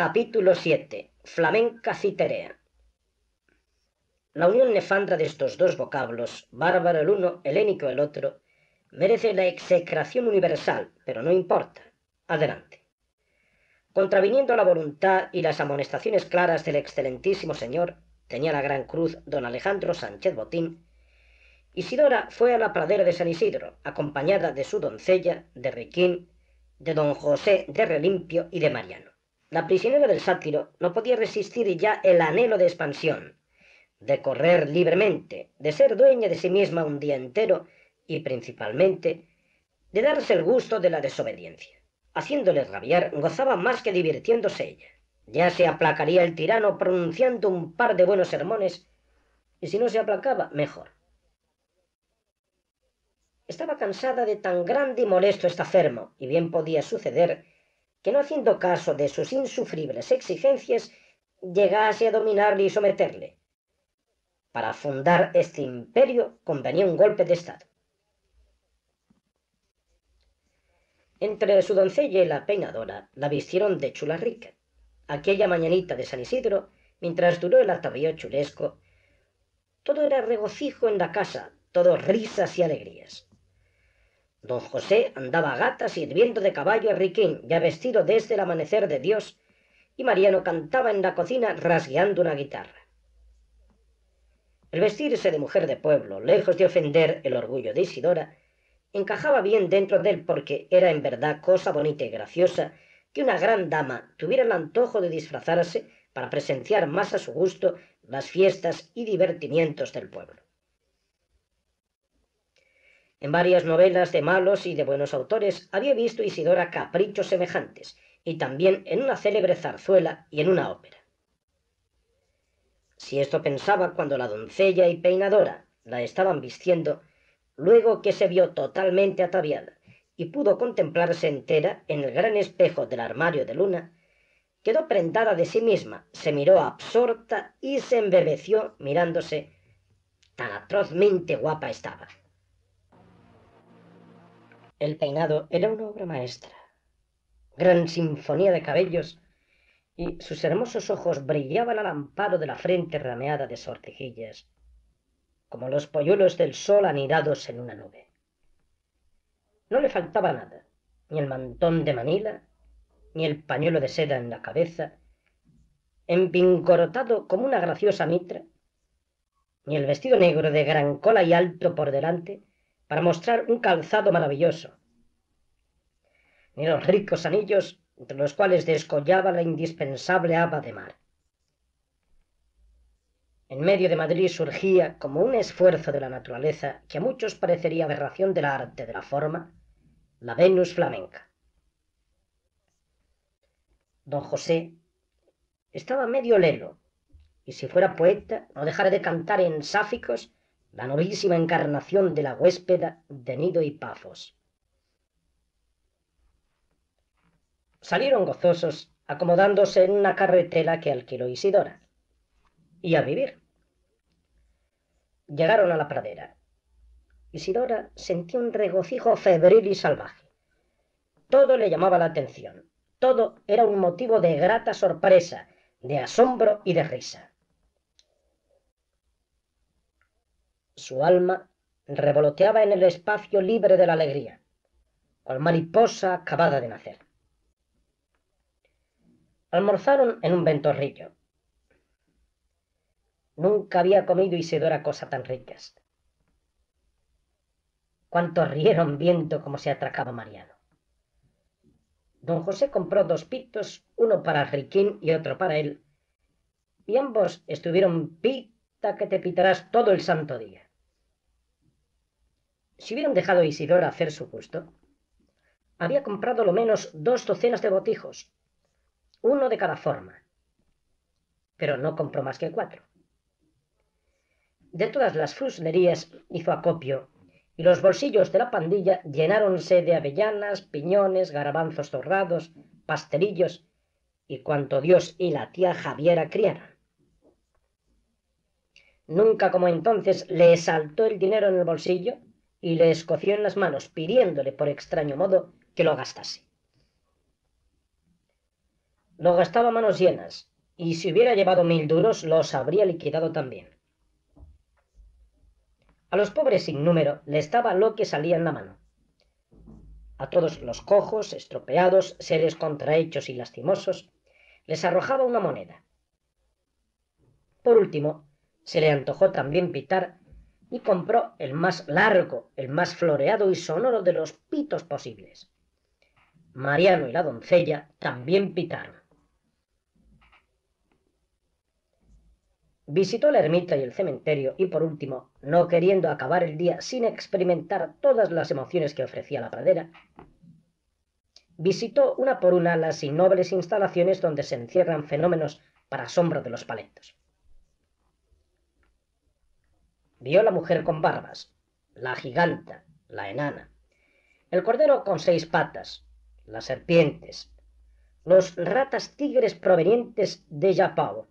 Capítulo 7. Flamenca citerea. La unión nefandra de estos dos vocablos, bárbaro el uno, helénico el otro, merece la execración universal, pero no importa. Adelante. Contraviniendo la voluntad y las amonestaciones claras del excelentísimo señor, tenía la gran cruz don Alejandro Sánchez Botín, Isidora fue a la pradera de San Isidro, acompañada de su doncella, de Riquín, de don José de Relimpio y de Mariano. La prisionera del sátiro no podía resistir ya el anhelo de expansión, de correr libremente, de ser dueña de sí misma un día entero y principalmente de darse el gusto de la desobediencia. Haciéndole rabiar, gozaba más que divirtiéndose ella. Ya se aplacaría el tirano pronunciando un par de buenos sermones, y si no se aplacaba, mejor. Estaba cansada de tan grande y molesto estafermo, y bien podía suceder que no haciendo caso de sus insufribles exigencias, llegase a dominarle y someterle. Para fundar este imperio convenía un golpe de Estado. Entre su doncella y la peinadora la vistieron de chula rica. Aquella mañanita de San Isidro, mientras duró el atavío chulesco, todo era regocijo en la casa, todo risas y alegrías. Don José andaba a gata sirviendo de caballo a Riquín, ya vestido desde el amanecer de Dios, y Mariano cantaba en la cocina rasgueando una guitarra. El vestirse de mujer de pueblo, lejos de ofender el orgullo de Isidora, encajaba bien dentro de él porque era en verdad cosa bonita y graciosa que una gran dama tuviera el antojo de disfrazarse para presenciar más a su gusto las fiestas y divertimientos del pueblo. En varias novelas de malos y de buenos autores había visto Isidora caprichos semejantes, y también en una célebre zarzuela y en una ópera. Si esto pensaba cuando la doncella y peinadora la estaban vistiendo, luego que se vio totalmente ataviada y pudo contemplarse entera en el gran espejo del armario de luna, quedó prendada de sí misma, se miró absorta y se embebeció mirándose. Tan atrozmente guapa estaba. El peinado era una obra maestra, gran sinfonía de cabellos, y sus hermosos ojos brillaban al amparo de la frente rameada de sortijillas, como los polluelos del sol anidados en una nube. No le faltaba nada, ni el mantón de Manila, ni el pañuelo de seda en la cabeza, empingorotado como una graciosa mitra, ni el vestido negro de gran cola y alto por delante, para mostrar un calzado maravilloso, ni los ricos anillos entre los cuales descollaba la indispensable aba de mar. En medio de Madrid surgía, como un esfuerzo de la naturaleza, que a muchos parecería aberración del arte de la forma, la Venus flamenca. Don José estaba medio lelo, y si fuera poeta no dejara de cantar en sáficos la novísima encarnación de la huéspeda de Nido y Pafos. Salieron gozosos, acomodándose en una carretela que alquiló Isidora. Y a vivir. Llegaron a la pradera. Isidora sentía un regocijo febril y salvaje. Todo le llamaba la atención. Todo era un motivo de grata sorpresa, de asombro y de risa. Su alma revoloteaba en el espacio libre de la alegría, cual mariposa acabada de nacer. Almorzaron en un ventorrillo. Nunca había comido Isidora cosa tan ricas. Cuánto rieron viendo cómo se atracaba Mariano. Don José compró dos pitos, uno para Riquín y otro para él, y ambos estuvieron pita que te pitarás todo el santo día. Si hubieran dejado a Isidora hacer su gusto, había comprado lo menos dos docenas de botijos, uno de cada forma, pero no compró más que cuatro. De todas las frusnerías hizo acopio y los bolsillos de la pandilla llenáronse de avellanas, piñones, garabanzos torrados, pastelillos y cuanto Dios y la tía Javiera criaran. Nunca como entonces le saltó el dinero en el bolsillo y le escoció en las manos pidiéndole por extraño modo que lo gastase. Lo gastaba manos llenas, y si hubiera llevado mil duros los habría liquidado también. A los pobres sin número les daba lo que salía en la mano. A todos los cojos, estropeados, seres contrahechos y lastimosos, les arrojaba una moneda. Por último, se le antojó también pitar y compró el más largo, el más floreado y sonoro de los pitos posibles. Mariano y la doncella también pitaron. Visitó la ermita y el cementerio y por último, no queriendo acabar el día sin experimentar todas las emociones que ofrecía la pradera, visitó una por una las innobles instalaciones donde se encierran fenómenos para asombro de los paletos Vio la mujer con barbas, la giganta, la enana, el cordero con seis patas, las serpientes, los ratas tigres provenientes de Yapao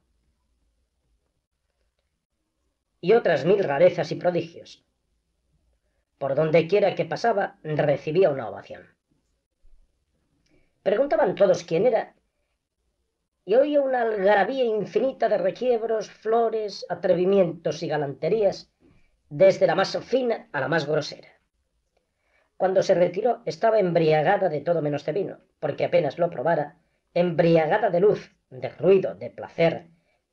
y otras mil rarezas y prodigios. Por donde quiera que pasaba recibía una ovación. Preguntaban todos quién era y oía una algarabía infinita de requiebros, flores, atrevimientos y galanterías desde la más fina a la más grosera. Cuando se retiró estaba embriagada de todo menos de vino, porque apenas lo probara, embriagada de luz, de ruido, de placer,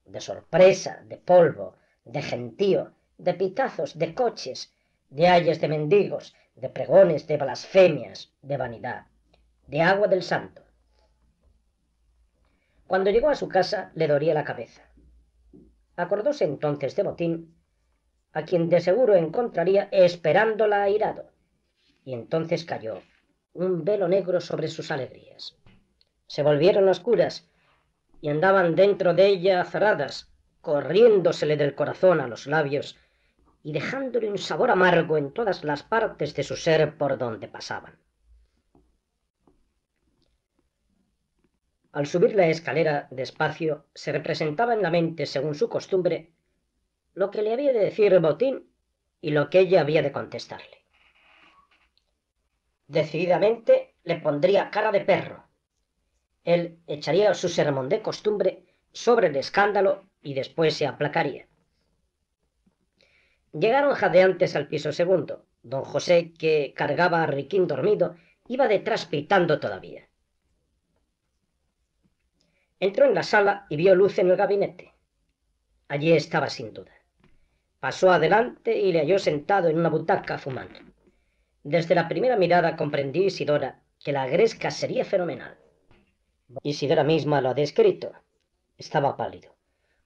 de sorpresa, de polvo, de gentío, de pitazos, de coches, de ayes de mendigos, de pregones, de blasfemias, de vanidad, de agua del santo. Cuando llegó a su casa le doría la cabeza. Acordóse entonces de Botín a quien de seguro encontraría esperándola airado. Y entonces cayó un velo negro sobre sus alegrías. Se volvieron oscuras y andaban dentro de ella cerradas, corriéndosele del corazón a los labios y dejándole un sabor amargo en todas las partes de su ser por donde pasaban. Al subir la escalera despacio, se representaba en la mente, según su costumbre, lo que le había de decir Botín y lo que ella había de contestarle. Decididamente le pondría cara de perro. Él echaría su sermón de costumbre sobre el escándalo y después se aplacaría. Llegaron jadeantes al piso segundo. Don José, que cargaba a Riquín dormido, iba detrás pitando todavía. Entró en la sala y vio luz en el gabinete. Allí estaba sin duda. Pasó adelante y le halló sentado en una butaca fumando. Desde la primera mirada comprendí Isidora que la gresca sería fenomenal. Isidora misma lo ha descrito. Estaba pálido,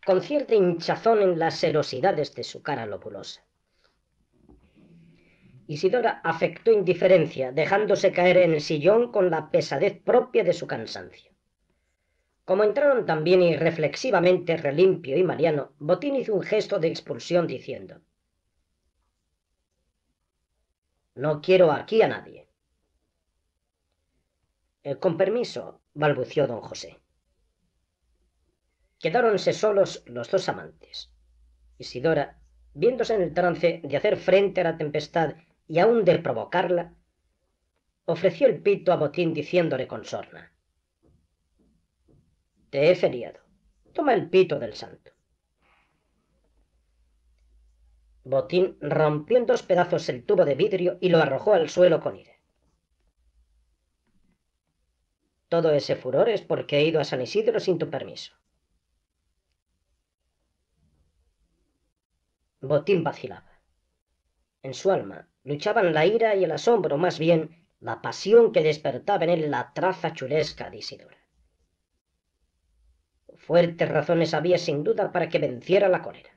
con cierta hinchazón en las serosidades de su cara lobulosa. Isidora afectó indiferencia, dejándose caer en el sillón con la pesadez propia de su cansancio. Como entraron también irreflexivamente Relimpio y Mariano, Botín hizo un gesto de expulsión diciendo No quiero aquí a nadie. Eh, con permiso, balbució don José. Quedáronse solos los dos amantes. Isidora, viéndose en el trance de hacer frente a la tempestad y aún de provocarla, ofreció el pito a Botín diciéndole con sorna te he feriado. Toma el pito del santo. Botín rompió en dos pedazos el tubo de vidrio y lo arrojó al suelo con ira. Todo ese furor es porque he ido a San Isidro sin tu permiso. Botín vacilaba. En su alma luchaban la ira y el asombro, más bien la pasión que despertaba en él la traza chulesca de Isidora. Fuertes razones había sin duda para que venciera la cólera.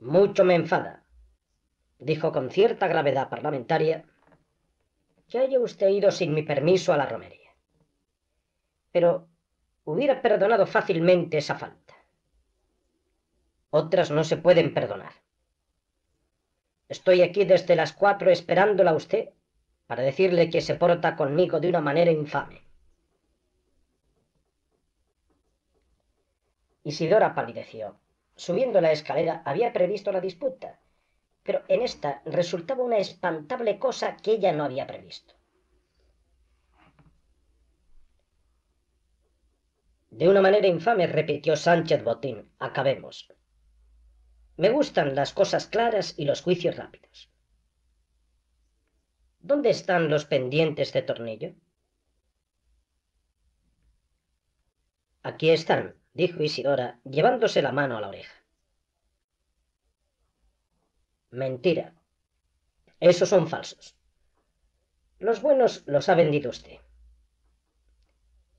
Mucho me enfada, dijo con cierta gravedad parlamentaria, que haya usted ido sin mi permiso a la romería. Pero hubiera perdonado fácilmente esa falta. Otras no se pueden perdonar. Estoy aquí desde las cuatro esperándola a usted para decirle que se porta conmigo de una manera infame. Isidora palideció. Subiendo la escalera había previsto la disputa, pero en esta resultaba una espantable cosa que ella no había previsto. De una manera infame repitió Sánchez Botín, acabemos. Me gustan las cosas claras y los juicios rápidos. ¿Dónde están los pendientes de tornillo? Aquí están, dijo Isidora, llevándose la mano a la oreja. Mentira. Esos son falsos. Los buenos los ha vendido usted.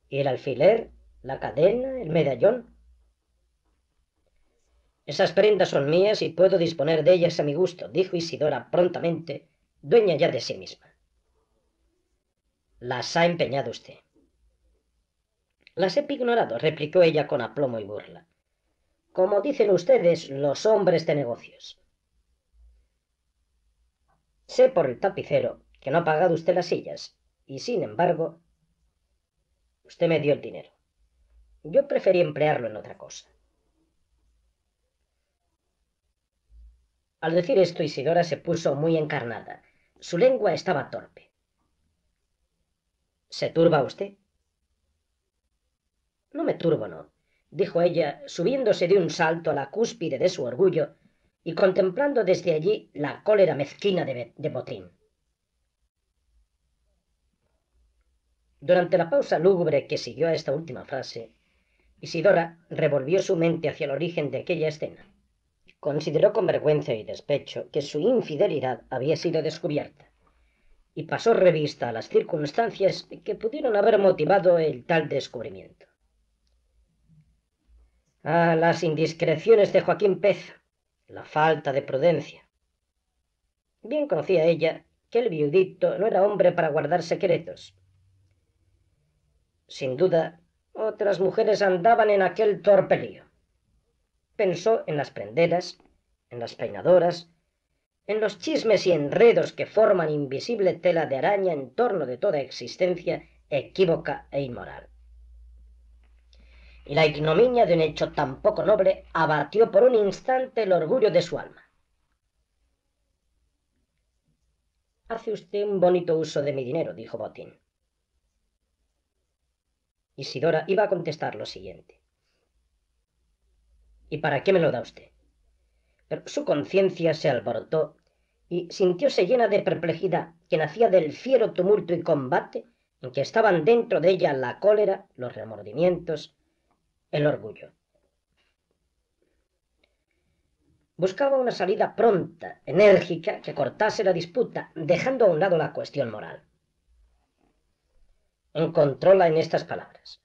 ¿Y el alfiler, la cadena, el medallón? Esas prendas son mías y puedo disponer de ellas a mi gusto, dijo Isidora prontamente, dueña ya de sí misma. Las ha empeñado usted. Las he ignorado, replicó ella con aplomo y burla. Como dicen ustedes, los hombres de negocios. Sé por el tapicero que no ha pagado usted las sillas, y sin embargo, usted me dio el dinero. Yo preferí emplearlo en otra cosa. Al decir esto, Isidora se puso muy encarnada. Su lengua estaba torpe. ¿Se turba usted? No me turbo, no, dijo ella, subiéndose de un salto a la cúspide de su orgullo y contemplando desde allí la cólera mezquina de, Botín. Durante la pausa lúgubre que siguió a esta última frase, Isidora revolvió su mente hacia el origen de aquella escena. Consideró con vergüenza y despecho que su infidelidad había sido descubierta y pasó revista a las circunstancias que pudieron haber motivado el tal descubrimiento. Ah, las indiscreciones de Joaquín Pez, la falta de prudencia. Bien conocía ella que el viudito no era hombre para guardar secretos. Sin duda, otras mujeres andaban en aquel torpelío. Pensó en las prenderas, en las peinadoras, en los chismes y enredos que forman invisible tela de araña en torno de toda existencia equívoca e inmoral y la ignominia de un hecho tan poco noble abatió por un instante el orgullo de su alma. Hace usted un bonito uso de mi dinero, dijo Botín. Isidora iba a contestar lo siguiente. ¿Y para qué me lo da usted? Pero su conciencia se alborotó y sintióse llena de perplejidad que nacía del fiero tumulto y combate en que estaban dentro de ella la cólera, los remordimientos, el orgullo. Buscaba una salida pronta, enérgica, que cortase la disputa, dejando a un lado la cuestión moral. Encontróla en estas palabras.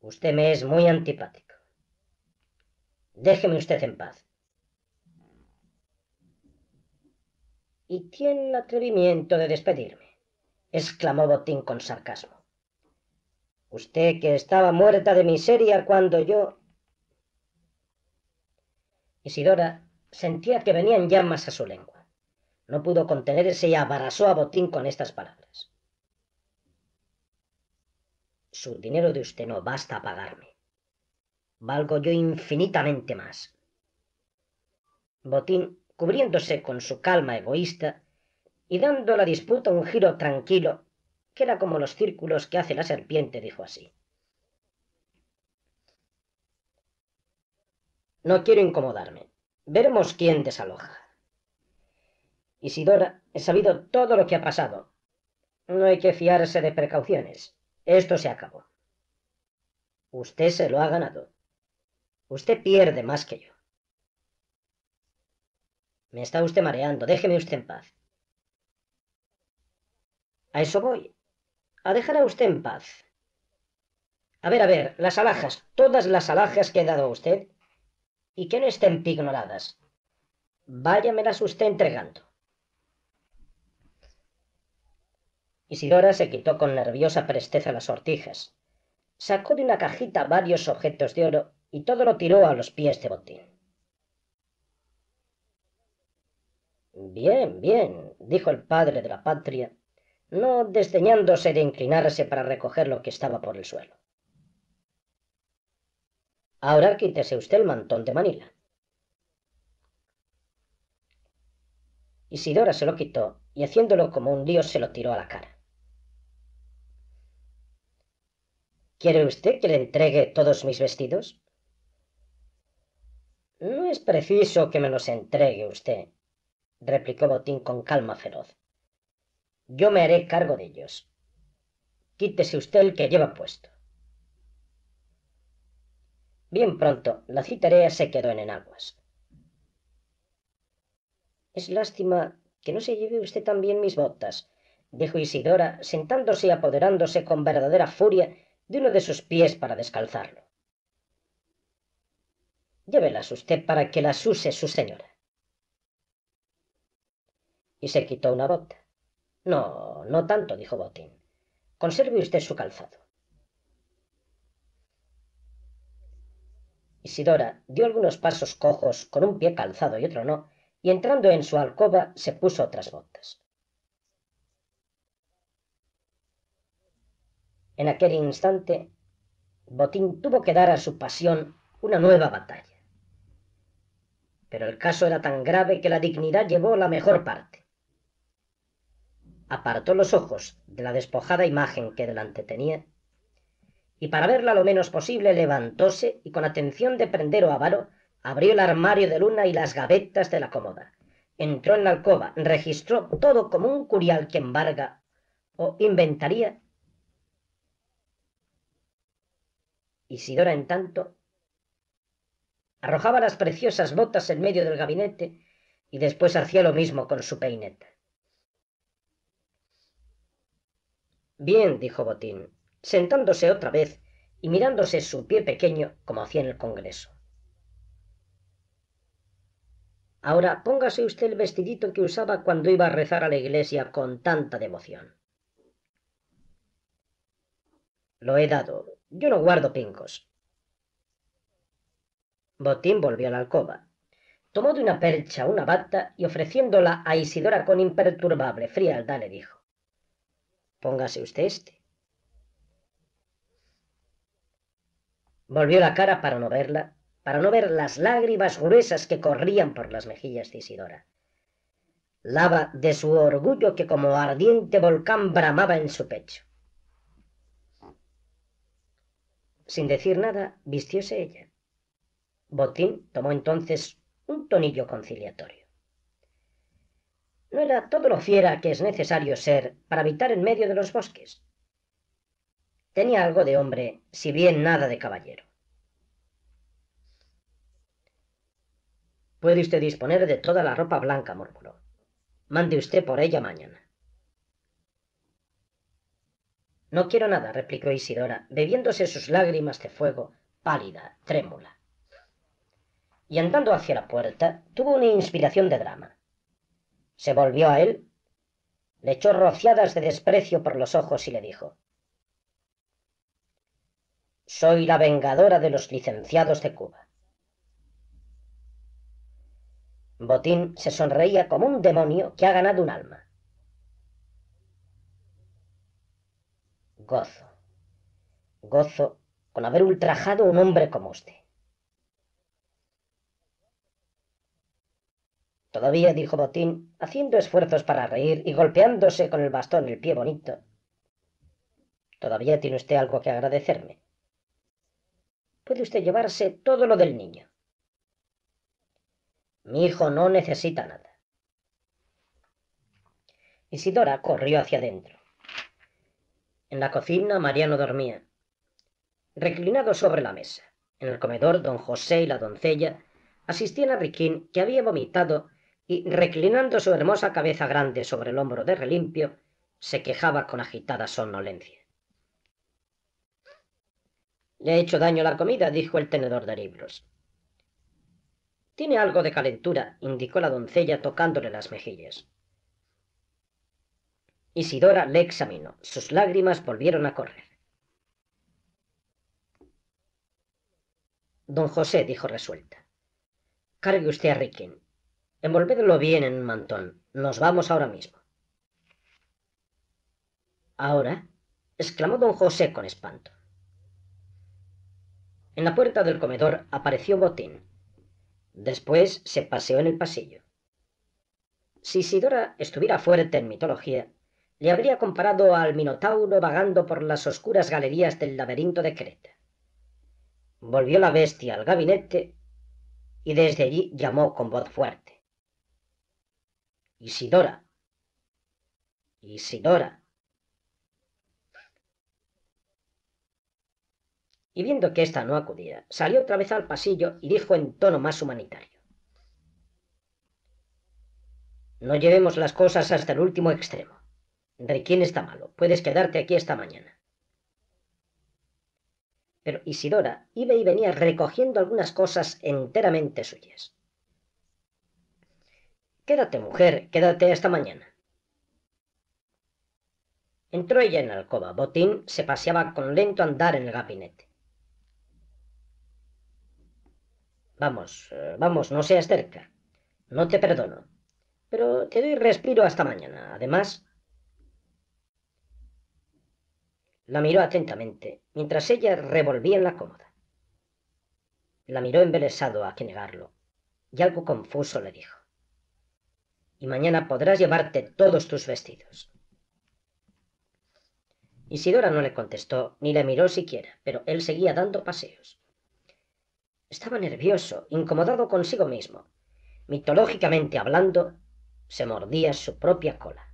Usted me es muy antipático. Déjeme usted en paz. Y tiene el atrevimiento de despedirme, exclamó Botín con sarcasmo. Usted que estaba muerta de miseria cuando yo... Isidora sentía que venían llamas a su lengua. No pudo contenerse y abarazó a Botín con estas palabras. Su dinero de usted no basta a pagarme. Valgo yo infinitamente más. Botín, cubriéndose con su calma egoísta y dando la disputa un giro tranquilo, que era como los círculos que hace la serpiente, dijo así. No quiero incomodarme. Veremos quién desaloja. Isidora, he sabido todo lo que ha pasado. No hay que fiarse de precauciones. Esto se acabó. Usted se lo ha ganado. Usted pierde más que yo. Me está usted mareando. Déjeme usted en paz. A eso voy a dejar a usted en paz. A ver, a ver, las alhajas, todas las alhajas que he dado a usted, y que no estén pignoradas, váyamelas usted entregando. Isidora se quitó con nerviosa presteza las sortijas, sacó de una cajita varios objetos de oro y todo lo tiró a los pies de Botín. Bien, bien, dijo el padre de la patria, no desdeñándose de inclinarse para recoger lo que estaba por el suelo. Ahora quítese usted el mantón de Manila. Isidora se lo quitó y haciéndolo como un dios se lo tiró a la cara. ¿Quiere usted que le entregue todos mis vestidos? No es preciso que me los entregue usted, replicó Botín con calma feroz. Yo me haré cargo de ellos. Quítese usted el que lleva puesto. Bien pronto, la citarea se quedó en enaguas. Es lástima que no se lleve usted también mis botas, dijo Isidora, sentándose y apoderándose con verdadera furia de uno de sus pies para descalzarlo. Llévelas usted para que las use su señora. Y se quitó una bota. No, no tanto, dijo Botín—. Conserve usted su calzado. Isidora dio algunos pasos cojos con un pie calzado y otro no, y entrando en su alcoba se puso otras botas. En aquel instante, Botín tuvo que dar a su pasión una nueva batalla. Pero el caso era tan grave que la dignidad llevó la mejor parte apartó los ojos de la despojada imagen que delante tenía, y para verla lo menos posible levantóse y con atención de prender o avaro abrió el armario de luna y las gavetas de la cómoda. Entró en la alcoba, registró todo como un curial que embarga o inventaría. Isidora, en tanto, arrojaba las preciosas botas en medio del gabinete y después hacía lo mismo con su peineta. Bien, dijo Botín, sentándose otra vez y mirándose su pie pequeño como hacía en el Congreso. Ahora póngase usted el vestidito que usaba cuando iba a rezar a la iglesia con tanta devoción. Lo he dado. Yo no guardo pincos. Botín volvió a la alcoba. Tomó de una percha una bata y ofreciéndola a Isidora con imperturbable frialdad le dijo Póngase usted este. Volvió la cara para no verla, para no ver las lágrimas gruesas que corrían por las mejillas de Isidora. Lava de su orgullo que como ardiente volcán bramaba en su pecho. Sin decir nada, vistióse ella. Botín tomó entonces un tonillo conciliatorio no era todo lo fiera que es necesario ser para habitar en medio de los bosques. Tenía algo de hombre, si bien nada de caballero. Puede usted disponer de toda la ropa blanca, murmuró. Mande usted por ella mañana. No quiero nada, replicó Isidora, bebiéndose sus lágrimas de fuego, pálida, trémula. Y andando hacia la puerta, tuvo una inspiración de drama. Se volvió a él, le echó rociadas de desprecio por los ojos y le dijo, Soy la vengadora de los licenciados de Cuba. Botín se sonreía como un demonio que ha ganado un alma. Gozo. Gozo con haber ultrajado a un hombre como usted. Todavía, dijo Botín, haciendo esfuerzos para reír y golpeándose con el bastón el pie bonito. Todavía tiene usted algo que agradecerme. Puede usted llevarse todo lo del niño. Mi hijo no necesita nada. Isidora corrió hacia adentro. En la cocina Mariano dormía, reclinado sobre la mesa. En el comedor don José y la doncella asistían a Riquín, que había vomitado y reclinando su hermosa cabeza grande sobre el hombro de Relimpio, se quejaba con agitada somnolencia. Le ha hecho daño la comida, dijo el tenedor de libros. Tiene algo de calentura, indicó la doncella tocándole las mejillas. Isidora le examinó. Sus lágrimas volvieron a correr. Don José dijo resuelta. Cargue usted a Riquín. Envolvedlo bien en un mantón. Nos vamos ahora mismo. Ahora, exclamó don José con espanto. En la puerta del comedor apareció Botín. Después se paseó en el pasillo. Si Isidora estuviera fuerte en mitología, le habría comparado al Minotauro vagando por las oscuras galerías del laberinto de Creta. Volvió la bestia al gabinete y desde allí llamó con voz fuerte. Isidora. Isidora. Y viendo que ésta no acudía, salió otra vez al pasillo y dijo en tono más humanitario. No llevemos las cosas hasta el último extremo. ¿De quién está malo. Puedes quedarte aquí esta mañana. Pero Isidora iba y venía recogiendo algunas cosas enteramente suyas. Quédate, mujer, quédate hasta mañana. Entró ella en la alcoba. Botín se paseaba con lento andar en el gabinete. Vamos, eh, vamos, no seas cerca. No te perdono. Pero te doy respiro hasta mañana. Además... La miró atentamente, mientras ella revolvía en la cómoda. La miró embelesado, a que negarlo, y algo confuso le dijo y mañana podrás llevarte todos tus vestidos. Isidora no le contestó, ni le miró siquiera, pero él seguía dando paseos. Estaba nervioso, incomodado consigo mismo. Mitológicamente hablando, se mordía su propia cola.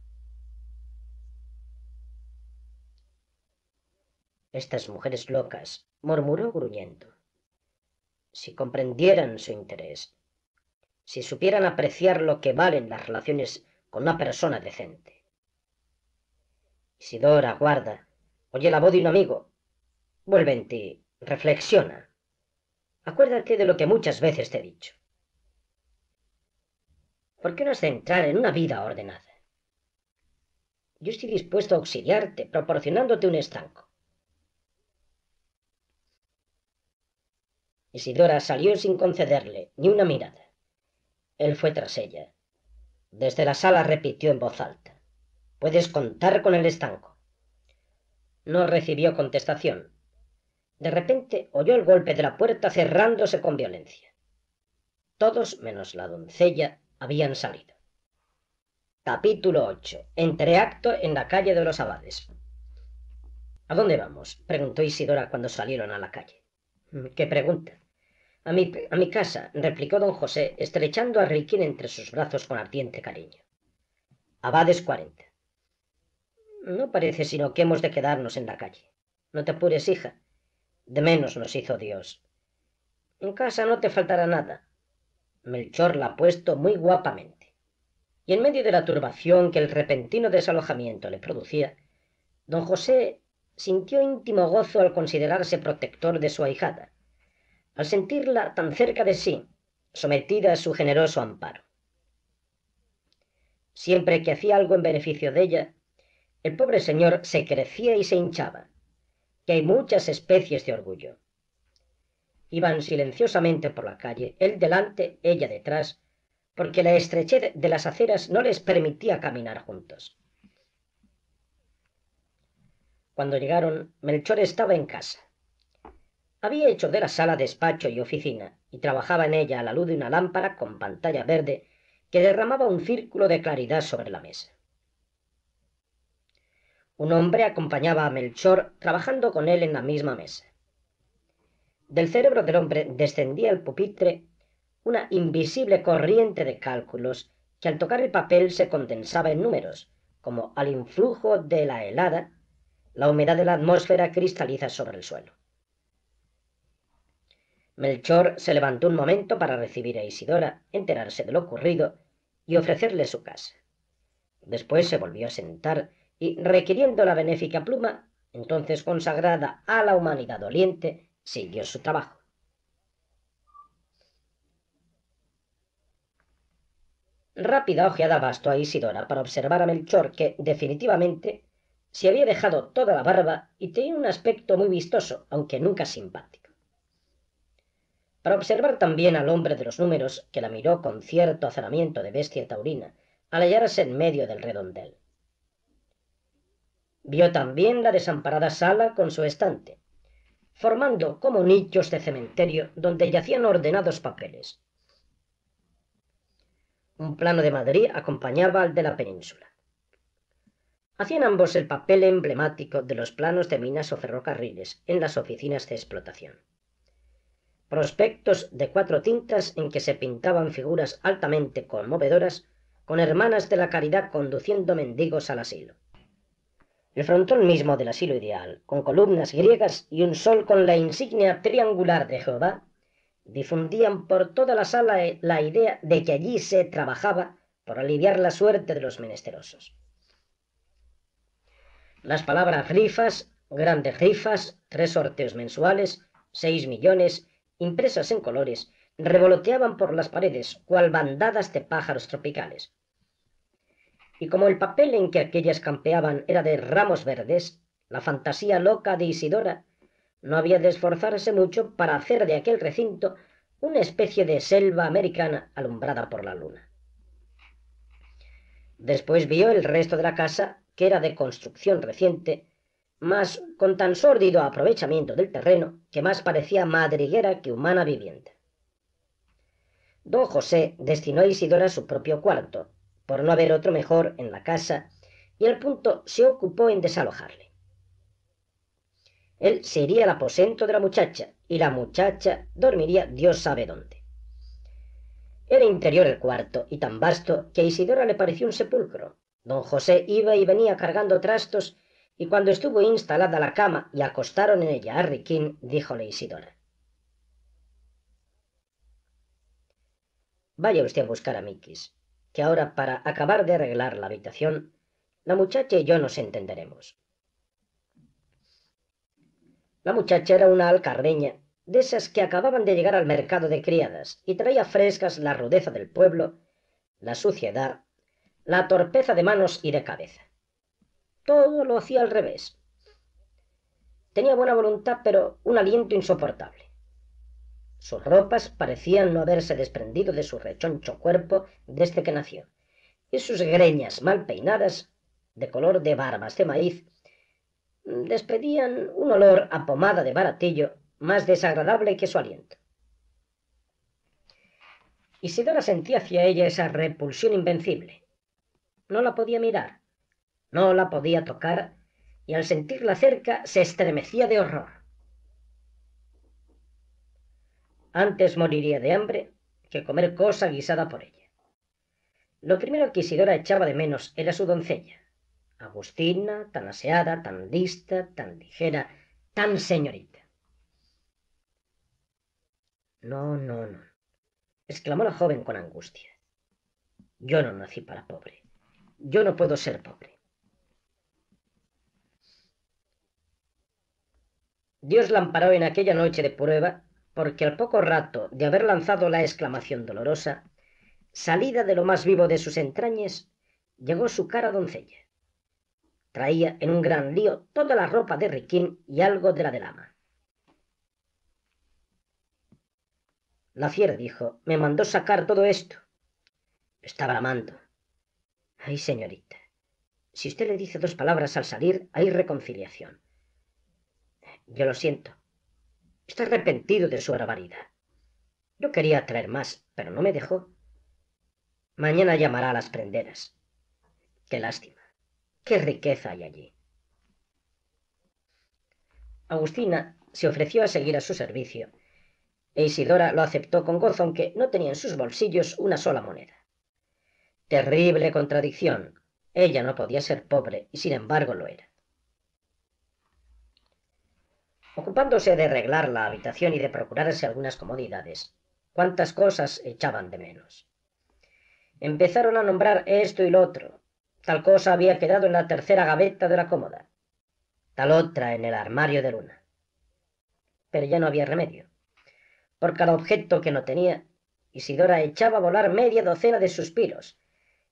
Estas mujeres locas, murmuró gruñendo. Si comprendieran su interés, si supieran apreciar lo que valen las relaciones con una persona decente. Isidora, guarda, oye la voz de un amigo. Vuelve en ti, reflexiona. Acuérdate de lo que muchas veces te he dicho. ¿Por qué no has de entrar en una vida ordenada? Yo estoy dispuesto a auxiliarte, proporcionándote un estanco. Isidora salió sin concederle ni una mirada. Él fue tras ella. Desde la sala repitió en voz alta. Puedes contar con el estanco. No recibió contestación. De repente oyó el golpe de la puerta cerrándose con violencia. Todos, menos la doncella, habían salido. Capítulo 8. Entreacto en la calle de los abades. ¿A dónde vamos? preguntó Isidora cuando salieron a la calle. Mm, ¿Qué pregunta? a mi, casa, replicó don José, estrechando a Riquín entre sus brazos con ardiente cariño. Abades cuarenta. No parece sino que hemos de quedarnos en la calle. No te apures, hija. De menos nos hizo Dios. En casa no te faltará nada. Melchor la ha puesto muy guapamente. Y en medio de la turbación que el repentino desalojamiento le producía, don José sintió íntimo gozo al considerarse protector de su ahijada al sentirla tan cerca de sí, sometida a su generoso amparo. Siempre que hacía algo en beneficio de ella, el pobre señor se crecía y se hinchaba, que hay muchas especies de orgullo. Iban silenciosamente por la calle, él delante, ella detrás, porque la estrechez de las aceras no les permitía caminar juntos. Cuando llegaron, Melchor estaba en casa. Había hecho de la sala despacho y oficina, y trabajaba en ella a la luz de una lámpara con pantalla verde que derramaba un círculo de claridad sobre la mesa. Un hombre acompañaba a Melchor trabajando con él en la misma mesa. Del cerebro del hombre descendía al pupitre una invisible corriente de cálculos que al tocar el papel se condensaba en números, como al influjo de la helada, la humedad de la atmósfera cristaliza sobre el suelo. Melchor se levantó un momento para recibir a Isidora, enterarse de lo ocurrido y ofrecerle su casa. Después se volvió a sentar y, requiriendo la benéfica pluma, entonces consagrada a la humanidad doliente, siguió su trabajo. Rápida ojeada bastó a Isidora para observar a Melchor que, definitivamente, se había dejado toda la barba y tenía un aspecto muy vistoso, aunque nunca simpático para observar también al hombre de los números que la miró con cierto azaramiento de bestia taurina, al hallarse en medio del redondel. Vio también la desamparada sala con su estante, formando como nichos de cementerio donde yacían ordenados papeles. Un plano de Madrid acompañaba al de la península. Hacían ambos el papel emblemático de los planos de minas o ferrocarriles en las oficinas de explotación prospectos de cuatro tintas en que se pintaban figuras altamente conmovedoras con hermanas de la caridad conduciendo mendigos al asilo. El frontón mismo del asilo ideal, con columnas griegas y un sol con la insignia triangular de Jehová, difundían por toda la sala la idea de que allí se trabajaba por aliviar la suerte de los menesterosos. Las palabras rifas, grandes rifas, tres sorteos mensuales, seis millones impresas en colores, revoloteaban por las paredes cual bandadas de pájaros tropicales. Y como el papel en que aquellas campeaban era de ramos verdes, la fantasía loca de Isidora no había de esforzarse mucho para hacer de aquel recinto una especie de selva americana alumbrada por la luna. Después vio el resto de la casa, que era de construcción reciente, mas con tan sórdido aprovechamiento del terreno que más parecía madriguera que humana vivienda. Don José destinó a Isidora su propio cuarto, por no haber otro mejor en la casa, y al punto se ocupó en desalojarle. Él se iría al aposento de la muchacha, y la muchacha dormiría Dios sabe dónde. Era interior el cuarto, y tan vasto que a Isidora le pareció un sepulcro. Don José iba y venía cargando trastos y cuando estuvo instalada la cama y acostaron en ella a Riquín, díjole Isidora. Vaya usted a buscar a Mikis, que ahora para acabar de arreglar la habitación, la muchacha y yo nos entenderemos. La muchacha era una alcarreña, de esas que acababan de llegar al mercado de criadas, y traía frescas la rudeza del pueblo, la suciedad, la torpeza de manos y de cabeza. Todo lo hacía al revés. Tenía buena voluntad, pero un aliento insoportable. Sus ropas parecían no haberse desprendido de su rechoncho cuerpo desde que nació, y sus greñas mal peinadas, de color de barbas de maíz, despedían un olor a pomada de baratillo más desagradable que su aliento. Isidora sentía hacia ella esa repulsión invencible. No la podía mirar, no la podía tocar y al sentirla cerca se estremecía de horror. Antes moriría de hambre que comer cosa guisada por ella. Lo primero que Isidora echaba de menos era su doncella, Agustina, tan aseada, tan lista, tan ligera, tan señorita. No, no, no, exclamó la joven con angustia. Yo no nací para pobre. Yo no puedo ser pobre. Dios la amparó en aquella noche de prueba, porque al poco rato de haber lanzado la exclamación dolorosa, salida de lo más vivo de sus entrañas, llegó su cara doncella. Traía en un gran lío toda la ropa de Riquín y algo de la del ama. La fiera dijo, me mandó sacar todo esto. Estaba amando. Ay, señorita, si usted le dice dos palabras al salir, hay reconciliación. Yo lo siento. Está arrepentido de su barbaridad. Yo quería traer más, pero no me dejó. Mañana llamará a las prenderas. Qué lástima. Qué riqueza hay allí. Agustina se ofreció a seguir a su servicio, e Isidora lo aceptó con gozo, aunque no tenía en sus bolsillos una sola moneda. Terrible contradicción. Ella no podía ser pobre, y sin embargo lo era. ocupándose de arreglar la habitación y de procurarse algunas comodidades. Cuántas cosas echaban de menos. Empezaron a nombrar esto y lo otro. Tal cosa había quedado en la tercera gaveta de la cómoda, tal otra en el armario de luna. Pero ya no había remedio. Por cada objeto que no tenía, Isidora echaba a volar media docena de suspiros,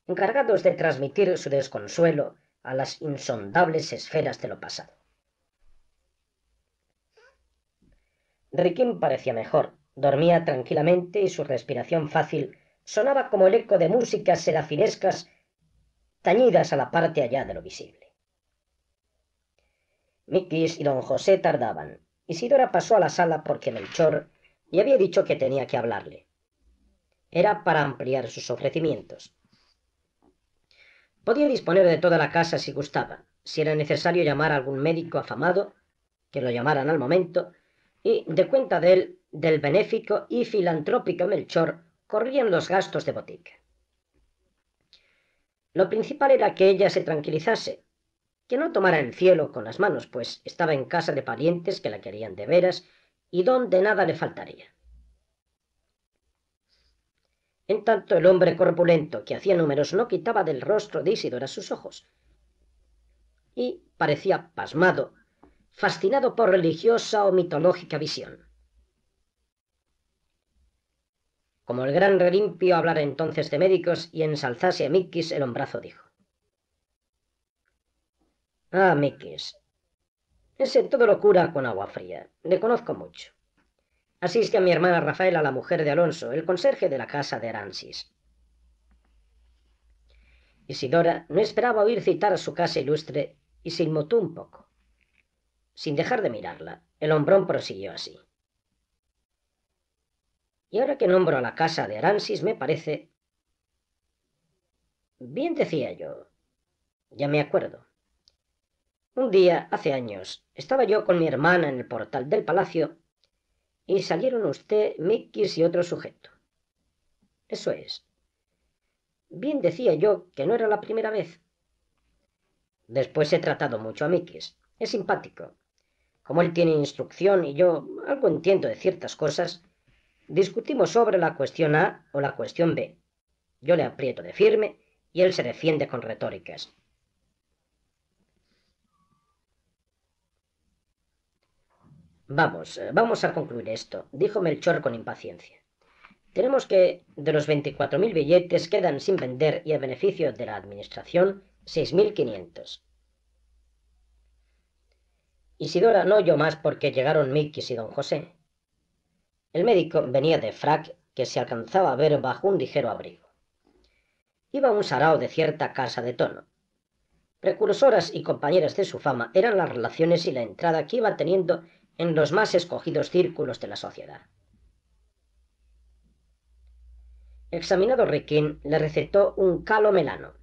encargados de transmitir su desconsuelo a las insondables esferas de lo pasado. Riquín parecía mejor. Dormía tranquilamente y su respiración fácil sonaba como el eco de músicas serafinescas tañidas a la parte allá de lo visible. Mikis y don José tardaban. Isidora pasó a la sala porque Melchor y había dicho que tenía que hablarle. Era para ampliar sus ofrecimientos. Podía disponer de toda la casa si gustaba. Si era necesario llamar a algún médico afamado, que lo llamaran al momento, y de cuenta de él, del benéfico y filantrópico Melchor, corrían los gastos de botica. Lo principal era que ella se tranquilizase, que no tomara el cielo con las manos, pues estaba en casa de parientes que la querían de veras y donde nada le faltaría. En tanto el hombre corpulento que hacía números no quitaba del rostro de Isidora sus ojos y parecía pasmado fascinado por religiosa o mitológica visión. Como el gran relimpio hablara entonces de médicos y ensalzase a Mikis, el hombrazo dijo. Ah, Mikis. Ese todo locura con agua fría. Le conozco mucho. Asiste a mi hermana Rafaela, la mujer de Alonso, el conserje de la casa de Aransis. Isidora no esperaba oír citar a su casa ilustre y se inmutó un poco. Sin dejar de mirarla, el hombrón prosiguió así. Y ahora que nombro a la casa de Aransis, me parece... Bien decía yo. Ya me acuerdo. Un día, hace años, estaba yo con mi hermana en el portal del palacio y salieron usted, Mikis y otro sujeto. Eso es. Bien decía yo que no era la primera vez. Después he tratado mucho a Mikis. Es simpático como él tiene instrucción y yo algo entiendo de ciertas cosas, discutimos sobre la cuestión A o la cuestión B. Yo le aprieto de firme y él se defiende con retóricas. Vamos, eh, vamos a concluir esto, dijo Melchor con impaciencia. Tenemos que, de los 24.000 billetes, quedan sin vender y a beneficio de la Administración 6.500. Isidora no oyó más porque llegaron Mickey y don José. El médico venía de frac que se alcanzaba a ver bajo un ligero abrigo. Iba un sarao de cierta casa de tono. Precursoras y compañeras de su fama eran las relaciones y la entrada que iba teniendo en los más escogidos círculos de la sociedad. Examinado Riquín, le recetó un calo melano.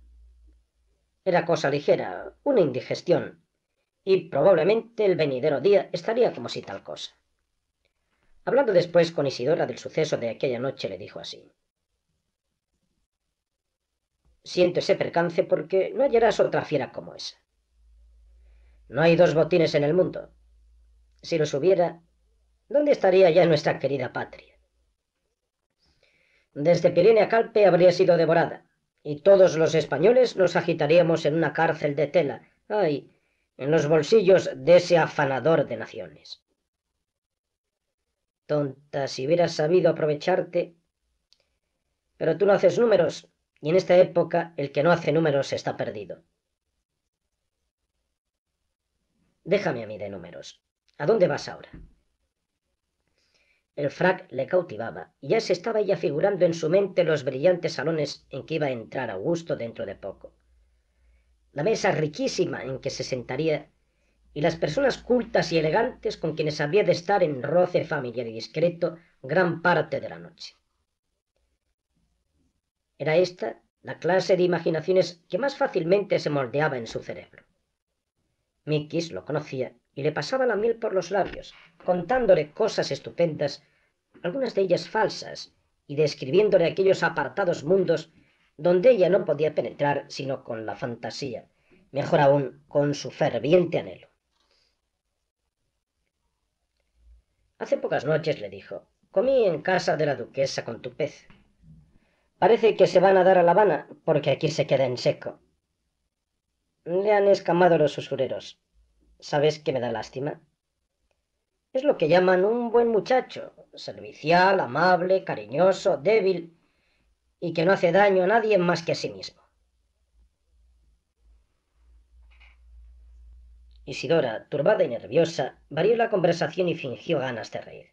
Era cosa ligera, una indigestión, y probablemente el venidero día estaría como si tal cosa. Hablando después con Isidora del suceso de aquella noche, le dijo así. Siento ese percance porque no hallarás otra fiera como esa. No hay dos botines en el mundo. Si los hubiera, ¿dónde estaría ya nuestra querida patria? Desde Pirene a Calpe habría sido devorada, y todos los españoles nos agitaríamos en una cárcel de tela. ¡Ay! en los bolsillos de ese afanador de naciones. Tonta, si hubieras sabido aprovecharte. Pero tú no haces números, y en esta época el que no hace números está perdido. Déjame a mí de números. ¿A dónde vas ahora? El frac le cautivaba, y ya se estaba ya figurando en su mente los brillantes salones en que iba a entrar Augusto dentro de poco la mesa riquísima en que se sentaría y las personas cultas y elegantes con quienes había de estar en roce familiar y discreto gran parte de la noche. Era esta la clase de imaginaciones que más fácilmente se moldeaba en su cerebro. Mikis lo conocía y le pasaba la miel por los labios, contándole cosas estupendas, algunas de ellas falsas, y describiéndole aquellos apartados mundos donde ella no podía penetrar sino con la fantasía, mejor aún con su ferviente anhelo. Hace pocas noches le dijo, comí en casa de la duquesa con tu pez. Parece que se van a dar a La Habana porque aquí se queda en seco. Le han escamado los usureros. ¿Sabes qué me da lástima? Es lo que llaman un buen muchacho, servicial, amable, cariñoso, débil, y que no hace daño a nadie más que a sí mismo. Isidora, turbada y nerviosa, varió la conversación y fingió ganas de reír.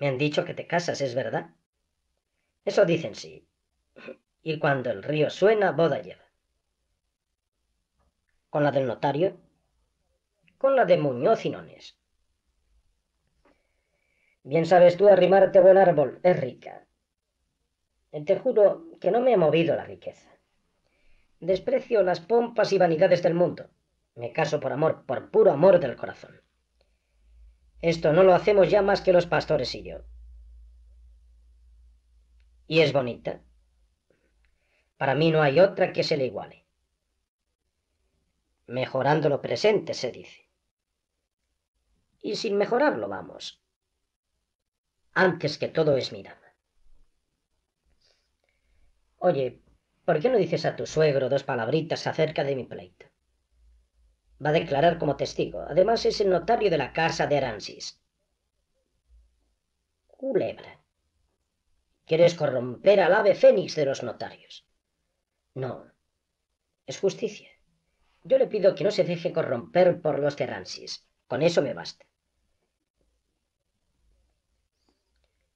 Me han dicho que te casas, ¿es verdad? Eso dicen sí. Y cuando el río suena, boda lleva. ¿Con la del notario? Con la de Muñoz y Nones. Bien sabes tú arrimarte buen árbol, es rica. Eh, te juro que no me ha movido la riqueza. Desprecio las pompas y vanidades del mundo. Me caso por amor, por puro amor del corazón. Esto no lo hacemos ya más que los pastores y yo. Y es bonita. Para mí no hay otra que se le iguale. Mejorando lo presente, se dice. Y sin mejorarlo vamos. Antes que todo es mi dama. Oye, ¿por qué no dices a tu suegro dos palabritas acerca de mi pleito? Va a declarar como testigo. Además es el notario de la casa de Aransis. Culebra. Quieres corromper al ave fénix de los notarios. No. Es justicia. Yo le pido que no se deje corromper por los de Aransis. Con eso me basta.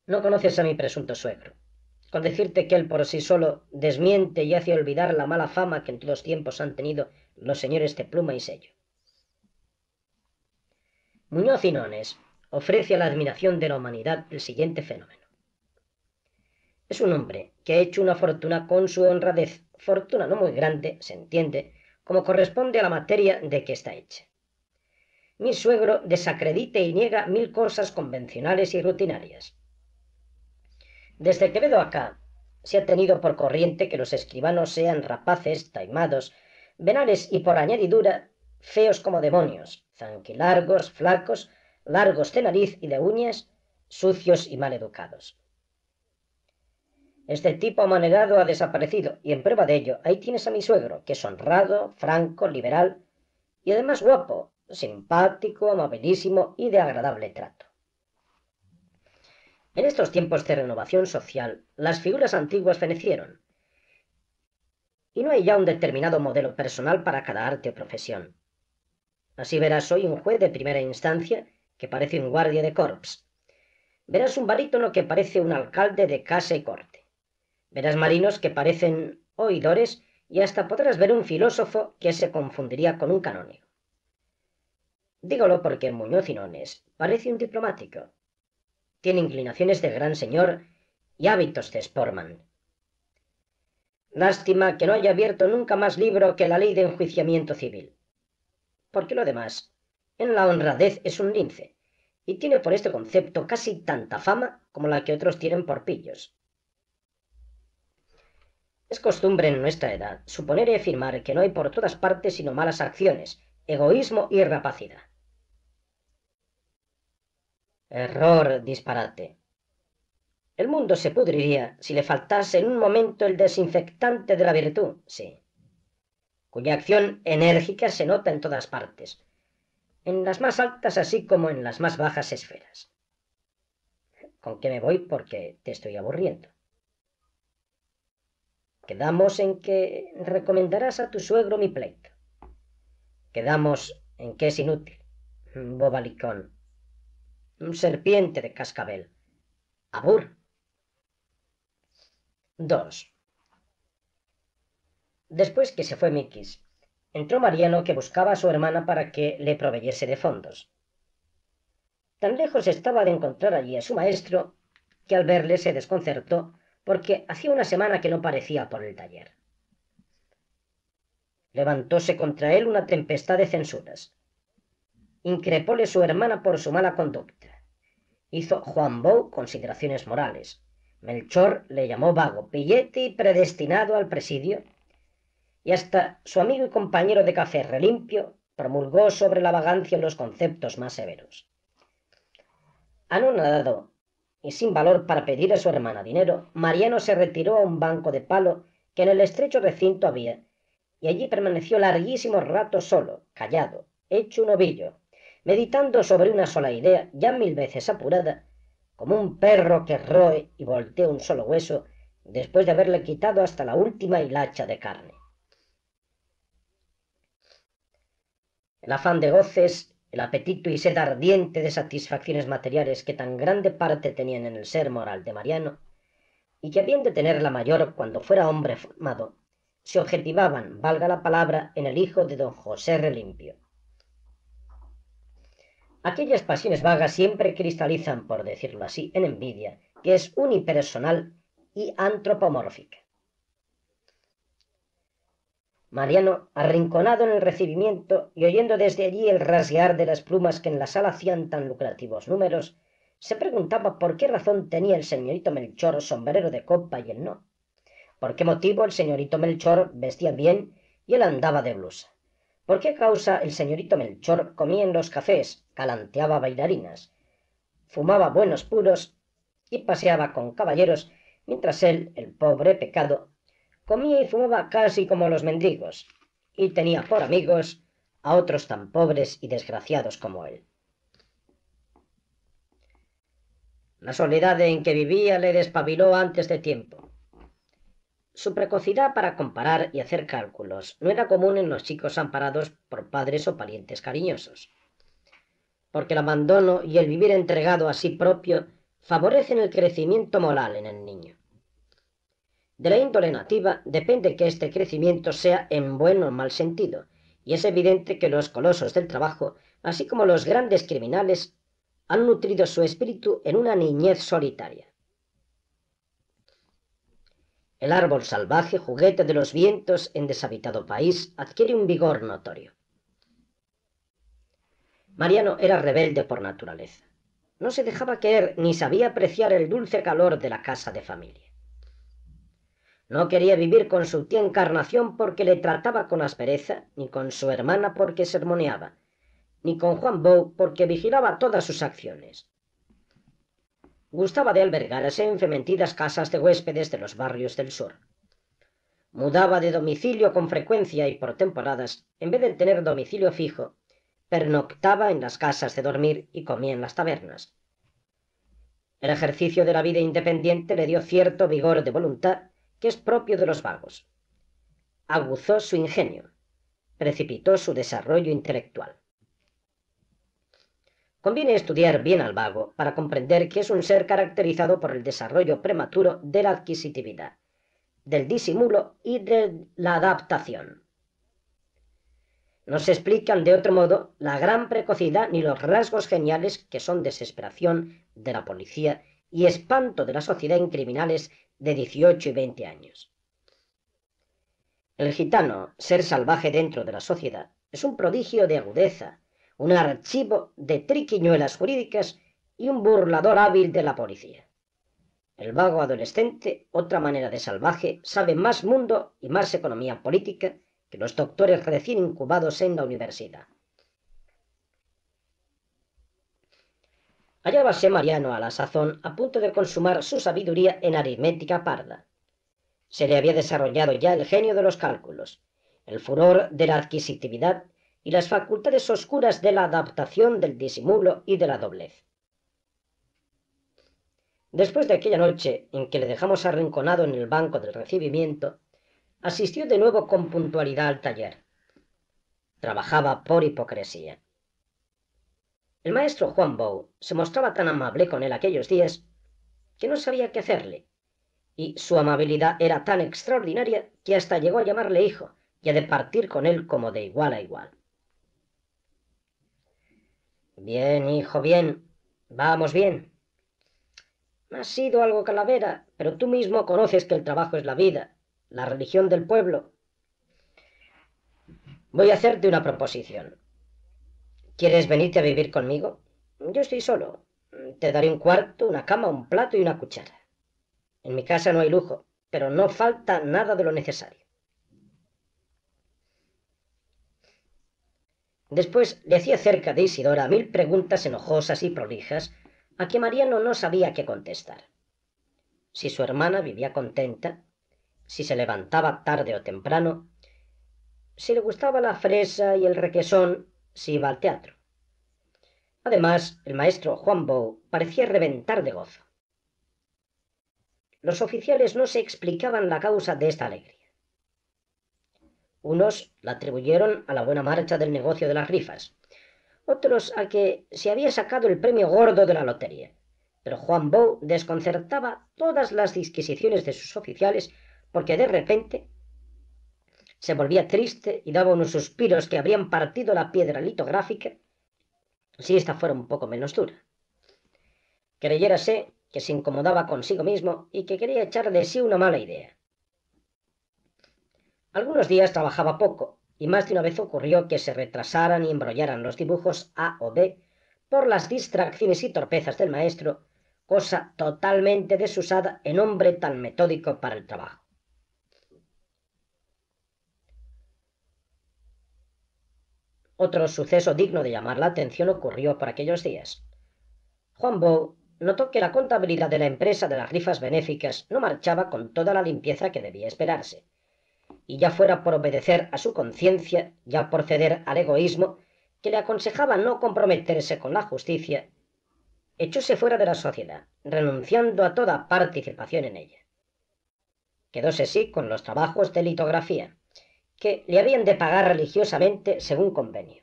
No conoces a mi presunto suegro. Con decirte que él por sí solo desmiente y hace olvidar la mala fama que en todos tiempos han tenido los señores de pluma y sello. Muñoz Inones ofrece a la admiración de la humanidad el siguiente fenómeno. Es un hombre que ha hecho una fortuna con su honradez, fortuna no muy grande, se entiende, como corresponde a la materia de que está hecha. Mi suegro desacredita y niega mil cosas convencionales y rutinarias, desde Quevedo acá se ha tenido por corriente que los escribanos sean rapaces, taimados, venales y por añadidura feos como demonios, zanquilargos, flacos, largos de nariz y de uñas, sucios y mal educados. Este tipo amanerado ha desaparecido, y en prueba de ello, ahí tienes a mi suegro, que es honrado, franco, liberal, y además guapo, simpático, amabilísimo y de agradable trato. En estos tiempos de renovación social, las figuras antiguas fenecieron. Y no hay ya un determinado modelo personal para cada arte o profesión. Así verás hoy un juez de primera instancia que parece un guardia de corps. Verás un barítono que parece un alcalde de casa y corte. Verás marinos que parecen oidores y hasta podrás ver un filósofo que se confundiría con un canónigo. Dígolo porque Muñoz Inones parece un diplomático, tiene inclinaciones de gran señor y hábitos de Sporman. Lástima que no haya abierto nunca más libro que la ley de enjuiciamiento civil. Porque lo demás, en la honradez es un lince, y tiene por este concepto casi tanta fama como la que otros tienen por pillos. Es costumbre en nuestra edad suponer y afirmar que no hay por todas partes sino malas acciones, egoísmo y rapacidad. Error, disparate. El mundo se pudriría si le faltase en un momento el desinfectante de la virtud, sí, cuya acción enérgica se nota en todas partes, en las más altas así como en las más bajas esferas. ¿Con qué me voy? Porque te estoy aburriendo. Quedamos en que recomendarás a tu suegro mi pleito. Quedamos en que es inútil, bobalicón un serpiente de cascabel. Abur. 2. Después que se fue Miquis, entró Mariano que buscaba a su hermana para que le proveyese de fondos. Tan lejos estaba de encontrar allí a su maestro que al verle se desconcertó porque hacía una semana que no parecía por el taller. Levantóse contra él una tempestad de censuras. Increpóle su hermana por su mala conducta hizo Juan Bou consideraciones morales. Melchor le llamó vago, pillete y predestinado al presidio. Y hasta su amigo y compañero de café Relimpio promulgó sobre la vagancia los conceptos más severos. Anonadado y sin valor para pedir a su hermana dinero, Mariano se retiró a un banco de palo que en el estrecho recinto había, y allí permaneció larguísimo rato solo, callado, hecho un ovillo, meditando sobre una sola idea, ya mil veces apurada, como un perro que roe y voltea un solo hueso después de haberle quitado hasta la última hilacha de carne. El afán de goces, el apetito y sed ardiente de satisfacciones materiales que tan grande parte tenían en el ser moral de Mariano, y que habían de tener la mayor cuando fuera hombre formado, se objetivaban, valga la palabra, en el hijo de don José Relimpio. Aquellas pasiones vagas siempre cristalizan, por decirlo así, en envidia, que es unipersonal y antropomórfica. Mariano, arrinconado en el recibimiento y oyendo desde allí el rasguear de las plumas que en la sala hacían tan lucrativos números, se preguntaba por qué razón tenía el señorito Melchor sombrero de copa y él no. Por qué motivo el señorito Melchor vestía bien y él andaba de blusa. ¿Por qué causa el señorito Melchor comía en los cafés, calanteaba bailarinas, fumaba buenos puros y paseaba con caballeros, mientras él, el pobre pecado, comía y fumaba casi como los mendigos, y tenía por amigos a otros tan pobres y desgraciados como él? La soledad en que vivía le despabiló antes de tiempo su precocidad para comparar y hacer cálculos no era común en los chicos amparados por padres o parientes cariñosos, porque el abandono y el vivir entregado a sí propio favorecen el crecimiento moral en el niño. De la índole nativa depende que este crecimiento sea en buen o mal sentido, y es evidente que los colosos del trabajo, así como los grandes criminales, han nutrido su espíritu en una niñez solitaria el árbol salvaje, juguete de los vientos en deshabitado país, adquiere un vigor notorio. Mariano era rebelde por naturaleza. No se dejaba querer ni sabía apreciar el dulce calor de la casa de familia. No quería vivir con su tía Encarnación porque le trataba con aspereza, ni con su hermana porque sermoneaba, ni con Juan Bou porque vigilaba todas sus acciones gustaba de albergarse en fementidas casas de huéspedes de los barrios del sur. Mudaba de domicilio con frecuencia y por temporadas, en vez de tener domicilio fijo, pernoctaba en las casas de dormir y comía en las tabernas. El ejercicio de la vida independiente le dio cierto vigor de voluntad que es propio de los vagos. Aguzó su ingenio, precipitó su desarrollo intelectual. Conviene estudiar bien al vago para comprender que es un ser caracterizado por el desarrollo prematuro de la adquisitividad, del disimulo y de la adaptación. No se explican de otro modo la gran precocidad ni los rasgos geniales que son desesperación de la policía y espanto de la sociedad en criminales de 18 y 20 años. El gitano, ser salvaje dentro de la sociedad, es un prodigio de agudeza, un archivo de triquiñuelas jurídicas y un burlador hábil de la policía. El vago adolescente, otra manera de salvaje, sabe más mundo y más economía política que los doctores recién incubados en la universidad. Hallábase Mariano a la sazón a punto de consumar su sabiduría en aritmética parda. Se le había desarrollado ya el genio de los cálculos, el furor de la adquisitividad y las facultades oscuras de la adaptación, del disimulo y de la doblez. Después de aquella noche en que le dejamos arrinconado en el banco del recibimiento, asistió de nuevo con puntualidad al taller. Trabajaba por hipocresía. El maestro Juan Bou se mostraba tan amable con él aquellos días que no sabía qué hacerle, y su amabilidad era tan extraordinaria que hasta llegó a llamarle hijo y a departir con él como de igual a igual. Bien, hijo, bien. Vamos bien. Ha sido algo calavera, pero tú mismo conoces que el trabajo es la vida, la religión del pueblo. Voy a hacerte una proposición. ¿Quieres venirte a vivir conmigo? Yo estoy solo. Te daré un cuarto, una cama, un plato y una cuchara. En mi casa no hay lujo, pero no falta nada de lo necesario. Después le hacía cerca de Isidora mil preguntas enojosas y prolijas a que Mariano no sabía qué contestar. Si su hermana vivía contenta, si se levantaba tarde o temprano, si le gustaba la fresa y el requesón, si iba al teatro. Además, el maestro Juan Bou parecía reventar de gozo. Los oficiales no se explicaban la causa de esta alegría. Unos la atribuyeron a la buena marcha del negocio de las rifas, otros a que se había sacado el premio gordo de la lotería. Pero Juan Bou desconcertaba todas las disquisiciones de sus oficiales porque de repente se volvía triste y daba unos suspiros que habrían partido la piedra litográfica si esta fuera un poco menos dura. Creyérase que se incomodaba consigo mismo y que quería echar de sí una mala idea. Algunos días trabajaba poco, y más de una vez ocurrió que se retrasaran y embrollaran los dibujos A o B por las distracciones y torpezas del maestro, cosa totalmente desusada en hombre tan metódico para el trabajo. Otro suceso digno de llamar la atención ocurrió por aquellos días. Juan Bou notó que la contabilidad de la empresa de las rifas benéficas no marchaba con toda la limpieza que debía esperarse y ya fuera por obedecer a su conciencia, ya por ceder al egoísmo, que le aconsejaba no comprometerse con la justicia, echóse fuera de la sociedad, renunciando a toda participación en ella. Quedóse sí con los trabajos de litografía, que le habían de pagar religiosamente según convenio.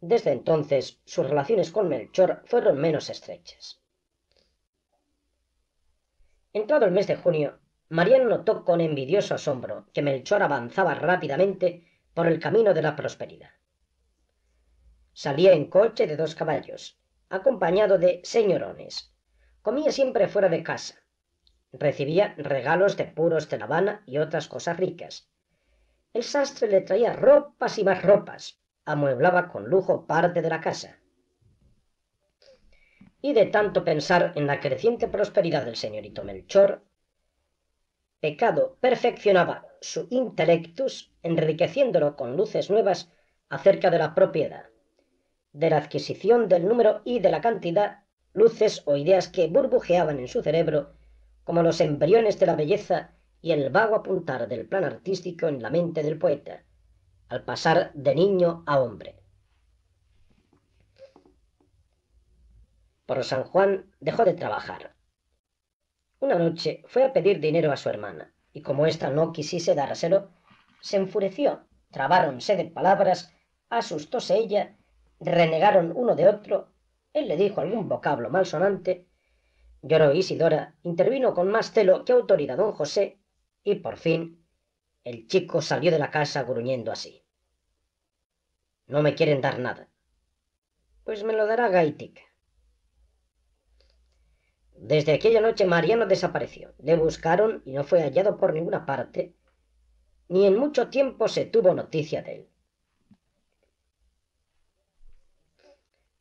Desde entonces sus relaciones con Melchor fueron menos estrechas. Entrado el mes de junio, Mariano notó con envidioso asombro que Melchor avanzaba rápidamente por el camino de la prosperidad. Salía en coche de dos caballos, acompañado de señorones. Comía siempre fuera de casa. Recibía regalos de puros de La Habana y otras cosas ricas. El sastre le traía ropas y más ropas. Amueblaba con lujo parte de la casa. Y de tanto pensar en la creciente prosperidad del señorito Melchor, pecado perfeccionaba su intellectus, enriqueciéndolo con luces nuevas acerca de la propiedad, de la adquisición del número y de la cantidad, luces o ideas que burbujeaban en su cerebro como los embriones de la belleza y el vago apuntar del plan artístico en la mente del poeta, al pasar de niño a hombre. Por San Juan dejó de trabajar, una noche fue a pedir dinero a su hermana, y como ésta no quisiese dárselo, se enfureció, trabáronse de palabras, asustóse ella, renegaron uno de otro, él le dijo algún vocablo malsonante, lloró Isidora, intervino con más celo que autoridad don José, y por fin el chico salió de la casa gruñendo así. No me quieren dar nada. Pues me lo dará Gaitic, desde aquella noche Mariano desapareció. Le buscaron y no fue hallado por ninguna parte, ni en mucho tiempo se tuvo noticia de él.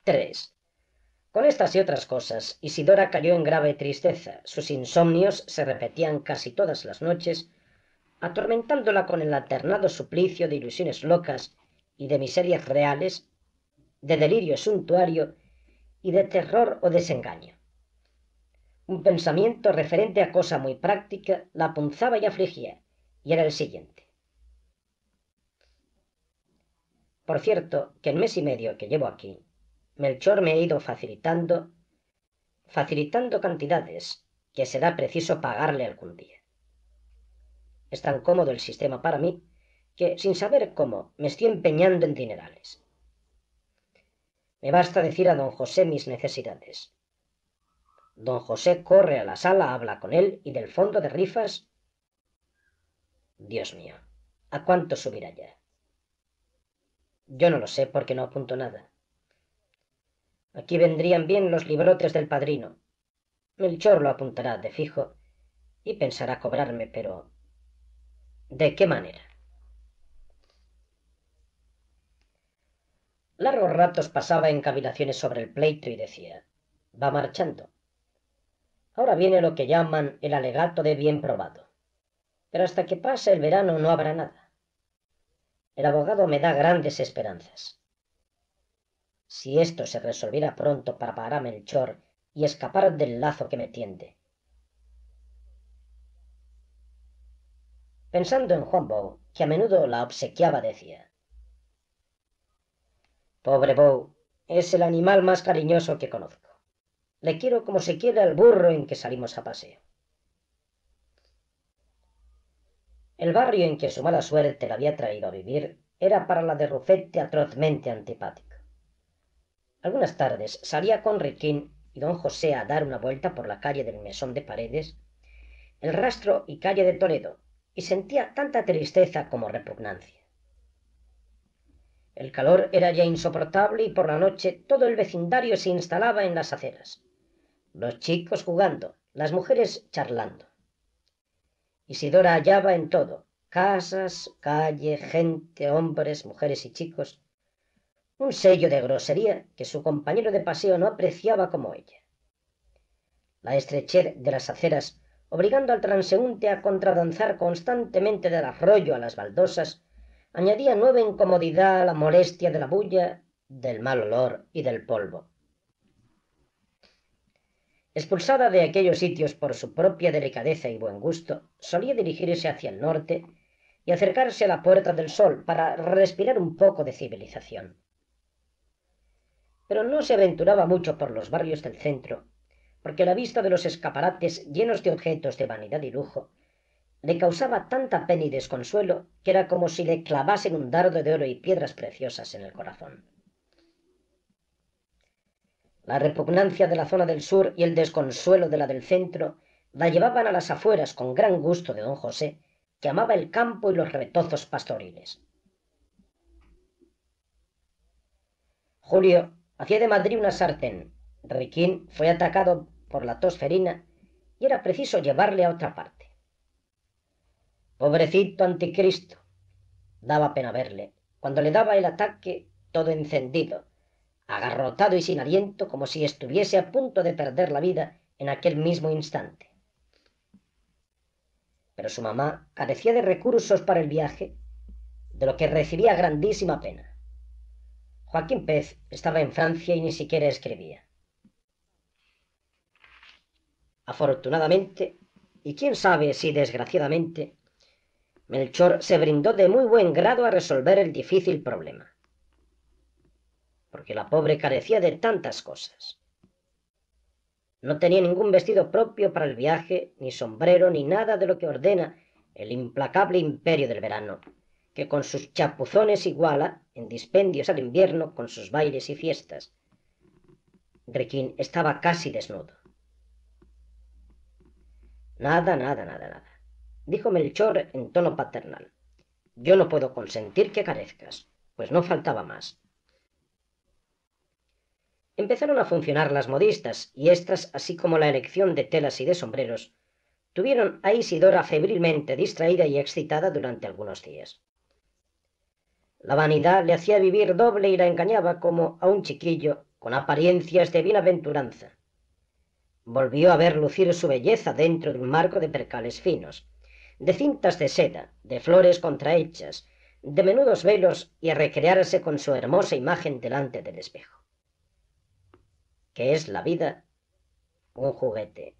3. Con estas y otras cosas, Isidora cayó en grave tristeza. Sus insomnios se repetían casi todas las noches, atormentándola con el alternado suplicio de ilusiones locas y de miserias reales, de delirio suntuario y de terror o desengaño. Un pensamiento referente a cosa muy práctica la punzaba y afligía, y era el siguiente. Por cierto, que el mes y medio que llevo aquí, Melchor me ha ido facilitando, facilitando cantidades que será preciso pagarle algún día. Es tan cómodo el sistema para mí que, sin saber cómo, me estoy empeñando en dinerales. Me basta decir a don José mis necesidades, Don José corre a la sala, habla con él y del fondo de rifas... Dios mío, ¿a cuánto subirá ya? Yo no lo sé porque no apunto nada. Aquí vendrían bien los librotes del padrino. Melchor lo apuntará de fijo y pensará cobrarme, pero... ¿De qué manera? Largos ratos pasaba en sobre el pleito y decía, va marchando. Ahora viene lo que llaman el alegato de bien probado. Pero hasta que pase el verano no habrá nada. El abogado me da grandes esperanzas. Si esto se resolviera pronto para parar a Melchor y escapar del lazo que me tiende. Pensando en Juan Bow, que a menudo la obsequiaba, decía. Pobre Bow, es el animal más cariñoso que conozco. Le quiero como se quiere al burro en que salimos a paseo. El barrio en que su mala suerte la había traído a vivir era para la de Rufete atrozmente antipático. Algunas tardes salía con Riquín y don José a dar una vuelta por la calle del Mesón de Paredes, el rastro y calle de Toledo, y sentía tanta tristeza como repugnancia. El calor era ya insoportable y por la noche todo el vecindario se instalaba en las aceras los chicos jugando, las mujeres charlando. Isidora hallaba en todo, casas, calle, gente, hombres, mujeres y chicos, un sello de grosería que su compañero de paseo no apreciaba como ella. La estrechez de las aceras, obligando al transeúnte a contradanzar constantemente del arroyo a las baldosas, añadía nueva incomodidad a la molestia de la bulla, del mal olor y del polvo. Expulsada de aquellos sitios por su propia delicadeza y buen gusto, solía dirigirse hacia el norte y acercarse a la Puerta del Sol para respirar un poco de civilización. Pero no se aventuraba mucho por los barrios del centro, porque la vista de los escaparates llenos de objetos de vanidad y lujo le causaba tanta pena y desconsuelo que era como si le clavasen un dardo de oro y piedras preciosas en el corazón. La repugnancia de la zona del sur y el desconsuelo de la del centro la llevaban a las afueras con gran gusto de don José, que amaba el campo y los retozos pastoriles. Julio hacía de Madrid una sartén. Riquín fue atacado por la tosferina y era preciso llevarle a otra parte. Pobrecito anticristo. Daba pena verle. Cuando le daba el ataque, todo encendido, agarrotado y sin aliento, como si estuviese a punto de perder la vida en aquel mismo instante. Pero su mamá carecía de recursos para el viaje, de lo que recibía grandísima pena. Joaquín Pez estaba en Francia y ni siquiera escribía. Afortunadamente, y quién sabe si desgraciadamente, Melchor se brindó de muy buen grado a resolver el difícil problema porque la pobre carecía de tantas cosas. No tenía ningún vestido propio para el viaje, ni sombrero, ni nada de lo que ordena el implacable imperio del verano, que con sus chapuzones iguala en dispendios al invierno con sus bailes y fiestas. Requín estaba casi desnudo. Nada, nada, nada, nada, dijo Melchor en tono paternal. Yo no puedo consentir que carezcas, pues no faltaba más empezaron a funcionar las modistas, y éstas, así como la elección de telas y de sombreros, tuvieron a Isidora febrilmente distraída y excitada durante algunos días. La vanidad le hacía vivir doble y la engañaba como a un chiquillo con apariencias de bienaventuranza. Volvió a ver lucir su belleza dentro de un marco de percales finos, de cintas de seda, de flores contrahechas, de menudos velos y a recrearse con su hermosa imagen delante del espejo que es la vida, un juguete.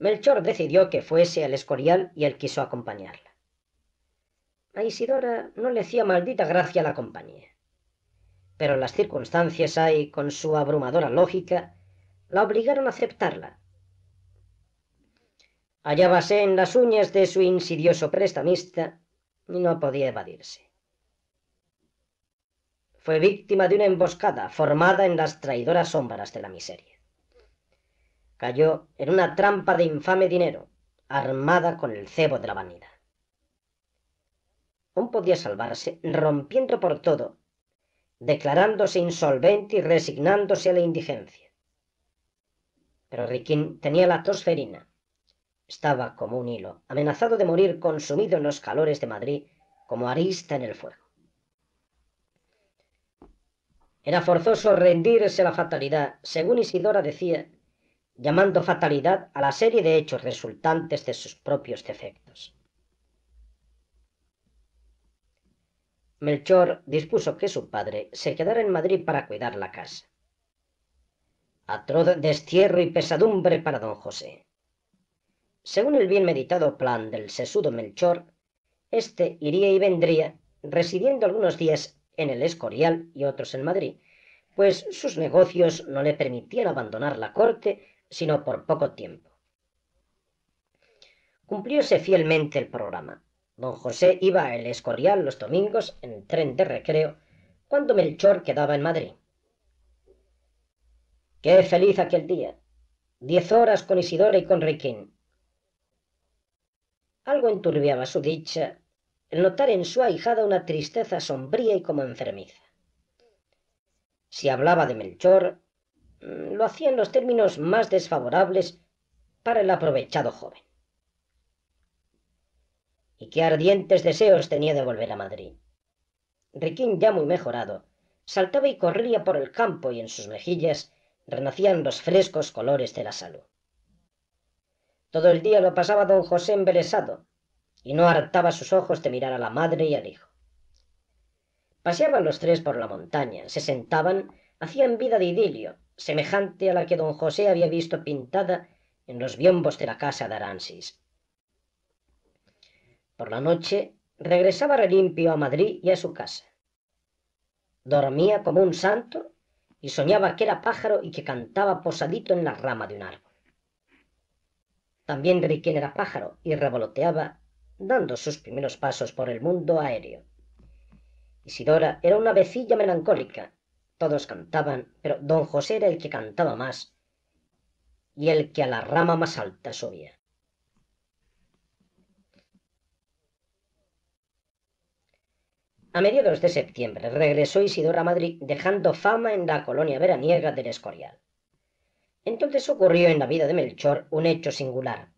Melchor decidió que fuese al Escorial y él quiso acompañarla. A Isidora no le hacía maldita gracia la compañía, pero las circunstancias hay, con su abrumadora lógica, la obligaron a aceptarla. Hallábase en las uñas de su insidioso prestamista y no podía evadirse fue víctima de una emboscada formada en las traidoras sombras de la miseria. Cayó en una trampa de infame dinero, armada con el cebo de la vanidad. Aún podía salvarse rompiendo por todo, declarándose insolvente y resignándose a la indigencia. Pero Riquín tenía la tosferina. Estaba como un hilo, amenazado de morir consumido en los calores de Madrid, como arista en el fuego. Era forzoso rendirse a la fatalidad, según Isidora decía, llamando fatalidad a la serie de hechos resultantes de sus propios defectos. Melchor dispuso que su padre se quedara en Madrid para cuidar la casa. Atroz destierro y pesadumbre para don José. Según el bien meditado plan del sesudo Melchor, éste iría y vendría, residiendo algunos días en el Escorial y otros en Madrid, pues sus negocios no le permitían abandonar la corte sino por poco tiempo. Cumplióse fielmente el programa. Don José iba al Escorial los domingos en tren de recreo, cuando Melchor quedaba en Madrid. Qué feliz aquel día. Diez horas con Isidora y con Riquín. Algo enturbiaba su dicha notar en su ahijada una tristeza sombría y como enfermiza. Si hablaba de Melchor, mm, lo hacía en los términos más desfavorables para el aprovechado joven. Y qué ardientes deseos tenía de volver a Madrid. Riquín, ya muy mejorado, saltaba y corría por el campo y en sus mejillas renacían los frescos colores de la salud. Todo el día lo pasaba don José embelesado, y no hartaba sus ojos de mirar a la madre y al hijo. Paseaban los tres por la montaña, se sentaban, hacían vida de idilio, semejante a la que don José había visto pintada en los biombos de la casa de Aransis. Por la noche regresaba relimpio a Madrid y a su casa. Dormía como un santo y soñaba que era pájaro y que cantaba posadito en la rama de un árbol. También Riquel era pájaro y revoloteaba dando sus primeros pasos por el mundo aéreo. Isidora era una vecilla melancólica. Todos cantaban, pero don José era el que cantaba más y el que a la rama más alta subía. A mediados de septiembre regresó Isidora a Madrid dejando fama en la colonia veraniega del Escorial. Entonces ocurrió en la vida de Melchor un hecho singular.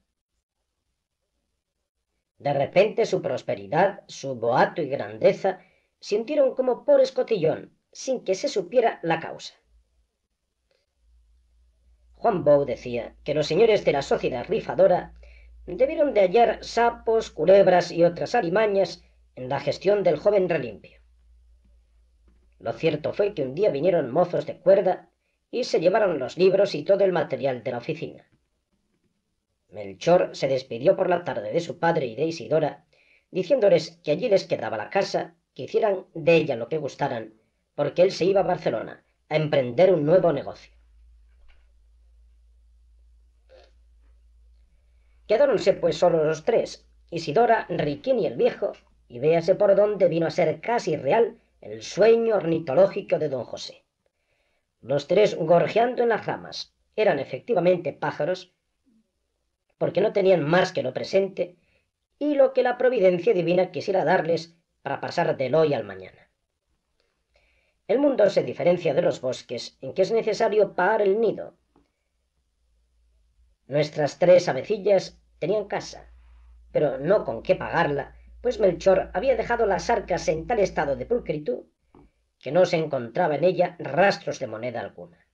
De repente su prosperidad, su boato y grandeza sintieron como por escotillón, sin que se supiera la causa. Juan Bou decía que los señores de la sociedad rifadora debieron de hallar sapos, culebras y otras alimañas en la gestión del joven relimpio. Lo cierto fue que un día vinieron mozos de cuerda y se llevaron los libros y todo el material de la oficina. Melchor se despidió por la tarde de su padre y de Isidora, diciéndoles que allí les quedaba la casa, que hicieran de ella lo que gustaran, porque él se iba a Barcelona a emprender un nuevo negocio. Quedáronse pues solo los tres, Isidora, Riquín y el viejo, y véase por dónde vino a ser casi real el sueño ornitológico de don José. Los tres gorjeando en las ramas eran efectivamente pájaros porque no tenían más que lo presente y lo que la providencia divina quisiera darles para pasar del hoy al mañana. El mundo se diferencia de los bosques en que es necesario pagar el nido. Nuestras tres avecillas tenían casa, pero no con qué pagarla, pues Melchor había dejado las arcas en tal estado de pulcritud que no se encontraba en ella rastros de moneda alguna.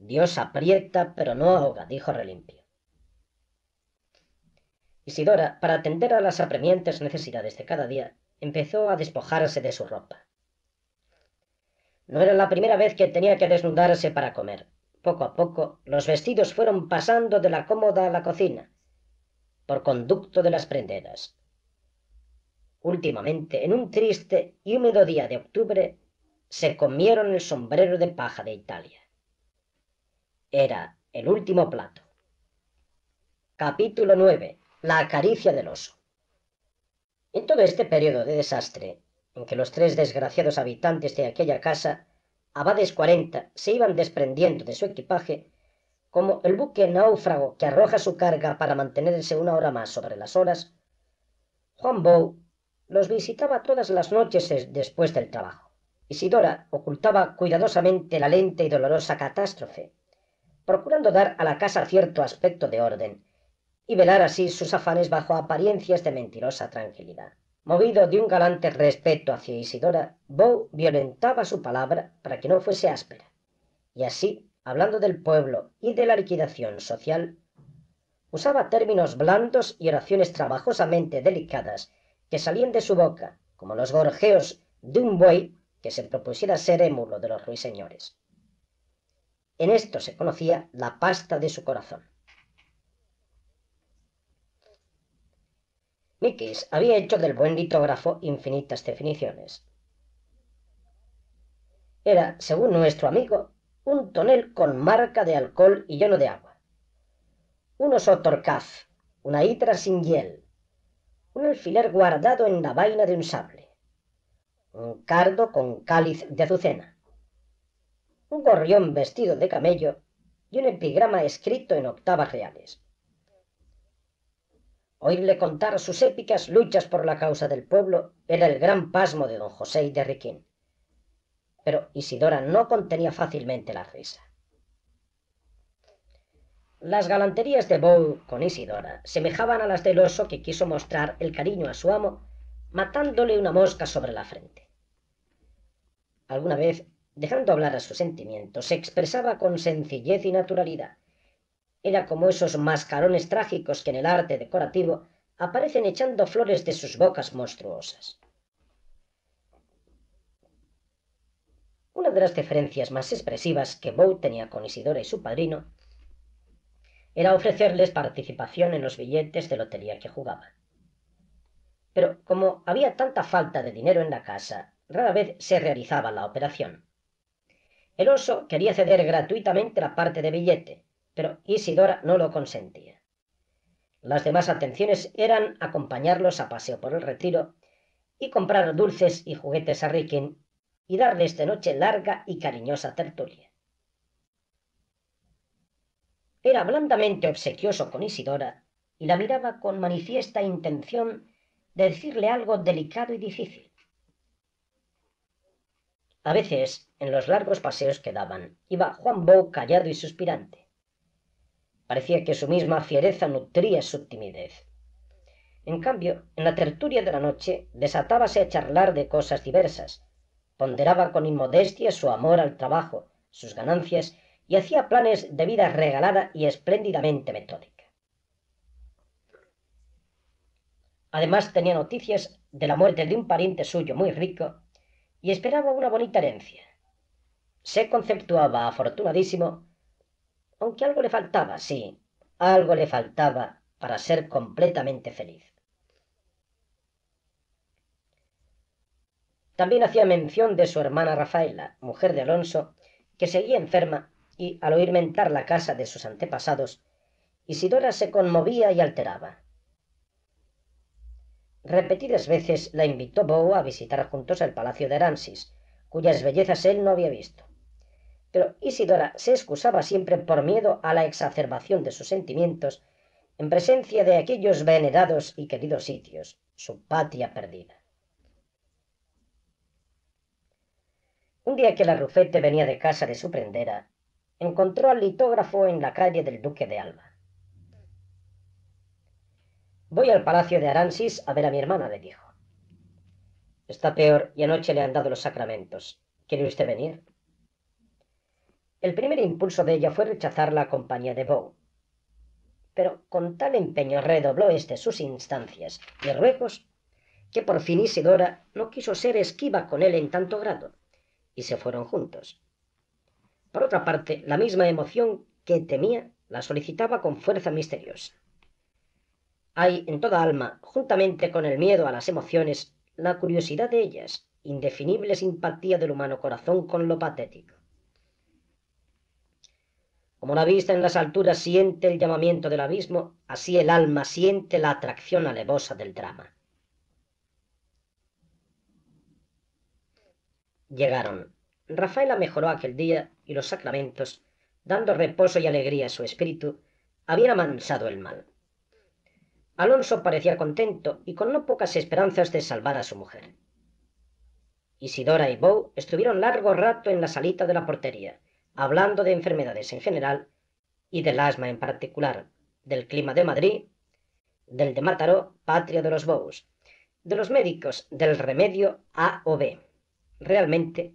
Dios aprieta, pero no ahoga, dijo Relimpio. Isidora, para atender a las apremiantes necesidades de cada día, empezó a despojarse de su ropa. No era la primera vez que tenía que desnudarse para comer. Poco a poco, los vestidos fueron pasando de la cómoda a la cocina, por conducto de las prenderas. Últimamente, en un triste y húmedo día de octubre, se comieron el sombrero de paja de Italia. Era el último plato. Capítulo 9. La acaricia del oso. En todo este periodo de desastre, en que los tres desgraciados habitantes de aquella casa, abades 40, se iban desprendiendo de su equipaje, como el buque náufrago que arroja su carga para mantenerse una hora más sobre las horas, Juan Bou los visitaba todas las noches después del trabajo. Isidora ocultaba cuidadosamente la lenta y dolorosa catástrofe, procurando dar a la casa cierto aspecto de orden, y velar así sus afanes bajo apariencias de mentirosa tranquilidad. Movido de un galante respeto hacia Isidora, Beau violentaba su palabra para que no fuese áspera. Y así, hablando del pueblo y de la liquidación social, usaba términos blandos y oraciones trabajosamente delicadas que salían de su boca, como los gorjeos de un buey que se propusiera ser émulo de los ruiseñores. En esto se conocía la pasta de su corazón. Mikis había hecho del buen litógrafo infinitas definiciones. Era, según nuestro amigo, un tonel con marca de alcohol y lleno de agua. Un oso una hitra sin hiel, un alfiler guardado en la vaina de un sable, un cardo con cáliz de azucena, un gorrión vestido de camello y un epigrama escrito en octavas reales. Oírle contar sus épicas luchas por la causa del pueblo era el gran pasmo de don José y de Riquín. Pero Isidora no contenía fácilmente la risa. Las galanterías de Bow con Isidora semejaban a las del oso que quiso mostrar el cariño a su amo matándole una mosca sobre la frente. Alguna vez Dejando hablar a sus sentimientos, se expresaba con sencillez y naturalidad. Era como esos mascarones trágicos que en el arte decorativo aparecen echando flores de sus bocas monstruosas. Una de las diferencias más expresivas que Bow tenía con Isidora y su padrino era ofrecerles participación en los billetes de lotería que jugaban. Pero como había tanta falta de dinero en la casa, rara vez se realizaba la operación. El oso quería ceder gratuitamente la parte de billete, pero Isidora no lo consentía. Las demás atenciones eran acompañarlos a paseo por el retiro y comprar dulces y juguetes a Rikin y darle esta noche larga y cariñosa tertulia. Era blandamente obsequioso con Isidora y la miraba con manifiesta intención de decirle algo delicado y difícil. A veces, en los largos paseos que daban, iba Juan Bou callado y suspirante. Parecía que su misma fiereza nutría su timidez. En cambio, en la tertulia de la noche desatábase a charlar de cosas diversas, ponderaba con inmodestia su amor al trabajo, sus ganancias y hacía planes de vida regalada y espléndidamente metódica. Además tenía noticias de la muerte de un pariente suyo muy rico y esperaba una bonita herencia. Se conceptuaba afortunadísimo, aunque algo le faltaba, sí, algo le faltaba para ser completamente feliz. También hacía mención de su hermana Rafaela, mujer de Alonso, que seguía enferma y al oír mentar la casa de sus antepasados, Isidora se conmovía y alteraba. Repetidas veces la invitó boa a visitar juntos el palacio de Ramsis, cuyas bellezas él no había visto. Pero Isidora se excusaba siempre por miedo a la exacerbación de sus sentimientos en presencia de aquellos venerados y queridos sitios, su patria perdida. Un día que la Rufete venía de casa de su prendera, encontró al litógrafo en la calle del Duque de Alba. Voy al palacio de Aransis a ver a mi hermana, le dijo. Está peor y anoche le han dado los sacramentos. ¿Quiere usted venir? El primer impulso de ella fue rechazar la compañía de Bow. Pero con tal empeño redobló este sus instancias y ruegos que por fin Isidora no quiso ser esquiva con él en tanto grado, y se fueron juntos. Por otra parte, la misma emoción que temía la solicitaba con fuerza misteriosa hay en toda alma, juntamente con el miedo a las emociones, la curiosidad de ellas, indefinible simpatía del humano corazón con lo patético. Como la vista en las alturas siente el llamamiento del abismo, así el alma siente la atracción alevosa del drama. Llegaron. Rafaela mejoró aquel día y los sacramentos, dando reposo y alegría a su espíritu, habían amansado el mal. Alonso parecía contento y con no pocas esperanzas de salvar a su mujer. Isidora y Bou estuvieron largo rato en la salita de la portería, hablando de enfermedades en general y del asma en particular, del clima de Madrid, del de Mátaro, patria de los Bous, de los médicos, del remedio A o B. Realmente,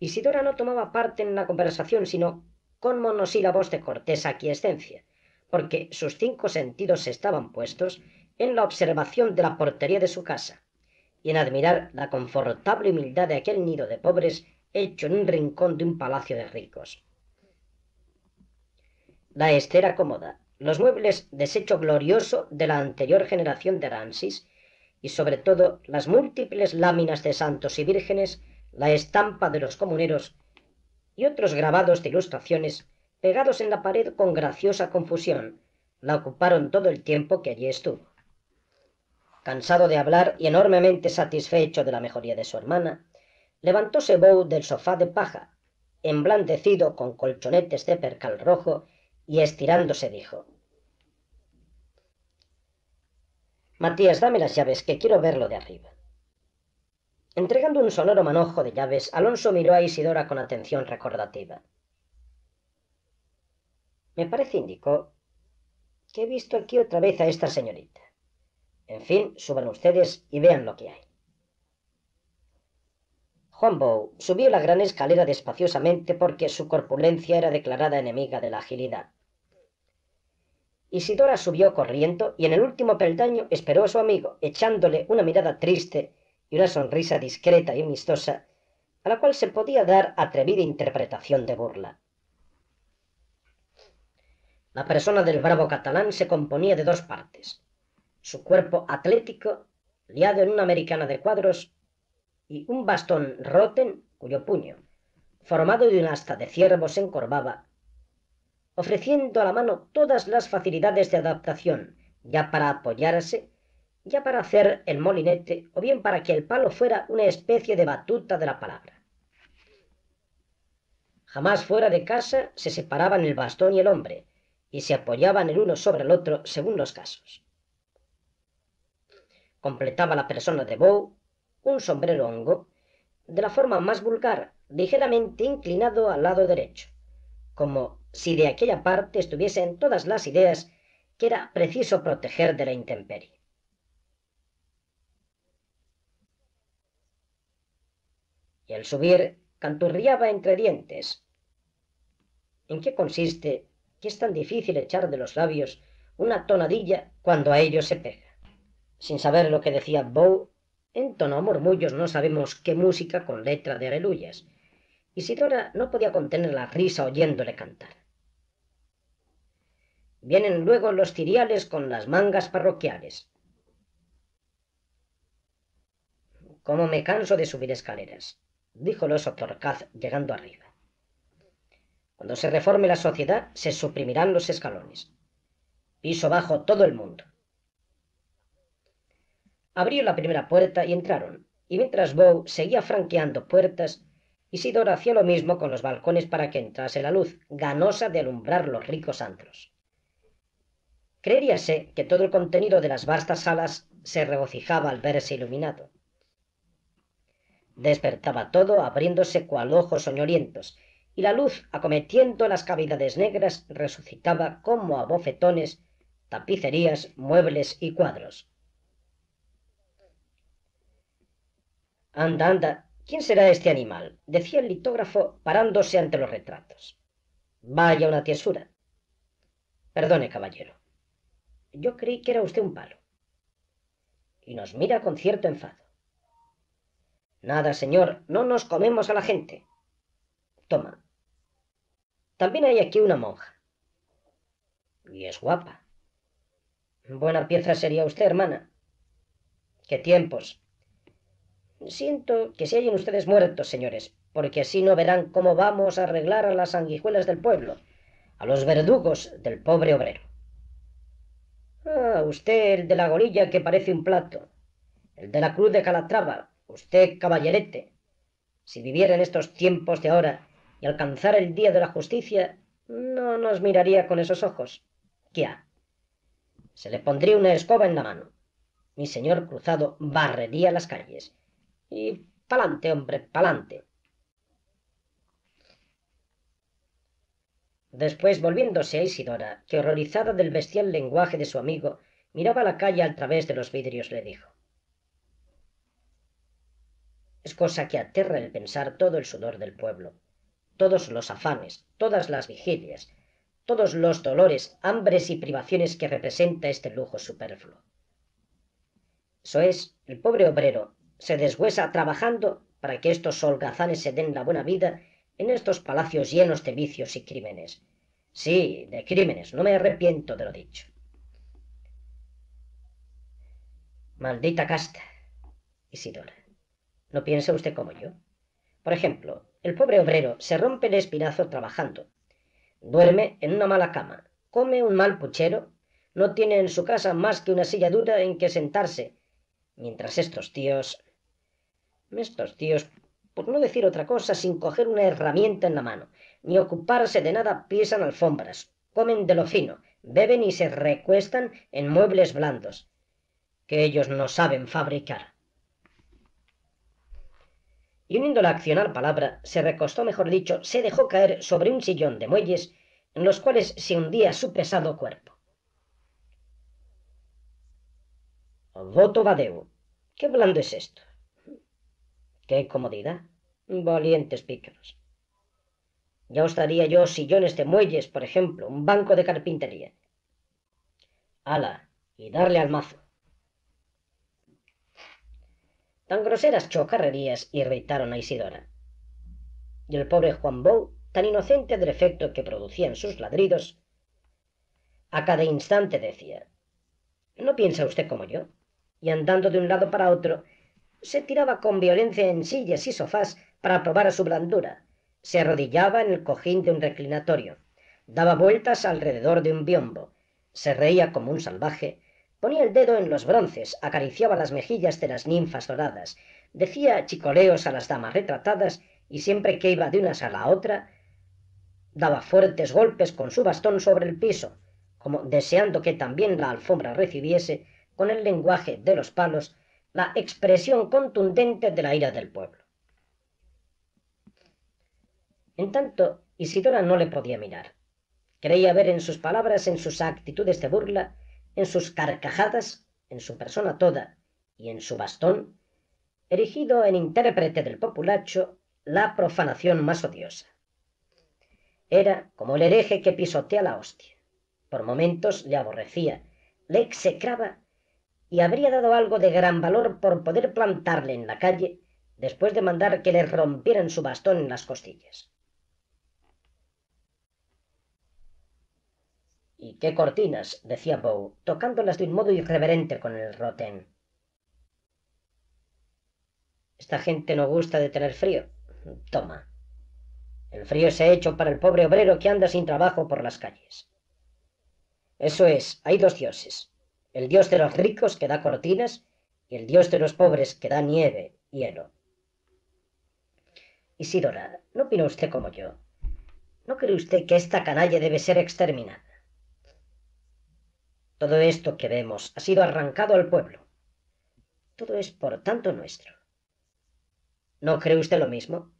Isidora no tomaba parte en la conversación, sino con monosílabos de cortés aquiescencia, porque sus cinco sentidos estaban puestos en la observación de la portería de su casa y en admirar la confortable humildad de aquel nido de pobres hecho en un rincón de un palacio de ricos. La estera cómoda, los muebles desecho glorioso de la anterior generación de Aransis y sobre todo las múltiples láminas de santos y vírgenes, la estampa de los comuneros y otros grabados de ilustraciones pegados en la pared con graciosa confusión. La ocuparon todo el tiempo que allí estuvo. Cansado de hablar y enormemente satisfecho de la mejoría de su hermana, levantóse Bou del sofá de paja, emblandecido con colchonetes de percal rojo, y estirándose dijo: Matías, dame las llaves, que quiero verlo de arriba. Entregando un sonoro manojo de llaves, Alonso miró a Isidora con atención recordativa. Me parece, indicó, que he visto aquí otra vez a esta señorita. En fin, suban ustedes y vean lo que hay. Juan bow subió la gran escalera despaciosamente porque su corpulencia era declarada enemiga de la agilidad. Isidora subió corriendo y en el último peldaño esperó a su amigo, echándole una mirada triste y una sonrisa discreta y amistosa, a la cual se podía dar atrevida interpretación de burla. La persona del bravo catalán se componía de dos partes. Su cuerpo atlético, liado en una americana de cuadros, y un bastón roten, cuyo puño, formado de un asta de ciervo, se encorvaba, ofreciendo a la mano todas las facilidades de adaptación, ya para apoyarse, ya para hacer el molinete, o bien para que el palo fuera una especie de batuta de la palabra. Jamás fuera de casa se separaban el bastón y el hombre, y se apoyaban el uno sobre el otro según los casos. Completaba la persona de Bow un sombrero hongo, de la forma más vulgar, ligeramente inclinado al lado derecho, como si de aquella parte estuviesen todas las ideas que era preciso proteger de la intemperie. Y al subir, canturriaba entre dientes. ¿En qué consiste que es tan difícil echar de los labios una tonadilla cuando a ellos se pega. Sin saber lo que decía Bow, entonó a murmullos no sabemos qué música con letra de aleluyas. Isidora no podía contener la risa oyéndole cantar. Vienen luego los ciriales con las mangas parroquiales. Cómo me canso de subir escaleras, dijo el oso Torcaz llegando arriba. Cuando se reforme la sociedad, se suprimirán los escalones. Piso bajo todo el mundo. Abrió la primera puerta y entraron, y mientras Bow seguía franqueando puertas, Isidora hacía lo mismo con los balcones para que entrase la luz, ganosa de alumbrar los ricos antros. Creeríase que todo el contenido de las vastas salas se regocijaba al verse iluminado. Despertaba todo abriéndose cual ojos soñolientos, y la luz, acometiendo las cavidades negras, resucitaba como a bofetones tapicerías, muebles y cuadros. Anda, anda, ¿quién será este animal? decía el litógrafo parándose ante los retratos. Vaya una tiesura. Perdone, caballero. Yo creí que era usted un palo. Y nos mira con cierto enfado. Nada, señor, no nos comemos a la gente. Toma. También hay aquí una monja. Y es guapa. Buena pieza sería usted, hermana. Qué tiempos. Siento que se hayan ustedes muertos, señores, porque así no verán cómo vamos a arreglar a las sanguijuelas del pueblo, a los verdugos del pobre obrero. Ah, usted el de la gorilla que parece un plato, el de la cruz de Calatrava, usted caballerete. Si viviera en estos tiempos de ahora, y alcanzar el día de la justicia, no nos miraría con esos ojos. ¿Qué Se le pondría una escoba en la mano. Mi señor cruzado barrería las calles. Y pa'lante, hombre, pa'lante. Después, volviéndose a Isidora, que horrorizada del bestial lenguaje de su amigo, miraba la calle al través de los vidrios, le dijo. Es cosa que aterra el pensar todo el sudor del pueblo, todos los afanes, todas las vigilias, todos los dolores, hambres y privaciones que representa este lujo superfluo. Eso es, el pobre obrero se deshuesa trabajando para que estos holgazanes se den la buena vida en estos palacios llenos de vicios y crímenes. Sí, de crímenes, no me arrepiento de lo dicho. Maldita casta, Isidora. ¿No piensa usted como yo? Por ejemplo, el pobre obrero se rompe el espinazo trabajando. Duerme en una mala cama, come un mal puchero, no tiene en su casa más que una silla dura en que sentarse, mientras estos tíos... Estos tíos, por no decir otra cosa, sin coger una herramienta en la mano, ni ocuparse de nada, pisan alfombras, comen de lo fino, beben y se recuestan en muebles blandos, que ellos no saben fabricar y uniendo la accionar palabra, se recostó, mejor dicho, se dejó caer sobre un sillón de muelles en los cuales se hundía su pesado cuerpo. Voto badeu. ¿Qué blando es esto? ¡Qué comodidad! Valientes pícaros. Ya os daría yo sillones de muelles, por ejemplo, un banco de carpintería. ¡Hala! y darle al mazo. Tan groseras chocarrerías irritaron a Isidora. Y el pobre Juan Bou, tan inocente del efecto que producían sus ladridos, a cada instante decía, ¿no piensa usted como yo? Y andando de un lado para otro, se tiraba con violencia en sillas y sofás para probar a su blandura. Se arrodillaba en el cojín de un reclinatorio, daba vueltas alrededor de un biombo, se reía como un salvaje Ponía el dedo en los bronces, acariciaba las mejillas de las ninfas doradas, decía chicoleos a las damas retratadas y siempre que iba de una sala a otra, daba fuertes golpes con su bastón sobre el piso, como deseando que también la alfombra recibiese, con el lenguaje de los palos, la expresión contundente de la ira del pueblo. En tanto, Isidora no le podía mirar. Creía ver en sus palabras, en sus actitudes de burla, en sus carcajadas, en su persona toda y en su bastón, erigido en intérprete del populacho, la profanación más odiosa. Era como el hereje que pisotea la hostia. Por momentos le aborrecía, le execraba y habría dado algo de gran valor por poder plantarle en la calle después de mandar que le rompieran su bastón en las costillas. ¿Y qué cortinas? decía Bow, tocándolas de un modo irreverente con el rotén. Esta gente no gusta de tener frío. Toma. El frío se ha hecho para el pobre obrero que anda sin trabajo por las calles. Eso es, hay dos dioses. El dios de los ricos que da cortinas y el dios de los pobres que da nieve, hielo. Isidora, ¿no opina usted como yo? ¿No cree usted que esta canalla debe ser exterminada? Todo esto que vemos ha sido arrancado al pueblo. Todo es, por tanto, nuestro. ¿No cree usted lo mismo?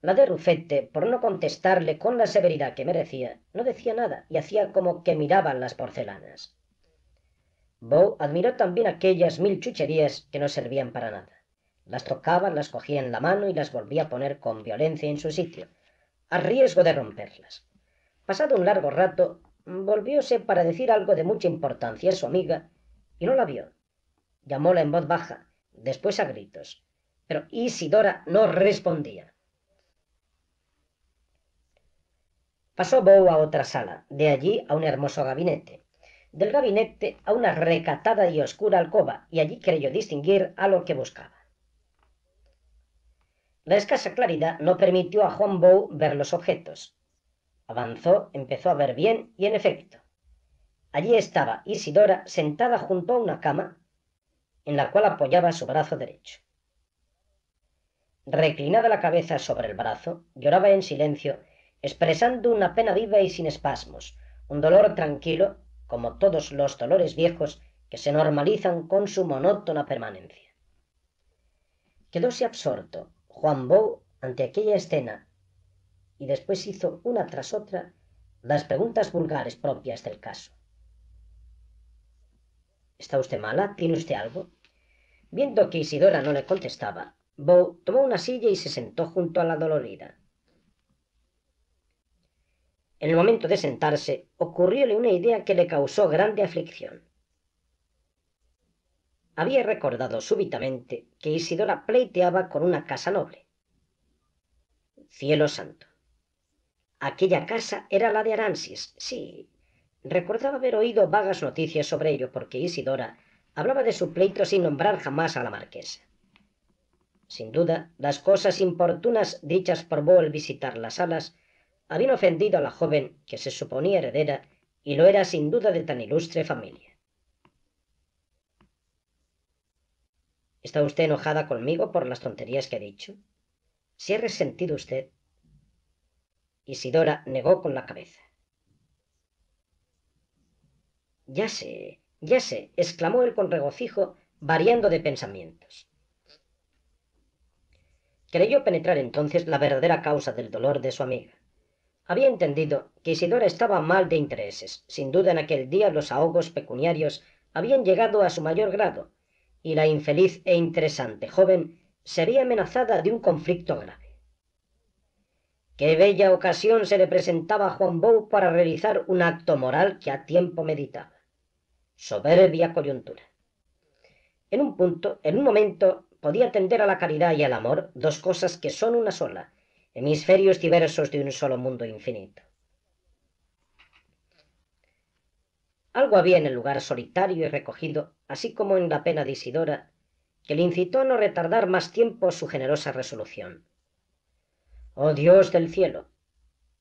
La de Rufete, por no contestarle con la severidad que merecía, no decía nada y hacía como que miraban las porcelanas. Bo admiró también aquellas mil chucherías que no servían para nada. Las tocaba, las cogía en la mano y las volvía a poner con violencia en su sitio, a riesgo de romperlas. Pasado un largo rato, volvióse para decir algo de mucha importancia a su amiga y no la vio. Llamóla en voz baja, después a gritos, pero Isidora no respondía. Pasó Bow a otra sala, de allí a un hermoso gabinete, del gabinete a una recatada y oscura alcoba, y allí creyó distinguir a lo que buscaba. La escasa claridad no permitió a Juan Bow ver los objetos, Avanzó, empezó a ver bien y en efecto. Allí estaba Isidora sentada junto a una cama en la cual apoyaba su brazo derecho. Reclinada la cabeza sobre el brazo, lloraba en silencio, expresando una pena viva y sin espasmos, un dolor tranquilo, como todos los dolores viejos que se normalizan con su monótona permanencia. Quedóse absorto Juan Bou ante aquella escena y después hizo una tras otra las preguntas vulgares propias del caso. ¿Está usted mala? ¿Tiene usted algo? Viendo que Isidora no le contestaba, Bo tomó una silla y se sentó junto a la dolorida. En el momento de sentarse, ocurrióle una idea que le causó grande aflicción. Había recordado súbitamente que Isidora pleiteaba con una casa noble. Cielo santo. Aquella casa era la de Aransis, sí. Recordaba haber oído vagas noticias sobre ello porque Isidora hablaba de su pleito sin nombrar jamás a la marquesa. Sin duda, las cosas importunas dichas por Bo al visitar las salas habían ofendido a la joven que se suponía heredera y lo era sin duda de tan ilustre familia. ¿Está usted enojada conmigo por las tonterías que he dicho? ¿Se ha resentido usted? Isidora negó con la cabeza. Ya sé, ya sé, exclamó él con regocijo, variando de pensamientos. Creyó penetrar entonces la verdadera causa del dolor de su amiga. Había entendido que Isidora estaba mal de intereses. Sin duda en aquel día los ahogos pecuniarios habían llegado a su mayor grado, y la infeliz e interesante joven sería amenazada de un conflicto grave. Qué bella ocasión se le presentaba a Juan Bou para realizar un acto moral que a tiempo meditaba. Soberbia coyuntura. En un punto, en un momento, podía atender a la caridad y al amor, dos cosas que son una sola, hemisferios diversos de un solo mundo infinito. Algo había en el lugar solitario y recogido, así como en la pena de Isidora, que le incitó a no retardar más tiempo su generosa resolución Oh Dios del cielo.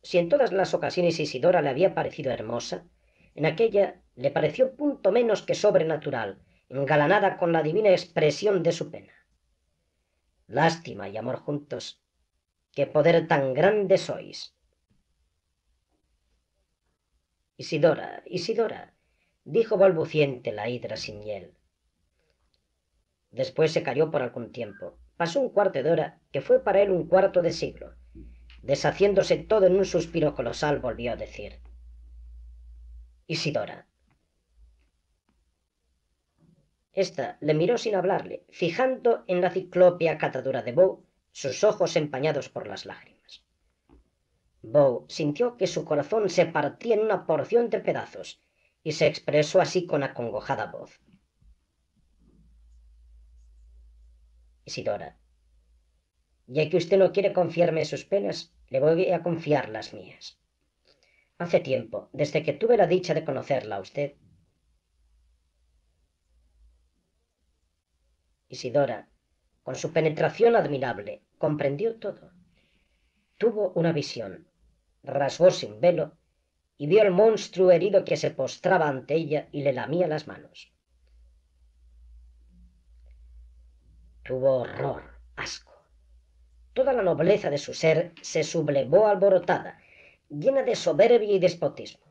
Si en todas las ocasiones Isidora le había parecido hermosa, en aquella le pareció punto menos que sobrenatural, engalanada con la divina expresión de su pena. Lástima y amor juntos. Qué poder tan grande sois. Isidora, Isidora, dijo balbuciente la hidra sin hiel. Después se cayó por algún tiempo. Pasó un cuarto de hora, que fue para él un cuarto de siglo, deshaciéndose todo en un suspiro colosal, volvió a decir. Isidora. Esta le miró sin hablarle, fijando en la ciclopia catadura de Beau sus ojos empañados por las lágrimas. Beau sintió que su corazón se partía en una porción de pedazos y se expresó así con acongojada voz. Isidora, ya que usted no quiere confiarme sus penas, le voy a confiar las mías. Hace tiempo, desde que tuve la dicha de conocerla a usted, Isidora, con su penetración admirable, comprendió todo. Tuvo una visión, rasgó sin velo y vio al monstruo herido que se postraba ante ella y le lamía las manos. Tuvo horror, asco Toda la nobleza de su ser se sublevó alborotada, llena de soberbia y despotismo.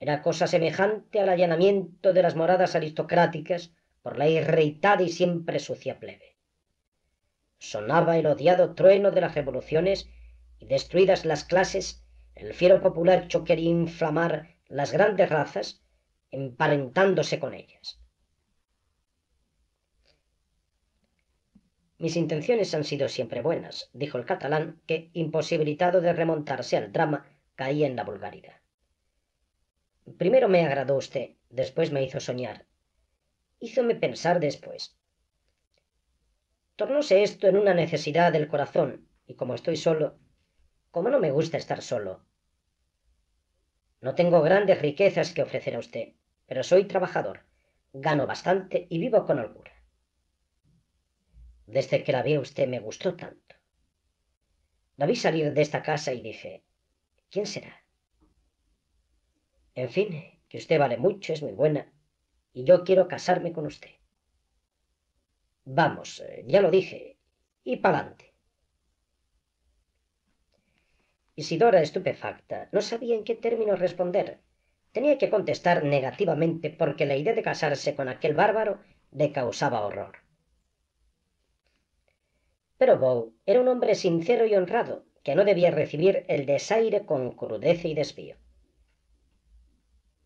Era cosa semejante al allanamiento de las moradas aristocráticas por la irritada y siempre sucia plebe. Sonaba el odiado trueno de las revoluciones y destruidas las clases, el fiero popular choquería inflamar las grandes razas, emparentándose con ellas. Mis intenciones han sido siempre buenas, dijo el catalán, que, imposibilitado de remontarse al drama, caía en la vulgaridad. Primero me agradó usted, después me hizo soñar. Hízome pensar después. Tornóse esto en una necesidad del corazón, y como estoy solo, como no me gusta estar solo. No tengo grandes riquezas que ofrecer a usted, pero soy trabajador, gano bastante y vivo con holgura. Desde que la vi a usted me gustó tanto. La vi salir de esta casa y dije, ¿quién será? En fin, que usted vale mucho, es muy buena, y yo quiero casarme con usted. Vamos, eh, ya lo dije, y pa'lante. Isidora, estupefacta, no sabía en qué términos responder. Tenía que contestar negativamente porque la idea de casarse con aquel bárbaro le causaba horror. Pero Bow era un hombre sincero y honrado, que no debía recibir el desaire con crudeza y desvío.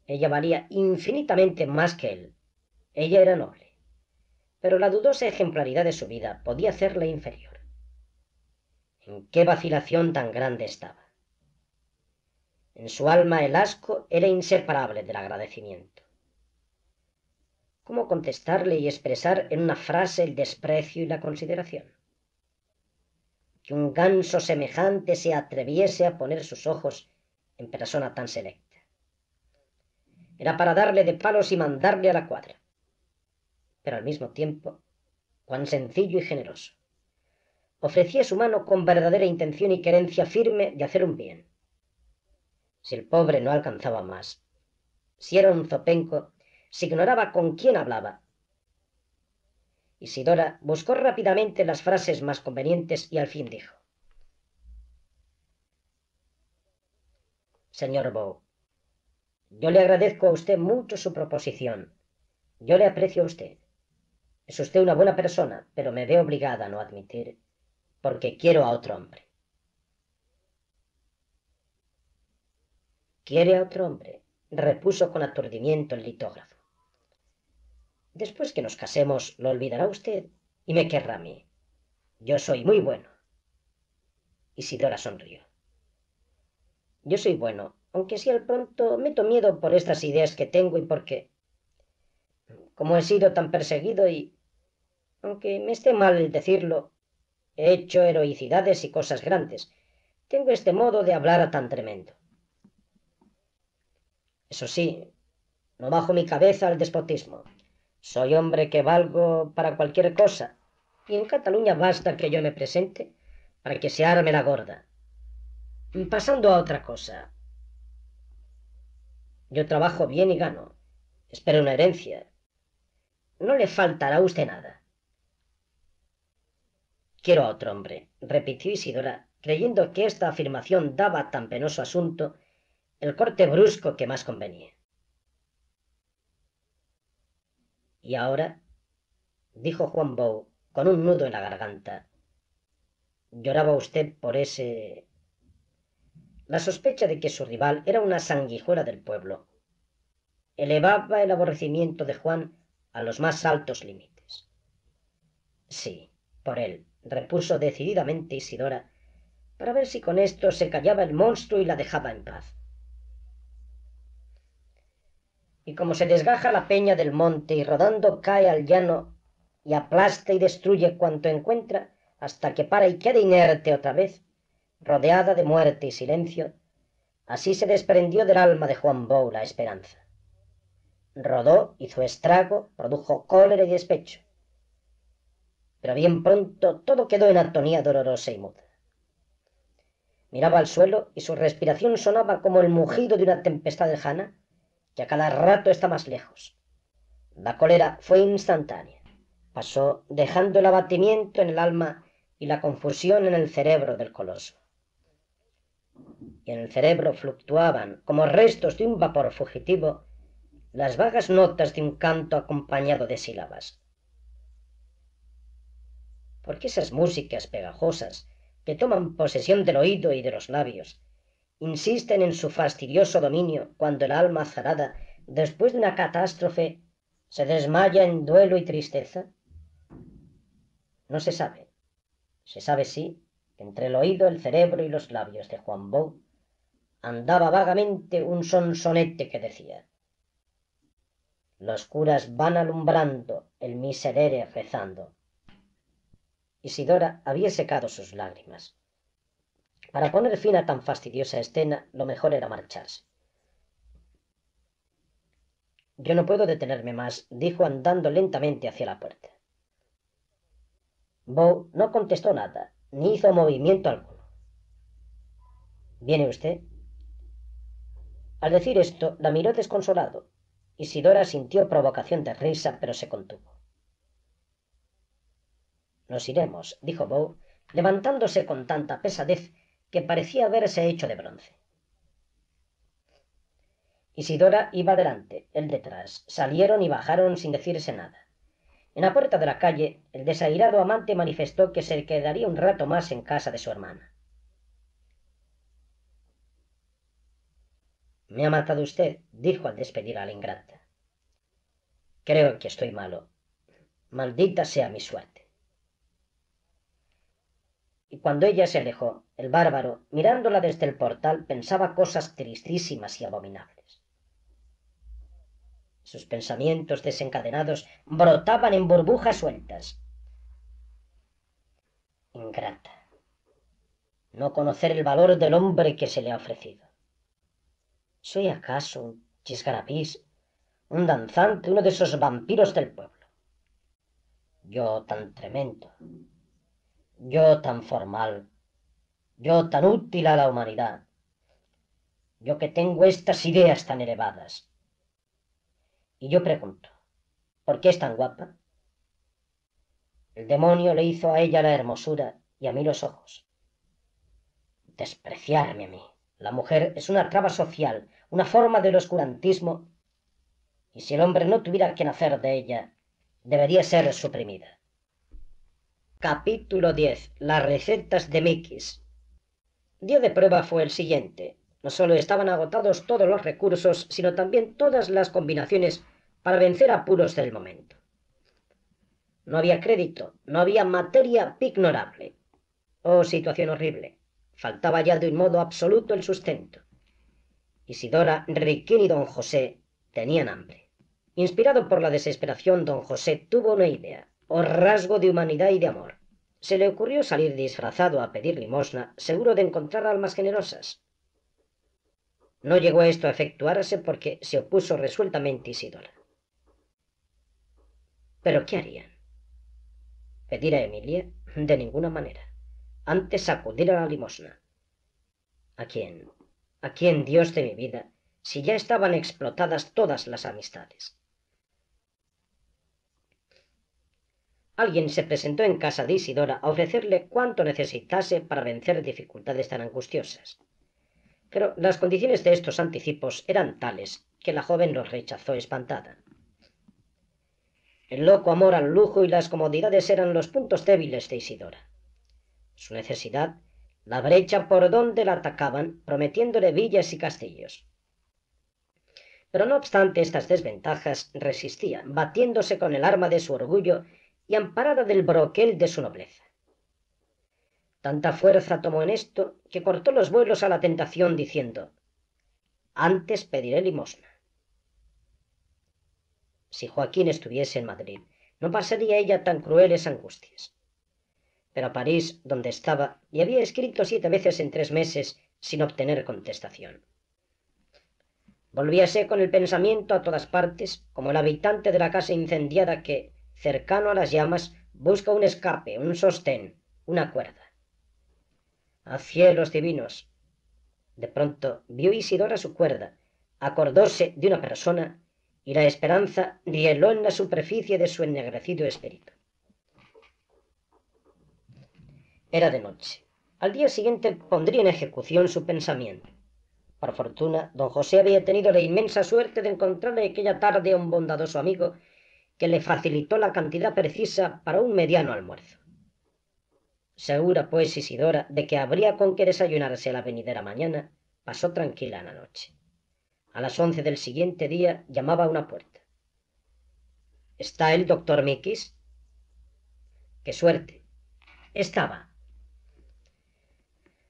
Ella valía infinitamente más que él. Ella era noble. Pero la dudosa ejemplaridad de su vida podía hacerle inferior. ¿En qué vacilación tan grande estaba? En su alma el asco era inseparable del agradecimiento. ¿Cómo contestarle y expresar en una frase el desprecio y la consideración? que un ganso semejante se atreviese a poner sus ojos en persona tan selecta. Era para darle de palos y mandarle a la cuadra. Pero al mismo tiempo, cuán sencillo y generoso. Ofrecía su mano con verdadera intención y querencia firme de hacer un bien. Si el pobre no alcanzaba más, si era un zopenco, se ignoraba con quién hablaba Isidora buscó rápidamente las frases más convenientes y al fin dijo. Señor Bow, yo le agradezco a usted mucho su proposición. Yo le aprecio a usted. Es usted una buena persona, pero me veo obligada a no admitir, porque quiero a otro hombre. ¿Quiere a otro hombre? repuso con aturdimiento el litógrafo. Después que nos casemos, lo olvidará usted y me querrá a mí. Yo soy muy bueno. Isidora sonrió. Yo soy bueno, aunque si al pronto meto miedo por estas ideas que tengo y porque, como he sido tan perseguido y, aunque me esté mal el decirlo, he hecho heroicidades y cosas grandes, tengo este modo de hablar tan tremendo. Eso sí, no bajo mi cabeza al despotismo. Soy hombre que valgo para cualquier cosa, y en Cataluña basta que yo me presente para que se arme la gorda. Pasando a otra cosa. Yo trabajo bien y gano. Espero una herencia. No le faltará a usted nada. Quiero a otro hombre, repitió Isidora, creyendo que esta afirmación daba tan penoso asunto el corte brusco que más convenía. Y ahora, dijo Juan Bou con un nudo en la garganta, lloraba usted por ese... La sospecha de que su rival era una sanguijuela del pueblo elevaba el aborrecimiento de Juan a los más altos límites. Sí, por él, repuso decididamente Isidora, para ver si con esto se callaba el monstruo y la dejaba en paz y como se desgaja la peña del monte y rodando cae al llano y aplasta y destruye cuanto encuentra hasta que para y queda inerte otra vez, rodeada de muerte y silencio, así se desprendió del alma de Juan Bou la esperanza. Rodó, hizo estrago, produjo cólera y despecho. Pero bien pronto todo quedó en atonía dolorosa y muda. Miraba al suelo y su respiración sonaba como el mugido de una tempestad lejana que a cada rato está más lejos. La cólera fue instantánea. Pasó dejando el abatimiento en el alma y la confusión en el cerebro del coloso. Y en el cerebro fluctuaban, como restos de un vapor fugitivo, las vagas notas de un canto acompañado de sílabas. Porque esas músicas pegajosas que toman posesión del oído y de los labios insisten en su fastidioso dominio cuando el alma zarada, después de una catástrofe, se desmaya en duelo y tristeza? No se sabe. Se sabe sí que entre el oído, el cerebro y los labios de Juan Bou andaba vagamente un sonsonete que decía Los curas van alumbrando, el miserere rezando. Isidora había secado sus lágrimas. Para poner fin a tan fastidiosa escena, lo mejor era marcharse. Yo no puedo detenerme más, dijo andando lentamente hacia la puerta. Bow no contestó nada, ni hizo movimiento alguno. ¿Viene usted? Al decir esto, la miró desconsolado. Isidora sintió provocación de risa, pero se contuvo. Nos iremos, dijo Bow, levantándose con tanta pesadez que parecía haberse hecho de bronce. Isidora iba delante, él detrás. Salieron y bajaron sin decirse nada. En la puerta de la calle, el desairado amante manifestó que se quedaría un rato más en casa de su hermana. Me ha matado usted, dijo al despedir a la ingrata. Creo que estoy malo. Maldita sea mi suerte. Y cuando ella se alejó, el bárbaro, mirándola desde el portal, pensaba cosas tristísimas y abominables. Sus pensamientos desencadenados brotaban en burbujas sueltas. Ingrata. No conocer el valor del hombre que se le ha ofrecido. ¿Soy acaso un chisgarapís, un danzante, uno de esos vampiros del pueblo? Yo tan tremendo, yo tan formal, yo tan útil a la humanidad, yo que tengo estas ideas tan elevadas. Y yo pregunto, ¿por qué es tan guapa? El demonio le hizo a ella la hermosura y a mí los ojos. Despreciarme a mí. La mujer es una traba social, una forma del oscurantismo, y si el hombre no tuviera que nacer de ella, debería ser suprimida. Capítulo 10. Las recetas de Mikis dio de prueba fue el siguiente. No solo estaban agotados todos los recursos, sino también todas las combinaciones para vencer apuros del momento. No había crédito, no había materia pignorable. Oh, situación horrible. Faltaba ya de un modo absoluto el sustento. Isidora, Riquín y don José tenían hambre. Inspirado por la desesperación, don José tuvo una idea, o rasgo de humanidad y de amor. Se le ocurrió salir disfrazado a pedir limosna, seguro de encontrar almas generosas. No llegó esto a efectuarse porque se opuso resueltamente Isidora. ¿Pero qué harían? ¿Pedir a Emilia? De ninguna manera. Antes acudir a la limosna. ¿A quién? ¿A quién, Dios de mi vida, si ya estaban explotadas todas las amistades? alguien se presentó en casa de Isidora a ofrecerle cuanto necesitase para vencer dificultades tan angustiosas. Pero las condiciones de estos anticipos eran tales que la joven los rechazó espantada. El loco amor al lujo y las comodidades eran los puntos débiles de Isidora. Su necesidad, la brecha por donde la atacaban, prometiéndole villas y castillos. Pero no obstante estas desventajas, resistía, batiéndose con el arma de su orgullo y amparada del broquel de su nobleza. Tanta fuerza tomó en esto que cortó los vuelos a la tentación diciendo, antes pediré limosna. Si Joaquín estuviese en Madrid, no pasaría ella tan crueles angustias. Pero a París, donde estaba, le había escrito siete veces en tres meses sin obtener contestación. Volvíase con el pensamiento a todas partes, como el habitante de la casa incendiada que, cercano a las llamas, busca un escape, un sostén, una cuerda. ¡A cielos divinos! De pronto vio Isidora su cuerda, acordóse de una persona y la esperanza rieló en la superficie de su ennegrecido espíritu. Era de noche. Al día siguiente pondría en ejecución su pensamiento. Por fortuna, don José había tenido la inmensa suerte de encontrarle aquella tarde a un bondadoso amigo que le facilitó la cantidad precisa para un mediano almuerzo. Segura, pues, Isidora de que habría con que desayunarse a la venidera mañana, pasó tranquila la noche. A las once del siguiente día llamaba a una puerta. ¿Está el doctor Mikis? ¡Qué suerte! Estaba.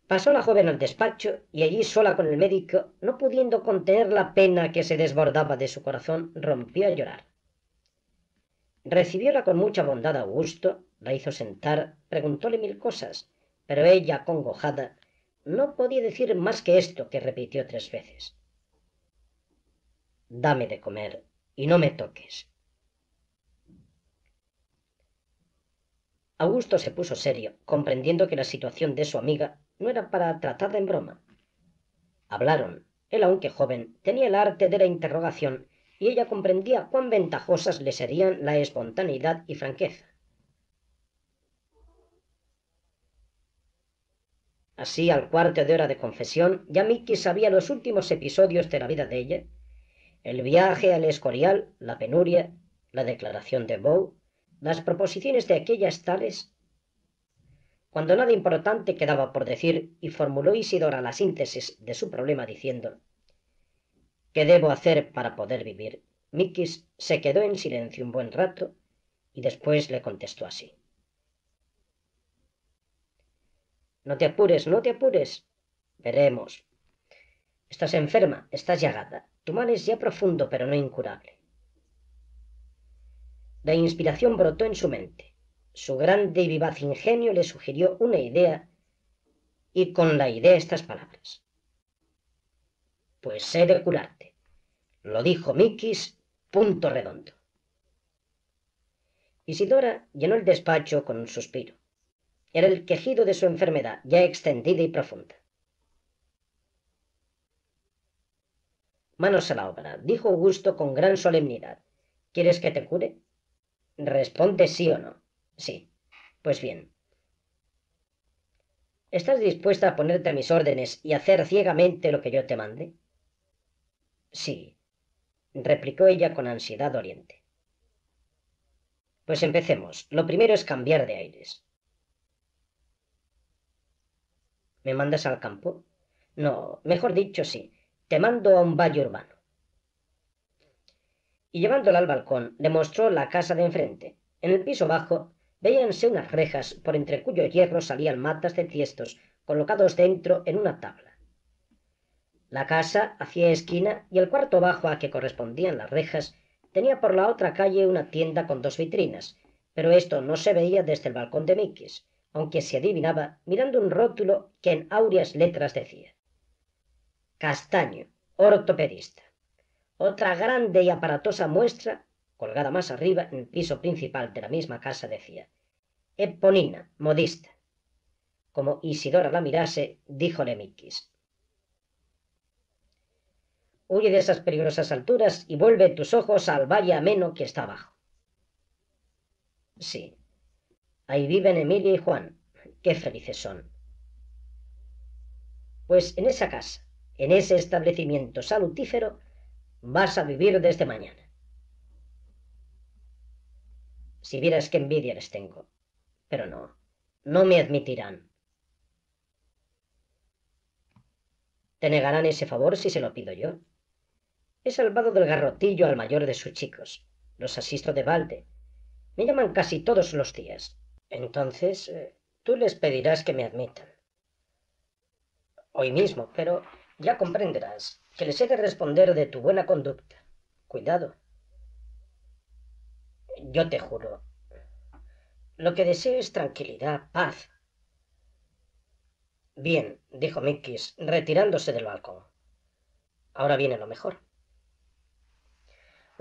Pasó la joven al despacho y allí sola con el médico, no pudiendo contener la pena que se desbordaba de su corazón, rompió a llorar. Recibióla con mucha bondad Augusto, la hizo sentar, preguntóle mil cosas, pero ella, congojada, no podía decir más que esto que repitió tres veces. Dame de comer y no me toques. Augusto se puso serio, comprendiendo que la situación de su amiga no era para tratarla en broma. Hablaron. Él, aunque joven, tenía el arte de la interrogación y ella comprendía cuán ventajosas le serían la espontaneidad y franqueza. Así, al cuarto de hora de confesión, ya Mickey sabía los últimos episodios de la vida de ella, el viaje al Escorial, la penuria, la declaración de Beau, las proposiciones de aquellas tales. Cuando nada importante quedaba por decir, y formuló Isidora la síntesis de su problema diciendo, ¿Qué debo hacer para poder vivir? Mikis se quedó en silencio un buen rato y después le contestó así. No te apures, no te apures. Veremos. Estás enferma, estás llagada. Tu mal es ya profundo, pero no incurable. La inspiración brotó en su mente. Su grande y vivaz ingenio le sugirió una idea y con la idea estas palabras. Pues sé de curarte. Lo dijo Miquis, punto redondo. Isidora llenó el despacho con un suspiro. Era el quejido de su enfermedad, ya extendida y profunda. Manos a la obra, dijo Augusto con gran solemnidad. ¿Quieres que te cure? Responde sí o no. Sí. Pues bien. ¿Estás dispuesta a ponerte a mis órdenes y hacer ciegamente lo que yo te mande? Sí, replicó ella con ansiedad oriente. Pues empecemos. Lo primero es cambiar de aires. ¿Me mandas al campo? No, mejor dicho, sí. Te mando a un valle urbano. Y llevándola al balcón, le mostró la casa de enfrente. En el piso bajo veíanse unas rejas por entre cuyo hierro salían matas de tiestos colocados dentro en una tabla. La casa hacía esquina y el cuarto bajo a que correspondían las rejas tenía por la otra calle una tienda con dos vitrinas, pero esto no se veía desde el balcón de Miquis, aunque se adivinaba mirando un rótulo que en áureas letras decía Castaño, ortopedista. Otra grande y aparatosa muestra, colgada más arriba en el piso principal de la misma casa, decía Eponina, modista. Como Isidora la mirase, díjole Miquis huye de esas peligrosas alturas y vuelve tus ojos al valle ameno que está abajo. Sí, ahí viven Emilia y Juan. Qué felices son. Pues en esa casa, en ese establecimiento salutífero, vas a vivir desde mañana. Si vieras qué envidia les tengo. Pero no, no me admitirán. ¿Te negarán ese favor si se lo pido yo? He salvado del garrotillo al mayor de sus chicos. Los asisto de balde. Me llaman casi todos los días. Entonces, eh, tú les pedirás que me admitan. Hoy mismo, pero ya comprenderás que les he de responder de tu buena conducta. Cuidado. Yo te juro. Lo que deseo es tranquilidad, paz. Bien, dijo Mikis, retirándose del balcón. Ahora viene lo mejor.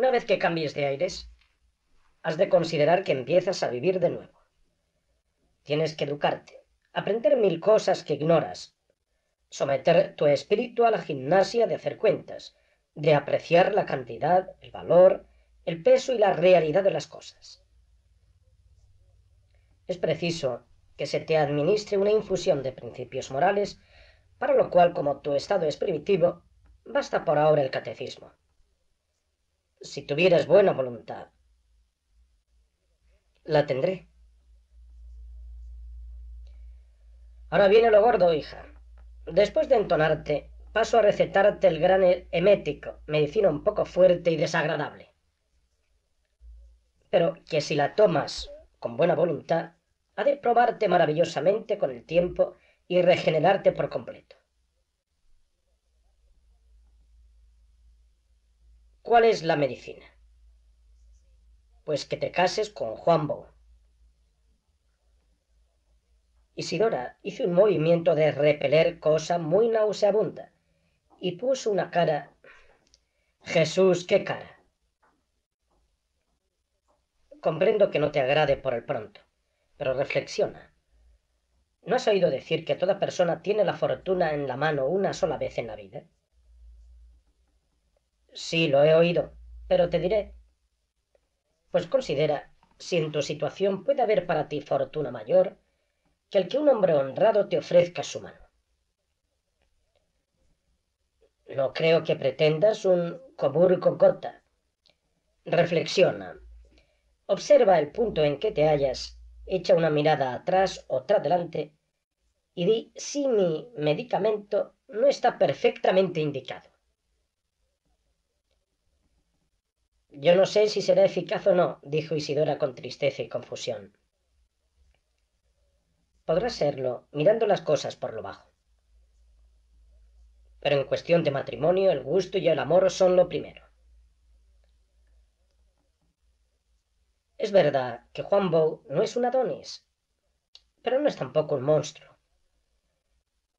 Una vez que cambies de aires, has de considerar que empiezas a vivir de nuevo. Tienes que educarte, aprender mil cosas que ignoras, someter tu espíritu a la gimnasia de hacer cuentas, de apreciar la cantidad, el valor, el peso y la realidad de las cosas. Es preciso que se te administre una infusión de principios morales, para lo cual, como tu estado es primitivo, basta por ahora el catecismo si tuvieras buena voluntad, la tendré. Ahora viene lo gordo, hija. Después de entonarte, paso a recetarte el gran emético, medicina un poco fuerte y desagradable. Pero que si la tomas con buena voluntad, ha de probarte maravillosamente con el tiempo y regenerarte por completo. ¿Cuál es la medicina? Pues que te cases con Juan Isidora hizo un movimiento de repeler cosa muy nauseabunda y puso una cara... Jesús, qué cara. Comprendo que no te agrade por el pronto, pero reflexiona. ¿No has oído decir que toda persona tiene la fortuna en la mano una sola vez en la vida? Sí, lo he oído, pero te diré. Pues considera, si en tu situación puede haber para ti fortuna mayor, que el que un hombre honrado te ofrezca su mano. No creo que pretendas un coburco cota. Reflexiona. Observa el punto en que te hallas, echa una mirada atrás, o tras delante y di si mi medicamento no está perfectamente indicado. Yo no sé si será eficaz o no, dijo Isidora con tristeza y confusión. Podrá serlo, mirando las cosas por lo bajo. Pero en cuestión de matrimonio, el gusto y el amor son lo primero. Es verdad que Juan Bow no es un Adonis, pero no es tampoco un monstruo.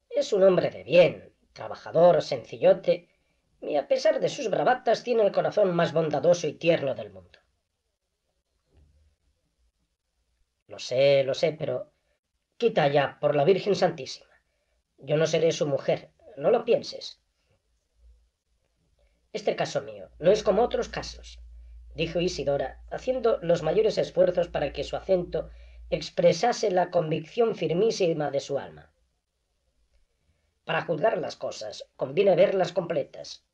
Es un hombre de bien, trabajador, sencillote, y a pesar de sus bravatas tiene el corazón más bondadoso y tierno del mundo. Lo sé, lo sé, pero quita ya, por la Virgen Santísima. Yo no seré su mujer, no lo pienses. Este caso mío no es como otros casos, dijo Isidora, haciendo los mayores esfuerzos para que su acento expresase la convicción firmísima de su alma. Para juzgar las cosas conviene verlas completas,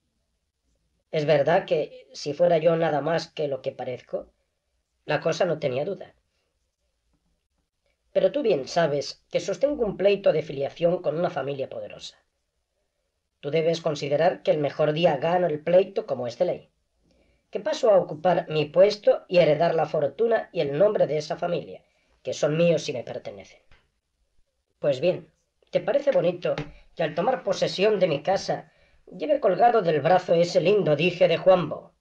es verdad que si fuera yo nada más que lo que parezco, la cosa no tenía duda. Pero tú bien sabes que sostengo un pleito de filiación con una familia poderosa. Tú debes considerar que el mejor día gano el pleito como es de ley. Que paso a ocupar mi puesto y heredar la fortuna y el nombre de esa familia, que son míos y me pertenecen. Pues bien, ¿te parece bonito que al tomar posesión de mi casa Lleve colgado del brazo ese lindo dije de Juanbo.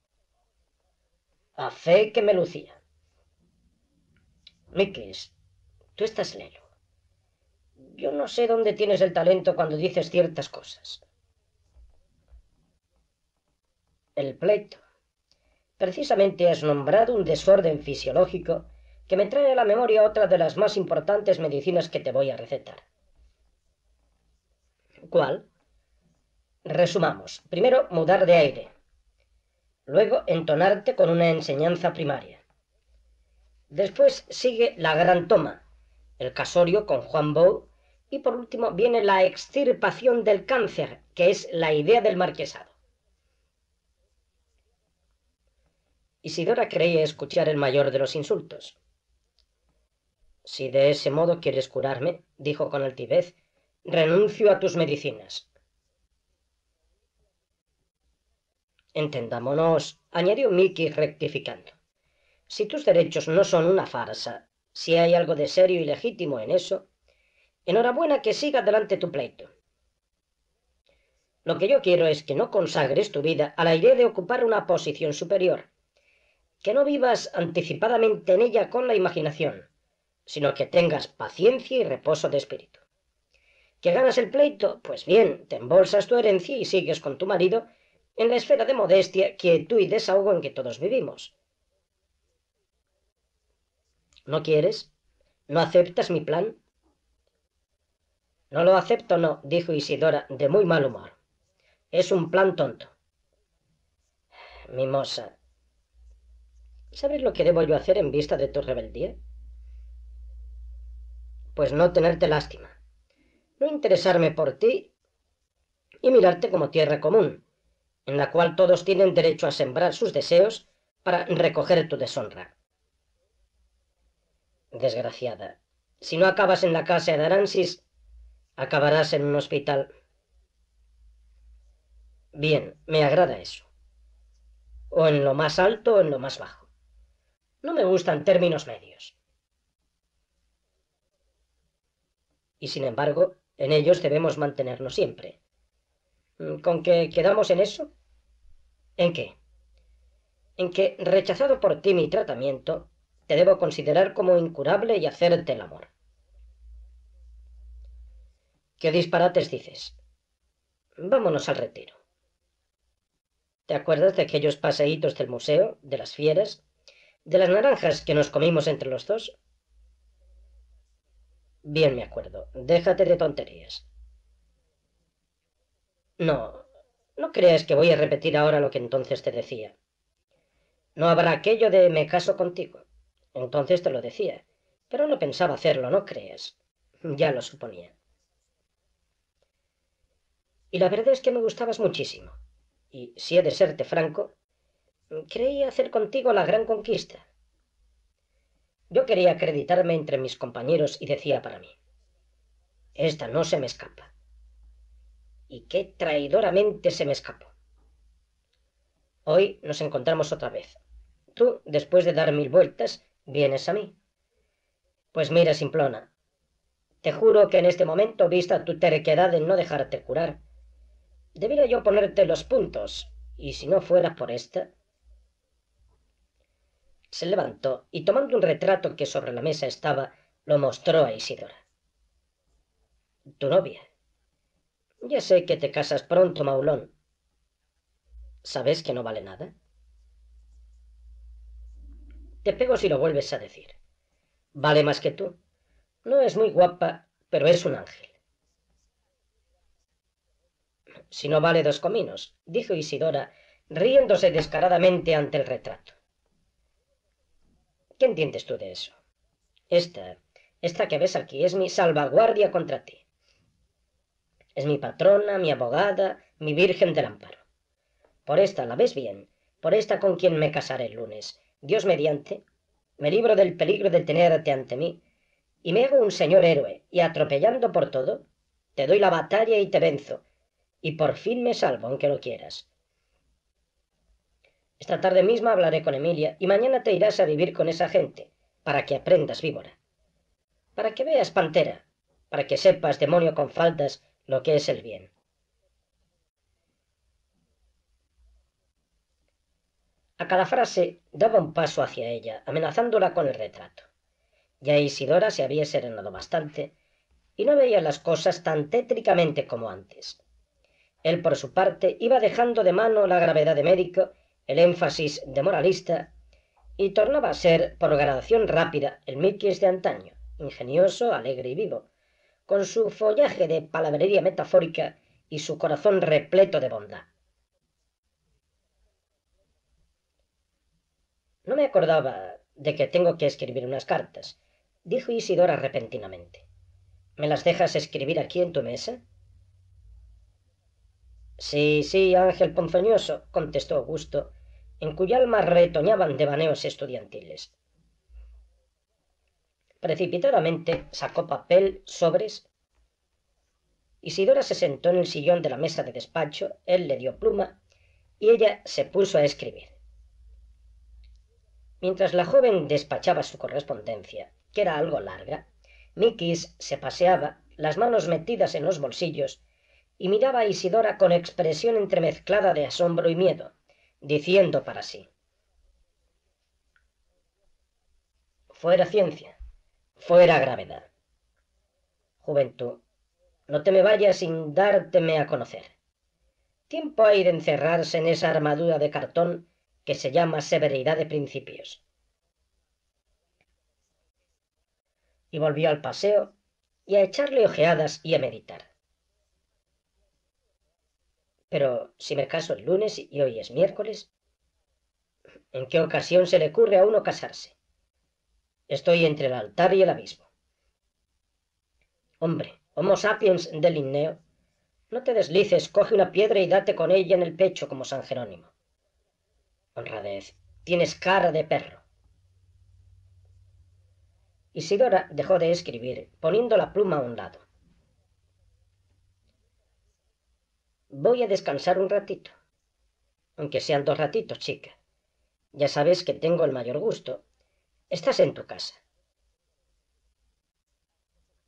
A fe que me lucía. Mikes, tú estás lelo. Yo no sé dónde tienes el talento cuando dices ciertas cosas. El pleito. Precisamente has nombrado un desorden fisiológico que me trae a la memoria otra de las más importantes medicinas que te voy a recetar. ¿Cuál? Resumamos. Primero, mudar de aire. Luego, entonarte con una enseñanza primaria. Después sigue la gran toma, el casorio con Juan Bou, y por último viene la extirpación del cáncer, que es la idea del marquesado. Isidora creía escuchar el mayor de los insultos. Si de ese modo quieres curarme, dijo con altivez, renuncio a tus medicinas. Entendámonos, añadió Mickey rectificando. Si tus derechos no son una farsa, si hay algo de serio y legítimo en eso, enhorabuena que siga adelante tu pleito. Lo que yo quiero es que no consagres tu vida a la idea de ocupar una posición superior, que no vivas anticipadamente en ella con la imaginación, sino que tengas paciencia y reposo de espíritu. ¿Que ganas el pleito? Pues bien, te embolsas tu herencia y sigues con tu marido en la esfera de modestia, quietud y desahogo en que todos vivimos. ¿No quieres? ¿No aceptas mi plan? No lo acepto, no, dijo Isidora, de muy mal humor. Es un plan tonto. Mimosa, ¿sabes lo que debo yo hacer en vista de tu rebeldía? Pues no tenerte lástima, no interesarme por ti y mirarte como tierra común, en la cual todos tienen derecho a sembrar sus deseos para recoger tu deshonra. Desgraciada, si no acabas en la casa de Aransis, acabarás en un hospital. Bien, me agrada eso. O en lo más alto o en lo más bajo. No me gustan términos medios. Y sin embargo, en ellos debemos mantenernos siempre. ¿Con que quedamos en eso? ¿En qué? En que, rechazado por ti mi tratamiento, te debo considerar como incurable y hacerte el amor. ¿Qué disparates dices? Vámonos al retiro. ¿Te acuerdas de aquellos paseitos del museo, de las fieras, de las naranjas que nos comimos entre los dos? Bien me acuerdo. Déjate de tonterías. No, no creas que voy a repetir ahora lo que entonces te decía. No habrá aquello de me caso contigo. Entonces te lo decía, pero no pensaba hacerlo, no creas. Ya lo suponía. Y la verdad es que me gustabas muchísimo. Y si he de serte franco, creía hacer contigo la gran conquista. Yo quería acreditarme entre mis compañeros y decía para mí, esta no se me escapa y qué traidoramente se me escapó. Hoy nos encontramos otra vez. Tú, después de dar mil vueltas, vienes a mí. Pues mira, Simplona, te juro que en este momento, vista tu terquedad en no dejarte curar, debiera yo ponerte los puntos, y si no fuera por esta... Se levantó y tomando un retrato que sobre la mesa estaba, lo mostró a Isidora. Tu novia, ya sé que te casas pronto, Maulón. ¿Sabes que no vale nada? Te pego si lo vuelves a decir. Vale más que tú. No es muy guapa, pero es un ángel. Si no vale dos cominos, dijo Isidora, riéndose descaradamente ante el retrato. ¿Qué entiendes tú de eso? Esta, esta que ves aquí es mi salvaguardia contra ti. Es mi patrona, mi abogada, mi Virgen del Amparo. Por esta la ves bien, por esta con quien me casaré el lunes. Dios mediante, me libro del peligro de tenerte ante mí, y me hago un señor héroe, y atropellando por todo, te doy la batalla y te venzo, y por fin me salvo, aunque lo quieras. Esta tarde misma hablaré con Emilia, y mañana te irás a vivir con esa gente, para que aprendas víbora. Para que veas, pantera, para que sepas, demonio con faldas, lo que es el bien. A cada frase daba un paso hacia ella, amenazándola con el retrato. Ya Isidora se había serenado bastante y no veía las cosas tan tétricamente como antes. Él, por su parte, iba dejando de mano la gravedad de médico, el énfasis de moralista, y tornaba a ser, por gradación rápida, el Mikis de antaño, ingenioso, alegre y vivo, con su follaje de palabrería metafórica y su corazón repleto de bondad. No me acordaba de que tengo que escribir unas cartas, dijo Isidora repentinamente. ¿Me las dejas escribir aquí en tu mesa? Sí, sí, Ángel Ponzoñoso, contestó Augusto, en cuya alma retoñaban devaneos estudiantiles. Precipitadamente sacó papel, sobres. Isidora se sentó en el sillón de la mesa de despacho, él le dio pluma y ella se puso a escribir. Mientras la joven despachaba su correspondencia, que era algo larga, Mikis se paseaba, las manos metidas en los bolsillos, y miraba a Isidora con expresión entremezclada de asombro y miedo, diciendo para sí. Fuera ciencia fuera gravedad. Juventud, no te me vayas sin dárteme a conocer. Tiempo hay de encerrarse en esa armadura de cartón que se llama severidad de principios. Y volvió al paseo y a echarle ojeadas y a meditar. Pero si me caso el lunes y hoy es miércoles, ¿en qué ocasión se le ocurre a uno casarse? Estoy entre el altar y el abismo. Hombre, Homo sapiens del Linneo, no te deslices, coge una piedra y date con ella en el pecho como San Jerónimo. Honradez, tienes cara de perro. Isidora dejó de escribir, poniendo la pluma a un lado. Voy a descansar un ratito. Aunque sean dos ratitos, chica. Ya sabes que tengo el mayor gusto, Estás en tu casa.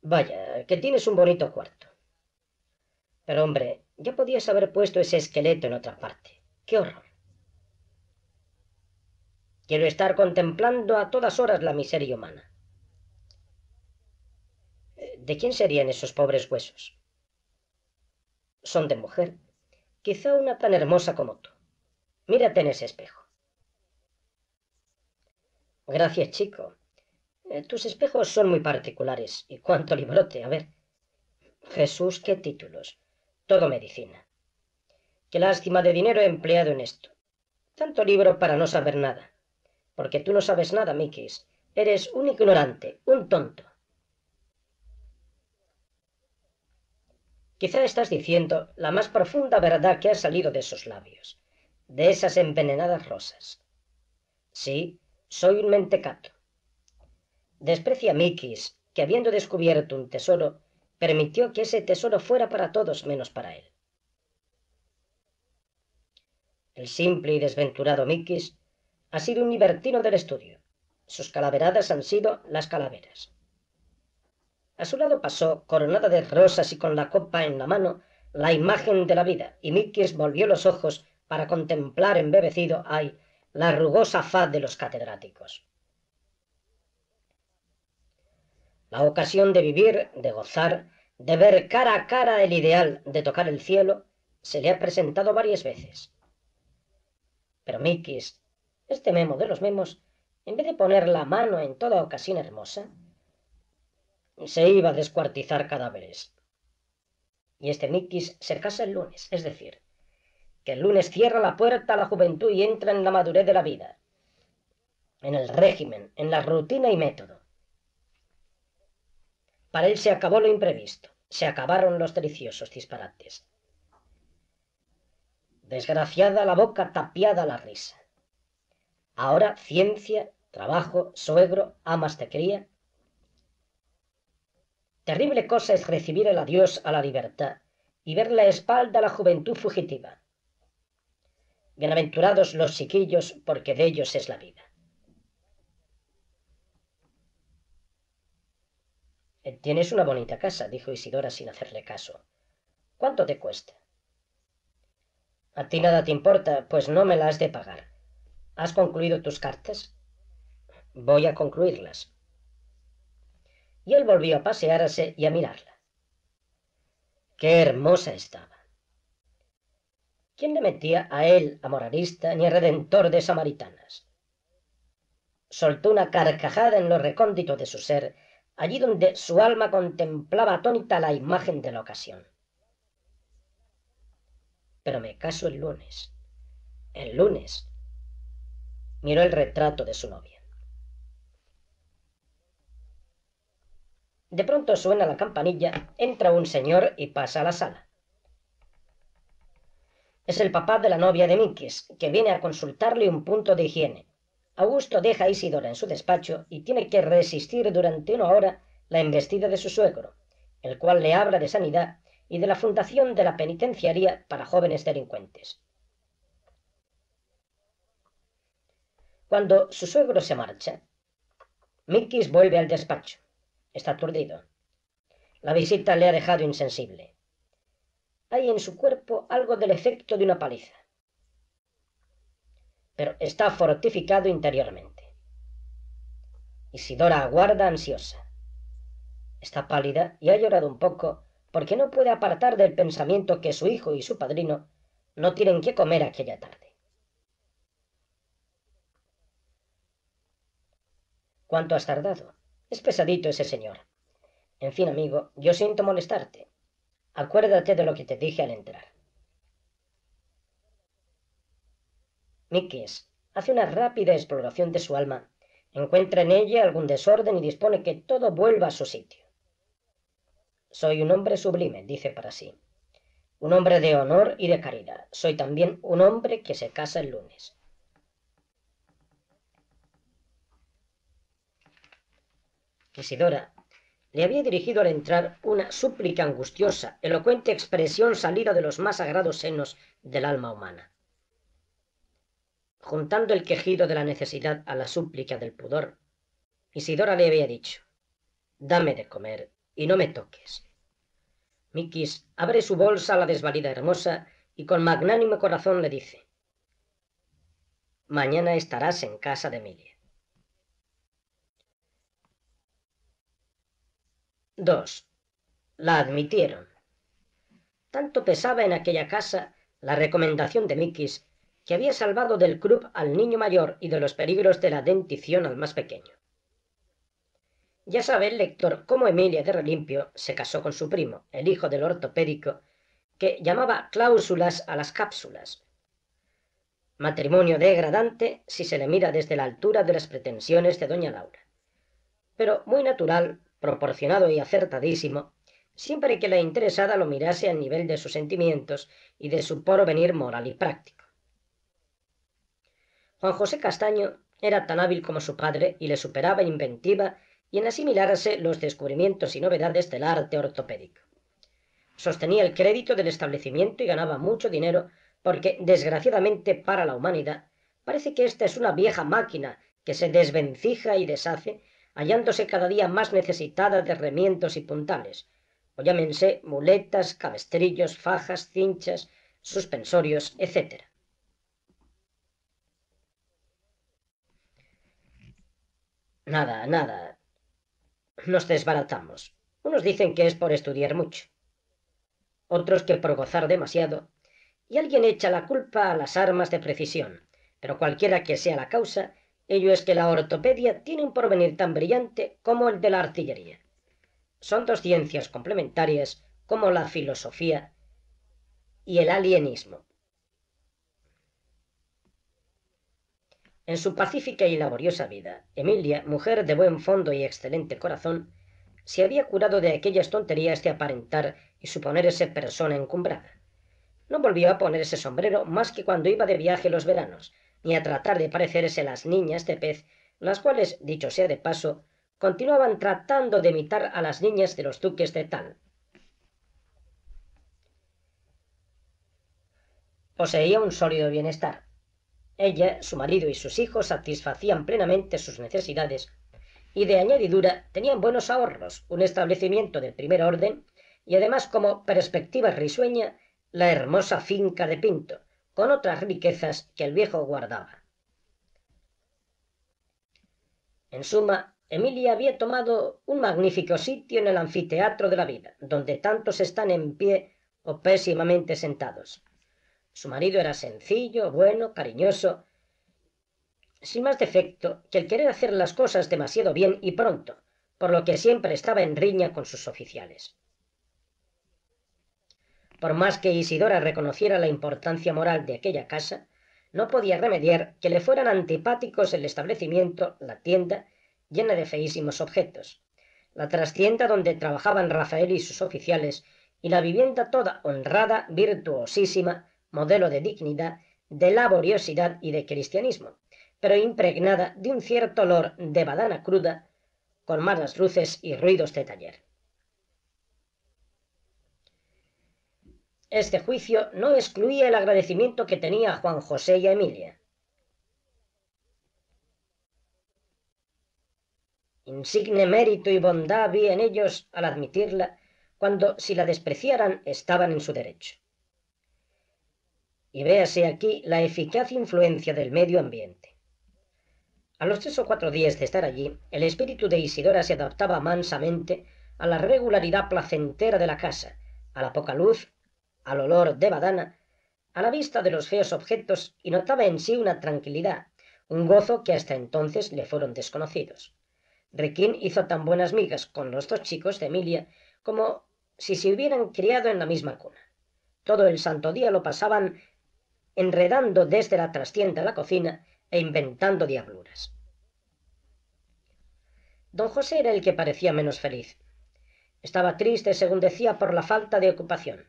Vaya, que tienes un bonito cuarto. Pero hombre, ya podías haber puesto ese esqueleto en otra parte. ¡Qué horror! Quiero estar contemplando a todas horas la miseria humana. ¿De quién serían esos pobres huesos? Son de mujer, quizá una tan hermosa como tú. Mírate en ese espejo. Gracias, chico. Eh, tus espejos son muy particulares. ¿Y cuánto librote? A ver. Jesús, qué títulos. Todo medicina. Qué lástima de dinero he empleado en esto. Tanto libro para no saber nada. Porque tú no sabes nada, Mikis. Eres un ignorante, un tonto. Quizá estás diciendo la más profunda verdad que ha salido de esos labios, de esas envenenadas rosas. Sí, soy un mentecato. Desprecia Mikis, que habiendo descubierto un tesoro, permitió que ese tesoro fuera para todos menos para él. El simple y desventurado Mikis ha sido un libertino del estudio. Sus calaveradas han sido las calaveras. A su lado pasó, coronada de rosas y con la copa en la mano, la imagen de la vida, y Mikis volvió los ojos para contemplar embebecido, ay, la rugosa faz de los catedráticos. La ocasión de vivir, de gozar, de ver cara a cara el ideal de tocar el cielo, se le ha presentado varias veces. Pero Mikis, este memo de los memos, en vez de poner la mano en toda ocasión hermosa, se iba a descuartizar cadáveres. Y este Mikis se casa el lunes, es decir, que el lunes cierra la puerta a la juventud y entra en la madurez de la vida, en el régimen, en la rutina y método. Para él se acabó lo imprevisto, se acabaron los deliciosos disparates. Desgraciada la boca, tapiada la risa. Ahora ciencia, trabajo, suegro, amas te cría. Terrible cosa es recibir el adiós a la libertad y ver la espalda a la juventud fugitiva Bienaventurados los chiquillos, porque de ellos es la vida. Tienes una bonita casa, dijo Isidora sin hacerle caso. ¿Cuánto te cuesta? A ti nada te importa, pues no me la has de pagar. ¿Has concluido tus cartas? Voy a concluirlas. Y él volvió a pasearse y a mirarla. Qué hermosa estaba. ¿Quién le metía a él, a Moralista, ni a redentor de samaritanas? Soltó una carcajada en los recónditos de su ser, allí donde su alma contemplaba atónita la imagen de la ocasión. Pero me caso el lunes. El lunes. Miró el retrato de su novia. De pronto suena la campanilla, entra un señor y pasa a la sala. Es el papá de la novia de Mikis, que viene a consultarle un punto de higiene. Augusto deja a Isidora en su despacho y tiene que resistir durante una hora la embestida de su suegro, el cual le habla de sanidad y de la fundación de la penitenciaría para jóvenes delincuentes. Cuando su suegro se marcha, Mikis vuelve al despacho. Está aturdido. La visita le ha dejado insensible hay en su cuerpo algo del efecto de una paliza. Pero está fortificado interiormente. Isidora aguarda ansiosa. Está pálida y ha llorado un poco porque no puede apartar del pensamiento que su hijo y su padrino no tienen que comer aquella tarde. ¿Cuánto has tardado? Es pesadito ese señor. En fin, amigo, yo siento molestarte, Acuérdate de lo que te dije al entrar. Mikis hace una rápida exploración de su alma, encuentra en ella algún desorden y dispone que todo vuelva a su sitio. Soy un hombre sublime, dice para sí. Un hombre de honor y de caridad. Soy también un hombre que se casa el lunes. Isidora, le había dirigido al entrar una súplica angustiosa, elocuente expresión salida de los más sagrados senos del alma humana. Juntando el quejido de la necesidad a la súplica del pudor, Isidora le había dicho, dame de comer y no me toques. Mikis abre su bolsa a la desvalida hermosa y con magnánimo corazón le dice, mañana estarás en casa de Emilia. 2. La admitieron. Tanto pesaba en aquella casa la recomendación de Miquis que había salvado del club al niño mayor y de los peligros de la dentición al más pequeño. Ya sabe el lector cómo Emilia de Relimpio se casó con su primo, el hijo del ortopédico, que llamaba cláusulas a las cápsulas. Matrimonio degradante si se le mira desde la altura de las pretensiones de doña Laura, pero muy natural proporcionado y acertadísimo, siempre que la interesada lo mirase al nivel de sus sentimientos y de su porvenir moral y práctico. Juan José Castaño era tan hábil como su padre y le superaba inventiva y en asimilarse los descubrimientos y novedades del arte ortopédico. Sostenía el crédito del establecimiento y ganaba mucho dinero porque, desgraciadamente para la humanidad, parece que esta es una vieja máquina que se desvencija y deshace hallándose cada día más necesitada de remientos y puntales, o llámense muletas, cabestrillos, fajas, cinchas, suspensorios, etc. Nada, nada. Nos desbaratamos. Unos dicen que es por estudiar mucho, otros que por gozar demasiado, y alguien echa la culpa a las armas de precisión, pero cualquiera que sea la causa, ello es que la ortopedia tiene un porvenir tan brillante como el de la artillería. Son dos ciencias complementarias como la filosofía y el alienismo. En su pacífica y laboriosa vida, Emilia, mujer de buen fondo y excelente corazón, se había curado de aquellas tonterías de aparentar y suponerse persona encumbrada. No volvió a poner ese sombrero más que cuando iba de viaje los veranos, ni a tratar de parecerse las niñas de pez, las cuales, dicho sea de paso, continuaban tratando de imitar a las niñas de los duques de Tal. Poseía un sólido bienestar. Ella, su marido y sus hijos satisfacían plenamente sus necesidades y de añadidura tenían buenos ahorros, un establecimiento de primer orden y además como perspectiva risueña la hermosa finca de Pinto, con otras riquezas que el viejo guardaba. En suma, Emilia había tomado un magnífico sitio en el anfiteatro de la vida, donde tantos están en pie o pésimamente sentados. Su marido era sencillo, bueno, cariñoso, sin más defecto que el querer hacer las cosas demasiado bien y pronto, por lo que siempre estaba en riña con sus oficiales. Por más que Isidora reconociera la importancia moral de aquella casa, no podía remediar que le fueran antipáticos el establecimiento, la tienda, llena de feísimos objetos, la trastienda donde trabajaban Rafael y sus oficiales, y la vivienda toda honrada, virtuosísima, modelo de dignidad, de laboriosidad y de cristianismo, pero impregnada de un cierto olor de badana cruda, con malas luces y ruidos de taller. Este juicio no excluía el agradecimiento que tenía Juan José y a Emilia. Insigne mérito y bondad vi en ellos al admitirla, cuando si la despreciaran estaban en su derecho. Y véase aquí la eficaz influencia del medio ambiente. A los tres o cuatro días de estar allí, el espíritu de Isidora se adaptaba mansamente a la regularidad placentera de la casa, a la poca luz al olor de badana, a la vista de los feos objetos y notaba en sí una tranquilidad, un gozo que hasta entonces le fueron desconocidos. Requín hizo tan buenas migas con los dos chicos de Emilia como si se hubieran criado en la misma cuna. Todo el santo día lo pasaban enredando desde la trastienda a la cocina e inventando diabluras. Don José era el que parecía menos feliz. Estaba triste, según decía, por la falta de ocupación.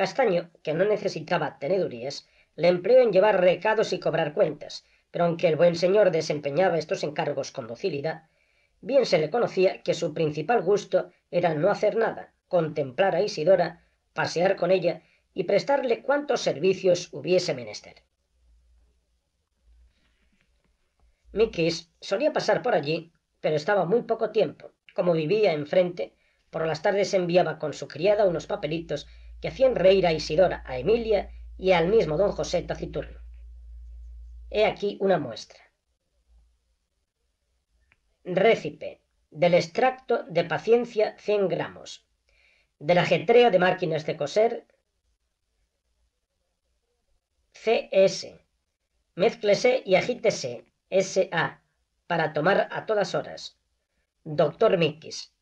Castaño, que no necesitaba tenedurías, le empleó en llevar recados y cobrar cuentas, pero aunque el buen señor desempeñaba estos encargos con docilidad, bien se le conocía que su principal gusto era no hacer nada, contemplar a Isidora, pasear con ella y prestarle cuantos servicios hubiese menester. Miquis solía pasar por allí, pero estaba muy poco tiempo. Como vivía enfrente, por las tardes enviaba con su criada unos papelitos que hacían reír a Isidora, a Emilia y al mismo don José taciturno. He aquí una muestra. Récipe del extracto de paciencia 100 gramos, del ajetreo de máquinas de coser CS. Mézclese y agítese SA para tomar a todas horas. Doctor Miquis.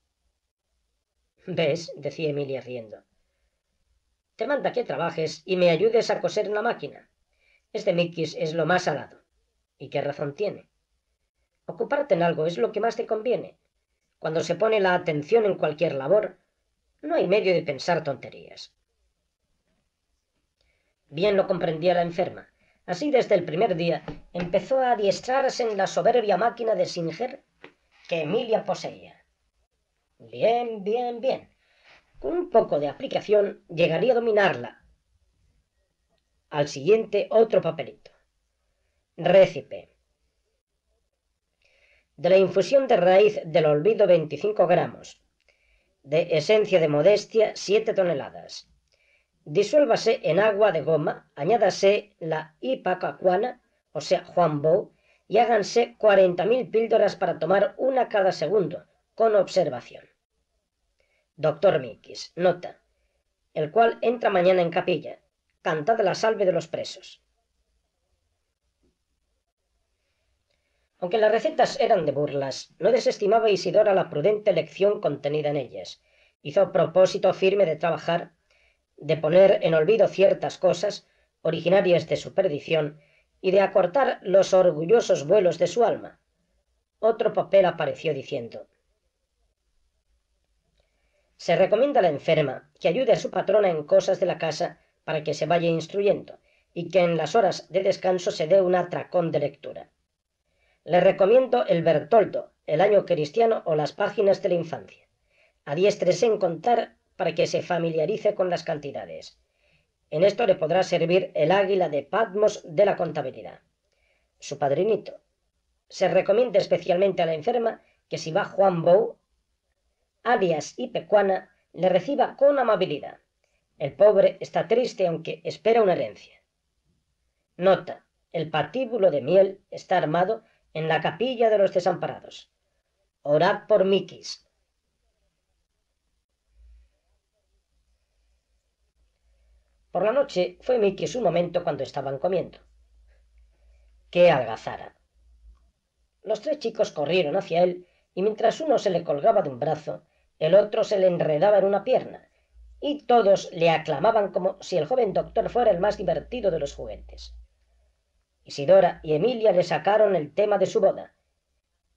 ¿Ves? decía Emilia riendo. Te manda que trabajes y me ayudes a coser en la máquina. Este Miquis es lo más alado. ¿Y qué razón tiene? Ocuparte en algo es lo que más te conviene. Cuando se pone la atención en cualquier labor, no hay medio de pensar tonterías. Bien lo comprendía la enferma. Así desde el primer día empezó a adiestrarse en la soberbia máquina de Singer que Emilia poseía. Bien, bien, bien. Con un poco de aplicación llegaría a dominarla. Al siguiente otro papelito. Récipe. De la infusión de raíz del olvido 25 gramos. De esencia de modestia 7 toneladas. Disuélvase en agua de goma, añádase la ipacacuana, o sea, Juan y háganse 40.000 píldoras para tomar una cada segundo, con observación doctor Mikis, nota, el cual entra mañana en capilla. Cantad la salve de los presos. Aunque las recetas eran de burlas, no desestimaba Isidora la prudente lección contenida en ellas. Hizo propósito firme de trabajar, de poner en olvido ciertas cosas originarias de su perdición y de acortar los orgullosos vuelos de su alma. Otro papel apareció diciendo se recomienda a la enferma que ayude a su patrona en cosas de la casa para que se vaya instruyendo y que en las horas de descanso se dé un atracón de lectura. Le recomiendo el Bertoldo, el año cristiano o las páginas de la infancia. Adiestrese en contar para que se familiarice con las cantidades. En esto le podrá servir el águila de Patmos de la contabilidad. Su padrinito. Se recomienda especialmente a la enferma que si va Juan Bou Abias y Pecuana le reciba con amabilidad. El pobre está triste aunque espera una herencia. Nota. El patíbulo de miel está armado en la capilla de los desamparados. Orad por Mikis. Por la noche fue Mikis un momento cuando estaban comiendo. ¡Qué algazara! Los tres chicos corrieron hacia él y mientras uno se le colgaba de un brazo, el otro se le enredaba en una pierna, y todos le aclamaban como si el joven doctor fuera el más divertido de los juguetes. Isidora y Emilia le sacaron el tema de su boda,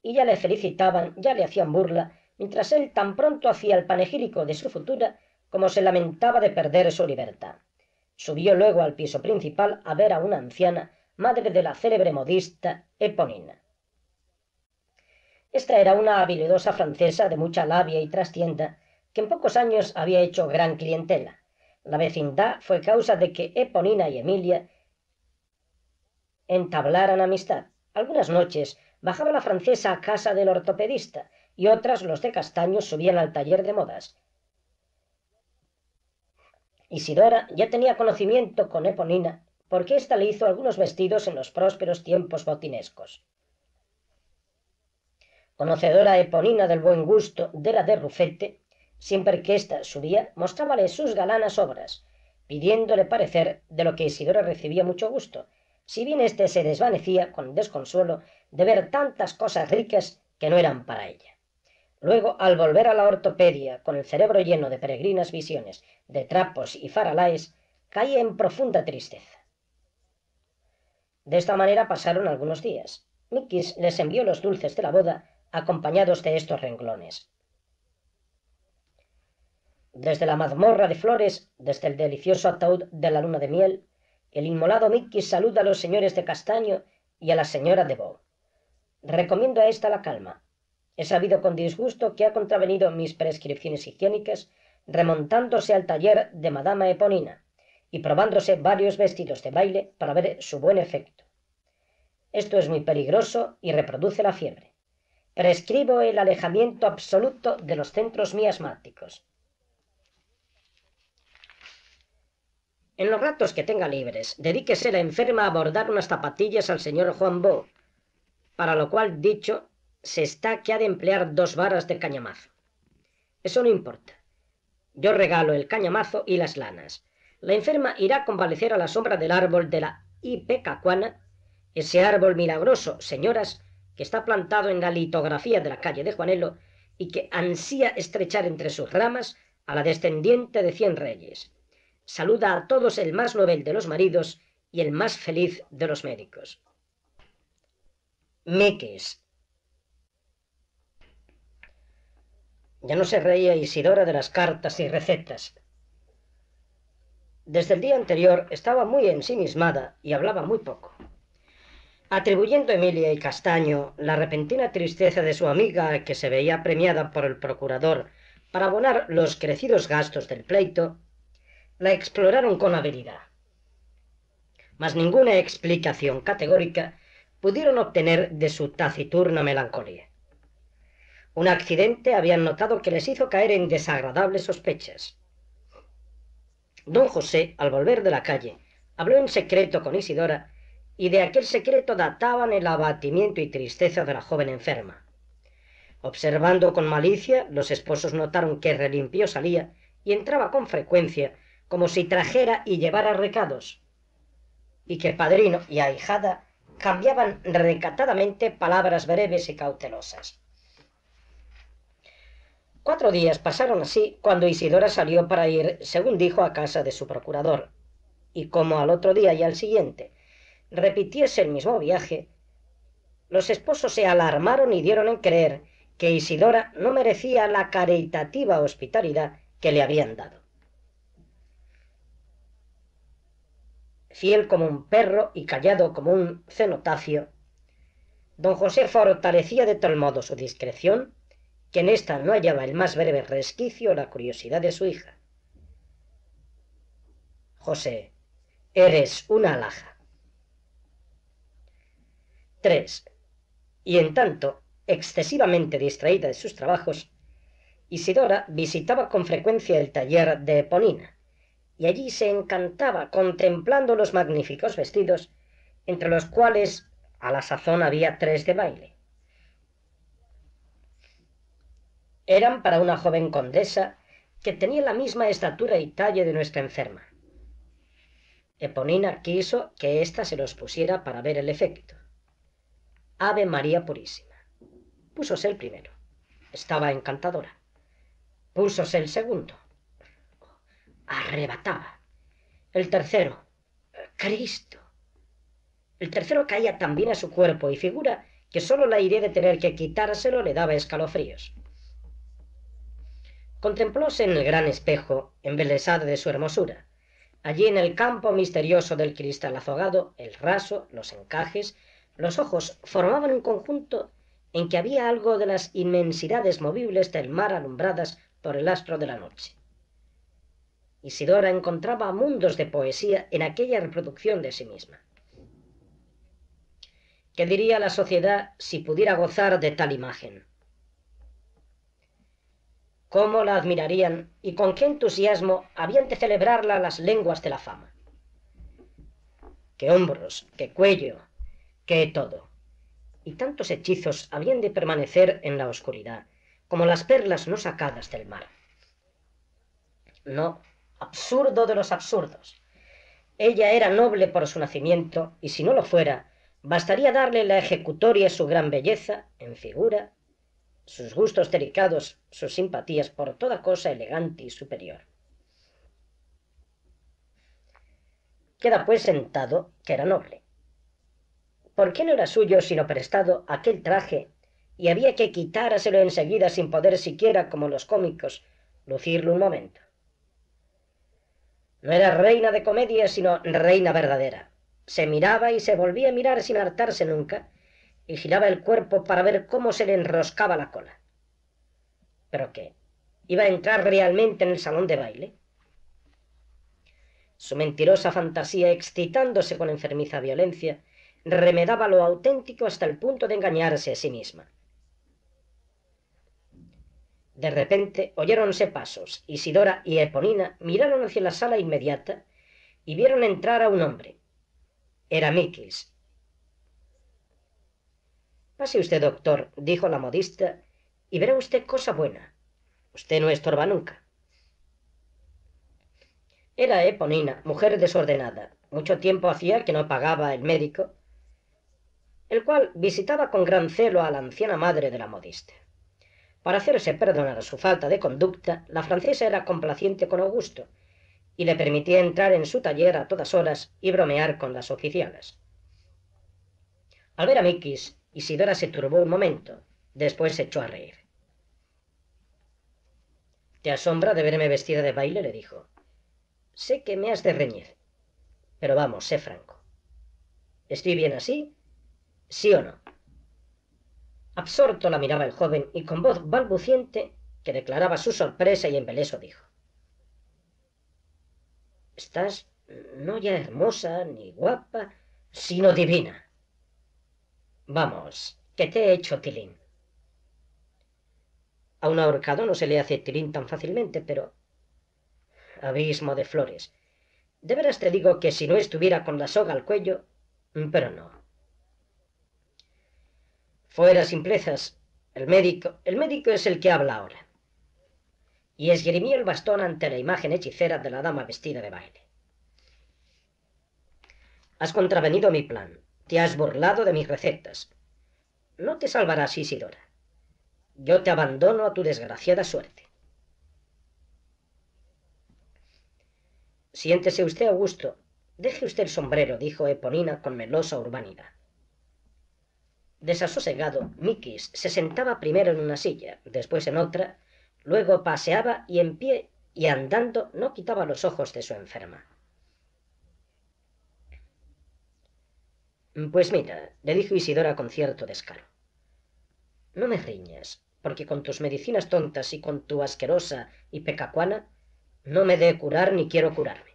y ya le felicitaban, ya le hacían burla, mientras él tan pronto hacía el panegírico de su futura como se lamentaba de perder su libertad. Subió luego al piso principal a ver a una anciana, madre de la célebre modista Eponina. Esta era una habilidosa francesa de mucha labia y trastienda, que en pocos años había hecho gran clientela. La vecindad fue causa de que Eponina y Emilia entablaran amistad. Algunas noches bajaba la francesa a casa del ortopedista y otras los de castaños subían al taller de modas. Isidora ya tenía conocimiento con Eponina porque ésta le hizo algunos vestidos en los prósperos tiempos botinescos conocedora eponina del buen gusto de la de Rufete, siempre que ésta subía, mostrábale sus galanas obras, pidiéndole parecer de lo que Isidora recibía mucho gusto, si bien éste se desvanecía con desconsuelo de ver tantas cosas ricas que no eran para ella. Luego, al volver a la ortopedia, con el cerebro lleno de peregrinas visiones, de trapos y faralaes, caía en profunda tristeza. De esta manera pasaron algunos días. Mikis les envió los dulces de la boda acompañados de estos renglones. Desde la mazmorra de flores, desde el delicioso ataúd de la luna de miel, el inmolado Mickey saluda a los señores de Castaño y a la señora de Beau. Recomiendo a esta la calma. He sabido con disgusto que ha contravenido mis prescripciones higiénicas remontándose al taller de Madame Eponina y probándose varios vestidos de baile para ver su buen efecto. Esto es muy peligroso y reproduce la fiebre prescribo el alejamiento absoluto de los centros miasmáticos. En los ratos que tenga libres, dedíquese la enferma a bordar unas zapatillas al señor Juan Bo, para lo cual dicho se está que ha de emplear dos varas de cañamazo. Eso no importa. Yo regalo el cañamazo y las lanas. La enferma irá a convalecer a la sombra del árbol de la Ipecacuana, ese árbol milagroso, señoras, que está plantado en la litografía de la calle de Juanelo y que ansía estrechar entre sus ramas a la descendiente de cien reyes. Saluda a todos el más novel de los maridos y el más feliz de los médicos. Meques. Ya no se reía Isidora de las cartas y recetas. Desde el día anterior estaba muy ensimismada y hablaba muy poco. Atribuyendo a Emilia y Castaño la repentina tristeza de su amiga que se veía premiada por el procurador para abonar los crecidos gastos del pleito, la exploraron con habilidad. Mas ninguna explicación categórica pudieron obtener de su taciturna melancolía. Un accidente habían notado que les hizo caer en desagradables sospechas. Don José, al volver de la calle, habló en secreto con Isidora y de aquel secreto databan el abatimiento y tristeza de la joven enferma. Observando con malicia, los esposos notaron que Relimpio salía y entraba con frecuencia, como si trajera y llevara recados, y que padrino y ahijada cambiaban recatadamente palabras breves y cautelosas. Cuatro días pasaron así cuando Isidora salió para ir, según dijo, a casa de su procurador, y como al otro día y al siguiente, repitiese el mismo viaje, los esposos se alarmaron y dieron en creer que Isidora no merecía la caritativa hospitalidad que le habían dado. Fiel como un perro y callado como un cenotafio, don José fortalecía de tal modo su discreción que en ésta no hallaba el más breve resquicio la curiosidad de su hija. José, eres una alhaja. Tres Y en tanto, excesivamente distraída de sus trabajos, Isidora visitaba con frecuencia el taller de Eponina, y allí se encantaba contemplando los magníficos vestidos, entre los cuales a la sazón había tres de baile. Eran para una joven condesa que tenía la misma estatura y talle de nuestra enferma. Eponina quiso que ésta se los pusiera para ver el efecto. Ave María Purísima. Púsose el primero. Estaba encantadora. Púsose el segundo. Arrebataba. El tercero. Cristo. El tercero caía tan bien a su cuerpo y figura que solo la idea de tener que quitárselo le daba escalofríos. Contemplóse en el gran espejo, embelesada de su hermosura. Allí en el campo misterioso del cristal azogado, el raso, los encajes, los ojos formaban un conjunto en que había algo de las inmensidades movibles del mar alumbradas por el astro de la noche. Isidora encontraba mundos de poesía en aquella reproducción de sí misma. ¿Qué diría la sociedad si pudiera gozar de tal imagen? ¿Cómo la admirarían y con qué entusiasmo habían de celebrarla las lenguas de la fama? ¿Qué hombros, qué cuello, que todo. Y tantos hechizos habían de permanecer en la oscuridad, como las perlas no sacadas del mar. No, absurdo de los absurdos. Ella era noble por su nacimiento, y si no lo fuera, bastaría darle la ejecutoria su gran belleza en figura, sus gustos delicados, sus simpatías por toda cosa elegante y superior. Queda pues sentado que era noble, por qué no era suyo sino prestado aquel traje, y había que quitárselo enseguida sin poder siquiera, como los cómicos, lucirlo un momento. No era reina de comedia, sino reina verdadera. Se miraba y se volvía a mirar sin hartarse nunca, y giraba el cuerpo para ver cómo se le enroscaba la cola. ¿Pero qué? ¿Iba a entrar realmente en el salón de baile? Su mentirosa fantasía, excitándose con enfermiza violencia, remedaba lo auténtico hasta el punto de engañarse a sí misma. De repente oyéronse pasos. Isidora y Eponina miraron hacia la sala inmediata y vieron entrar a un hombre. Era Mikis. Pase usted, doctor, dijo la modista, y verá usted cosa buena. Usted no estorba nunca. Era Eponina, mujer desordenada. Mucho tiempo hacía que no pagaba el médico el cual visitaba con gran celo a la anciana madre de la modista. Para hacerse perdonar su falta de conducta, la francesa era complaciente con Augusto y le permitía entrar en su taller a todas horas y bromear con las oficiales. Al ver a Miquis, Isidora se turbó un momento, después se echó a reír. ¿Te asombra de verme vestida de baile? le dijo. Sé que me has de reñir, pero vamos, sé franco. ¿Estoy bien así ¿Sí o no? Absorto la miraba el joven y con voz balbuciente que declaraba su sorpresa y embeleso dijo. Estás no ya hermosa ni guapa, sino divina. Vamos, que te he hecho tilín. A un ahorcado no se le hace tilín tan fácilmente, pero... Abismo de flores. De veras te digo que si no estuviera con la soga al cuello... Pero no fuera simplezas. El médico, el médico es el que habla ahora. Y esgrimió el bastón ante la imagen hechicera de la dama vestida de baile. Has contravenido mi plan. Te has burlado de mis recetas. No te salvarás, Isidora. Yo te abandono a tu desgraciada suerte. Siéntese usted Augusto. Deje usted el sombrero, dijo Eponina con melosa urbanidad. Desasosegado, Miquis se sentaba primero en una silla, después en otra, luego paseaba y en pie y andando no quitaba los ojos de su enferma. Pues mira, le dijo Isidora con cierto descaro. No me riñas, porque con tus medicinas tontas y con tu asquerosa y pecacuana, no me dé curar ni quiero curarme.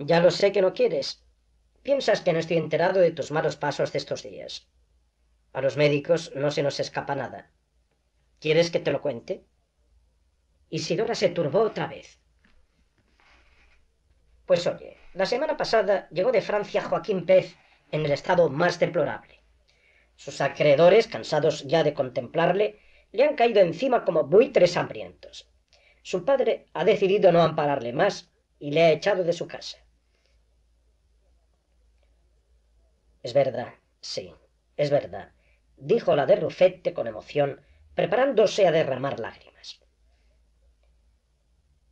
Ya lo sé que no quieres, Piensas que no estoy enterado de tus malos pasos de estos días. A los médicos no se nos escapa nada. ¿Quieres que te lo cuente? Isidora se turbó otra vez. Pues oye, la semana pasada llegó de Francia Joaquín Pez en el estado más deplorable. Sus acreedores, cansados ya de contemplarle, le han caído encima como buitres hambrientos. Su padre ha decidido no ampararle más y le ha echado de su casa. Es verdad, sí, es verdad, dijo la de Rufete con emoción, preparándose a derramar lágrimas.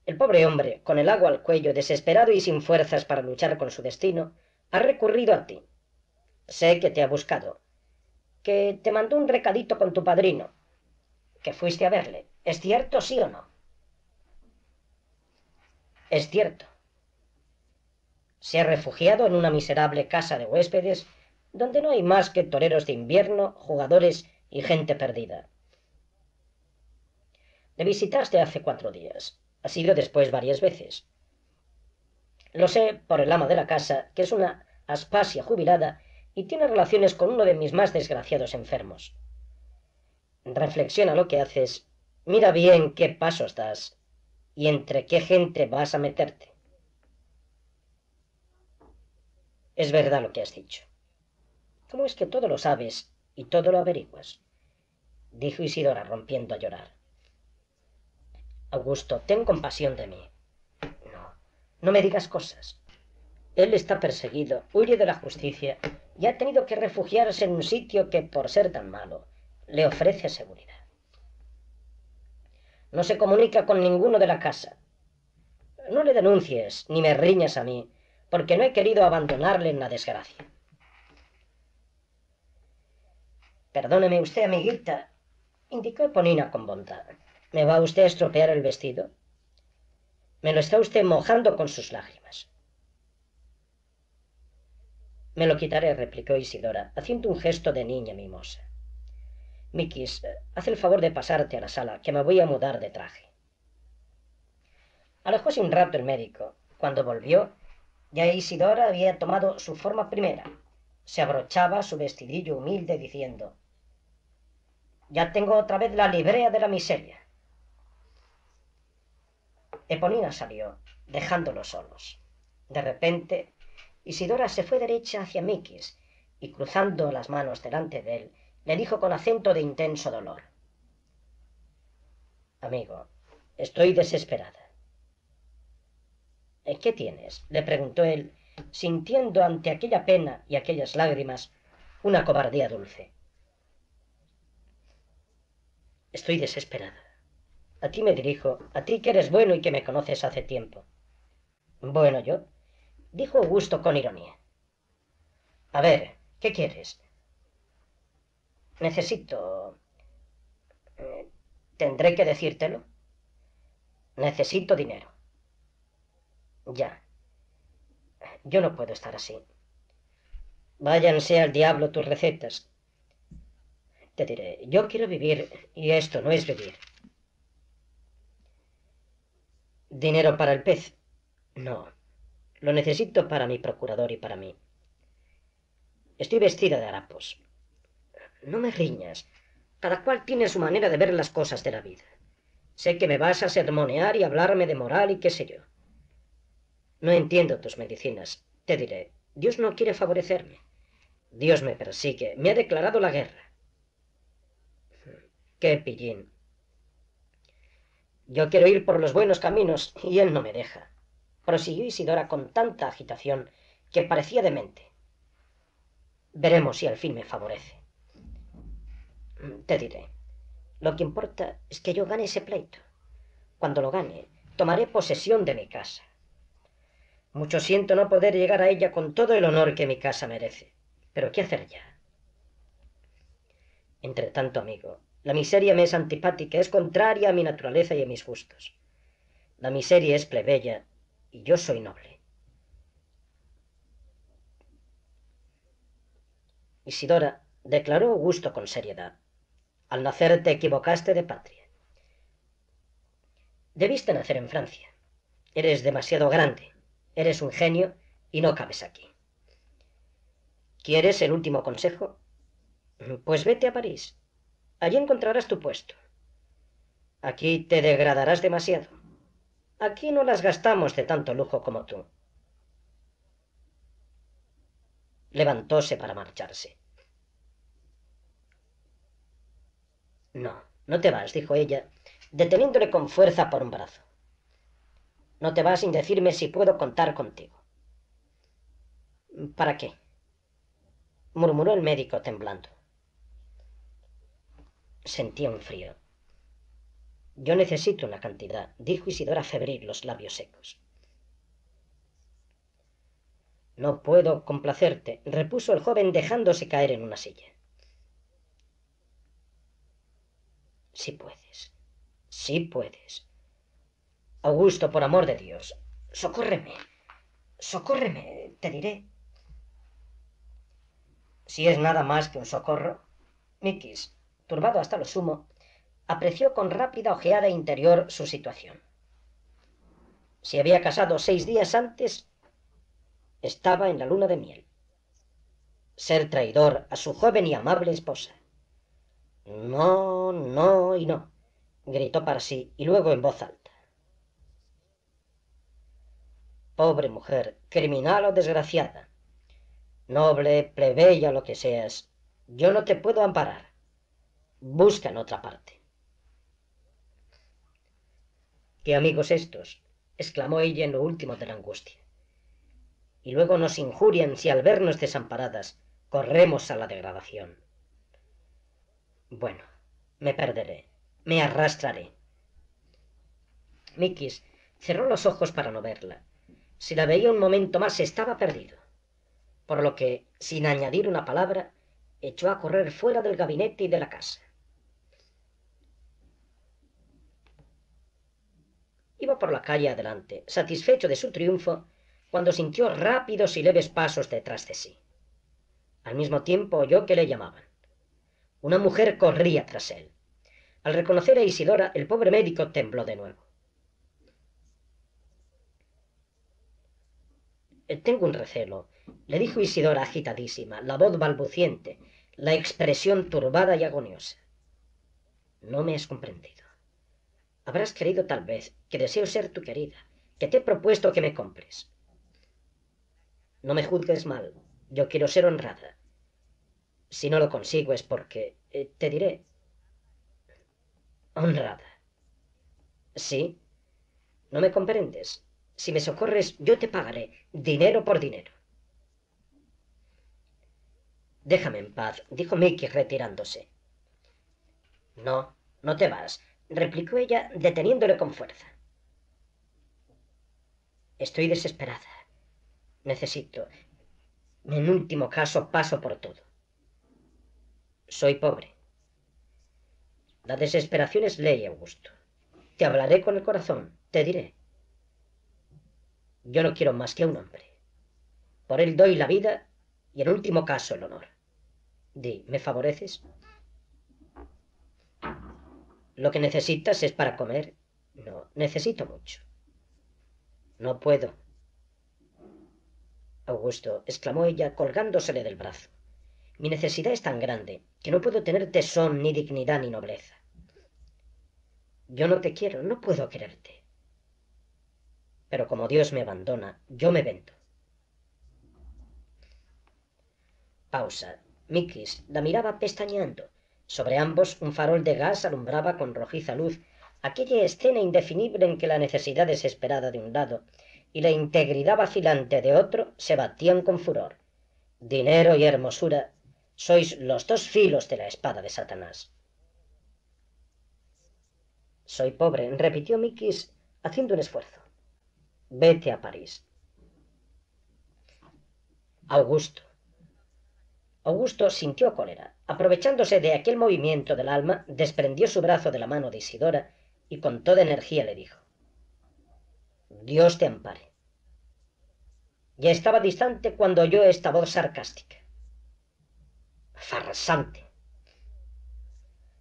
El pobre hombre, con el agua al cuello, desesperado y sin fuerzas para luchar con su destino, ha recurrido a ti. Sé que te ha buscado, que te mandó un recadito con tu padrino, que fuiste a verle. ¿Es cierto, sí o no? Es cierto. Se ha refugiado en una miserable casa de huéspedes donde no hay más que toreros de invierno, jugadores y gente perdida. Le visitaste hace cuatro días. Ha sido después varias veces. Lo sé por el ama de la casa, que es una Aspasia jubilada y tiene relaciones con uno de mis más desgraciados enfermos. Reflexiona lo que haces, mira bien qué pasos das y entre qué gente vas a meterte. Es verdad lo que has dicho. —¿Cómo es que todo lo sabes y todo lo averiguas, dijo Isidora rompiendo a llorar. Augusto, ten compasión de mí. No, no me digas cosas. Él está perseguido, huye de la justicia y ha tenido que refugiarse en un sitio que, por ser tan malo, le ofrece seguridad. No se comunica con ninguno de la casa. No le denuncies ni me riñas a mí, porque no he querido abandonarle en la desgracia. Perdóneme usted, amiguita, indicó Eponina con bondad. ¿Me va usted a estropear el vestido? Me lo está usted mojando con sus lágrimas. Me lo quitaré, replicó Isidora, haciendo un gesto de niña mimosa. Mikis, haz el favor de pasarte a la sala, que me voy a mudar de traje. Alejóse un rato el médico. Cuando volvió, ya Isidora había tomado su forma primera. Se abrochaba su vestidillo humilde diciendo, ya tengo otra vez la librea de la miseria. Eponina salió, dejándolos solos. De repente, Isidora se fue derecha hacia Mikis y cruzando las manos delante de él, le dijo con acento de intenso dolor. Amigo, estoy desesperada. ¿Eh, ¿Qué tienes? le preguntó él, sintiendo ante aquella pena y aquellas lágrimas una cobardía dulce. Estoy desesperada. A ti me dirijo, a ti que eres bueno y que me conoces hace tiempo. Bueno, yo, dijo Augusto con ironía. A ver, ¿qué quieres? Necesito... Eh, ¿Tendré que decírtelo? Necesito dinero. Ya. Yo no puedo estar así. Váyanse al diablo tus recetas, te diré, yo quiero vivir y esto no es vivir. ¿Dinero para el pez? No. Lo necesito para mi procurador y para mí. Estoy vestida de harapos. No me riñas. Cada cual tiene su manera de ver las cosas de la vida. Sé que me vas a sermonear y hablarme de moral y qué sé yo. No entiendo tus medicinas. Te diré, Dios no quiere favorecerme. Dios me persigue, me ha declarado la guerra. ¡Qué pillín! Yo quiero ir por los buenos caminos y él no me deja, prosiguió Isidora con tanta agitación que parecía demente. Veremos si al fin me favorece. Te diré, lo que importa es que yo gane ese pleito. Cuando lo gane, tomaré posesión de mi casa. Mucho siento no poder llegar a ella con todo el honor que mi casa merece. Pero ¿qué hacer ya? Entre tanto, amigo, la miseria me es antipática, es contraria a mi naturaleza y a mis gustos. La miseria es plebeya y yo soy noble. Isidora declaró Augusto con seriedad. Al nacer te equivocaste de patria. Debiste nacer en Francia. Eres demasiado grande. Eres un genio y no cabes aquí. ¿Quieres el último consejo? Pues vete a París. Allí encontrarás tu puesto. Aquí te degradarás demasiado. Aquí no las gastamos de tanto lujo como tú. Levantóse para marcharse. No, no te vas, dijo ella, deteniéndole con fuerza por un brazo. No te vas sin decirme si puedo contar contigo. ¿Para qué? murmuró el médico temblando. Sentía un frío. Yo necesito una cantidad, dijo Isidora febril los labios secos. No puedo complacerte, repuso el joven dejándose caer en una silla. Si puedes, si sí puedes. Augusto, por amor de Dios, socórreme, socórreme, te diré. Si es nada más que un socorro, Mikis, turbado hasta lo sumo, apreció con rápida ojeada interior su situación. Si había casado seis días antes, estaba en la luna de miel. Ser traidor a su joven y amable esposa. No, no y no, gritó para sí y luego en voz alta. Pobre mujer, criminal o desgraciada, noble, plebeya, lo que seas, yo no te puedo amparar buscan otra parte. ¿Qué amigos estos? exclamó ella en lo último de la angustia. Y luego nos injurian si al vernos desamparadas corremos a la degradación. Bueno, me perderé, me arrastraré. Miquis cerró los ojos para no verla. Si la veía un momento más estaba perdido. Por lo que, sin añadir una palabra, echó a correr fuera del gabinete y de la casa. iba por la calle adelante, satisfecho de su triunfo, cuando sintió rápidos y leves pasos detrás de sí. Al mismo tiempo oyó que le llamaban. Una mujer corría tras él. Al reconocer a Isidora, el pobre médico tembló de nuevo. Eh, tengo un recelo, le dijo Isidora agitadísima, la voz balbuciente, la expresión turbada y agoniosa. No me has comprendido. Habrás querido tal vez que deseo ser tu querida, que te he propuesto que me compres. No me juzgues mal, yo quiero ser honrada. Si no lo consigo es porque eh, te diré. Honrada. Sí. No me comprendes. Si me socorres, yo te pagaré, dinero por dinero. Déjame en paz, dijo Mickey retirándose. No, no te vas, replicó ella, deteniéndole con fuerza. Estoy desesperada. Necesito. En último caso, paso por todo. Soy pobre. La desesperación es ley, Augusto. Te hablaré con el corazón, te diré. Yo no quiero más que a un hombre. Por él doy la vida y en último caso el honor. Di, ¿me favoreces? Lo que necesitas es para comer. No, necesito mucho. No puedo. Augusto, exclamó ella, colgándosele del brazo. Mi necesidad es tan grande que no puedo tener tesón, ni dignidad, ni nobleza. Yo no te quiero, no puedo quererte. Pero como Dios me abandona, yo me vendo. Pausa. Miquis la miraba pestañeando. Sobre ambos un farol de gas alumbraba con rojiza luz aquella escena indefinible en que la necesidad desesperada de un lado y la integridad vacilante de otro se batían con furor. Dinero y hermosura sois los dos filos de la espada de Satanás. Soy pobre, repitió Miquis haciendo un esfuerzo. Vete a París. Augusto. Augusto sintió cólera. Aprovechándose de aquel movimiento del alma, desprendió su brazo de la mano de Isidora y con toda energía le dijo, Dios te ampare. Ya estaba distante cuando oyó esta voz sarcástica. Farsante.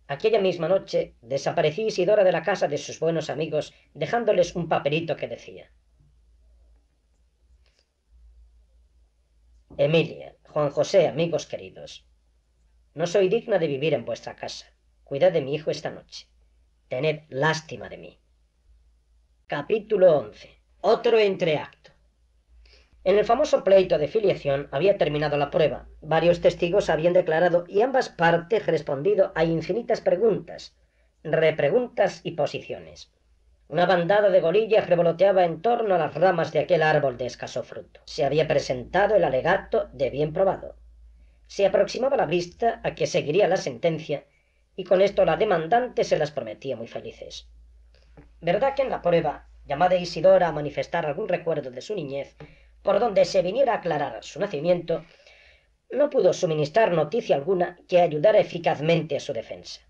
Aquella misma noche desapareció Isidora de la casa de sus buenos amigos, dejándoles un papelito que decía. Emilia, Juan José, amigos queridos, no soy digna de vivir en vuestra casa. Cuidad de mi hijo esta noche tened lástima de mí. Capítulo 11. Otro entreacto. En el famoso pleito de filiación había terminado la prueba. Varios testigos habían declarado y ambas partes respondido a infinitas preguntas, repreguntas y posiciones. Una bandada de golillas revoloteaba en torno a las ramas de aquel árbol de escaso fruto. Se había presentado el alegato de bien probado. Se aproximaba la vista a que seguiría la sentencia y con esto la demandante se las prometía muy felices. ¿Verdad que en la prueba, llamada Isidora a manifestar algún recuerdo de su niñez, por donde se viniera a aclarar su nacimiento, no pudo suministrar noticia alguna que ayudara eficazmente a su defensa?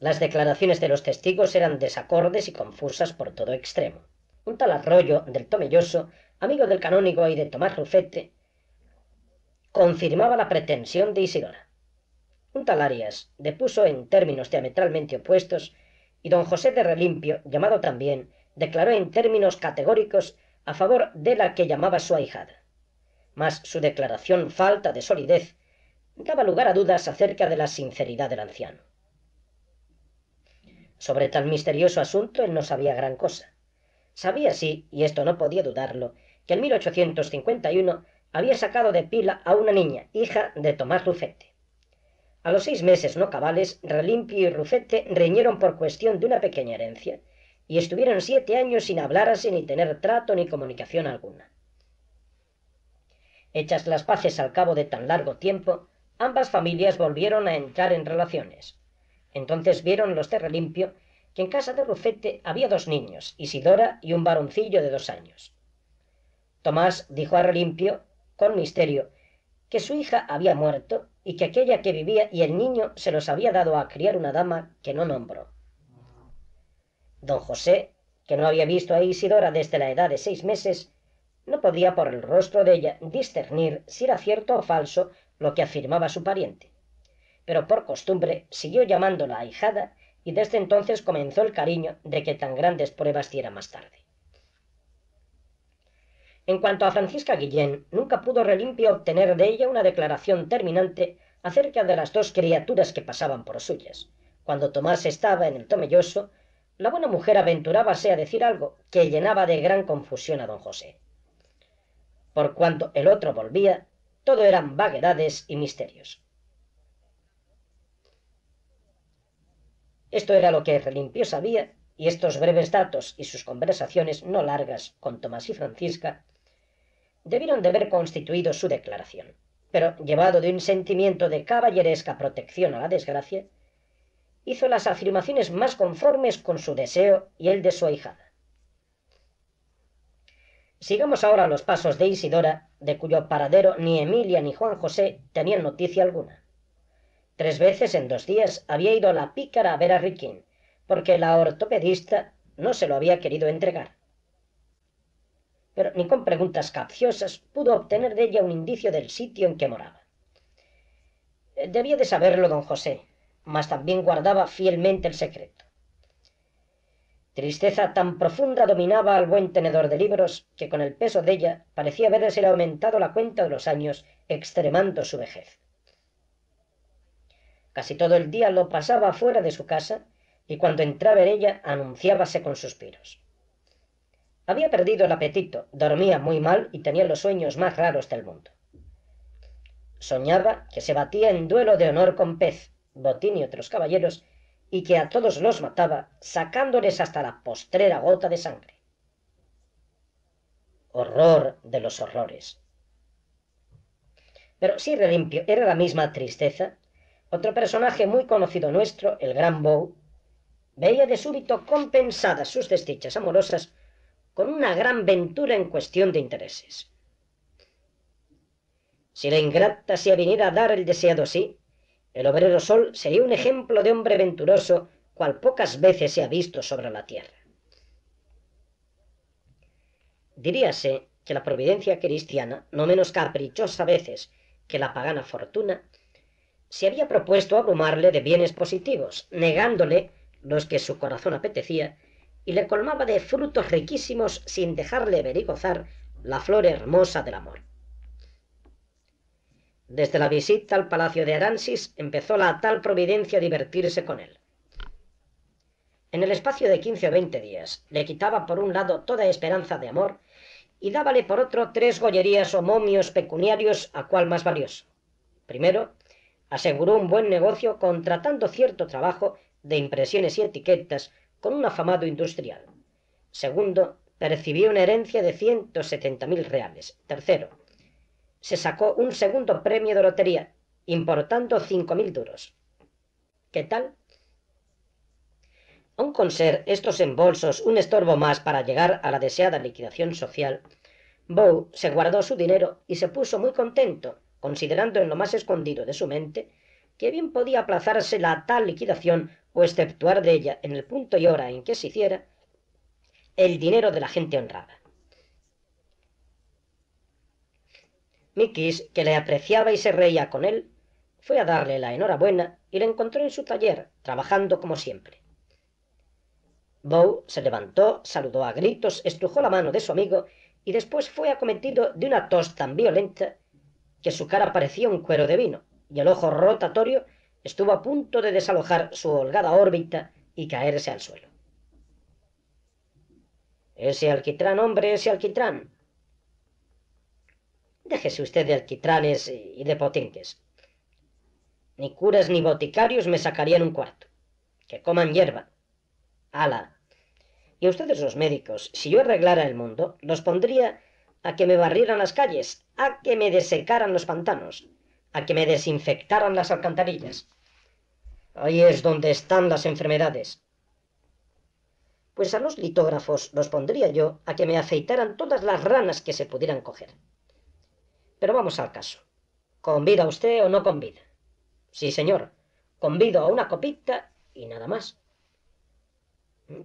Las declaraciones de los testigos eran desacordes y confusas por todo extremo. Un tal Arroyo del Tomelloso, amigo del canónigo y de Tomás Rufete, confirmaba la pretensión de Isidora un tal Arias depuso en términos diametralmente opuestos y don José de Relimpio, llamado también, declaró en términos categóricos a favor de la que llamaba su ahijada. Mas su declaración falta de solidez daba lugar a dudas acerca de la sinceridad del anciano. Sobre tal misterioso asunto él no sabía gran cosa. Sabía sí, y esto no podía dudarlo, que en 1851 había sacado de pila a una niña, hija de Tomás Lucete. A los seis meses no cabales, Relimpio y Rufete reñieron por cuestión de una pequeña herencia, y estuvieron siete años sin hablarse ni tener trato ni comunicación alguna. Hechas las paces al cabo de tan largo tiempo, ambas familias volvieron a entrar en relaciones. Entonces vieron los de Relimpio que en casa de Rufete había dos niños, Isidora y un varoncillo de dos años. Tomás dijo a Relimpio, con misterio, que su hija había muerto y que aquella que vivía y el niño se los había dado a criar una dama que no nombró. Don José, que no había visto a Isidora desde la edad de seis meses, no podía por el rostro de ella discernir si era cierto o falso lo que afirmaba su pariente. Pero por costumbre siguió llamándola ahijada y desde entonces comenzó el cariño de que tan grandes pruebas diera más tarde. En cuanto a Francisca Guillén, nunca pudo Relimpio obtener de ella una declaración terminante acerca de las dos criaturas que pasaban por suyas. Cuando Tomás estaba en el Tomelloso, la buena mujer aventurábase a decir algo que llenaba de gran confusión a don José. Por cuanto el otro volvía, todo eran vaguedades y misterios. Esto era lo que Relimpio sabía, y estos breves datos y sus conversaciones no largas con Tomás y Francisca debieron de haber constituido su declaración. Pero, llevado de un sentimiento de caballeresca protección a la desgracia, hizo las afirmaciones más conformes con su deseo y el de su ahijada. Sigamos ahora los pasos de Isidora, de cuyo paradero ni Emilia ni Juan José tenían noticia alguna. Tres veces en dos días había ido la pícara a ver a Riquín, porque la ortopedista no se lo había querido entregar pero ni con preguntas capciosas pudo obtener de ella un indicio del sitio en que moraba. Eh, debía de saberlo don José, mas también guardaba fielmente el secreto. Tristeza tan profunda dominaba al buen tenedor de libros que con el peso de ella parecía haberse aumentado la cuenta de los años, extremando su vejez. Casi todo el día lo pasaba fuera de su casa y cuando entraba en ella anunciábase con suspiros. Había perdido el apetito, dormía muy mal y tenía los sueños más raros del mundo. Soñaba que se batía en duelo de honor con Pez, Botín y otros caballeros, y que a todos los mataba, sacándoles hasta la postrera gota de sangre. Horror de los horrores. Pero si relimpio era la misma tristeza, otro personaje muy conocido nuestro, el gran Bow, veía de súbito compensadas sus desdichas amorosas con una gran ventura en cuestión de intereses. Si la ingrata se viniera a dar el deseado sí, el obrero Sol sería un ejemplo de hombre venturoso cual pocas veces se ha visto sobre la tierra. Diríase que la providencia cristiana, no menos caprichosa a veces que la pagana fortuna, se había propuesto abrumarle de bienes positivos, negándole los que su corazón apetecía y le colmaba de frutos riquísimos sin dejarle gozar la flor hermosa del amor. Desde la visita al palacio de Aransis empezó la tal providencia a divertirse con él. En el espacio de quince o veinte días le quitaba por un lado toda esperanza de amor y dábale por otro tres gollerías o momios pecuniarios a cual más valioso. Primero, aseguró un buen negocio contratando cierto trabajo de impresiones y etiquetas con un afamado industrial. Segundo, percibió una herencia de 170.000 reales. Tercero, se sacó un segundo premio de lotería, importando 5.000 duros. ¿Qué tal? Aun con ser estos embolsos un estorbo más para llegar a la deseada liquidación social, Bow se guardó su dinero y se puso muy contento, considerando en lo más escondido de su mente que bien podía aplazarse la tal liquidación o exceptuar de ella en el punto y hora en que se hiciera, el dinero de la gente honrada. Mikis, que le apreciaba y se reía con él, fue a darle la enhorabuena y le encontró en su taller, trabajando como siempre. Bow se levantó, saludó a gritos, estrujó la mano de su amigo y después fue acometido de una tos tan violenta que su cara parecía un cuero de vino y el ojo rotatorio estuvo a punto de desalojar su holgada órbita y caerse al suelo. Ese alquitrán, hombre, ese alquitrán. Déjese usted de alquitranes y de potinques. Ni curas ni boticarios me sacarían un cuarto. Que coman hierba. Ala. Y a ustedes los médicos, si yo arreglara el mundo, los pondría a que me barrieran las calles, a que me desecaran los pantanos, a que me desinfectaran las alcantarillas. Ahí es donde están las enfermedades. Pues a los litógrafos los pondría yo a que me aceitaran todas las ranas que se pudieran coger. Pero vamos al caso. ¿Convida usted o no convida? Sí, señor. Convido a una copita y nada más.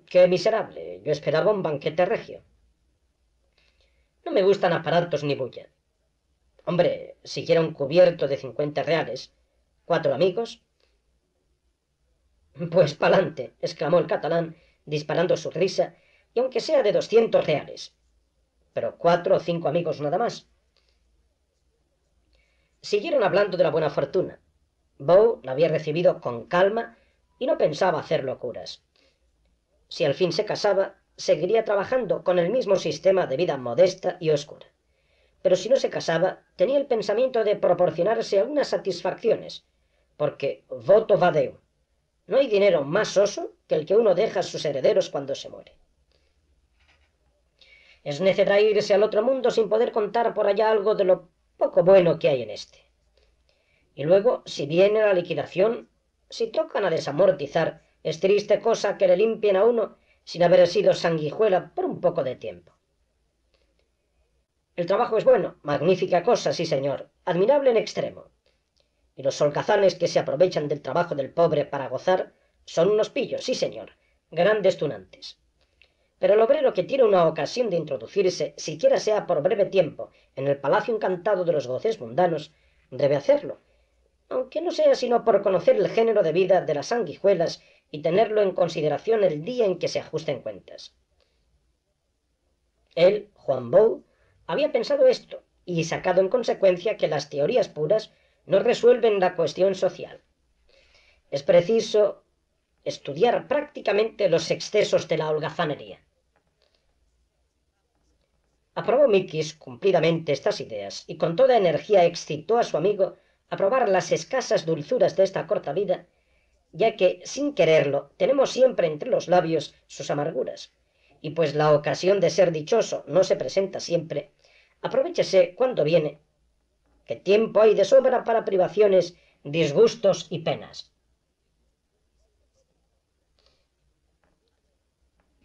Qué miserable. Yo esperaba un banquete regio. No me gustan aparatos ni bulla. Hombre, siquiera un cubierto de 50 reales. ¿Cuatro amigos? Pues pa'lante, exclamó el catalán, disparando su risa, y aunque sea de 200 reales. Pero cuatro o cinco amigos nada más. Siguieron hablando de la buena fortuna. Bow la había recibido con calma y no pensaba hacer locuras. Si al fin se casaba, seguiría trabajando con el mismo sistema de vida modesta y oscura pero si no se casaba, tenía el pensamiento de proporcionarse algunas satisfacciones, porque voto vadeo. No hay dinero más oso que el que uno deja a sus herederos cuando se muere. Es necesario irse al otro mundo sin poder contar por allá algo de lo poco bueno que hay en este. Y luego, si viene la liquidación, si tocan a desamortizar, es triste cosa que le limpien a uno sin haber sido sanguijuela por un poco de tiempo. El trabajo es bueno, magnífica cosa, sí señor, admirable en extremo. Y los solcazanes que se aprovechan del trabajo del pobre para gozar son unos pillos, sí señor, grandes tunantes. Pero el obrero que tiene una ocasión de introducirse, siquiera sea por breve tiempo, en el palacio encantado de los goces mundanos, debe hacerlo, aunque no sea sino por conocer el género de vida de las sanguijuelas y tenerlo en consideración el día en que se ajusten cuentas. Él, Juan Bou, había pensado esto y sacado en consecuencia que las teorías puras no resuelven la cuestión social. Es preciso estudiar prácticamente los excesos de la holgazanería. Aprobó Mikis cumplidamente estas ideas y con toda energía excitó a su amigo a probar las escasas dulzuras de esta corta vida, ya que, sin quererlo, tenemos siempre entre los labios sus amarguras, y pues la ocasión de ser dichoso no se presenta siempre, Aprovechese cuando viene, que tiempo hay de sobra para privaciones, disgustos y penas.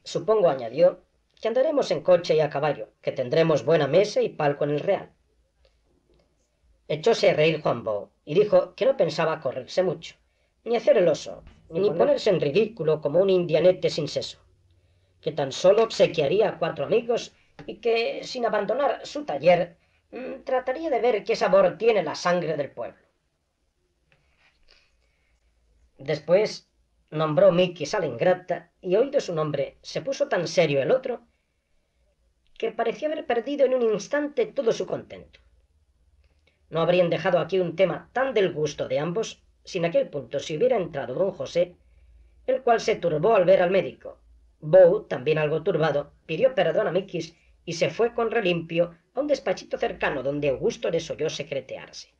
Supongo, añadió, que andaremos en coche y a caballo, que tendremos buena mesa y palco en el real. Echóse a reír Juan Bo y dijo que no pensaba correrse mucho, ni hacer el oso, ni ponerse en ridículo como un indianete sin seso, que tan solo obsequiaría a cuatro amigos y que, sin abandonar su taller, mm, trataría de ver qué sabor tiene la sangre del pueblo. Después nombró Mikis a la ingrata y oído su nombre se puso tan serio el otro que parecía haber perdido en un instante todo su contento. No habrían dejado aquí un tema tan del gusto de ambos sin aquel punto si hubiera entrado don José, el cual se turbó al ver al médico. Bow, también algo turbado, pidió perdón a Mickey y se fue con relimpio a un despachito cercano donde Augusto les oyó secretearse.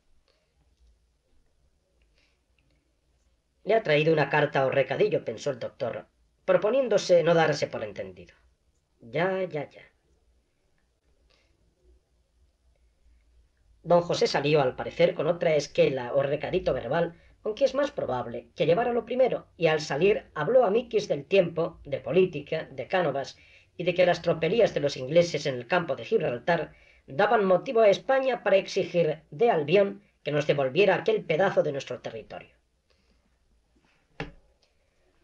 Le ha traído una carta o recadillo, pensó el doctor, proponiéndose no darse por entendido. Ya, ya, ya. Don José salió, al parecer, con otra esquela o recadito verbal, aunque es más probable que llevara lo primero, y al salir habló a Miquis del tiempo, de política, de Cánovas y de que las tropelías de los ingleses en el campo de Gibraltar daban motivo a España para exigir de Albión que nos devolviera aquel pedazo de nuestro territorio.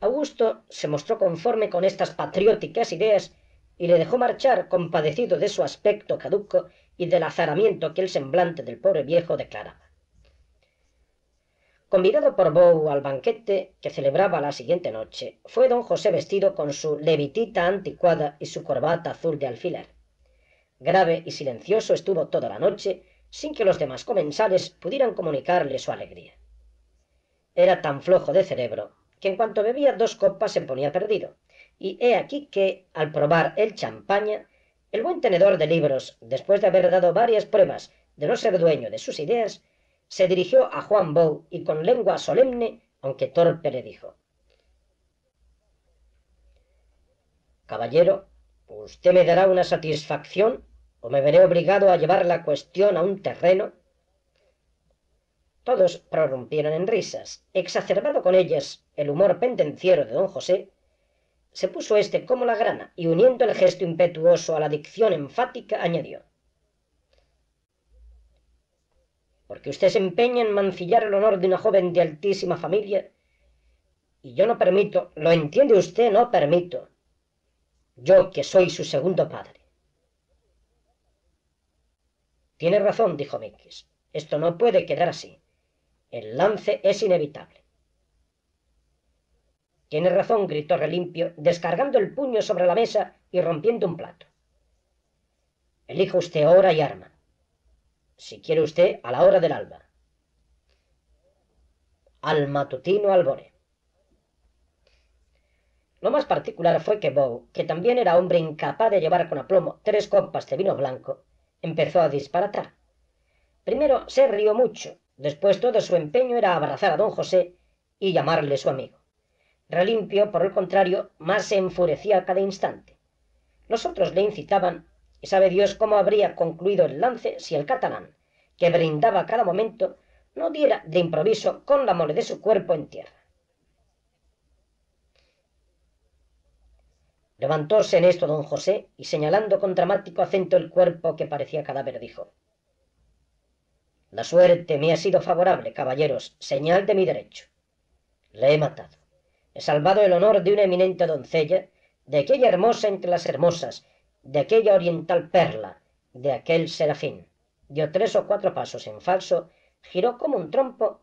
Augusto se mostró conforme con estas patrióticas ideas y le dejó marchar compadecido de su aspecto caduco y del azaramiento que el semblante del pobre viejo declaraba. Convidado por Bou al banquete que celebraba la siguiente noche, fue don José vestido con su levitita anticuada y su corbata azul de alfiler. Grave y silencioso estuvo toda la noche, sin que los demás comensales pudieran comunicarle su alegría. Era tan flojo de cerebro que en cuanto bebía dos copas se ponía perdido, y he aquí que, al probar el champaña, el buen tenedor de libros, después de haber dado varias pruebas de no ser dueño de sus ideas, se dirigió a Juan Bou y con lengua solemne, aunque torpe, le dijo. Caballero, usted me dará una satisfacción o me veré obligado a llevar la cuestión a un terreno. Todos prorrumpieron en risas. Exacerbado con ellas el humor pendenciero de don José, se puso éste como la grana y uniendo el gesto impetuoso a la dicción enfática, añadió. porque usted se empeña en mancillar el honor de una joven de altísima familia, y yo no permito, lo entiende usted, no permito, yo que soy su segundo padre. Tiene razón, dijo Mikis. Esto no puede quedar así. El lance es inevitable. Tiene razón, gritó Relimpio, descargando el puño sobre la mesa y rompiendo un plato. Elija usted hora y arma si quiere usted, a la hora del alba. Al matutino albore. Lo más particular fue que Bow, que también era hombre incapaz de llevar con aplomo tres copas de vino blanco, empezó a disparatar. Primero se rió mucho, después todo su empeño era abrazar a don José y llamarle su amigo. Relimpio, por el contrario, más se enfurecía cada instante. Los otros le incitaban y sabe Dios cómo habría concluido el lance si el catalán, que brindaba a cada momento, no diera de improviso con la mole de su cuerpo en tierra. Levantóse en esto don José y señalando con dramático acento el cuerpo que parecía cadáver, dijo La suerte me ha sido favorable, caballeros, señal de mi derecho. Le he matado. He salvado el honor de una eminente doncella, de aquella hermosa entre las hermosas, de aquella oriental perla, de aquel serafín. Dio tres o cuatro pasos en falso, giró como un trompo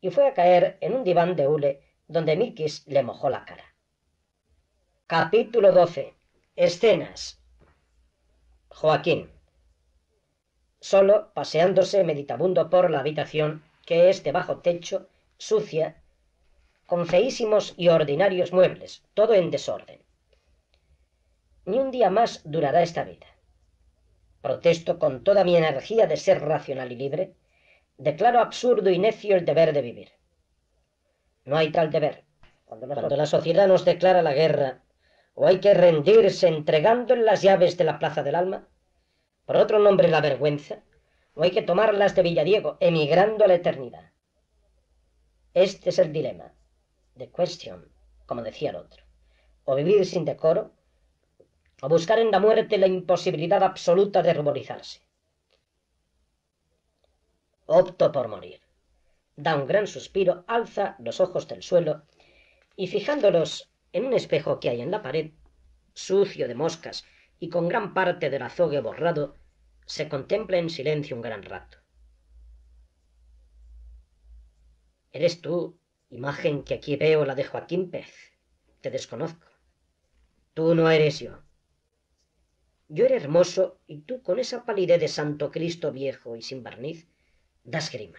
y fue a caer en un diván de hule donde Miquis le mojó la cara. Capítulo 12. Escenas. Joaquín. Solo paseándose meditabundo por la habitación, que es de bajo techo, sucia, con feísimos y ordinarios muebles, todo en desorden. Ni un día más durará esta vida. Protesto con toda mi energía de ser racional y libre. Declaro absurdo y necio el deber de vivir. No hay tal deber. Cuando la, sociedad nos declara la guerra, o hay que rendirse entregando en las llaves de la plaza del alma, por otro nombre la vergüenza, o hay que tomarlas de Villadiego, emigrando a la eternidad. Este es el dilema, the question, como decía el otro, o vivir sin decoro, o buscar en la muerte la imposibilidad absoluta de ruborizarse. Opto por morir. Da un gran suspiro, alza los ojos del suelo y fijándolos en un espejo que hay en la pared, sucio de moscas y con gran parte del azogue borrado, se contempla en silencio un gran rato. Eres tú, imagen que aquí veo la de Joaquín Pez. Te desconozco. Tú no eres yo. Yo era hermoso y tú con esa palidez de santo Cristo viejo y sin barniz das grima.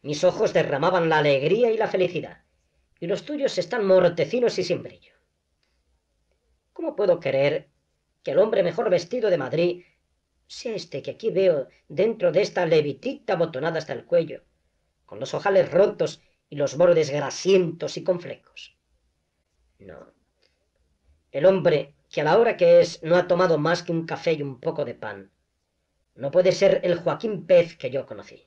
Mis ojos derramaban la alegría y la felicidad, y los tuyos están mortecinos y sin brillo. ¿Cómo puedo querer que el hombre mejor vestido de Madrid sea este que aquí veo dentro de esta levitita botonada hasta el cuello, con los ojales rotos y los bordes grasientos y con flecos? No. El hombre que a la hora que es no ha tomado más que un café y un poco de pan. No puede ser el Joaquín Pez que yo conocí.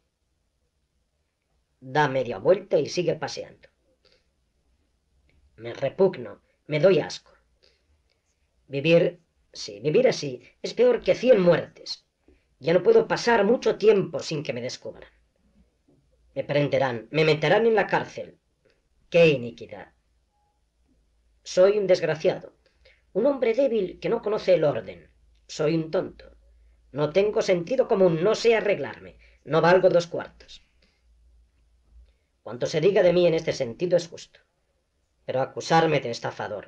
Da media vuelta y sigue paseando. Me repugno, me doy asco. Vivir, sí, vivir así es peor que cien muertes. Ya no puedo pasar mucho tiempo sin que me descubran. Me prenderán, me meterán en la cárcel. ¡Qué iniquidad! Soy un desgraciado. Un hombre débil que no conoce el orden. Soy un tonto. No tengo sentido común, no sé arreglarme. No valgo dos cuartos. Cuanto se diga de mí en este sentido es justo. Pero acusarme de estafador.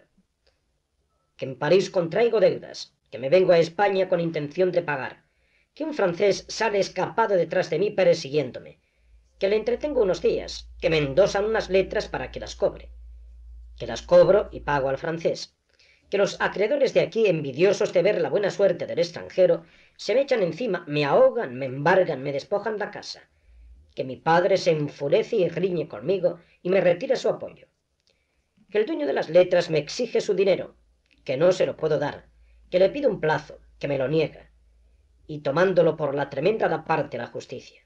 Que en París contraigo deudas, que me vengo a España con intención de pagar, que un francés sale escapado detrás de mí persiguiéndome, que le entretengo unos días, que me endosan unas letras para que las cobre, que las cobro y pago al francés, que los acreedores de aquí, envidiosos de ver la buena suerte del extranjero, se me echan encima, me ahogan, me embargan, me despojan la casa, que mi padre se enfurece y riñe conmigo y me retira su apoyo, que el dueño de las letras me exige su dinero, que no se lo puedo dar, que le pido un plazo, que me lo niega, y tomándolo por la tremenda parte la justicia,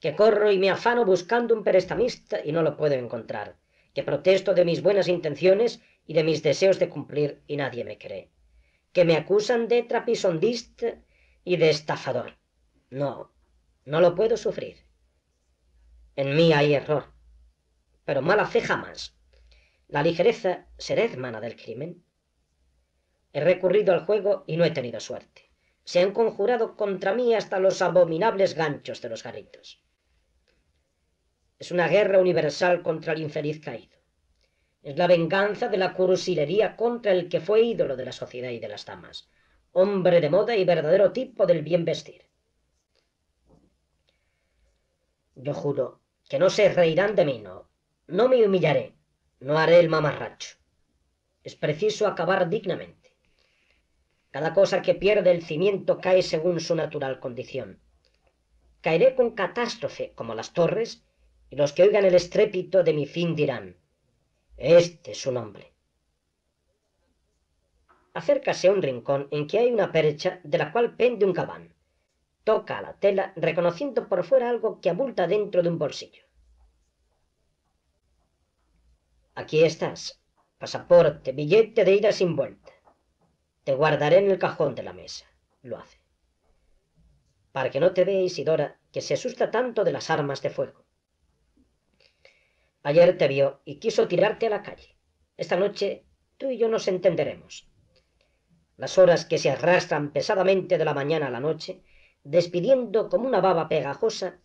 que corro y me afano buscando un perestamista y no lo puedo encontrar, que protesto de mis buenas intenciones y de mis deseos de cumplir y nadie me cree. Que me acusan de trapisondista y de estafador. No, no lo puedo sufrir. En mí hay error, pero mala fe jamás. La ligereza será hermana del crimen. He recurrido al juego y no he tenido suerte. Se han conjurado contra mí hasta los abominables ganchos de los garritos. Es una guerra universal contra el infeliz caído. Es la venganza de la cursilería contra el que fue ídolo de la sociedad y de las damas, hombre de moda y verdadero tipo del bien vestir. Yo juro que no se reirán de mí, no. No me humillaré, no haré el mamarracho. Es preciso acabar dignamente. Cada cosa que pierde el cimiento cae según su natural condición. Caeré con catástrofe, como las torres, y los que oigan el estrépito de mi fin dirán, este es su nombre. Acércase a un rincón en que hay una percha de la cual pende un cabán. Toca a la tela reconociendo por fuera algo que abulta dentro de un bolsillo. Aquí estás. Pasaporte, billete de ida sin vuelta. Te guardaré en el cajón de la mesa. Lo hace. Para que no te vea Isidora, que se asusta tanto de las armas de fuego. Ayer te vio y quiso tirarte a la calle. Esta noche tú y yo nos entenderemos. Las horas que se arrastran pesadamente de la mañana a la noche, despidiendo como una baba pegajosa,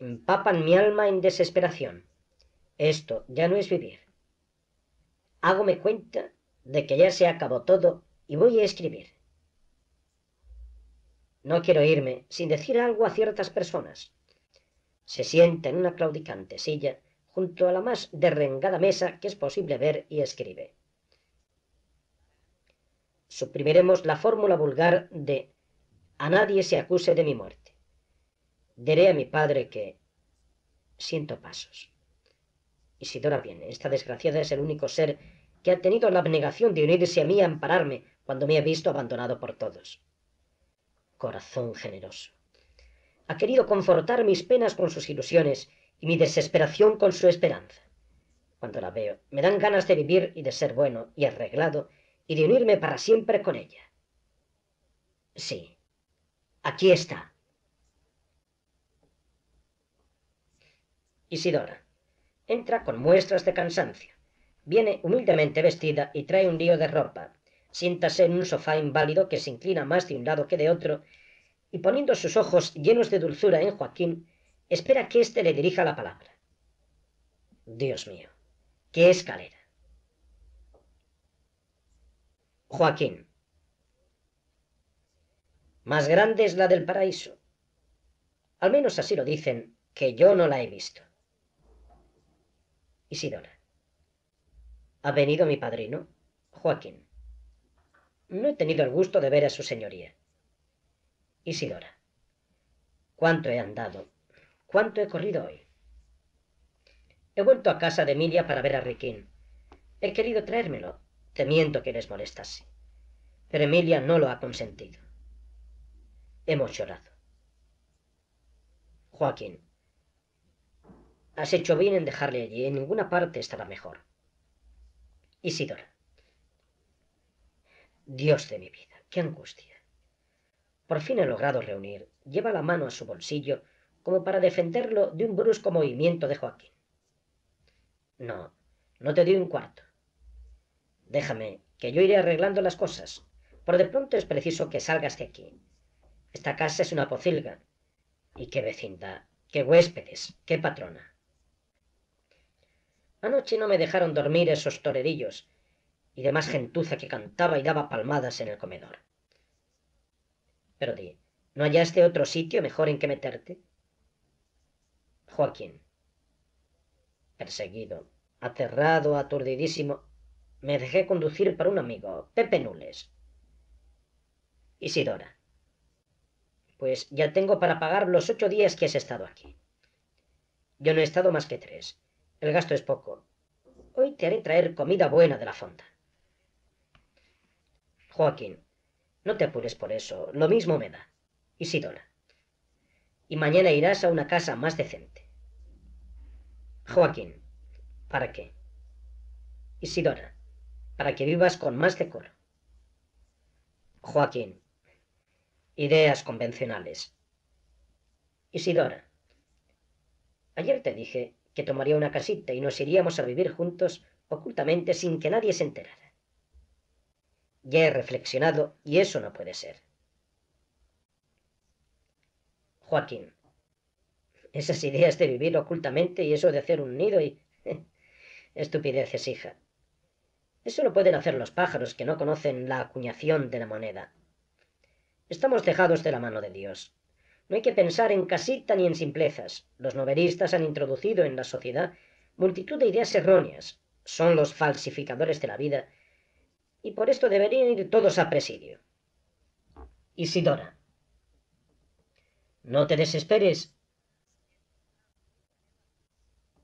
empapan mi alma en desesperación. Esto ya no es vivir. Hágome cuenta de que ya se acabó todo y voy a escribir. No quiero irme sin decir algo a ciertas personas. Se sienta en una claudicante silla junto a la más derrengada mesa que es posible ver y escribe. Suprimiremos la fórmula vulgar de a nadie se acuse de mi muerte. Diré a mi padre que siento pasos. Isidora bien, esta desgraciada es el único ser que ha tenido la abnegación de unirse a mí a ampararme cuando me ha visto abandonado por todos. Corazón generoso. Ha querido confortar mis penas con sus ilusiones y mi desesperación con su esperanza. Cuando la veo, me dan ganas de vivir y de ser bueno y arreglado y de unirme para siempre con ella. Sí, aquí está. Isidora. Entra con muestras de cansancio. Viene humildemente vestida y trae un lío de ropa. Siéntase en un sofá inválido que se inclina más de un lado que de otro, y poniendo sus ojos llenos de dulzura en Joaquín, espera que éste le dirija la palabra. Dios mío, qué escalera. Joaquín. Más grande es la del paraíso. Al menos así lo dicen, que yo no la he visto. Isidora. Ha venido mi padrino, Joaquín. No he tenido el gusto de ver a su señoría. Isidora. ¿Cuánto he andado ¿Cuánto he corrido hoy? He vuelto a casa de Emilia para ver a Riquín. He querido traérmelo, Te miento que les molestase. Pero Emilia no lo ha consentido. Hemos llorado. Joaquín, has hecho bien en dejarle allí. En ninguna parte estará mejor. Isidora. Dios de mi vida, qué angustia. Por fin he logrado reunir. Lleva la mano a su bolsillo como para defenderlo de un brusco movimiento de Joaquín. No, no te doy un cuarto. Déjame, que yo iré arreglando las cosas, Por de pronto es preciso que salgas de aquí. Esta casa es una pocilga. Y qué vecindad, qué huéspedes, qué patrona. Anoche no me dejaron dormir esos torerillos y demás gentuza que cantaba y daba palmadas en el comedor. Pero di, ¿no hallaste otro sitio mejor en que meterte? Joaquín. Perseguido, aterrado, aturdidísimo, me dejé conducir por un amigo, Pepe Nules. Isidora. Pues ya tengo para pagar los ocho días que has estado aquí. Yo no he estado más que tres. El gasto es poco. Hoy te haré traer comida buena de la fonda. Joaquín, no te apures por eso. Lo mismo me da. Isidora. Y mañana irás a una casa más decente. Joaquín, ¿para qué? Isidora, para que vivas con más decoro. Joaquín, ideas convencionales. Isidora, ayer te dije que tomaría una casita y nos iríamos a vivir juntos ocultamente sin que nadie se enterara. Ya he reflexionado y eso no puede ser. Joaquín, esas ideas de vivir ocultamente y eso de hacer un nido y... Estupideces, hija. Eso lo pueden hacer los pájaros que no conocen la acuñación de la moneda. Estamos dejados de la mano de Dios. No hay que pensar en casita ni en simplezas. Los novelistas han introducido en la sociedad multitud de ideas erróneas. Son los falsificadores de la vida. Y por esto deberían ir todos a presidio. Isidora. No te desesperes,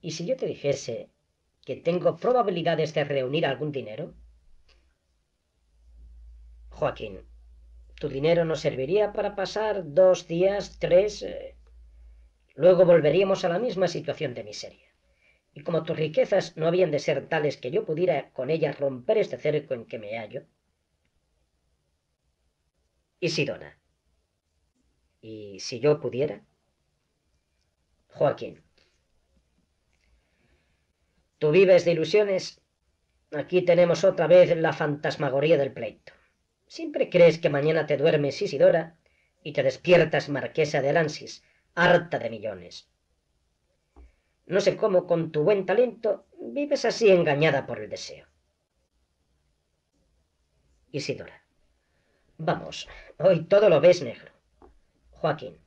¿Y si yo te dijese que tengo probabilidades de reunir algún dinero? Joaquín, tu dinero nos serviría para pasar dos días, tres... Eh, luego volveríamos a la misma situación de miseria. Y como tus riquezas no habían de ser tales que yo pudiera con ellas romper este cerco en que me hallo. ¿Y si dona? ¿Y si yo pudiera? Joaquín, Tú vives de ilusiones. Aquí tenemos otra vez la fantasmagoría del pleito. Siempre crees que mañana te duermes Isidora y te despiertas marquesa de Lansis, harta de millones. No sé cómo, con tu buen talento, vives así engañada por el deseo. Isidora. Vamos, hoy todo lo ves negro. Joaquín.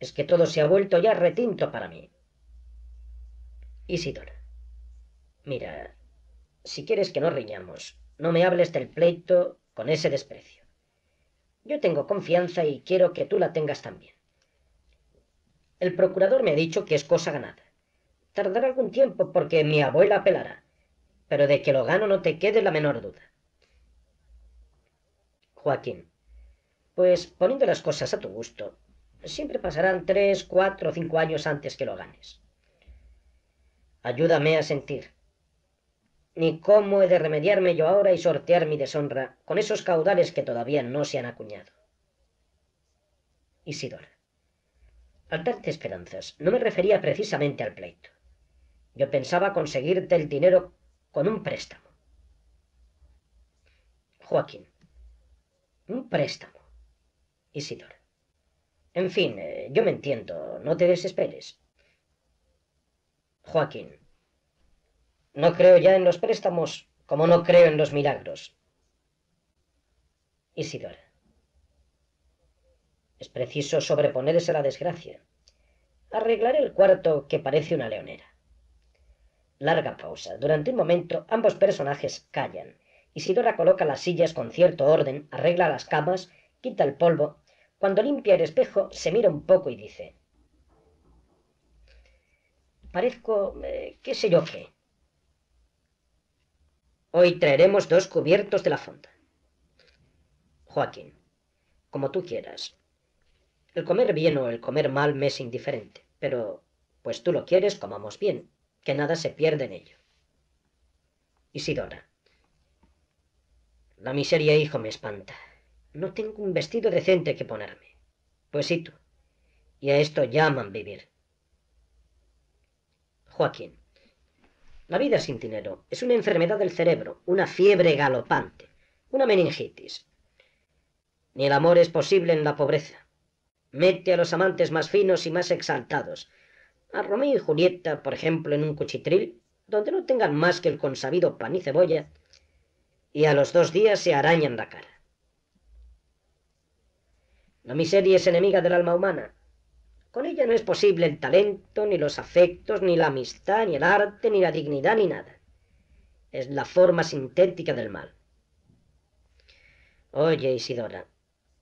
Es que todo se ha vuelto ya retinto para mí. Isidora. Mira, si quieres que no riñamos, no me hables del pleito con ese desprecio. Yo tengo confianza y quiero que tú la tengas también. El procurador me ha dicho que es cosa ganada. Tardará algún tiempo porque mi abuela apelará, pero de que lo gano no te quede la menor duda. Joaquín, pues poniendo las cosas a tu gusto, siempre pasarán tres, cuatro o cinco años antes que lo ganes. Ayúdame a sentir ni cómo he de remediarme yo ahora y sortear mi deshonra con esos caudales que todavía no se han acuñado. Isidora. Al darte esperanzas, no me refería precisamente al pleito. Yo pensaba conseguirte el dinero con un préstamo. Joaquín. Un préstamo. Isidora. En fin, eh, yo me entiendo, no te desesperes. Joaquín. No creo ya en los préstamos, como no creo en los milagros. Isidora. Es preciso sobreponerse a la desgracia. Arreglaré el cuarto que parece una leonera. Larga pausa. Durante un momento ambos personajes callan. Isidora coloca las sillas con cierto orden, arregla las camas, quita el polvo. Cuando limpia el espejo, se mira un poco y dice... Parezco... Eh, qué sé yo qué. Hoy traeremos dos cubiertos de la fonda. Joaquín, como tú quieras. El comer bien o el comer mal me es indiferente, pero pues tú lo quieres, comamos bien, que nada se pierde en ello. Isidora. La miseria, hijo, me espanta. No tengo un vestido decente que ponerme. Pues sí tú. Y a esto llaman vivir. Joaquín. La vida sin dinero es una enfermedad del cerebro, una fiebre galopante, una meningitis. Ni el amor es posible en la pobreza. Mete a los amantes más finos y más exaltados, a Romeo y Julieta, por ejemplo, en un cuchitril, donde no tengan más que el consabido pan y cebolla, y a los dos días se arañan la cara. La miseria es enemiga del alma humana, con ella no es posible el talento, ni los afectos, ni la amistad, ni el arte, ni la dignidad, ni nada. Es la forma sintética del mal. Oye, Isidora,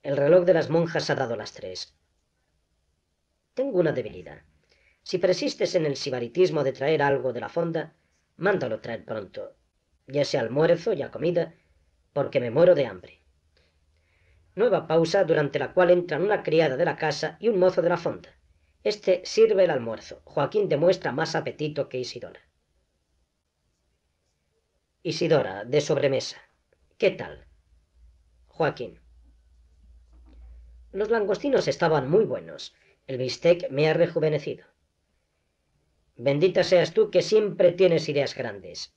el reloj de las monjas ha dado las tres. Tengo una debilidad. Si persistes en el sibaritismo de traer algo de la fonda, mándalo traer pronto, ya sea almuerzo, ya comida, porque me muero de hambre. Nueva pausa durante la cual entran una criada de la casa y un mozo de la fonda. Este sirve el almuerzo. Joaquín demuestra más apetito que Isidora. Isidora, de sobremesa. ¿Qué tal? Joaquín. Los langostinos estaban muy buenos. El bistec me ha rejuvenecido. Bendita seas tú que siempre tienes ideas grandes.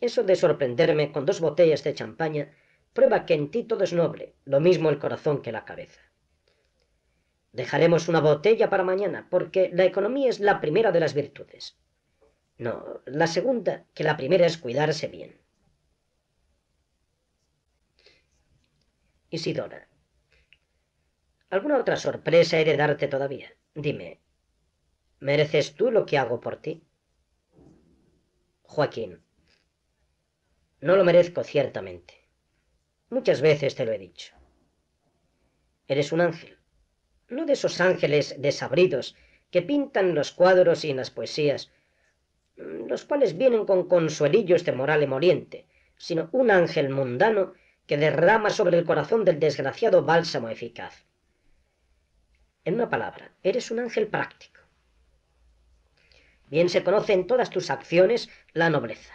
Eso de sorprenderme con dos botellas de champaña prueba que en ti todo es noble, lo mismo el corazón que la cabeza. Dejaremos una botella para mañana, porque la economía es la primera de las virtudes. No, la segunda, que la primera es cuidarse bien. Isidora. ¿Alguna otra sorpresa he de darte todavía? Dime, ¿mereces tú lo que hago por ti? Joaquín. No lo merezco ciertamente. Muchas veces te lo he dicho. Eres un ángel no de esos ángeles desabridos que pintan los cuadros y en las poesías, mm, los cuales vienen con consuelillos de moral emoliente, sino un ángel mundano que derrama sobre el corazón del desgraciado bálsamo eficaz. En una palabra, eres un ángel práctico. Bien se conoce en todas tus acciones la nobleza.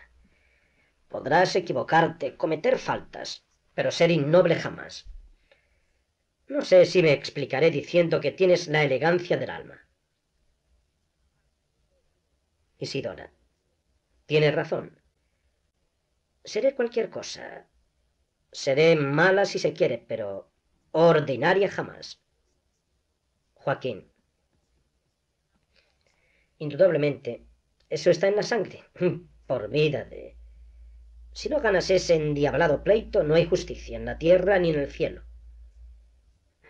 Podrás equivocarte, cometer faltas, pero ser innoble jamás. No sé si me explicaré diciendo que tienes la elegancia del alma. Isidora, tienes razón. Seré cualquier cosa. Seré mala si se quiere, pero ordinaria jamás. Joaquín. Indudablemente, eso está en la sangre, por vida de... Si no ganas ese endiablado pleito, no hay justicia en la tierra ni en el cielo.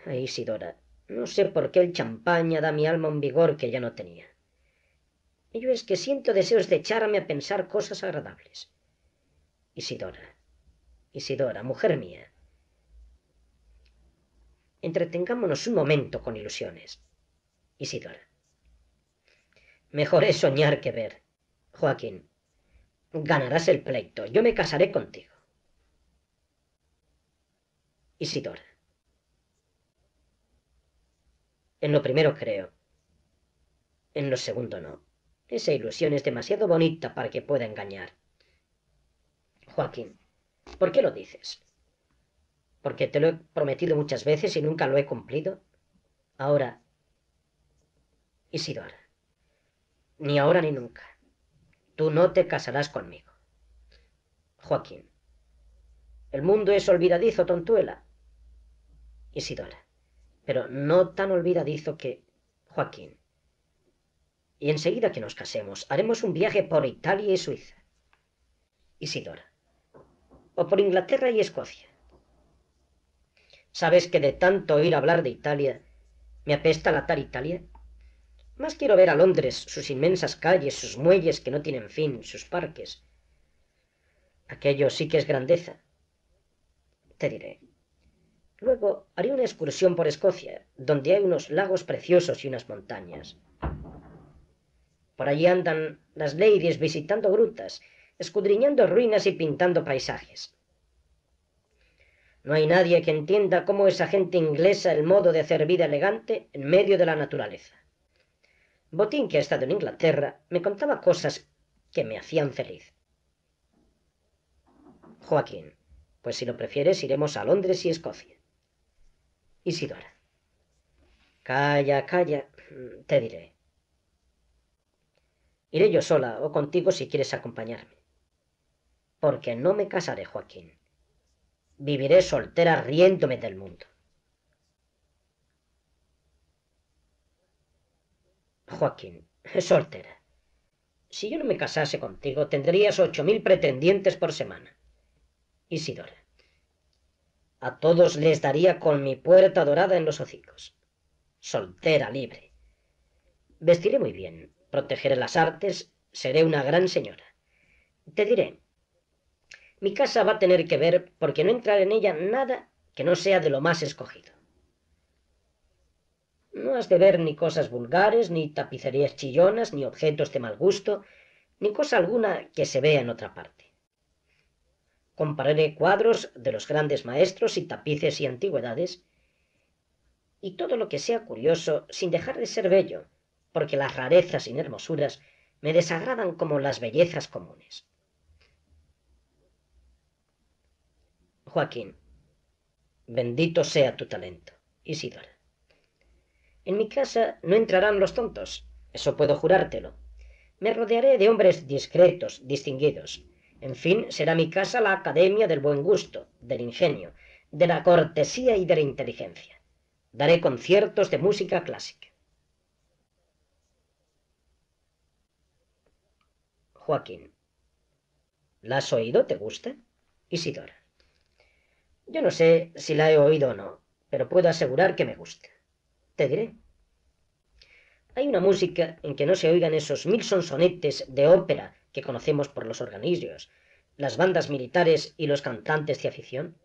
Ay, Isidora, no sé por qué el champaña da a mi alma un vigor que ya no tenía. Ello es que siento deseos de echarme a pensar cosas agradables. Isidora, Isidora, mujer mía. Entretengámonos un momento con ilusiones. Isidora. Mejor es soñar que ver. Joaquín, ganarás el pleito. Yo me casaré contigo. Isidora. En lo primero creo. En lo segundo no. Esa ilusión es demasiado bonita para que pueda engañar. Joaquín, ¿por qué lo dices? ¿Porque te lo he prometido muchas veces y nunca lo he cumplido? Ahora... Isidora. Ni ahora ni nunca. Tú no te casarás conmigo. Joaquín. El mundo es olvidadizo, tontuela. Isidora pero no tan olvidadizo que Joaquín. Y enseguida que nos casemos, haremos un viaje por Italia y Suiza. Isidora. O por Inglaterra y Escocia. ¿Sabes que de tanto oír hablar de Italia, me apesta la tal Italia? Más quiero ver a Londres, sus inmensas calles, sus muelles que no tienen fin, sus parques. Aquello sí que es grandeza. Te diré. Luego haré una excursión por Escocia, donde hay unos lagos preciosos y unas montañas. Por allí andan las ladies visitando grutas, escudriñando ruinas y pintando paisajes. No hay nadie que entienda cómo esa gente inglesa el modo de hacer vida elegante en medio de la naturaleza. Botín, que ha estado en Inglaterra, me contaba cosas que me hacían feliz. Joaquín, pues si lo prefieres iremos a Londres y Escocia. Isidora. Calla, calla, mm, te diré. Iré yo sola o contigo si quieres acompañarme. Porque no me casaré, Joaquín. Viviré soltera riéndome del mundo. Joaquín, soltera. Si yo no me casase contigo, tendrías ocho mil pretendientes por semana. Isidora. A todos les daría con mi puerta dorada en los hocicos. Soltera libre. Vestiré muy bien, protegeré las artes, seré una gran señora. Te diré, mi casa va a tener que ver porque no entrará en ella nada que no sea de lo más escogido. No has de ver ni cosas vulgares, ni tapicerías chillonas, ni objetos de mal gusto, ni cosa alguna que se vea en otra parte. Compararé cuadros de los grandes maestros y tapices y antigüedades, y todo lo que sea curioso sin dejar de ser bello, porque las rarezas y hermosuras me desagradan como las bellezas comunes. Joaquín, bendito sea tu talento. Isidora. En mi casa no entrarán los tontos, eso puedo jurártelo. Me rodearé de hombres discretos, distinguidos. En fin, será mi casa la academia del buen gusto, del ingenio, de la cortesía y de la inteligencia. Daré conciertos de música clásica. Joaquín. ¿La has oído? ¿Te gusta? Isidora. Yo no sé si la he oído o no, pero puedo asegurar que me gusta. Te diré. Hay una música en que no se oigan esos mil sonsonetes de ópera que conocemos por los organismos, las bandas militares y los cantantes de afición?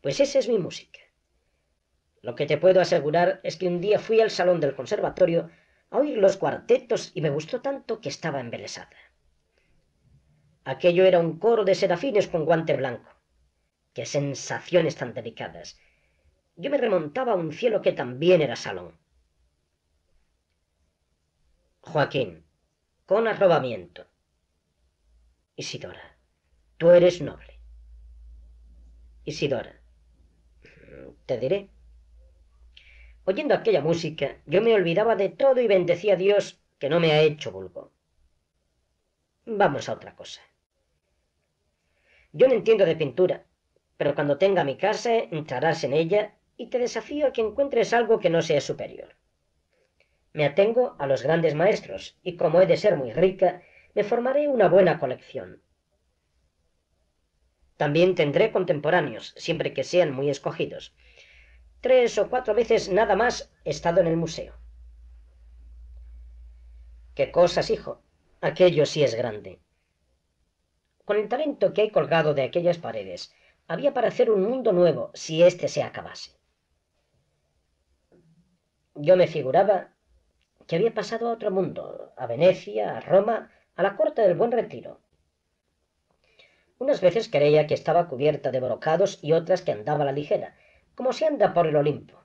Pues esa es mi música. Lo que te puedo asegurar es que un día fui al salón del conservatorio a oír los cuartetos y me gustó tanto que estaba embelesada. Aquello era un coro de serafines con guante blanco. ¡Qué sensaciones tan delicadas! Yo me remontaba a un cielo que también era salón. Joaquín, con arrobamiento. Isidora, tú eres noble. Isidora, te diré. Oyendo aquella música, yo me olvidaba de todo y bendecía a Dios que no me ha hecho vulgo. Vamos a otra cosa. Yo no entiendo de pintura, pero cuando tenga mi casa entrarás en ella y te desafío a que encuentres algo que no sea superior. Me atengo a los grandes maestros y como he de ser muy rica, formaré una buena colección. También tendré contemporáneos, siempre que sean muy escogidos. Tres o cuatro veces nada más he estado en el museo. ¿Qué cosas, hijo? Aquello sí es grande. Con el talento que hay colgado de aquellas paredes, había para hacer un mundo nuevo si éste se acabase. Yo me figuraba que había pasado a otro mundo, a Venecia, a Roma, a la corte del Buen Retiro. Unas veces creía que estaba cubierta de brocados y otras que andaba a la ligera, como si anda por el Olimpo.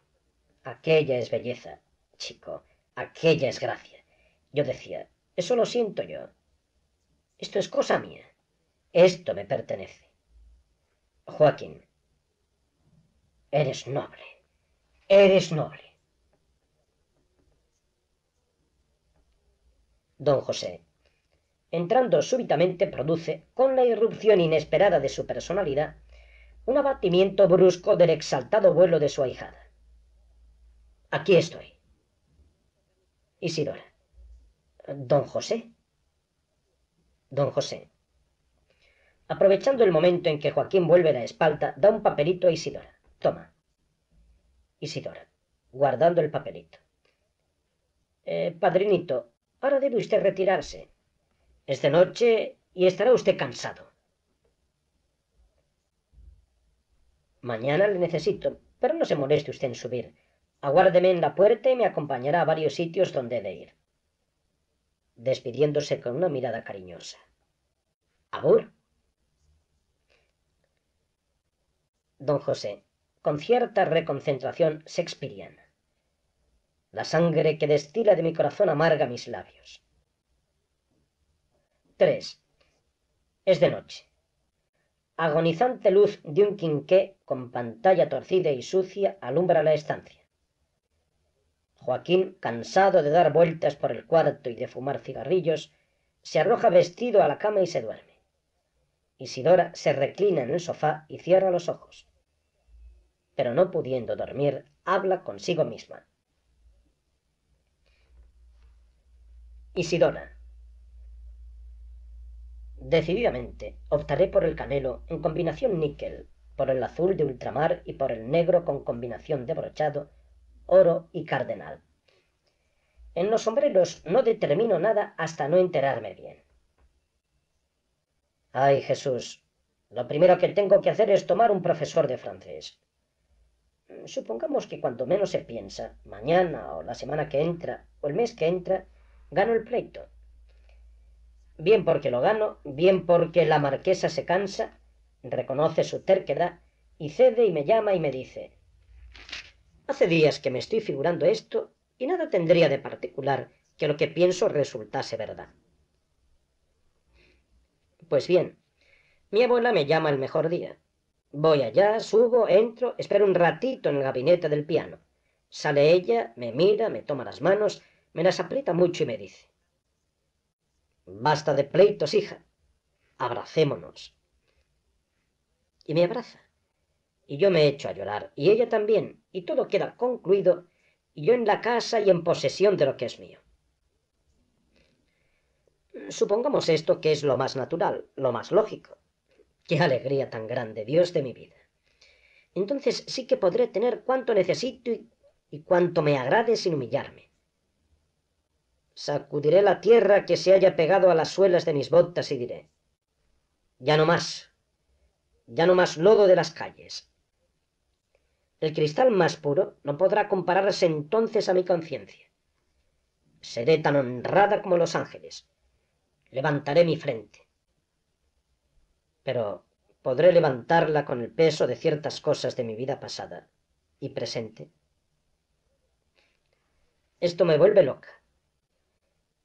Aquella es belleza, chico, aquella es gracia. Yo decía, eso lo siento yo. Esto es cosa mía. Esto me pertenece. Joaquín, eres noble. Eres noble. Don José, entrando súbitamente, produce, con la irrupción inesperada de su personalidad, un abatimiento brusco del exaltado vuelo de su ahijada. Aquí estoy. Isidora. Don José. Don José. Aprovechando el momento en que Joaquín vuelve la espalda, da un papelito a Isidora. Toma. Isidora. Guardando el papelito. Eh, padrinito, ahora debe usted retirarse. Es de noche y estará usted cansado. Mañana le necesito, pero no se moleste usted en subir. Aguárdeme en la puerta y me acompañará a varios sitios donde he de ir. Despidiéndose con una mirada cariñosa. Abur. Don José, con cierta reconcentración shakespeariana. La sangre que destila de mi corazón amarga mis labios. 3. Es de noche. Agonizante luz de un quinqué con pantalla torcida y sucia alumbra la estancia. Joaquín, cansado de dar vueltas por el cuarto y de fumar cigarrillos, se arroja vestido a la cama y se duerme. Isidora se reclina en el sofá y cierra los ojos. Pero no pudiendo dormir, habla consigo misma. Isidora, Decididamente, optaré por el canelo en combinación níquel, por el azul de ultramar y por el negro con combinación de brochado, oro y cardenal. En los sombreros no determino nada hasta no enterarme bien. Ay, Jesús, lo primero que tengo que hacer es tomar un profesor de francés. Supongamos que cuando menos se piensa, mañana o la semana que entra o el mes que entra, gano el pleito bien porque lo gano, bien porque la marquesa se cansa, reconoce su terquedad y cede y me llama y me dice, hace días que me estoy figurando esto y nada tendría de particular que lo que pienso resultase verdad. Pues bien, mi abuela me llama el mejor día. Voy allá, subo, entro, espero un ratito en el gabinete del piano. Sale ella, me mira, me toma las manos, me las aprieta mucho y me dice, Basta de pleitos, hija. Abracémonos. Y me abraza. Y yo me echo a llorar, y ella también, y todo queda concluido, y yo en la casa y en posesión de lo que es mío. Supongamos esto que es lo más natural, lo más lógico. Qué alegría tan grande, Dios de mi vida. Entonces sí que podré tener cuanto necesito y, y cuanto me agrade sin humillarme sacudiré la tierra que se haya pegado a las suelas de mis botas y diré, ya no más, ya no más lodo de las calles. El cristal más puro no podrá compararse entonces a mi conciencia. Seré tan honrada como los ángeles. Levantaré mi frente. Pero podré levantarla con el peso de ciertas cosas de mi vida pasada y presente. Esto me vuelve loca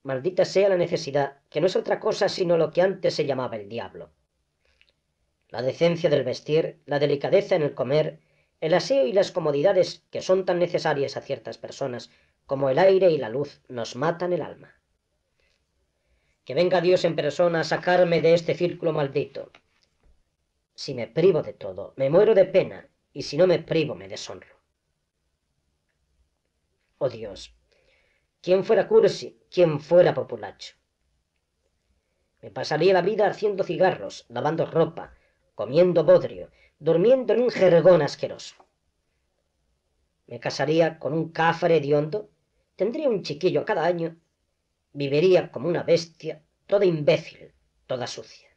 maldita sea la necesidad, que no es otra cosa sino lo que antes se llamaba el diablo. La decencia del vestir, la delicadeza en el comer, el aseo y las comodidades que son tan necesarias a ciertas personas como el aire y la luz nos matan el alma. Que venga Dios en persona a sacarme de este círculo maldito. Si me privo de todo, me muero de pena, y si no me privo, me deshonro. Oh Dios, quien fuera cursi, quien fuera populacho. Me pasaría la vida haciendo cigarros, lavando ropa, comiendo bodrio, durmiendo en un jergón asqueroso. Me casaría con un cáfare hediondo, tendría un chiquillo cada año, viviría como una bestia, toda imbécil, toda sucia.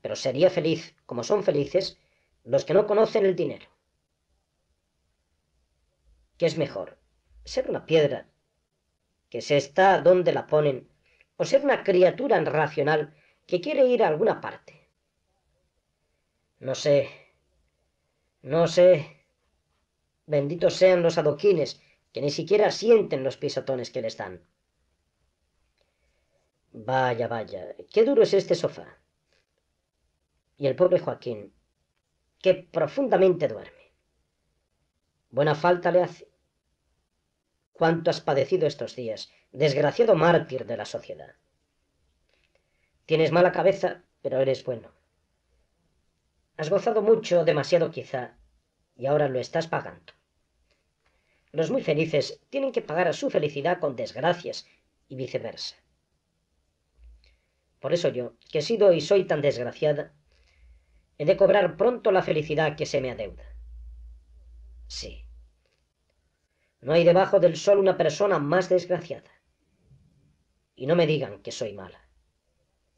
Pero sería feliz, como son felices, los que no conocen el dinero. ¿Qué es mejor? ¿Ser una piedra que se está donde la ponen, o ser una criatura racional que quiere ir a alguna parte. No sé, no sé. Benditos sean los adoquines, que ni siquiera sienten los pisatones que les dan. Vaya, vaya, qué duro es este sofá. Y el pobre Joaquín, que profundamente duerme. Buena falta le hace cuánto has padecido estos días, desgraciado mártir de la sociedad. Tienes mala cabeza, pero eres bueno. Has gozado mucho, demasiado quizá, y ahora lo estás pagando. Los muy felices tienen que pagar a su felicidad con desgracias y viceversa. Por eso yo, que he sido y soy tan desgraciada, he de cobrar pronto la felicidad que se me adeuda. Sí, no hay debajo del sol una persona más desgraciada. Y no me digan que soy mala.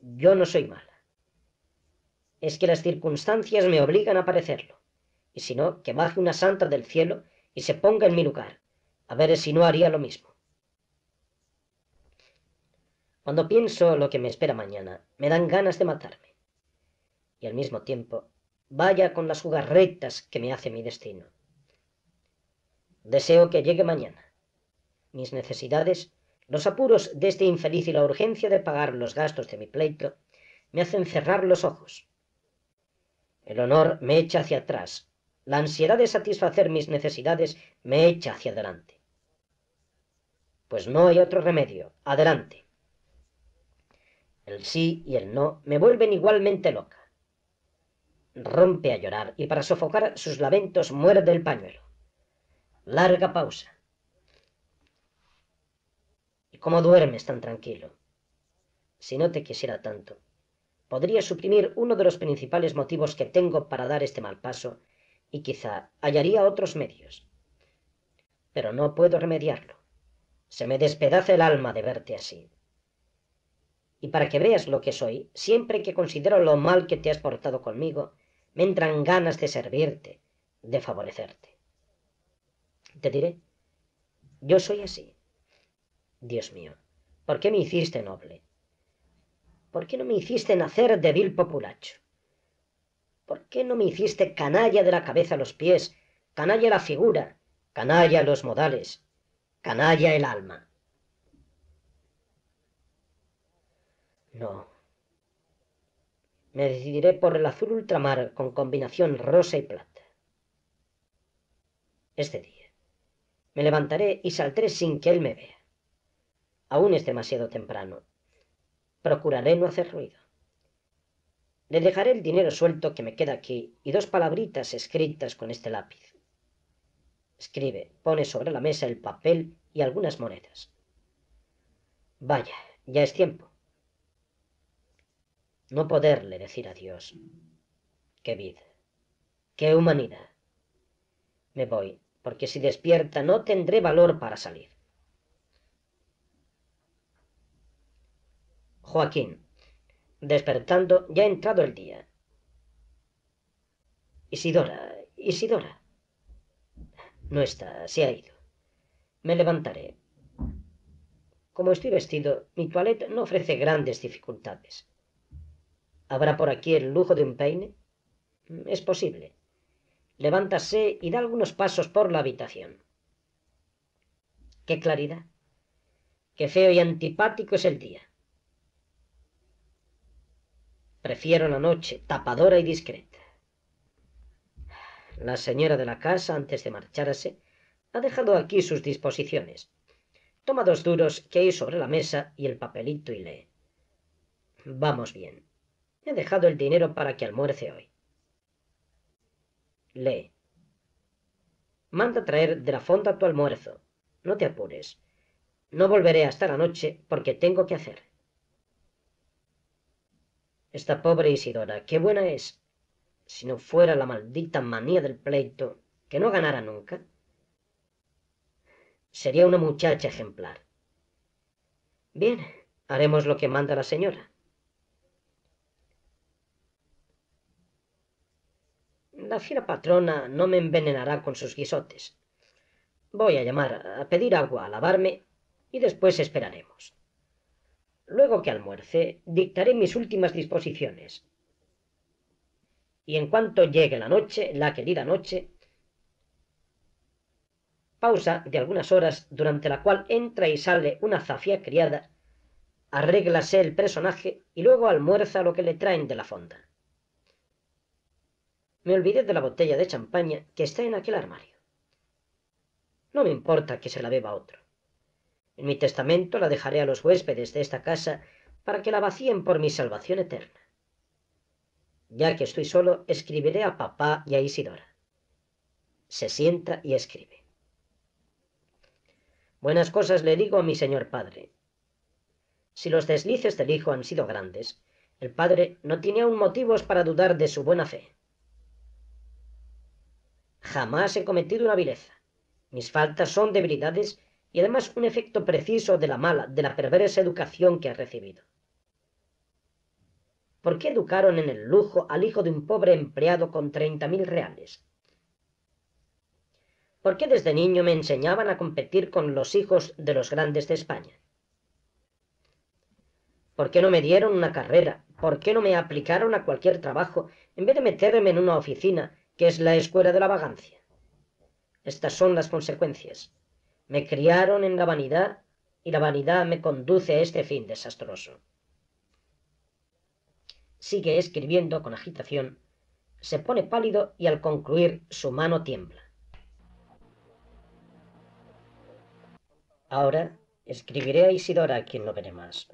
Yo no soy mala. Es que las circunstancias me obligan a parecerlo. Y si no, que baje una santa del cielo y se ponga en mi lugar. A ver si no haría lo mismo. Cuando pienso lo que me espera mañana, me dan ganas de matarme. Y al mismo tiempo, vaya con las rectas que me hace mi destino. Deseo que llegue mañana. Mis necesidades, los apuros de este infeliz y la urgencia de pagar los gastos de mi pleito me hacen cerrar los ojos. El honor me echa hacia atrás. La ansiedad de satisfacer mis necesidades me echa hacia adelante. Pues no hay otro remedio. Adelante. El sí y el no me vuelven igualmente loca. Rompe a llorar y para sofocar sus lamentos muerde el pañuelo. Larga pausa. ¿Y cómo duermes tan tranquilo? Si no te quisiera tanto, podría suprimir uno de los principales motivos que tengo para dar este mal paso y quizá hallaría otros medios. Pero no puedo remediarlo. Se me despedaza el alma de verte así. Y para que veas lo que soy, siempre que considero lo mal que te has portado conmigo, me entran ganas de servirte, de favorecerte te diré, yo soy así. Dios mío, ¿por qué me hiciste noble? ¿Por qué no me hiciste nacer de vil populacho? ¿Por qué no me hiciste canalla de la cabeza a los pies, canalla la figura, canalla los modales, canalla el alma? No. Me decidiré por el azul ultramar con combinación rosa y plata. Este día. Me levantaré y saltaré sin que él me vea. Aún es demasiado temprano. Procuraré no hacer ruido. Le dejaré el dinero suelto que me queda aquí y dos palabritas escritas con este lápiz. Escribe, pone sobre la mesa el papel y algunas monedas. Vaya, ya es tiempo. No poderle decir adiós. Qué vida. Qué humanidad. Me voy porque si despierta no tendré valor para salir. Joaquín, despertando, ya ha entrado el día. Isidora, Isidora. No está, se ha ido. Me levantaré. Como estoy vestido, mi toilette no ofrece grandes dificultades. ¿Habrá por aquí el lujo de un peine? Es posible levántase y da algunos pasos por la habitación. ¡Qué claridad! ¡Qué feo y antipático es el día! Prefiero la noche, tapadora y discreta. La señora de la casa, antes de marcharse, ha dejado aquí sus disposiciones. Toma dos duros que hay sobre la mesa y el papelito y lee. Vamos bien. He dejado el dinero para que almuerce hoy. Lee. Manda traer de la fonda tu almuerzo. No te apures. No volveré hasta la noche porque tengo que hacer. Esta pobre Isidora, qué buena es. Si no fuera la maldita manía del pleito, que no ganara nunca. Sería una muchacha ejemplar. Bien, haremos lo que manda la señora. la fiera patrona no me envenenará con sus guisotes. Voy a llamar a pedir agua, a lavarme, y después esperaremos. Luego que almuerce, dictaré mis últimas disposiciones. Y en cuanto llegue la noche, la querida noche, pausa de algunas horas durante la cual entra y sale una zafia criada, arréglase el personaje y luego almuerza lo que le traen de la fonda. Me olvidé de la botella de champaña que está en aquel armario. No me importa que se la beba otro. En mi testamento la dejaré a los huéspedes de esta casa para que la vacíen por mi salvación eterna. Ya que estoy solo, escribiré a papá y a Isidora. Se sienta y escribe. Buenas cosas le digo a mi señor padre. Si los deslices del hijo han sido grandes, el padre no tiene aún motivos para dudar de su buena fe. Jamás he cometido una vileza. Mis faltas son debilidades y además un efecto preciso de la mala, de la perversa educación que he recibido. ¿Por qué educaron en el lujo al hijo de un pobre empleado con treinta mil reales? ¿Por qué desde niño me enseñaban a competir con los hijos de los grandes de España? ¿Por qué no me dieron una carrera? ¿Por qué no me aplicaron a cualquier trabajo en vez de meterme en una oficina que es la escuela de la vagancia. Estas son las consecuencias. Me criaron en la vanidad y la vanidad me conduce a este fin desastroso. Sigue escribiendo con agitación, se pone pálido y al concluir su mano tiembla. Ahora escribiré a Isidora a quien no veré más.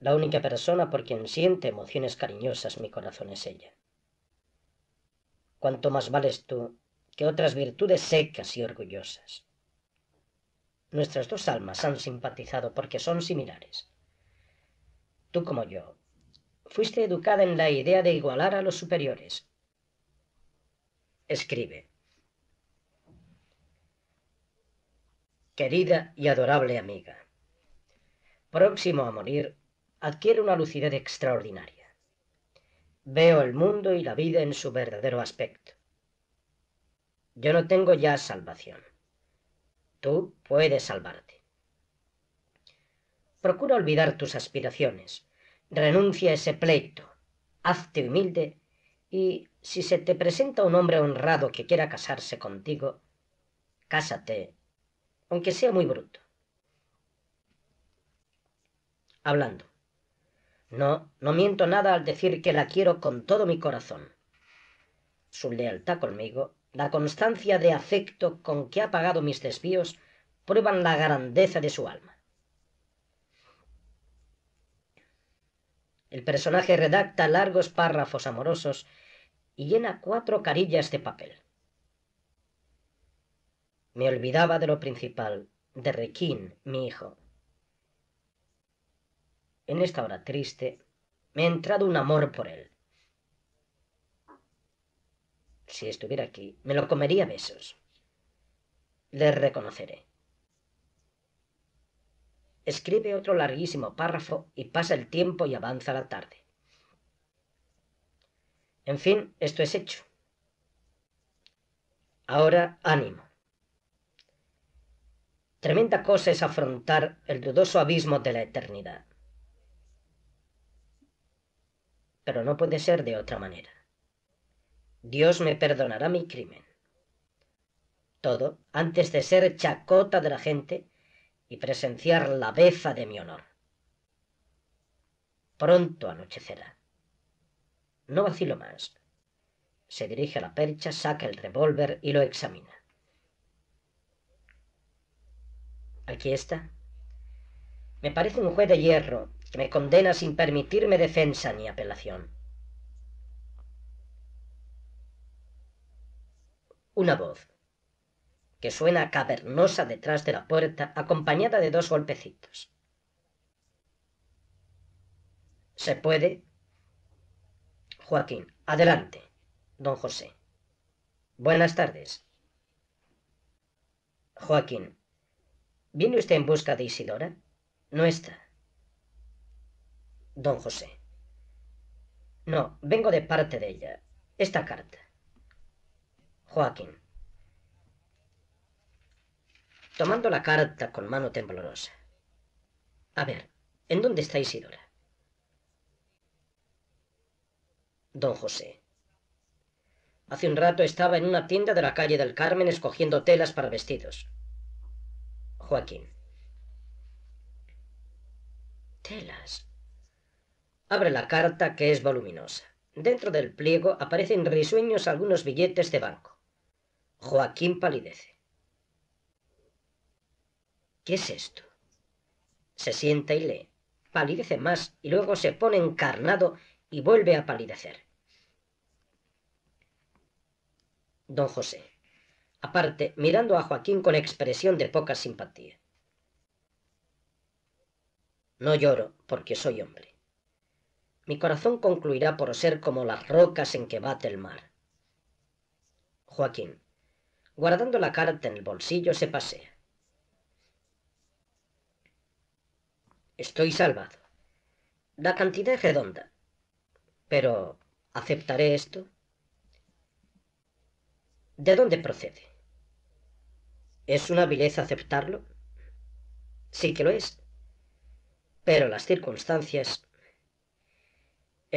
La única persona por quien siente emociones cariñosas mi corazón es ella. Cuanto más vales tú que otras virtudes secas y orgullosas. Nuestras dos almas han simpatizado porque son similares. Tú como yo, fuiste educada en la idea de igualar a los superiores. Escribe. Querida y adorable amiga, próximo a morir, adquiere una lucidez extraordinaria. Veo el mundo y la vida en su verdadero aspecto. Yo no tengo ya salvación. Tú puedes salvarte. Procura olvidar tus aspiraciones. Renuncia a ese pleito. Hazte humilde y si se te presenta un hombre honrado que quiera casarse contigo, cásate, aunque sea muy bruto. Hablando. No, no miento nada al decir que la quiero con todo mi corazón. Su lealtad conmigo, la constancia de afecto con que ha pagado mis desvíos, prueban la grandeza de su alma. El personaje redacta largos párrafos amorosos y llena cuatro carillas de papel. Me olvidaba de lo principal, de Requín, mi hijo, en esta hora triste, me ha entrado un amor por él. Si estuviera aquí, me lo comería besos. Le reconoceré. Escribe otro larguísimo párrafo y pasa el tiempo y avanza la tarde. En fin, esto es hecho. Ahora ánimo. Tremenda cosa es afrontar el dudoso abismo de la eternidad. pero no puede ser de otra manera. Dios me perdonará mi crimen. Todo antes de ser chacota de la gente y presenciar la befa de mi honor. Pronto anochecerá. No vacilo más. Se dirige a la percha, saca el revólver y lo examina. Aquí está. Me parece un juez de hierro, que me condena sin permitirme defensa ni apelación. Una voz, que suena cavernosa detrás de la puerta, acompañada de dos golpecitos. ¿Se puede? Joaquín, adelante, don José. Buenas tardes. Joaquín, ¿viene usted en busca de Isidora? No está don José. No, vengo de parte de ella. Esta carta. Joaquín. Tomando la carta con mano temblorosa. A ver, ¿en dónde está Isidora? Don José. Hace un rato estaba en una tienda de la calle del Carmen escogiendo telas para vestidos. Joaquín. Telas. Abre la carta, que es voluminosa. Dentro del pliego aparecen risueños algunos billetes de banco. Joaquín palidece. ¿Qué es esto? Se sienta y lee. Palidece más y luego se pone encarnado y vuelve a palidecer. Don José. Aparte, mirando a Joaquín con expresión de poca simpatía. No lloro porque soy hombre mi corazón concluirá por ser como las rocas en que bate el mar. Joaquín, guardando la carta en el bolsillo, se pasea. Estoy salvado. La cantidad es redonda. Pero, ¿aceptaré esto? ¿De dónde procede? ¿Es una vileza aceptarlo? Sí que lo es. Pero las circunstancias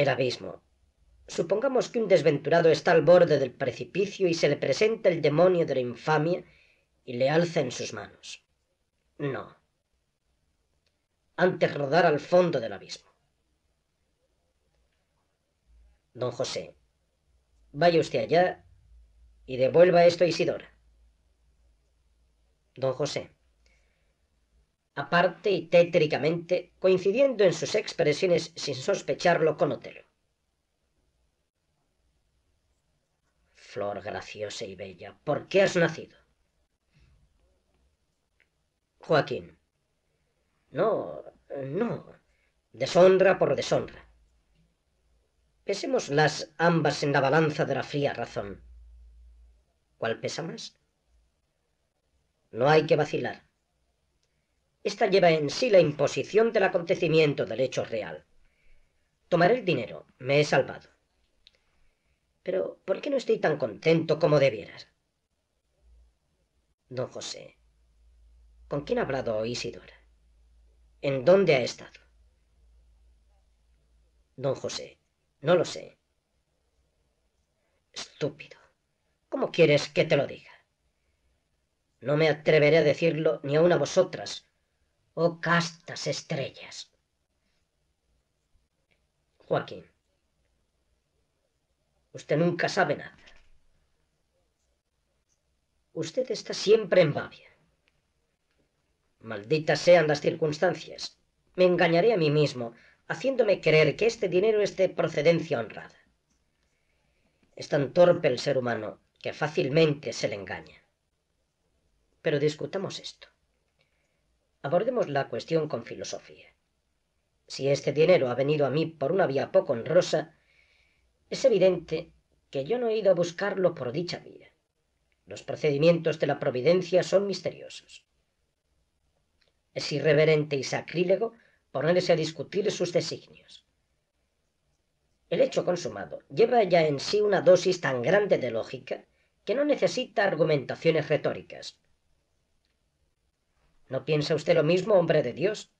el abismo. Supongamos que un desventurado está al borde del precipicio y se le presenta el demonio de la infamia y le alza en sus manos. No. Antes rodar al fondo del abismo. Don José, vaya usted allá y devuelva esto a Isidora. Don José, aparte y tétricamente, coincidiendo en sus expresiones sin sospecharlo con Otelo. Flor graciosa y bella, ¿por qué has nacido? Joaquín. No, no. Deshonra por deshonra. Pesemos las ambas en la balanza de la fría razón. ¿Cuál pesa más? No hay que vacilar. Esta lleva en sí la imposición del acontecimiento del hecho real. Tomaré el dinero, me he salvado. Pero, ¿por qué no estoy tan contento como debieras? Don José, ¿con quién ha hablado Isidora? ¿En dónde ha estado? Don José, no lo sé. Estúpido. ¿Cómo quieres que te lo diga? No me atreveré a decirlo ni aun a vosotras, oh castas estrellas. Joaquín, usted nunca sabe nada. Usted está siempre en Babia. Malditas sean las circunstancias. Me engañaré a mí mismo, haciéndome creer que este dinero es de procedencia honrada. Es tan torpe el ser humano que fácilmente se le engaña. Pero discutamos esto abordemos la cuestión con filosofía. Si este dinero ha venido a mí por una vía poco honrosa, es evidente que yo no he ido a buscarlo por dicha vía. Los procedimientos de la providencia son misteriosos. Es irreverente y sacrílego ponerse a discutir sus designios. El hecho consumado lleva ya en sí una dosis tan grande de lógica que no necesita argumentaciones retóricas, ¿No piensa usted lo mismo, hombre de Dios?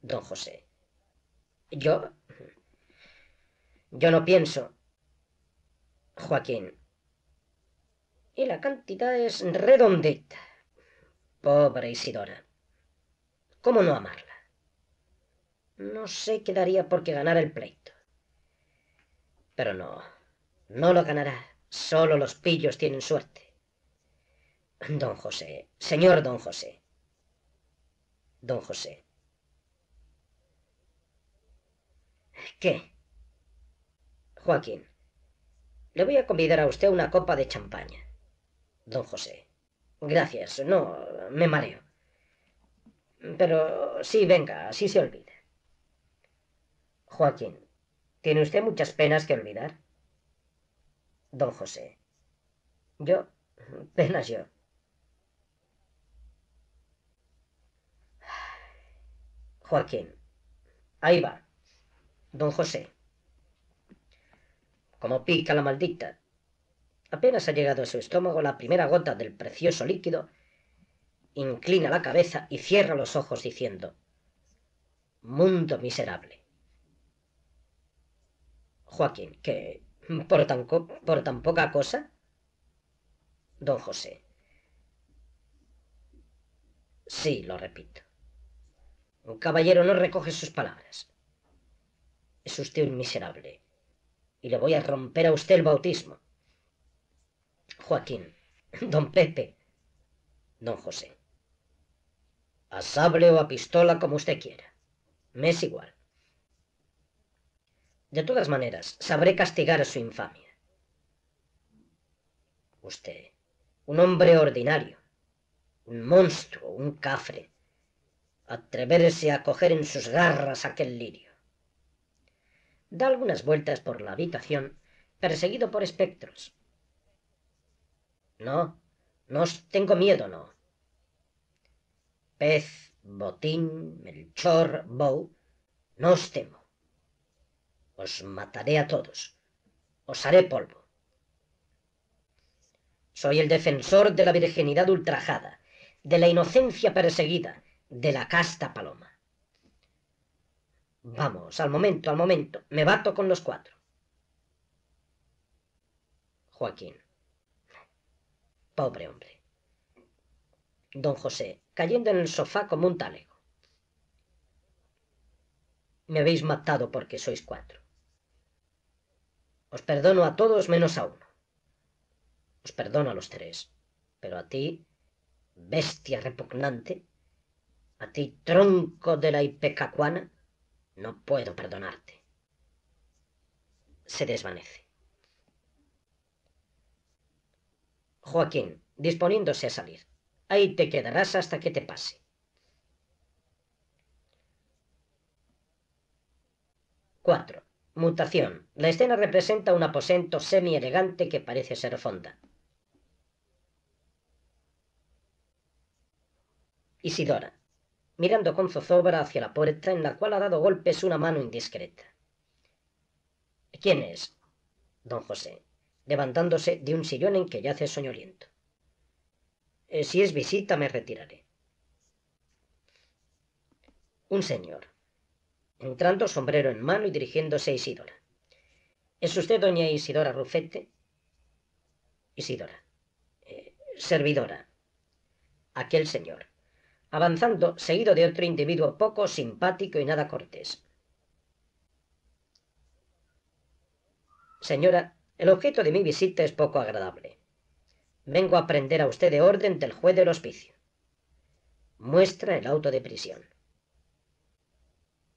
Don José. ¿Yo? Yo no pienso. Joaquín. Y la cantidad es redondita. Pobre Isidora. ¿Cómo no amarla? No sé qué daría porque ganar el pleito. Pero no, no lo ganará. Solo los pillos tienen suerte. Don José, señor don José, don José. ¿Qué? Joaquín, le voy a convidar a usted una copa de champaña. Don José, gracias, no, me mareo. Pero sí, venga, así se olvida. Joaquín, ¿tiene usted muchas penas que olvidar? Don José, yo, penas yo. Joaquín. Ahí va. Don José. Como pica la maldita. Apenas ha llegado a su estómago la primera gota del precioso líquido, inclina la cabeza y cierra los ojos diciendo, Mundo miserable. Joaquín, ¿qué por tan, por tan poca cosa. Don José. Sí, lo repito. Un caballero no recoge sus palabras. Es usted un miserable. Y le voy a romper a usted el bautismo. Joaquín, don Pepe, don José. A sable o a pistola, como usted quiera. Me es igual. De todas maneras, sabré castigar su infamia. Usted, un hombre ordinario, un monstruo, un cafre, atreverse a coger en sus garras aquel lirio. Da algunas vueltas por la habitación, perseguido por espectros. No, no os tengo miedo, no. Pez, botín, melchor, bow, no os temo. Os mataré a todos. Os haré polvo. Soy el defensor de la virginidad ultrajada, de la inocencia perseguida, de la casta paloma. Vamos, al momento, al momento. Me bato con los cuatro. Joaquín. Pobre hombre. Don José, cayendo en el sofá como un talego. Me habéis matado porque sois cuatro. Os perdono a todos menos a uno. Os perdono a los tres, pero a ti, bestia repugnante, a ti, tronco de la Ipecacuana, no puedo perdonarte. Se desvanece. Joaquín, disponiéndose a salir. Ahí te quedarás hasta que te pase. Cuatro. Mutación. La escena representa un aposento semi-elegante que parece ser fonda. Isidora mirando con zozobra hacia la puerta en la cual ha dado golpes una mano indiscreta. ¿Quién es? Don José, levantándose de un sillón en que yace soñoliento. Eh, si es visita, me retiraré. Un señor, entrando sombrero en mano y dirigiéndose a Isidora. ¿Es usted doña Isidora Rufete? Isidora. Eh, servidora. Aquel señor avanzando seguido de otro individuo poco simpático y nada cortés. Señora, el objeto de mi visita es poco agradable. Vengo a prender a usted de orden del juez del hospicio. Muestra el auto de prisión.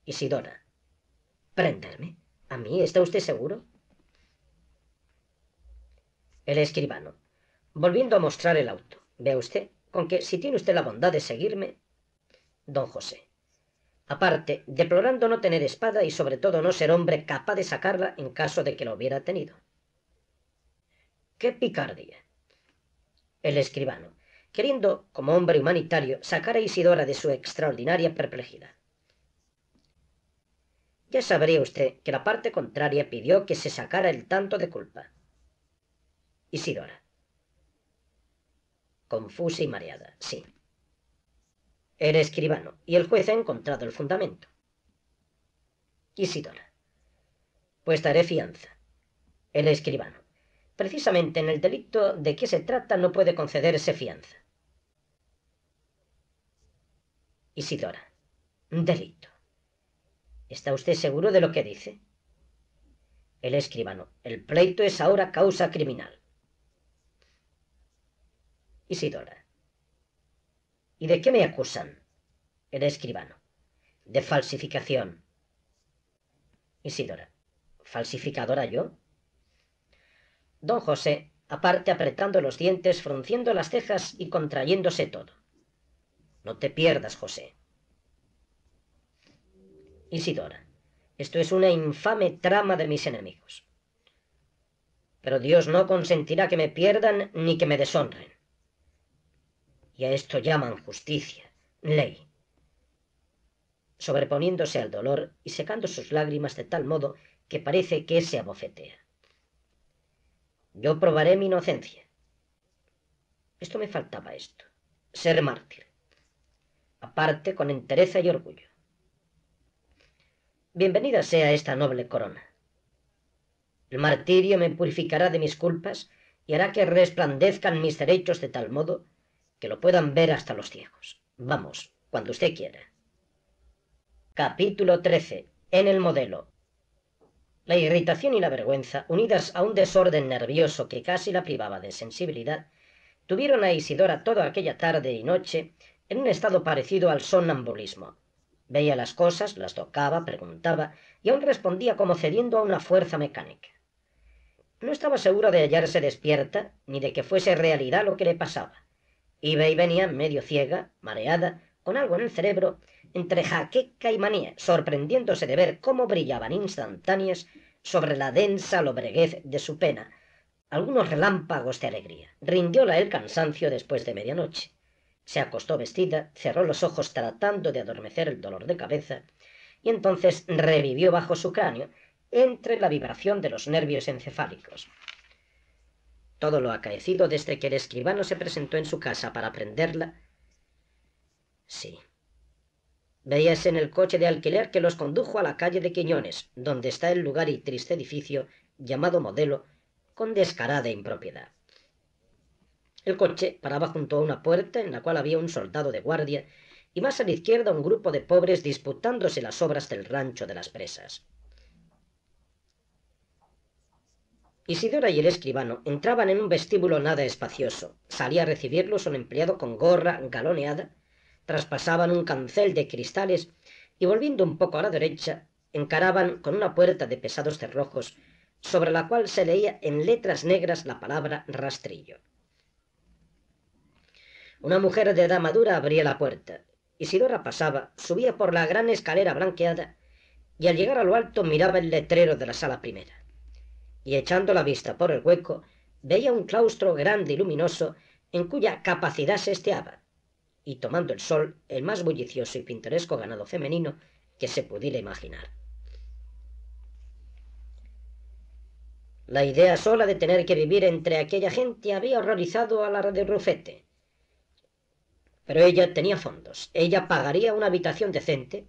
Isidora. ¿Prenderme? ¿A mí? ¿Está usted seguro? El escribano. Volviendo a mostrar el auto. Vea usted, con que, si tiene usted la bondad de seguirme, don José. Aparte, deplorando no tener espada y sobre todo no ser hombre capaz de sacarla en caso de que la hubiera tenido. ¡Qué picardía! El escribano, queriendo, como hombre humanitario, sacar a Isidora de su extraordinaria perplejidad. Ya sabría usted que la parte contraria pidió que se sacara el tanto de culpa. Isidora confusa y mareada, sí. El escribano, y el juez ha encontrado el fundamento. Isidora. Pues daré fianza. El escribano. Precisamente en el delito de que se trata no puede concederse fianza. Isidora. Delito. ¿Está usted seguro de lo que dice? El escribano. El pleito es ahora causa criminal. Isidora. ¿Y de qué me acusan? El escribano. De falsificación. Isidora. ¿Falsificadora yo? Don José, aparte apretando los dientes, frunciendo las cejas y contrayéndose todo. No te pierdas, José. Isidora. Esto es una infame trama de mis enemigos. Pero Dios no consentirá que me pierdan ni que me deshonren y a esto llaman justicia, ley. Sobreponiéndose al dolor y secando sus lágrimas de tal modo que parece que se abofetea. Yo probaré mi inocencia. Esto me faltaba esto, ser mártir. Aparte con entereza y orgullo. Bienvenida sea esta noble corona. El martirio me purificará de mis culpas y hará que resplandezcan mis derechos de tal modo que lo puedan ver hasta los ciegos. Vamos, cuando usted quiera. Capítulo 13. En el modelo. La irritación y la vergüenza, unidas a un desorden nervioso que casi la privaba de sensibilidad, tuvieron a Isidora toda aquella tarde y noche en un estado parecido al sonambulismo. Veía las cosas, las tocaba, preguntaba, y aún respondía como cediendo a una fuerza mecánica. No estaba segura de hallarse despierta, ni de que fuese realidad lo que le pasaba. Iba y venía medio ciega, mareada, con algo en el cerebro, entre jaqueca y manía, sorprendiéndose de ver cómo brillaban instantáneas sobre la densa lobreguez de su pena algunos relámpagos de alegría. Rindióla el cansancio después de medianoche. Se acostó vestida, cerró los ojos tratando de adormecer el dolor de cabeza, y entonces revivió bajo su cráneo, entre la vibración de los nervios encefálicos todo lo acaecido desde que el escribano se presentó en su casa para prenderla. Sí. Veías en el coche de alquiler que los condujo a la calle de Quiñones, donde está el lugar y triste edificio llamado Modelo, con descarada impropiedad. El coche paraba junto a una puerta en la cual había un soldado de guardia y más a la izquierda un grupo de pobres disputándose las obras del rancho de las presas. Isidora y el escribano entraban en un vestíbulo nada espacioso. Salía a recibirlos un empleado con gorra galoneada, traspasaban un cancel de cristales y volviendo un poco a la derecha, encaraban con una puerta de pesados cerrojos, sobre la cual se leía en letras negras la palabra rastrillo. Una mujer de edad madura abría la puerta. Isidora pasaba, subía por la gran escalera blanqueada y al llegar a lo alto miraba el letrero de la sala primera y echando la vista por el hueco, veía un claustro grande y luminoso en cuya capacidad se esteaba, y tomando el sol el más bullicioso y pintoresco ganado femenino que se pudiera imaginar. La idea sola de tener que vivir entre aquella gente había horrorizado a la de Rufete. Pero ella tenía fondos, ella pagaría una habitación decente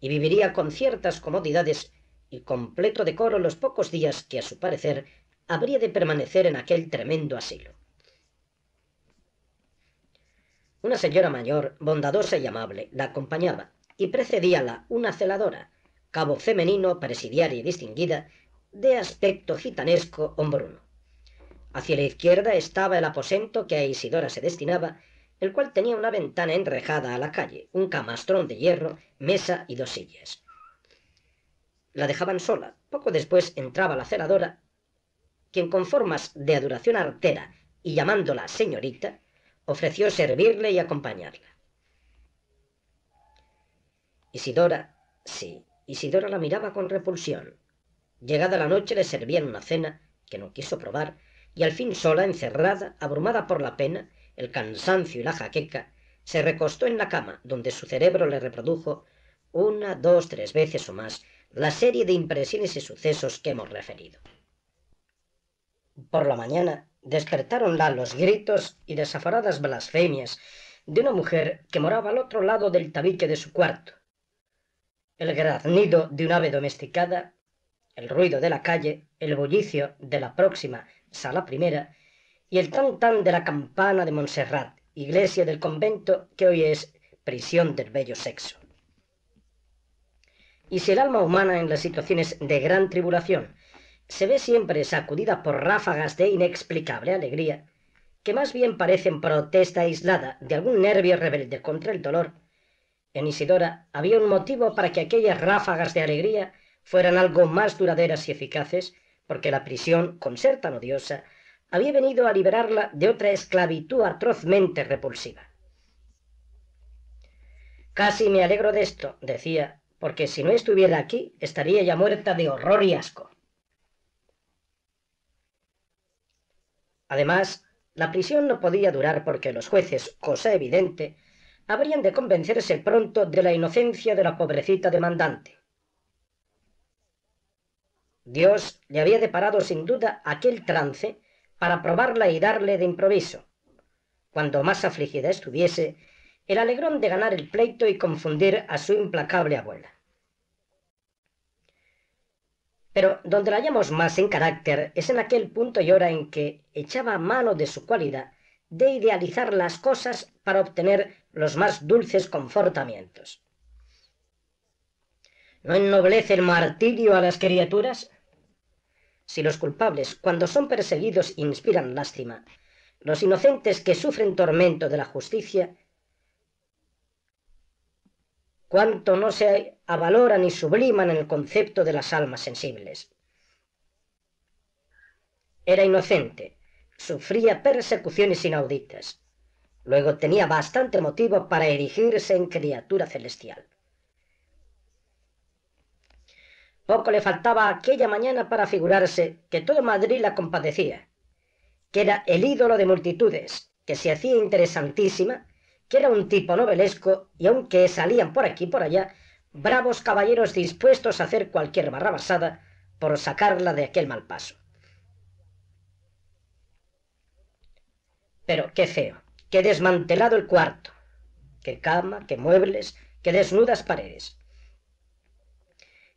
y viviría con ciertas comodidades y completo decoro los pocos días que, a su parecer, habría de permanecer en aquel tremendo asilo. Una señora mayor, bondadosa y amable, la acompañaba, y precedíala una celadora, cabo femenino, presidiaria y distinguida, de aspecto gitanesco hombruno. Hacia la izquierda estaba el aposento que a Isidora se destinaba, el cual tenía una ventana enrejada a la calle, un camastrón de hierro, mesa y dos sillas la dejaban sola. Poco después entraba la ceradora, quien con formas de adoración artera y llamándola señorita, ofreció servirle y acompañarla. Isidora, sí, Isidora la miraba con repulsión. Llegada la noche le servían una cena que no quiso probar y al fin sola, encerrada, abrumada por la pena, el cansancio y la jaqueca, se recostó en la cama donde su cerebro le reprodujo una, dos, tres veces o más la serie de impresiones y sucesos que hemos referido. Por la mañana despertáronla los gritos y desaforadas blasfemias de una mujer que moraba al otro lado del tabique de su cuarto. El graznido de un ave domesticada, el ruido de la calle, el bullicio de la próxima sala primera y el tan tan de la campana de Montserrat, iglesia del convento que hoy es prisión del bello sexo. Y si el alma humana en las situaciones de gran tribulación se ve siempre sacudida por ráfagas de inexplicable alegría, que más bien parecen protesta aislada de algún nervio rebelde contra el dolor, en Isidora había un motivo para que aquellas ráfagas de alegría fueran algo más duraderas y eficaces, porque la prisión, con ser tan odiosa, había venido a liberarla de otra esclavitud atrozmente repulsiva. Casi me alegro de esto, decía, porque si no estuviera aquí, estaría ya muerta de horror y asco. Además, la prisión no podía durar porque los jueces, cosa evidente, habrían de convencerse pronto de la inocencia de la pobrecita demandante. Dios le había deparado sin duda aquel trance para probarla y darle de improviso, cuando más afligida estuviese el alegrón de ganar el pleito y confundir a su implacable abuela. Pero donde la hallamos más en carácter es en aquel punto y hora en que echaba mano de su cualidad de idealizar las cosas para obtener los más dulces confortamientos. ¿No ennoblece el martirio a las criaturas? Si los culpables, cuando son perseguidos, inspiran lástima, los inocentes que sufren tormento de la justicia cuanto no se avaloran y subliman en el concepto de las almas sensibles. Era inocente, sufría persecuciones inauditas. Luego tenía bastante motivo para erigirse en criatura celestial. Poco le faltaba aquella mañana para figurarse que todo Madrid la compadecía, que era el ídolo de multitudes, que se hacía interesantísima que era un tipo novelesco, y aunque salían por aquí y por allá, bravos caballeros dispuestos a hacer cualquier barrabasada por sacarla de aquel mal paso. Pero qué feo, qué desmantelado el cuarto, qué cama, qué muebles, qué desnudas paredes.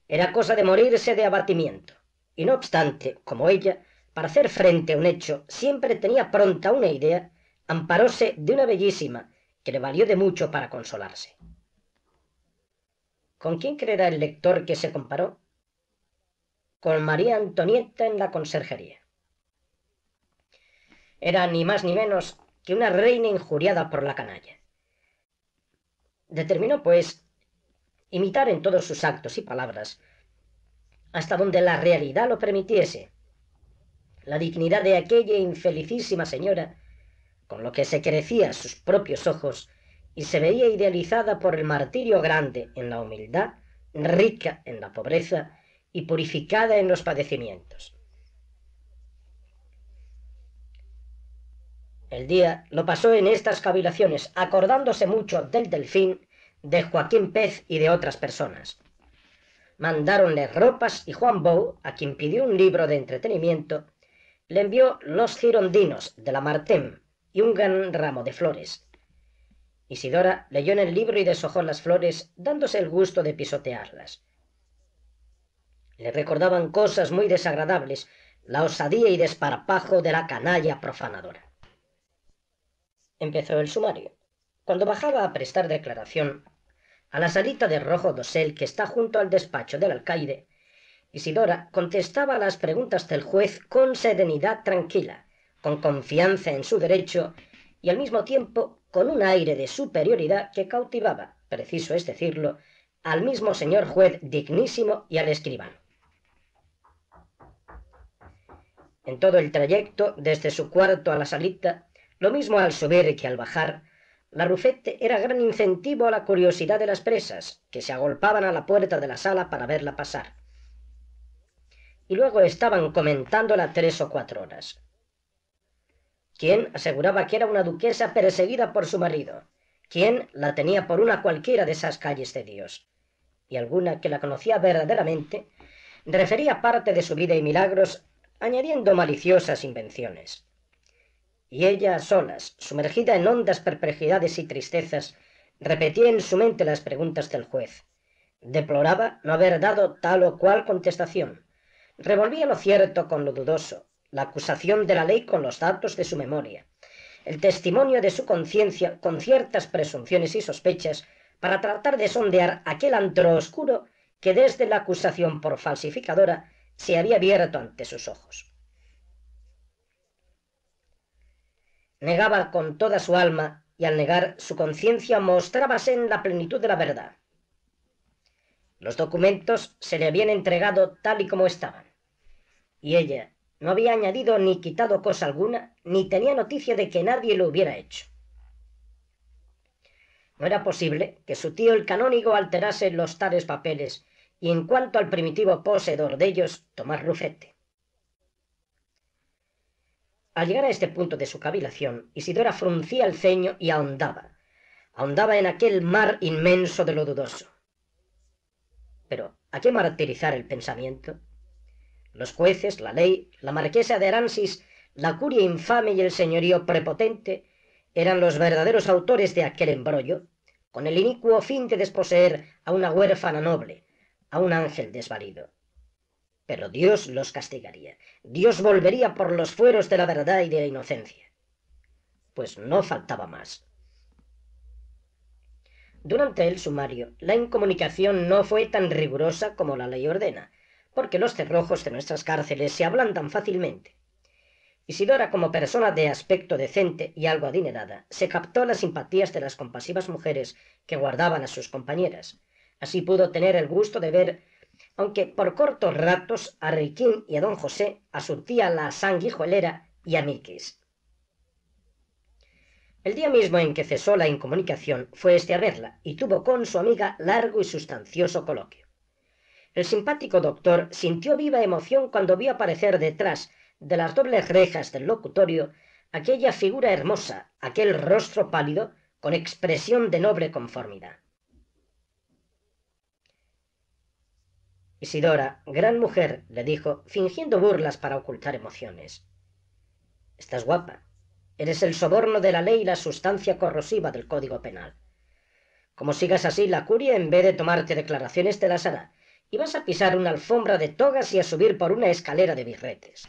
Era cosa de morirse de abatimiento, y no obstante, como ella, para hacer frente a un hecho, siempre tenía pronta una idea, amparóse de una bellísima, que le valió de mucho para consolarse. ¿Con quién creerá el lector que se comparó? Con María Antonieta en la conserjería. Era ni más ni menos que una reina injuriada por la canalla. Determinó, pues, imitar en todos sus actos y palabras, hasta donde la realidad lo permitiese, la dignidad de aquella infelicísima señora con lo que se crecía a sus propios ojos y se veía idealizada por el martirio grande en la humildad, rica en la pobreza y purificada en los padecimientos. El día lo pasó en estas cavilaciones, acordándose mucho del delfín, de Joaquín Pez y de otras personas. Mandáronle ropas y Juan Bou, a quien pidió un libro de entretenimiento, le envió Los Girondinos de la Martem, y un gran ramo de flores. Isidora leyó en el libro y deshojó las flores, dándose el gusto de pisotearlas. Le recordaban cosas muy desagradables, la osadía y desparpajo de la canalla profanadora. Empezó el sumario. Cuando bajaba a prestar declaración, a la salita de rojo dosel que está junto al despacho del alcaide, Isidora contestaba las preguntas del juez con serenidad tranquila, con confianza en su derecho y al mismo tiempo con un aire de superioridad que cautivaba, preciso es decirlo, al mismo señor juez dignísimo y al escribano. En todo el trayecto, desde su cuarto a la salita, lo mismo al subir que al bajar, la Rufete era gran incentivo a la curiosidad de las presas, que se agolpaban a la puerta de la sala para verla pasar. Y luego estaban comentándola tres o cuatro horas quien aseguraba que era una duquesa perseguida por su marido, quien la tenía por una cualquiera de esas calles de Dios, y alguna que la conocía verdaderamente, refería parte de su vida y milagros añadiendo maliciosas invenciones. Y ella, solas, sumergida en hondas perplejidades y tristezas, repetía en su mente las preguntas del juez. Deploraba no haber dado tal o cual contestación. Revolvía lo cierto con lo dudoso, la acusación de la ley con los datos de su memoria, el testimonio de su conciencia con ciertas presunciones y sospechas para tratar de sondear aquel antro oscuro que desde la acusación por falsificadora se había abierto ante sus ojos. Negaba con toda su alma y al negar su conciencia mostrábase en la plenitud de la verdad. Los documentos se le habían entregado tal y como estaban. Y ella, no había añadido ni quitado cosa alguna, ni tenía noticia de que nadie lo hubiera hecho. No era posible que su tío el canónigo alterase los tales papeles, y en cuanto al primitivo poseedor de ellos, Tomás Rufete. Al llegar a este punto de su cavilación, Isidora fruncía el ceño y ahondaba, ahondaba en aquel mar inmenso de lo dudoso. Pero, ¿a qué martirizar el pensamiento? los jueces, la ley, la marquesa de Aransis, la curia infame y el señorío prepotente eran los verdaderos autores de aquel embrollo, con el inicuo fin de desposeer a una huérfana noble, a un ángel desvalido. Pero Dios los castigaría, Dios volvería por los fueros de la verdad y de la inocencia. Pues no faltaba más. Durante el sumario, la incomunicación no fue tan rigurosa como la ley ordena, porque los cerrojos de nuestras cárceles se ablandan fácilmente. Isidora, como persona de aspecto decente y algo adinerada, se captó las simpatías de las compasivas mujeres que guardaban a sus compañeras. Así pudo tener el gusto de ver, aunque por cortos ratos, a Riquín y a don José, a su tía la sanguijuelera y a Miquis. El día mismo en que cesó la incomunicación fue este a verla y tuvo con su amiga largo y sustancioso coloquio. El simpático doctor sintió viva emoción cuando vio aparecer detrás de las dobles rejas del locutorio aquella figura hermosa, aquel rostro pálido, con expresión de noble conformidad. Isidora, gran mujer, le dijo, fingiendo burlas para ocultar emociones. Estás guapa. Eres el soborno de la ley y la sustancia corrosiva del Código Penal. Como sigas así, la curia, en vez de tomarte declaraciones, te las hará vas a pisar una alfombra de togas y a subir por una escalera de birretes.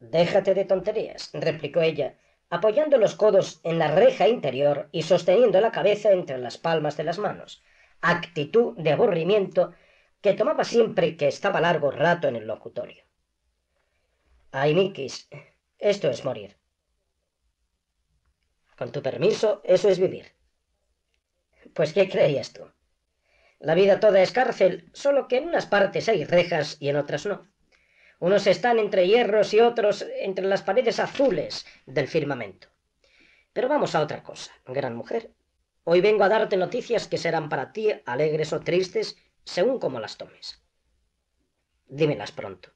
Déjate de tonterías, replicó ella, apoyando los codos en la reja interior y sosteniendo la cabeza entre las palmas de las manos, actitud de aburrimiento que tomaba siempre que estaba largo rato en el locutorio. Ay, Mikis, esto es morir. Con tu permiso, eso es vivir. Pues, ¿qué creías tú? La vida toda es cárcel, solo que en unas partes hay rejas y en otras no. Unos están entre hierros y otros entre las paredes azules del firmamento. Pero vamos a otra cosa, gran mujer. Hoy vengo a darte noticias que serán para ti alegres o tristes, según como las tomes. Dímelas pronto.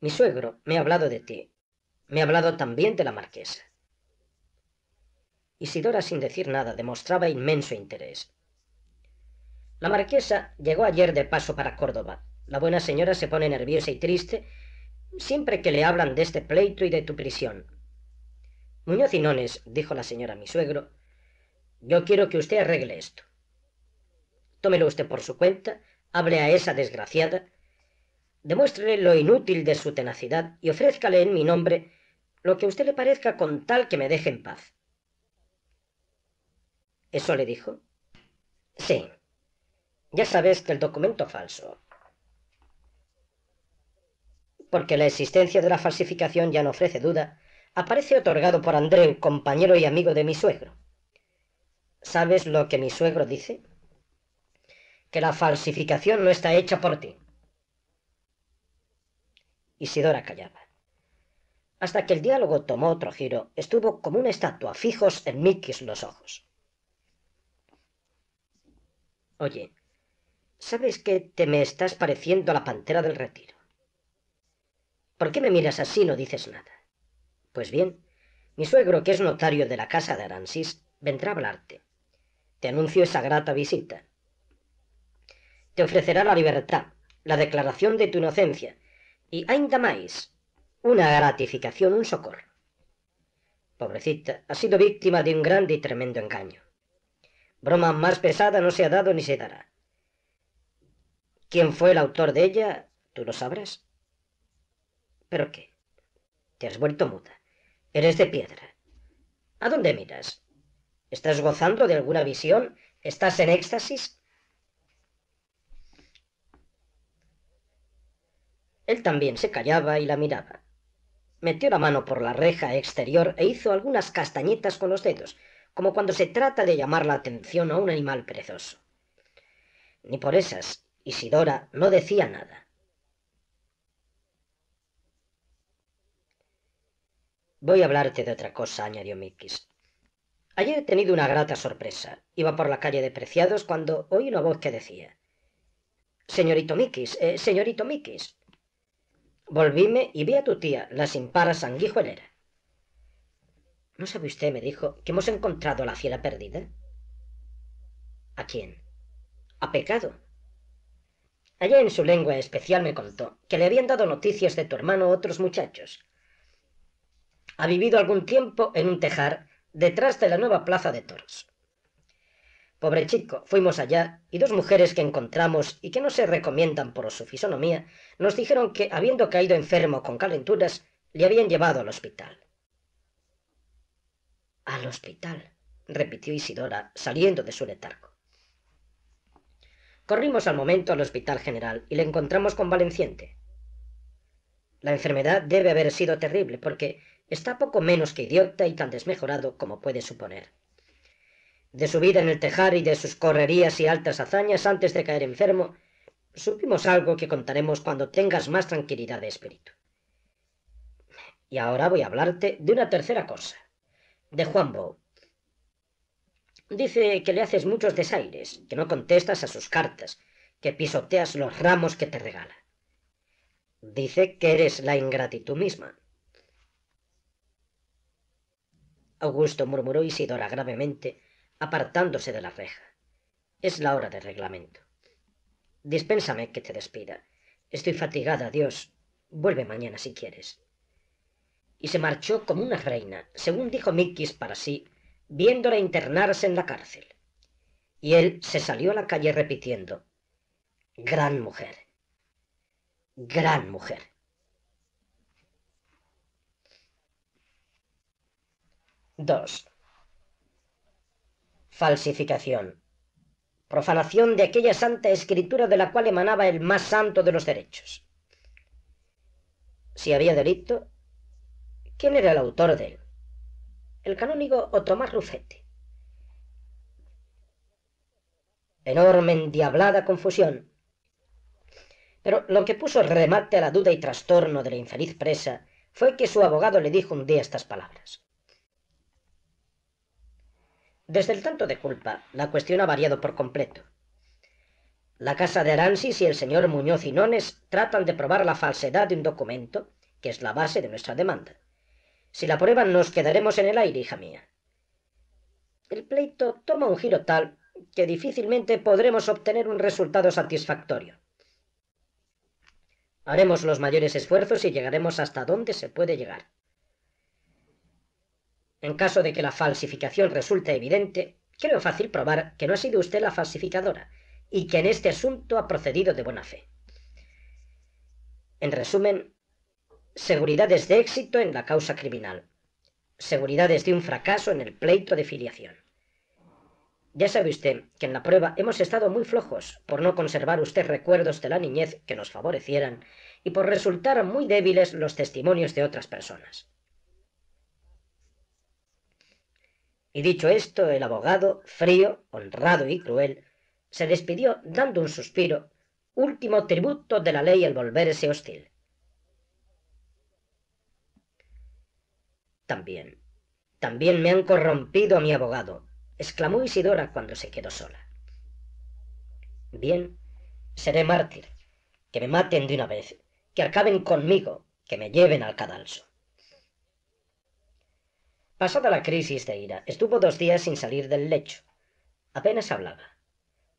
Mi suegro me ha hablado de ti. Me ha hablado también de la marquesa. Isidora, sin decir nada, demostraba inmenso interés. La marquesa llegó ayer de paso para Córdoba. La buena señora se pone nerviosa y triste siempre que le hablan de este pleito y de tu prisión. Muñoz y dijo la señora a mi suegro, yo quiero que usted arregle esto. Tómelo usted por su cuenta, hable a esa desgraciada, demuéstrele lo inútil de su tenacidad y ofrézcale en mi nombre lo que usted le parezca con tal que me deje en paz. ¿Eso le dijo? Sí, ya sabes que el documento falso. Porque la existencia de la falsificación ya no ofrece duda, aparece otorgado por Andreu, compañero y amigo de mi suegro. ¿Sabes lo que mi suegro dice? Que la falsificación no está hecha por ti. Isidora callaba. Hasta que el diálogo tomó otro giro, estuvo como una estatua, fijos en Mikis los ojos. Oye, ¿Sabes que te me estás pareciendo a la pantera del retiro? ¿Por qué me miras así no dices nada? Pues bien, mi suegro, que es notario de la casa de Aransis, vendrá a hablarte. Te anuncio esa grata visita. Te ofrecerá la libertad, la declaración de tu inocencia y, ainda más, una gratificación, un socorro. Pobrecita, ha sido víctima de un grande y tremendo engaño. Broma más pesada no se ha dado ni se dará. ¿Quién fue el autor de ella? Tú lo sabrás. ¿Pero qué? Te has vuelto muda. Eres de piedra. ¿A dónde miras? ¿Estás gozando de alguna visión? ¿Estás en éxtasis? Él también se callaba y la miraba. Metió la mano por la reja exterior e hizo algunas castañetas con los dedos, como cuando se trata de llamar la atención a un animal perezoso. Ni por esas Isidora no decía nada. Voy a hablarte de otra cosa, añadió Mikis. Ayer he tenido una grata sorpresa. Iba por la calle de Preciados cuando oí una voz que decía: Señorito Mikis, eh, señorito Miquis. Volvíme y vi a tu tía, la sin para sanguijuelera. ¿No sabe usted, me dijo, que hemos encontrado a la fiera perdida? ¿A quién? A pecado, Allá en su lengua especial me contó que le habían dado noticias de tu hermano otros muchachos. Ha vivido algún tiempo en un tejar detrás de la nueva plaza de toros. Pobre chico, fuimos allá y dos mujeres que encontramos y que no se recomiendan por su fisonomía nos dijeron que, habiendo caído enfermo con calenturas, le habían llevado al hospital. Al hospital, repitió Isidora, saliendo de su letargo. Corrimos al momento al Hospital General y le encontramos con Valenciente. La enfermedad debe haber sido terrible porque está poco menos que idiota y tan desmejorado como puede suponer. De su vida en el tejar y de sus correrías y altas hazañas antes de caer enfermo, supimos algo que contaremos cuando tengas más tranquilidad de espíritu. Y ahora voy a hablarte de una tercera cosa, de Juan Bow, Dice que le haces muchos desaires, que no contestas a sus cartas, que pisoteas los ramos que te regala. Dice que eres la ingratitud misma. Augusto murmuró Isidora gravemente, apartándose de la reja. Es la hora del reglamento. Dispénsame que te despida. Estoy fatigada, Dios. Vuelve mañana si quieres. Y se marchó como una reina, según dijo Mikis para sí, viéndola internarse en la cárcel. Y él se salió a la calle repitiendo, gran mujer, gran mujer. Dos. Falsificación. Profanación de aquella santa escritura de la cual emanaba el más santo de los derechos. Si había delito, ¿quién era el autor de él? el canónigo Otomar Rufete. Enorme endiablada confusión. Pero lo que puso remate a la duda y trastorno de la infeliz presa fue que su abogado le dijo un día estas palabras. Desde el tanto de culpa, la cuestión ha variado por completo. La casa de Aransis y el señor Muñoz Inones tratan de probar la falsedad de un documento, que es la base de nuestra demanda. Si la prueba nos quedaremos en el aire, hija mía. El pleito toma un giro tal que difícilmente podremos obtener un resultado satisfactorio. Haremos los mayores esfuerzos y llegaremos hasta donde se puede llegar. En caso de que la falsificación resulte evidente, creo fácil probar que no ha sido usted la falsificadora y que en este asunto ha procedido de buena fe. En resumen, Seguridades de éxito en la causa criminal. Seguridades de un fracaso en el pleito de filiación. Ya sabe usted que en la prueba hemos estado muy flojos por no conservar usted recuerdos de la niñez que nos favorecieran y por resultar muy débiles los testimonios de otras personas. Y dicho esto, el abogado, frío, honrado y cruel, se despidió dando un suspiro, último tributo de la ley al volverse hostil. también. También me han corrompido a mi abogado, exclamó Isidora cuando se quedó sola. Bien, seré mártir. Que me maten de una vez, que acaben conmigo, que me lleven al cadalso. Pasada la crisis de ira, estuvo dos días sin salir del lecho. Apenas hablaba.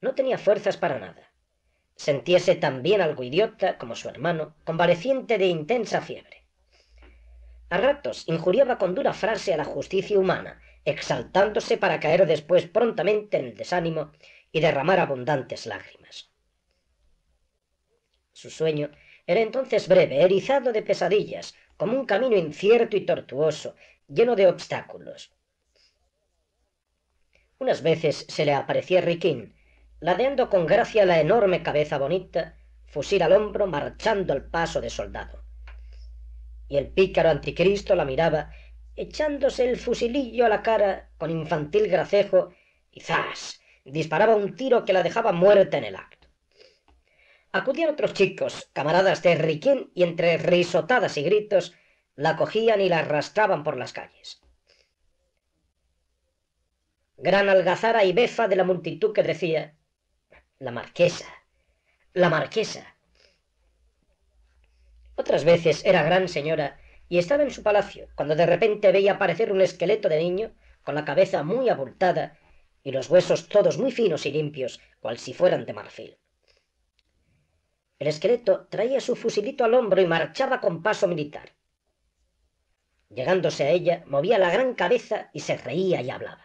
No tenía fuerzas para nada. Sentíase también algo idiota como su hermano, convaleciente de intensa fiebre. A ratos injuriaba con dura frase a la justicia humana, exaltándose para caer después prontamente en el desánimo y derramar abundantes lágrimas. Su sueño era entonces breve, erizado de pesadillas, como un camino incierto y tortuoso, lleno de obstáculos. Unas veces se le aparecía Riquín, ladeando con gracia la enorme cabeza bonita, fusil al hombro, marchando al paso de soldado y el pícaro anticristo la miraba, echándose el fusilillo a la cara con infantil gracejo, y ¡zas! disparaba un tiro que la dejaba muerta en el acto. Acudían otros chicos, camaradas de Riquín, y entre risotadas y gritos la cogían y la arrastraban por las calles. Gran algazara y befa de la multitud que decía, la marquesa, la marquesa, otras veces era gran señora y estaba en su palacio cuando de repente veía aparecer un esqueleto de niño con la cabeza muy abultada y los huesos todos muy finos y limpios, cual si fueran de marfil. El esqueleto traía su fusilito al hombro y marchaba con paso militar. Llegándose a ella, movía la gran cabeza y se reía y hablaba.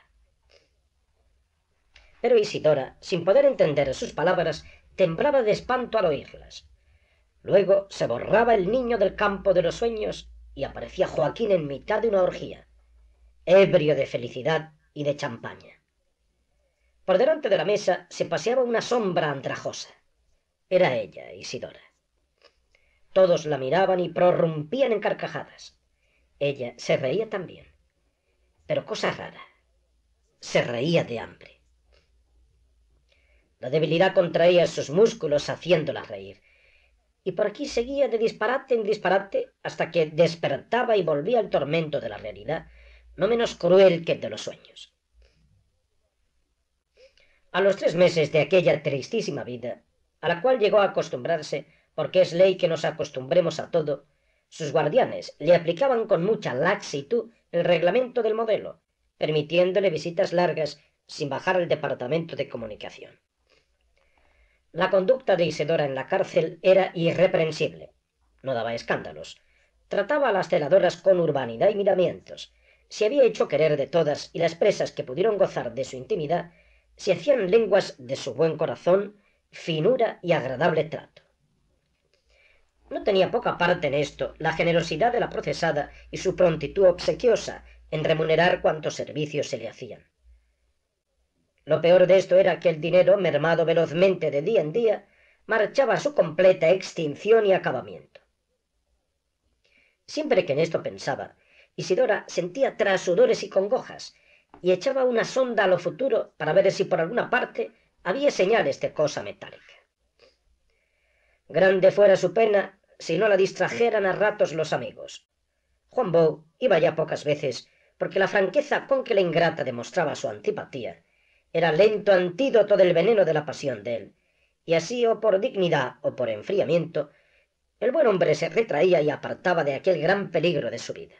Pero Isidora, sin poder entender sus palabras, temblaba de espanto al oírlas. Luego se borraba el niño del campo de los sueños y aparecía Joaquín en mitad de una orgía, ebrio de felicidad y de champaña. Por delante de la mesa se paseaba una sombra andrajosa. Era ella, Isidora. Todos la miraban y prorrumpían en carcajadas. Ella se reía también. Pero cosa rara, se reía de hambre. La debilidad contraía sus músculos haciéndola reír, y por aquí seguía de disparate en disparate hasta que despertaba y volvía al tormento de la realidad, no menos cruel que el de los sueños. A los tres meses de aquella tristísima vida, a la cual llegó a acostumbrarse, porque es ley que nos acostumbremos a todo, sus guardianes le aplicaban con mucha laxitud el reglamento del modelo, permitiéndole visitas largas sin bajar al departamento de comunicación. La conducta de Isidora en la cárcel era irreprensible. No daba escándalos. Trataba a las celadoras con urbanidad y miramientos. Se había hecho querer de todas y las presas que pudieron gozar de su intimidad se hacían lenguas de su buen corazón, finura y agradable trato. No tenía poca parte en esto la generosidad de la procesada y su prontitud obsequiosa en remunerar cuantos servicios se le hacían. Lo peor de esto era que el dinero, mermado velozmente de día en día, marchaba a su completa extinción y acabamiento. Siempre que en esto pensaba, Isidora sentía trasudores y congojas, y echaba una sonda a lo futuro para ver si por alguna parte había señales de cosa metálica. Grande fuera su pena si no la distrajeran a ratos los amigos. Juan Bou iba ya pocas veces, porque la franqueza con que la ingrata demostraba su antipatía era lento antídoto del veneno de la pasión de él. Y así, o por dignidad o por enfriamiento, el buen hombre se retraía y apartaba de aquel gran peligro de su vida.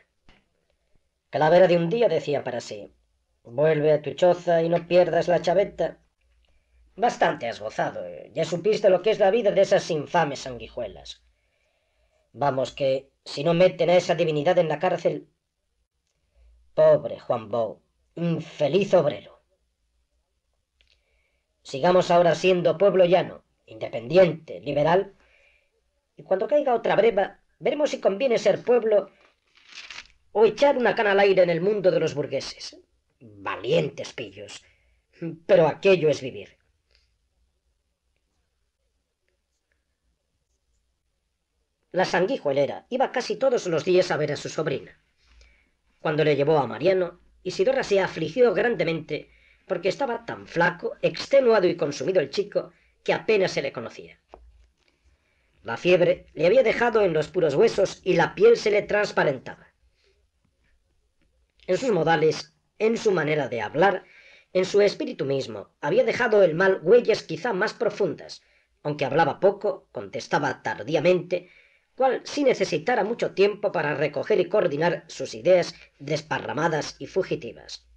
Calavera de un día decía para sí, vuelve a tu choza y no pierdas la chaveta. Bastante has gozado, ¿eh? ya supiste lo que es la vida de esas infames sanguijuelas. Vamos que, si no meten a esa divinidad en la cárcel... Pobre Juan un infeliz obrero. Sigamos ahora siendo pueblo llano, independiente, liberal, y cuando caiga otra breva, veremos si conviene ser pueblo o echar una cana al aire en el mundo de los burgueses. Valientes pillos. Pero aquello es vivir. La sanguijuelera iba casi todos los días a ver a su sobrina. Cuando le llevó a Mariano, Isidora se afligió grandemente porque estaba tan flaco, extenuado y consumido el chico, que apenas se le conocía. La fiebre le había dejado en los puros huesos y la piel se le transparentaba. En sus modales, en su manera de hablar, en su espíritu mismo, había dejado el mal huellas quizá más profundas, aunque hablaba poco, contestaba tardíamente, cual si necesitara mucho tiempo para recoger y coordinar sus ideas desparramadas y fugitivas.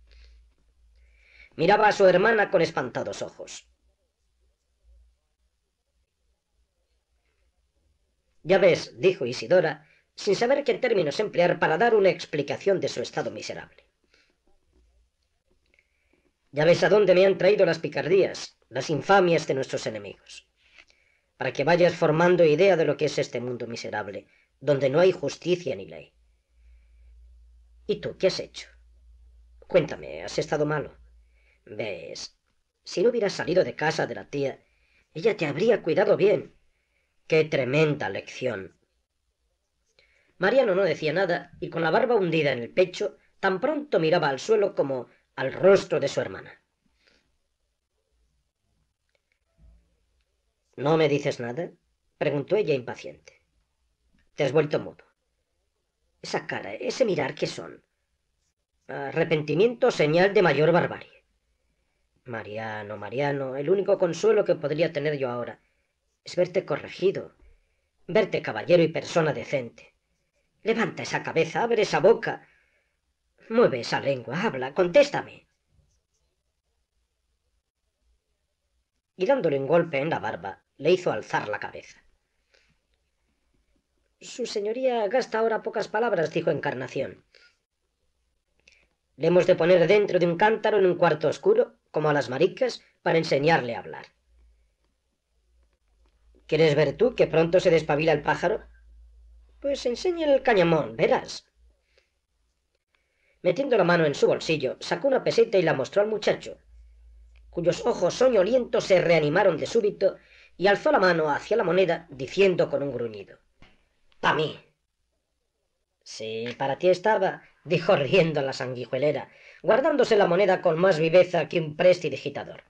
Miraba a su hermana con espantados ojos. Ya ves, dijo Isidora, sin saber qué términos emplear para dar una explicación de su estado miserable. Ya ves a dónde me han traído las picardías, las infamias de nuestros enemigos. Para que vayas formando idea de lo que es este mundo miserable, donde no hay justicia ni ley. ¿Y tú qué has hecho? Cuéntame, ¿has estado malo? ¿Ves? Si no hubieras salido de casa de la tía, ella te habría cuidado bien. ¡Qué tremenda lección! Mariano no decía nada y con la barba hundida en el pecho, tan pronto miraba al suelo como al rostro de su hermana. ¿No me dices nada? preguntó ella impaciente. Te has vuelto mudo. Esa cara, ese mirar, ¿qué son? Arrepentimiento, señal de mayor barbarie. Mariano, Mariano, el único consuelo que podría tener yo ahora es verte corregido, verte caballero y persona decente. Levanta esa cabeza, abre esa boca, mueve esa lengua, habla, contéstame. Y dándole un golpe en la barba, le hizo alzar la cabeza. Su señoría gasta ahora pocas palabras, dijo Encarnación. ¿Le hemos de poner dentro de un cántaro en un cuarto oscuro? como a las maricas, para enseñarle a hablar. ¿Quieres ver tú que pronto se despabila el pájaro? Pues enseña el cañamón, verás. Metiendo la mano en su bolsillo, sacó una peseta y la mostró al muchacho, cuyos ojos soñolientos se reanimaron de súbito y alzó la mano hacia la moneda, diciendo con un gruñido: —¡Pamí! mí. Sí, para ti estaba, dijo riendo la sanguijuelera, guardándose la moneda con más viveza que un prestidigitador.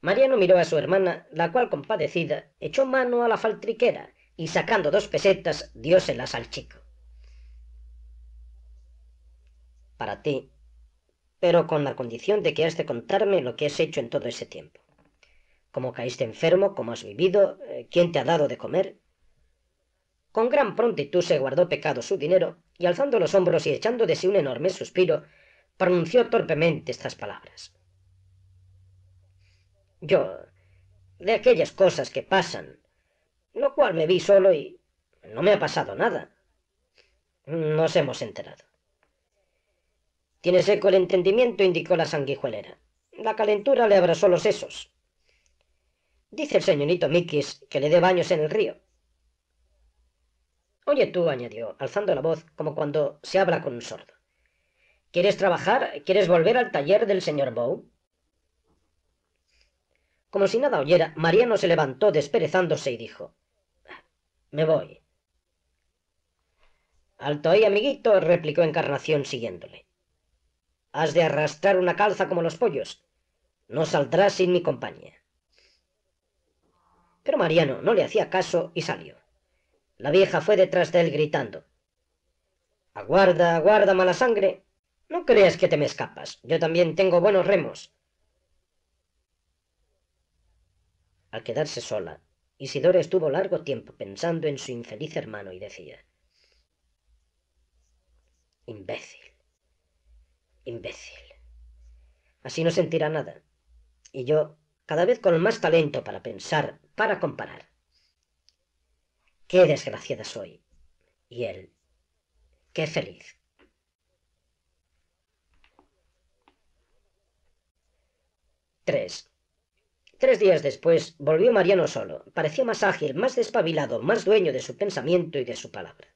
Mariano miró a su hermana, la cual, compadecida, echó mano a la faltriquera y sacando dos pesetas, dióselas al chico. Para ti, pero con la condición de que has de contarme lo que has hecho en todo ese tiempo. ¿Cómo caíste enfermo? ¿Cómo has vivido? Eh, ¿Quién te ha dado de comer? Con gran prontitud se guardó pecado su dinero y alzando los hombros y echando de sí un enorme suspiro, pronunció torpemente estas palabras. Yo, de aquellas cosas que pasan, lo cual me vi solo y no me ha pasado nada. Nos hemos enterado. Tiene seco el entendimiento, indicó la sanguijuelera. La calentura le abrasó los sesos. Dice el señorito Mikis que le dé baños en el río. Oye tú, añadió, alzando la voz como cuando se habla con un sordo. ¿Quieres trabajar? ¿Quieres volver al taller del señor Bow? Como si nada oyera, Mariano se levantó desperezándose y dijo Me voy. Alto ahí, amiguito, replicó Encarnación siguiéndole. Has de arrastrar una calza como los pollos. No saldrás sin mi compañía. Pero Mariano no le hacía caso y salió. La vieja fue detrás de él gritando. Aguarda, aguarda, mala sangre. No creas que te me escapas. Yo también tengo buenos remos. Al quedarse sola, Isidora estuvo largo tiempo pensando en su infeliz hermano y decía, Imbécil, imbécil. Así no sentirá nada. Y yo, cada vez con más talento para pensar, para comparar qué desgraciada soy. Y él, qué feliz. Tres. Tres días después volvió Mariano solo. Parecía más ágil, más despabilado, más dueño de su pensamiento y de su palabra.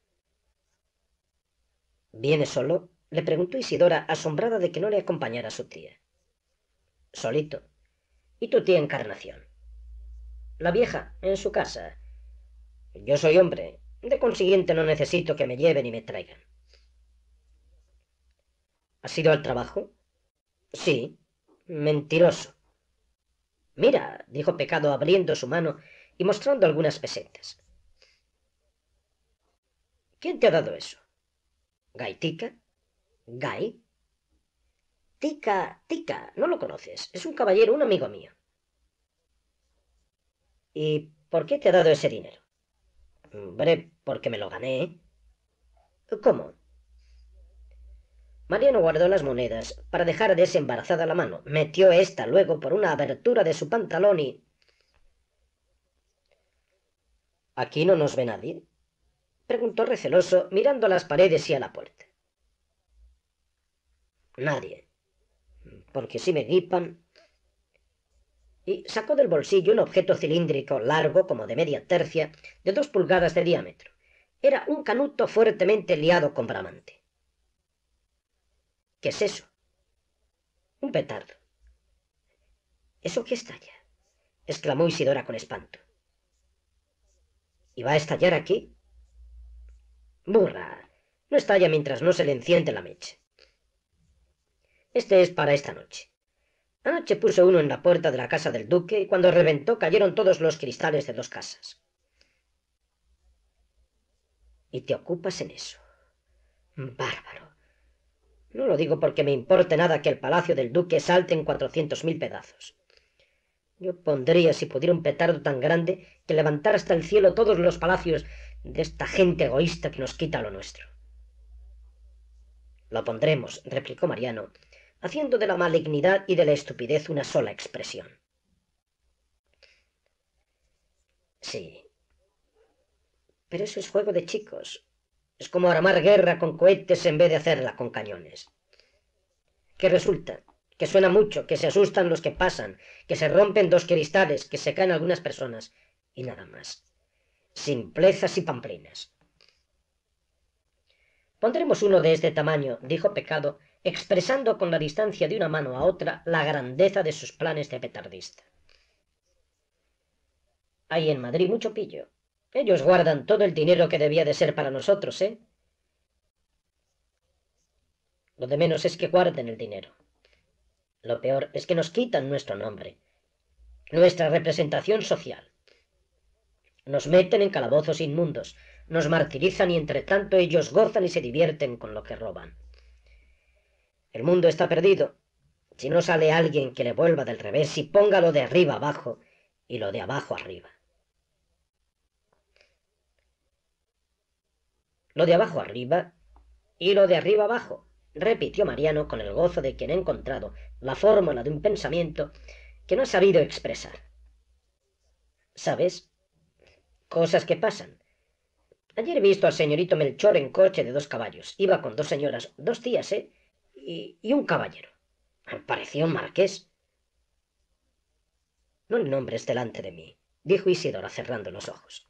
¿Viene solo? le preguntó Isidora, asombrada de que no le acompañara su tía. Solito. ¿Y tu tía Encarnación? La vieja, en su casa, yo soy hombre, de consiguiente no necesito que me lleven y me traigan. ¿Has ido al trabajo? Sí. Mentiroso. Mira, dijo Pecado abriendo su mano y mostrando algunas pesetas. ¿Quién te ha dado eso? ¿Gaitica? ¿Gay? Tica, Tica, no lo conoces. Es un caballero, un amigo mío. ¿Y por qué te ha dado ese dinero? Hombre, porque me lo gané. ¿Cómo? Mariano guardó las monedas para dejar desembarazada la mano. Metió esta luego por una abertura de su pantalón y... ¿Aquí no nos ve nadie? preguntó receloso, mirando a las paredes y a la puerta. Nadie. Porque si me guipan y sacó del bolsillo un objeto cilíndrico largo como de media tercia, de dos pulgadas de diámetro. Era un canuto fuertemente liado con bramante. ¿Qué es eso? Un petardo. ¿Eso qué estalla? exclamó Isidora con espanto. ¿Y va a estallar aquí? Burra, no estalla mientras no se le enciende la mecha. Este es para esta noche. Anoche puso uno en la puerta de la casa del duque y cuando reventó cayeron todos los cristales de dos casas. Y te ocupas en eso. Bárbaro. No lo digo porque me importe nada que el palacio del duque salte en cuatrocientos mil pedazos. Yo pondría, si pudiera, un petardo tan grande que levantara hasta el cielo todos los palacios de esta gente egoísta que nos quita lo nuestro. Lo pondremos, replicó Mariano, haciendo de la malignidad y de la estupidez una sola expresión. Sí. Pero eso es juego de chicos. Es como armar guerra con cohetes en vez de hacerla con cañones. Que resulta? Que suena mucho, que se asustan los que pasan, que se rompen dos cristales, que se caen algunas personas y nada más. Simplezas y pamplinas. Pondremos uno de este tamaño, dijo Pecado, expresando con la distancia de una mano a otra la grandeza de sus planes de petardista. Hay en Madrid mucho pillo. Ellos guardan todo el dinero que debía de ser para nosotros, ¿eh? Lo de menos es que guarden el dinero. Lo peor es que nos quitan nuestro nombre, nuestra representación social. Nos meten en calabozos inmundos, nos martirizan y entre tanto ellos gozan y se divierten con lo que roban. El mundo está perdido. Si no sale alguien que le vuelva del revés y ponga lo de arriba abajo y lo de abajo arriba. Lo de abajo arriba y lo de arriba abajo, repitió Mariano con el gozo de quien ha encontrado la fórmula de un pensamiento que no ha sabido expresar. ¿Sabes? Cosas que pasan. Ayer he visto al señorito Melchor en coche de dos caballos. Iba con dos señoras, dos tías, ¿eh? y, un caballero. apareció un marqués. No el nombres delante de mí, dijo Isidora cerrando los ojos.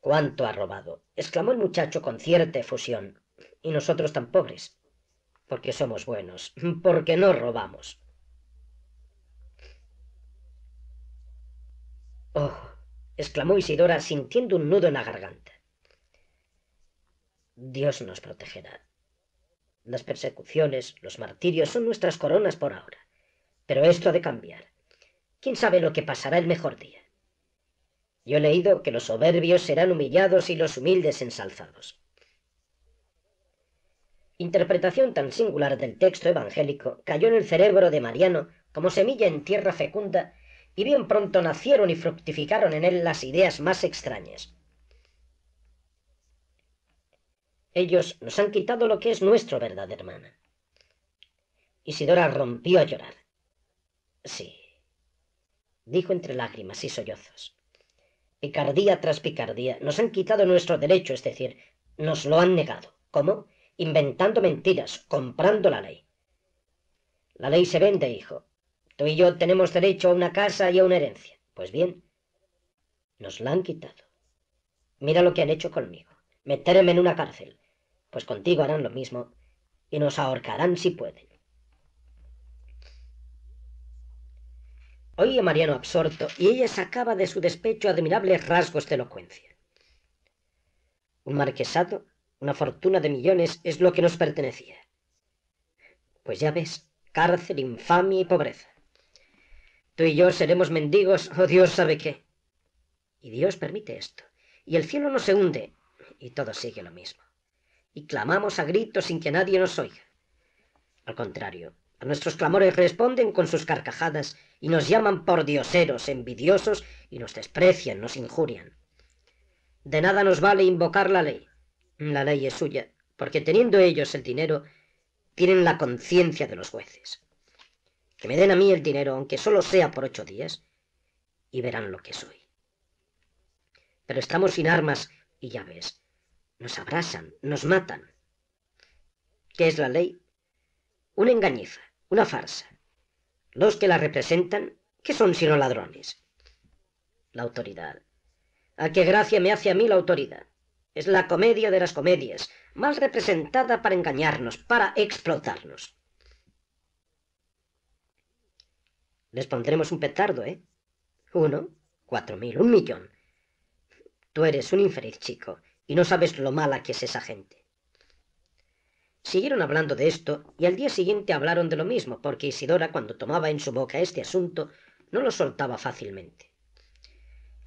¿Cuánto ha robado? exclamó el muchacho con cierta efusión. Y nosotros tan pobres. Porque somos buenos, porque no robamos. Oh, exclamó Isidora sintiendo un nudo en la garganta. Dios nos protegerá. Las persecuciones, los martirios son nuestras coronas por ahora. Pero esto ha de cambiar. ¿Quién sabe lo que pasará el mejor día? Yo he leído que los soberbios serán humillados y los humildes ensalzados. Interpretación tan singular del texto evangélico cayó en el cerebro de Mariano como semilla en tierra fecunda y bien pronto nacieron y fructificaron en él las ideas más extrañas. Ellos nos han quitado lo que es nuestro, ¿verdad, hermana? Isidora rompió a llorar. Sí, dijo entre lágrimas y sollozos. Picardía tras picardía, nos han quitado nuestro derecho, es decir, nos lo han negado. ¿Cómo? Inventando mentiras, comprando la ley. La ley se vende, hijo. Tú y yo tenemos derecho a una casa y a una herencia. Pues bien, nos la han quitado. Mira lo que han hecho conmigo. Meterme en una cárcel, pues contigo harán lo mismo y nos ahorcarán si pueden. Oye Mariano absorto y ella sacaba de su despecho admirables rasgos de elocuencia. Un marquesado, una fortuna de millones es lo que nos pertenecía. Pues ya ves, cárcel, infamia y pobreza. Tú y yo seremos mendigos, o oh Dios sabe qué. Y Dios permite esto. Y el cielo no se hunde, y todo sigue lo mismo y clamamos a gritos sin que nadie nos oiga. Al contrario, a nuestros clamores responden con sus carcajadas y nos llaman por envidiosos y nos desprecian, nos injurian. De nada nos vale invocar la ley. La ley es suya, porque teniendo ellos el dinero, tienen la conciencia de los jueces. Que me den a mí el dinero, aunque solo sea por ocho días, y verán lo que soy. Pero estamos sin armas, y ya ves, nos abrasan, nos matan. ¿Qué es la ley? Una engañiza, una farsa. Los que la representan, ¿qué son sino ladrones? La autoridad. ¿A qué gracia me hace a mí la autoridad? Es la comedia de las comedias, más representada para engañarnos, para explotarnos. Les pondremos un petardo, ¿eh? Uno, cuatro mil, un millón. Tú eres un infeliz chico y no sabes lo mala que es esa gente. Siguieron hablando de esto y al día siguiente hablaron de lo mismo, porque Isidora cuando tomaba en su boca este asunto no lo soltaba fácilmente.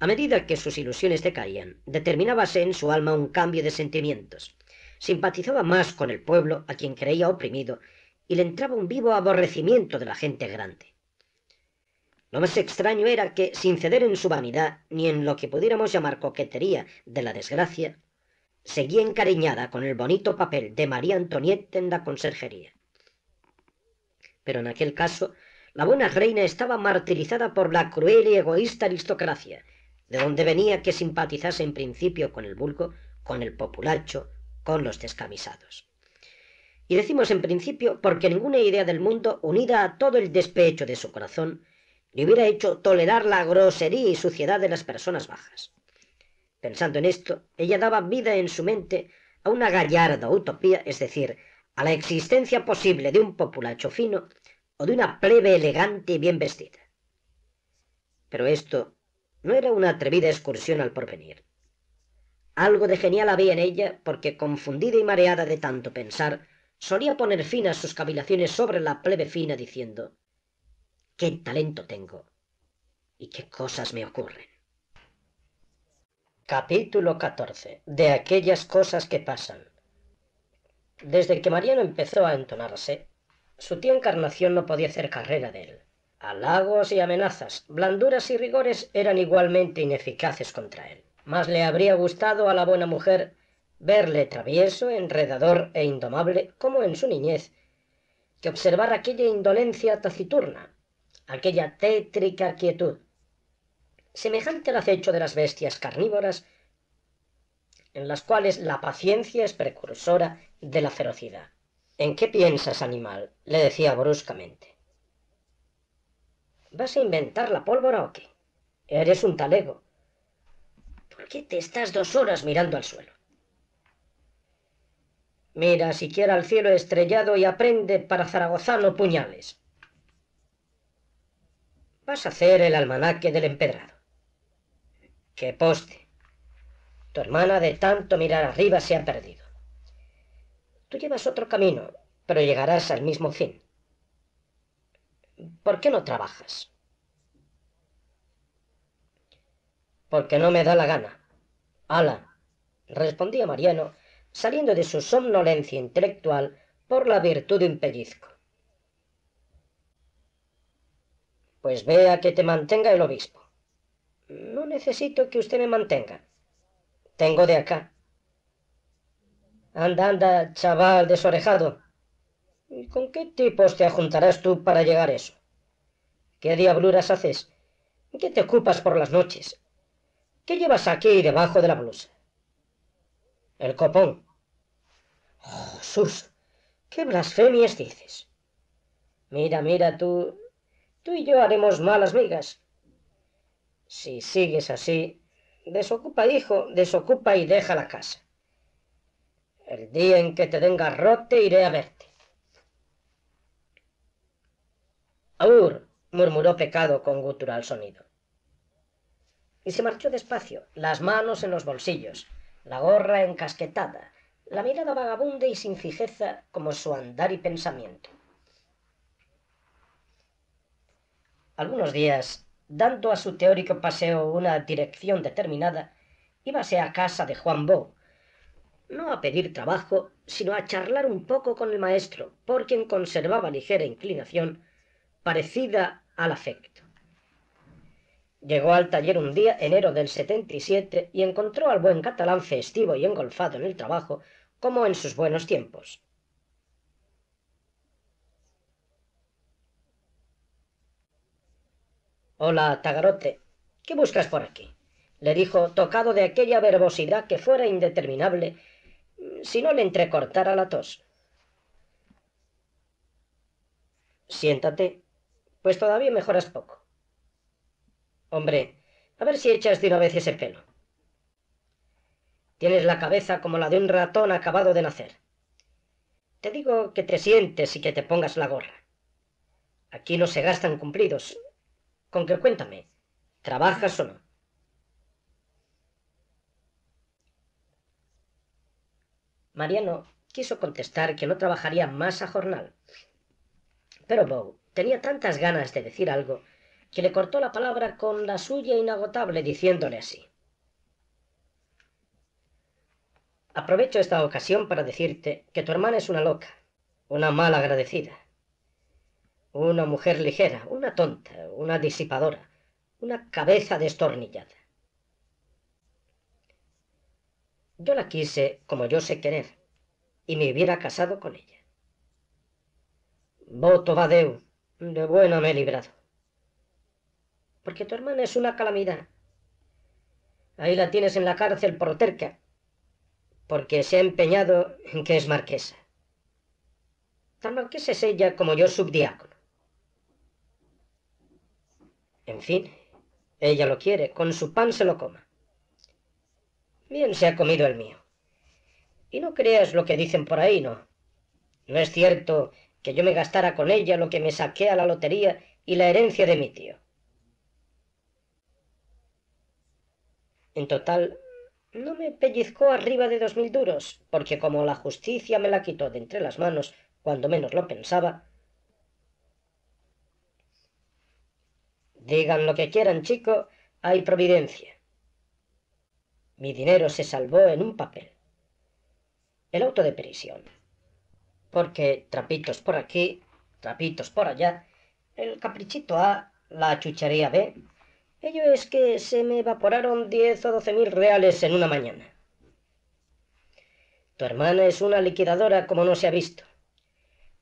A medida que sus ilusiones decaían, determinábase en su alma un cambio de sentimientos. Simpatizaba más con el pueblo a quien creía oprimido y le entraba un vivo aborrecimiento de la gente grande. Lo más extraño era que, sin ceder en su vanidad ni en lo que pudiéramos llamar coquetería de la desgracia, seguía encariñada con el bonito papel de María Antonieta en la conserjería. Pero en aquel caso, la buena reina estaba martirizada por la cruel y egoísta aristocracia, de donde venía que simpatizase en principio con el vulgo, con el populacho, con los descamisados. Y decimos en principio porque ninguna idea del mundo, unida a todo el despecho de su corazón, le hubiera hecho tolerar la grosería y suciedad de las personas bajas. Pensando en esto, ella daba vida en su mente a una gallarda utopía, es decir, a la existencia posible de un populacho fino o de una plebe elegante y bien vestida. Pero esto no era una atrevida excursión al porvenir. Algo de genial había en ella porque, confundida y mareada de tanto pensar, solía poner fin a sus cavilaciones sobre la plebe fina diciendo, ¡Qué talento tengo! ¿Y qué cosas me ocurren? Capítulo 14. De aquellas cosas que pasan. Desde que Mariano empezó a entonarse, su tía Encarnación no podía hacer carrera de él. Halagos y amenazas, blanduras y rigores eran igualmente ineficaces contra él. Más le habría gustado a la buena mujer verle travieso, enredador e indomable como en su niñez, que observar aquella indolencia taciturna, aquella tétrica quietud, semejante al acecho de las bestias carnívoras, en las cuales la paciencia es precursora de la ferocidad. ¿En qué piensas, animal? le decía bruscamente. ¿Vas a inventar la pólvora o qué? Eres un talego. ¿Por qué te estás dos horas mirando al suelo? Mira siquiera al cielo estrellado y aprende para zaragozano puñales. Vas a hacer el almanaque del empedrado. —¡Qué poste. Tu hermana de tanto mirar arriba se ha perdido. Tú llevas otro camino, pero llegarás al mismo fin. ¿Por qué no trabajas? Porque no me da la gana. —¡Hala! respondía Mariano, saliendo de su somnolencia intelectual por la virtud de un pellizco. Pues vea que te mantenga el obispo. No necesito que usted me mantenga. Tengo de acá. Anda, anda, chaval desorejado. ¿Y con qué tipos te ajuntarás tú para llegar a eso? ¿Qué diabluras haces? ¿Qué te ocupas por las noches? ¿Qué llevas aquí debajo de la blusa? El copón. Oh, sus! qué blasfemias dices. Mira, mira, tú... Tú y yo haremos malas migas. Si sigues así, desocupa, hijo, desocupa y deja la casa. El día en que te den garrote iré a verte. Aur, murmuró Pecado con gutural sonido. Y se marchó despacio, las manos en los bolsillos, la gorra encasquetada, la mirada vagabunda y sin fijeza como su andar y pensamiento. Algunos días dando a su teórico paseo una dirección determinada, íbase a casa de Juan Bo, no a pedir trabajo, sino a charlar un poco con el maestro, por quien conservaba ligera inclinación, parecida al afecto. Llegó al taller un día, enero del 77, y encontró al buen catalán festivo y engolfado en el trabajo, como en sus buenos tiempos. Hola, Tagarote. ¿Qué buscas por aquí? le dijo, tocado de aquella verbosidad que fuera indeterminable si no le entrecortara la tos. Siéntate, pues todavía mejoras poco. Hombre, a ver si echas de una vez ese pelo. Tienes la cabeza como la de un ratón acabado de nacer. Te digo que te sientes y que te pongas la gorra. Aquí no se gastan cumplidos, con que cuéntame, ¿trabajas o no? Mariano quiso contestar que no trabajaría más a jornal. Pero Bo tenía tantas ganas de decir algo que le cortó la palabra con la suya inagotable diciéndole así. Aprovecho esta ocasión para decirte que tu hermana es una loca, una mal agradecida, una mujer ligera, una tonta, una disipadora, una cabeza destornillada. Yo la quise como yo sé querer, y me hubiera casado con ella. Voto badeu, de buena me he librado. Porque tu hermana es una calamidad. Ahí la tienes en la cárcel por terca, porque se ha empeñado en que es marquesa. Tan marquesa es ella como yo subdiácono. En fin, ella lo quiere, con su pan se lo coma. Bien se ha comido el mío. Y no creas lo que dicen por ahí, no. No es cierto que yo me gastara con ella lo que me saqué a la lotería y la herencia de mi tío. En total, no me pellizcó arriba de dos mil duros, porque como la justicia me la quitó de entre las manos cuando menos lo pensaba, Digan lo que quieran, chico, hay providencia. Mi dinero se salvó en un papel. El auto de prisión. Porque trapitos por aquí, trapitos por allá, el caprichito A, la chuchería B. Ello es que se me evaporaron 10 o 12 mil reales en una mañana. Tu hermana es una liquidadora como no se ha visto.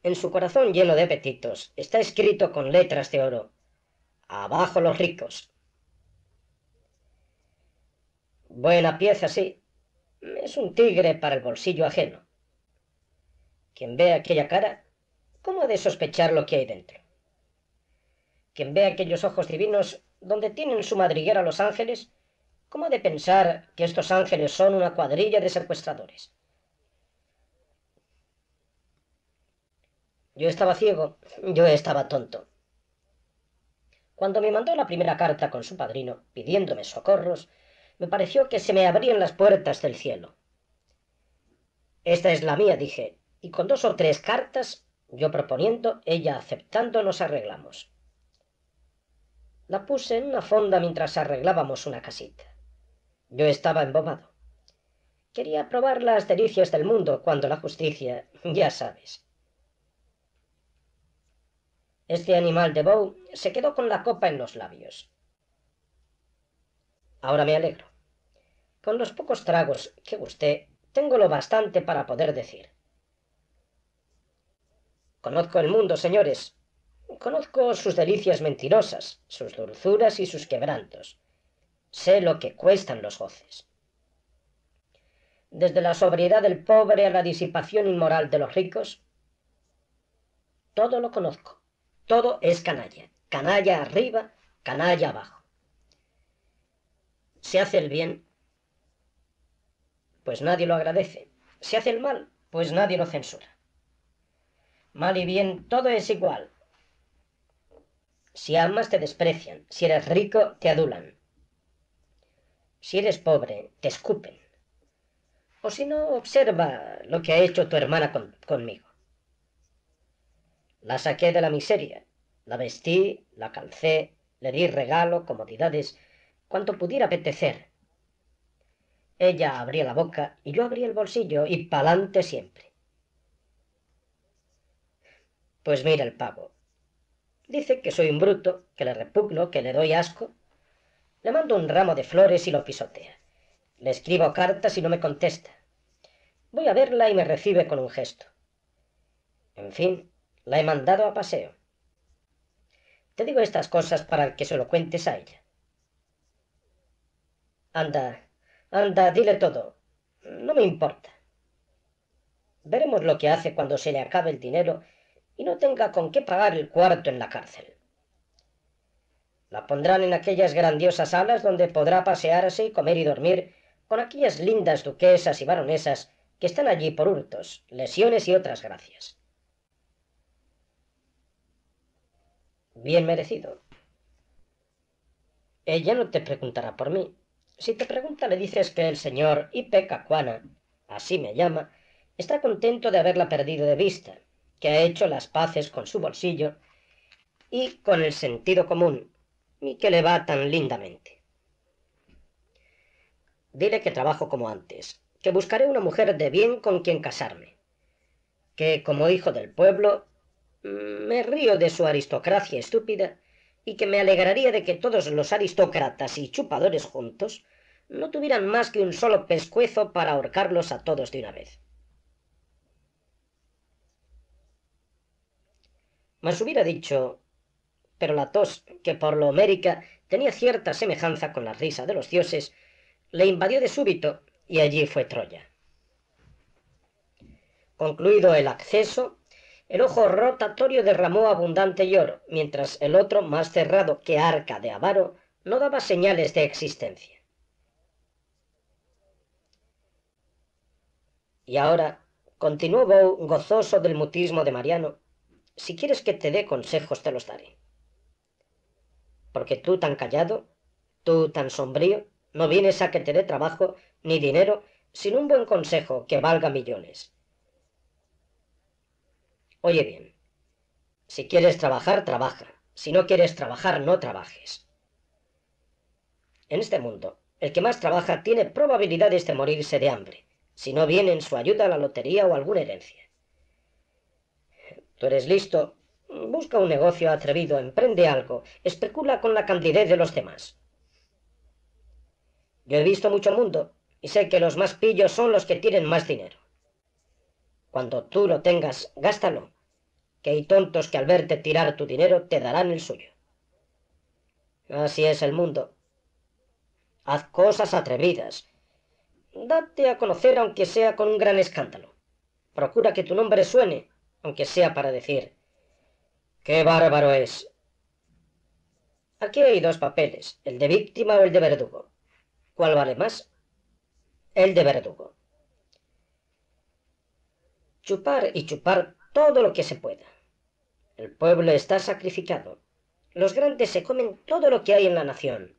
En su corazón lleno de apetitos está escrito con letras de oro Abajo los ricos. Buena pieza, sí. Es un tigre para el bolsillo ajeno. Quien ve aquella cara, ¿cómo ha de sospechar lo que hay dentro? Quien ve aquellos ojos divinos donde tienen su madriguera los ángeles, ¿cómo ha de pensar que estos ángeles son una cuadrilla de secuestradores? Yo estaba ciego, yo estaba tonto. Cuando me mandó la primera carta con su padrino, pidiéndome socorros, me pareció que se me abrían las puertas del cielo. Esta es la mía, dije, y con dos o tres cartas, yo proponiendo, ella aceptando, nos arreglamos. La puse en una fonda mientras arreglábamos una casita. Yo estaba embobado. Quería probar las delicias del mundo cuando la justicia, ya sabes, este animal de Bow se quedó con la copa en los labios. Ahora me alegro. Con los pocos tragos que gusté, tengo lo bastante para poder decir. Conozco el mundo, señores. Conozco sus delicias mentirosas, sus dulzuras y sus quebrantos. Sé lo que cuestan los goces. Desde la sobriedad del pobre a la disipación inmoral de los ricos, todo lo conozco. Todo es canalla. Canalla arriba, canalla abajo. Se hace el bien, pues nadie lo agradece. Se hace el mal, pues nadie lo censura. Mal y bien, todo es igual. Si amas, te desprecian. Si eres rico, te adulan. Si eres pobre, te escupen. O si no, observa lo que ha hecho tu hermana conmigo. La saqué de la miseria, la vestí, la calcé, le di regalo, comodidades, cuanto pudiera apetecer. Ella abría la boca y yo abría el bolsillo y pa'lante siempre. Pues mira el pavo. Dice que soy un bruto, que le repugno, que le doy asco. Le mando un ramo de flores y lo pisotea. Le escribo cartas y no me contesta. Voy a verla y me recibe con un gesto. En fin, la he mandado a paseo. Te digo estas cosas para que se lo cuentes a ella. Anda, anda, dile todo. No me importa. Veremos lo que hace cuando se le acabe el dinero y no tenga con qué pagar el cuarto en la cárcel. La pondrán en aquellas grandiosas salas donde podrá pasearse, y comer y dormir con aquellas lindas duquesas y baronesas que están allí por hurtos, lesiones y otras gracias. bien merecido. Ella no te preguntará por mí. Si te pregunta le dices que el señor Ipecacuana, así me llama, está contento de haberla perdido de vista, que ha hecho las paces con su bolsillo y con el sentido común, y que le va tan lindamente. Dile que trabajo como antes, que buscaré una mujer de bien con quien casarme, que como hijo del pueblo Mm, me río de su aristocracia estúpida y que me alegraría de que todos los aristócratas y chupadores juntos no tuvieran más que un solo pescuezo para ahorcarlos a todos de una vez. Mas hubiera dicho, pero la tos, que por lo homérica tenía cierta semejanza con la risa de los dioses, le invadió de súbito y allí fue Troya. Concluido el acceso, el ojo rotatorio derramó abundante lloro, mientras el otro, más cerrado que arca de avaro, no daba señales de existencia. Y ahora, continuó Bow, gozoso del mutismo de Mariano, si quieres que te dé consejos te los daré. Porque tú tan callado, tú tan sombrío, no vienes a que te dé trabajo ni dinero, sin un buen consejo que valga millones. Oye bien, si quieres trabajar, trabaja. Si no quieres trabajar, no trabajes. En este mundo, el que más trabaja tiene probabilidades de morirse de hambre, si no viene en su ayuda a la lotería o alguna herencia. Tú eres listo, busca un negocio atrevido, emprende algo, especula con la cantidad de los demás. Yo he visto mucho mundo y sé que los más pillos son los que tienen más dinero. Cuando tú lo tengas, gástalo, que hay tontos que al verte tirar tu dinero te darán el suyo. Así es el mundo. Haz cosas atrevidas. Date a conocer aunque sea con un gran escándalo. Procura que tu nombre suene, aunque sea para decir, ¡qué bárbaro es! Aquí hay dos papeles, el de víctima o el de verdugo. ¿Cuál vale más? El de verdugo chupar y chupar todo lo que se pueda. El pueblo está sacrificado. Los grandes se comen todo lo que hay en la nación.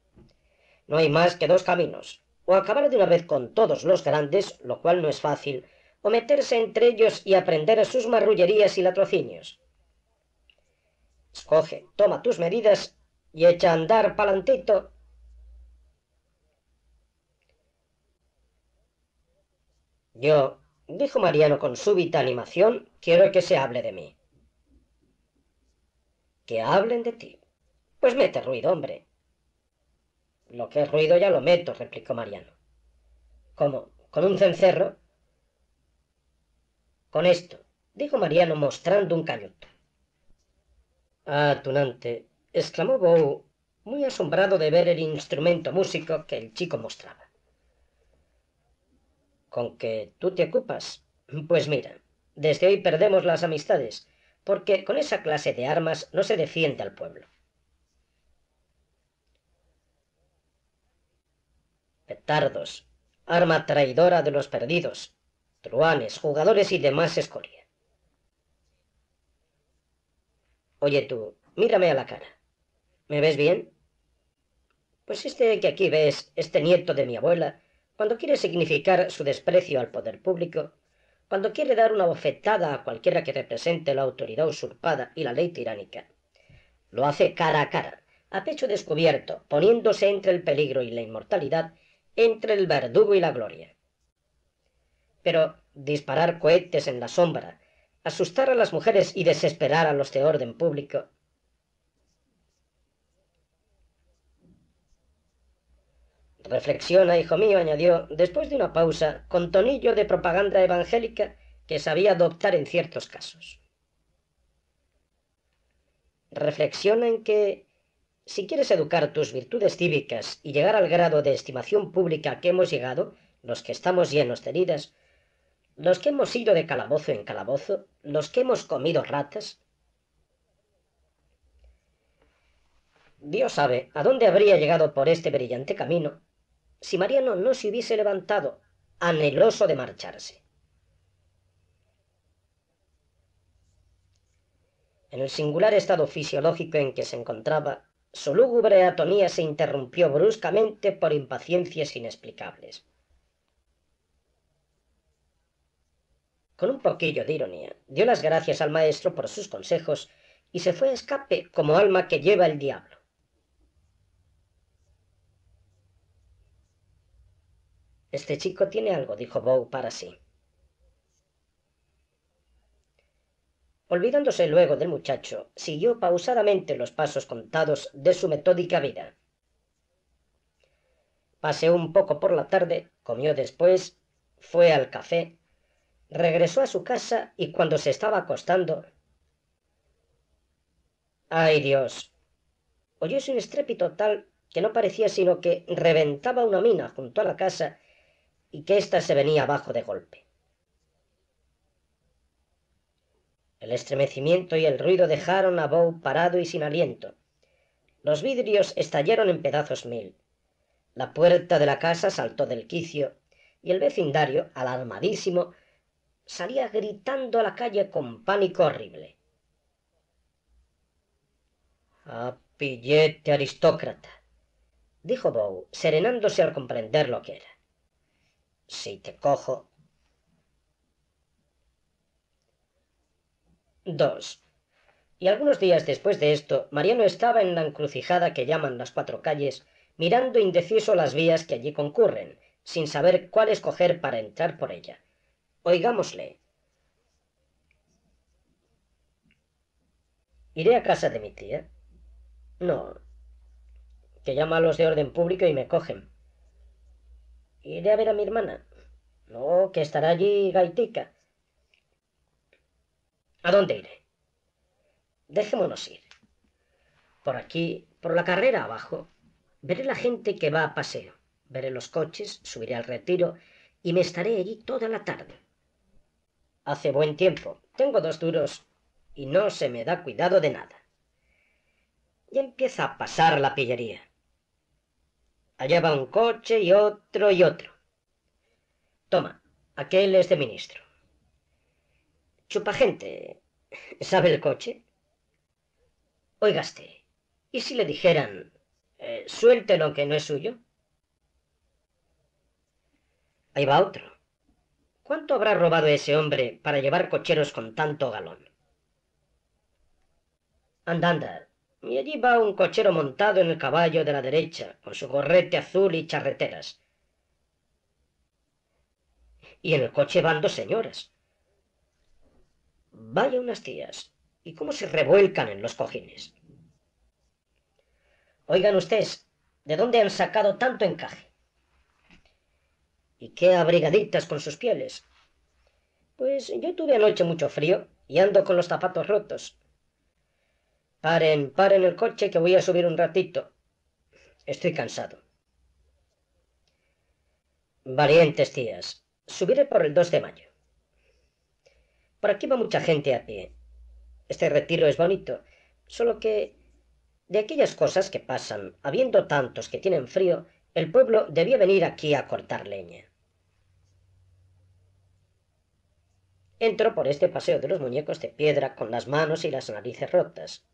No hay más que dos caminos, o acabar de una vez con todos los grandes, lo cual no es fácil, o meterse entre ellos y aprender a sus marrullerías y latrocinios. Escoge, toma tus medidas y echa a andar palantito. Yo, dijo Mariano con súbita animación, quiero que se hable de mí. Que hablen de ti. Pues mete ruido, hombre. Lo que es ruido ya lo meto, replicó Mariano. ¿Cómo? ¿Con un cencerro? Con esto, dijo Mariano mostrando un cañuto. Ah, tunante, exclamó Bou, muy asombrado de ver el instrumento músico que el chico mostraba. ¿Con que tú te ocupas? Pues mira, desde hoy perdemos las amistades, porque con esa clase de armas no se defiende al pueblo. Petardos, arma traidora de los perdidos, truanes, jugadores y demás escoria. Oye tú, mírame a la cara. ¿Me ves bien? Pues este que aquí ves, este nieto de mi abuela, cuando quiere significar su desprecio al poder público, cuando quiere dar una bofetada a cualquiera que represente la autoridad usurpada y la ley tiránica. Lo hace cara a cara, a pecho descubierto, poniéndose entre el peligro y la inmortalidad, entre el verdugo y la gloria. Pero disparar cohetes en la sombra, asustar a las mujeres y desesperar a los de orden público, Reflexiona, hijo mío, añadió, después de una pausa, con tonillo de propaganda evangélica que sabía adoptar en ciertos casos. Reflexiona en que, si quieres educar tus virtudes cívicas y llegar al grado de estimación pública que hemos llegado, los que estamos llenos de heridas, los que hemos ido de calabozo en calabozo, los que hemos comido ratas, Dios sabe a dónde habría llegado por este brillante camino, si Mariano no se hubiese levantado, anheloso de marcharse. En el singular estado fisiológico en que se encontraba, su lúgubre atonía se interrumpió bruscamente por impaciencias inexplicables. Con un poquillo de ironía, dio las gracias al maestro por sus consejos y se fue a escape como alma que lleva el diablo. Este chico tiene algo, dijo Bow para sí. Olvidándose luego del muchacho, siguió pausadamente los pasos contados de su metódica vida. Paseó un poco por la tarde, comió después, fue al café, regresó a su casa y cuando se estaba acostando... ¡Ay Dios! Oyóse un estrépito tal que no parecía sino que reventaba una mina junto a la casa y que ésta se venía abajo de golpe. El estremecimiento y el ruido dejaron a Bow parado y sin aliento. Los vidrios estallaron en pedazos mil. La puerta de la casa saltó del quicio y el vecindario, alarmadísimo, salía gritando a la calle con pánico horrible. A pillete aristócrata, dijo Bow, serenándose al comprender lo que era sí te cojo. 2. Y algunos días después de esto, Mariano estaba en la encrucijada que llaman las cuatro calles, mirando indeciso las vías que allí concurren, sin saber cuál escoger para entrar por ella. Oigámosle. ¿Iré a casa de mi tía? No. Que llama a los de orden público y me cogen. Iré a ver a mi hermana. No, que estará allí Gaitica. ¿A dónde iré? Dejémonos ir. Por aquí, por la carrera abajo, veré la gente que va a paseo, veré los coches, subiré al retiro y me estaré allí toda la tarde. Hace buen tiempo, tengo dos duros y no se me da cuidado de nada. Y empieza a pasar la pillería. Allá va un coche y otro y otro. Toma, aquel es de ministro. Chupa gente, ¿sabe el coche? Oigaste, ¿y si le dijeran, eh, lo que no es suyo? Ahí va otro. ¿Cuánto habrá robado ese hombre para llevar cocheros con tanto galón? Anda, anda, y allí va un cochero montado en el caballo de la derecha, con su gorrete azul y charreteras. Y en el coche van dos señoras. Vaya unas tías, y cómo se revuelcan en los cojines. Oigan ustedes, ¿de dónde han sacado tanto encaje? ¿Y qué abrigaditas con sus pieles? Pues yo tuve anoche mucho frío y ando con los zapatos rotos, Paren, paren el coche que voy a subir un ratito. Estoy cansado. Valientes tías, subiré por el 2 de mayo. Por aquí va mucha gente a pie. Este retiro es bonito, solo que de aquellas cosas que pasan, habiendo tantos que tienen frío, el pueblo debía venir aquí a cortar leña. Entro por este paseo de los muñecos de piedra con las manos y las narices rotas,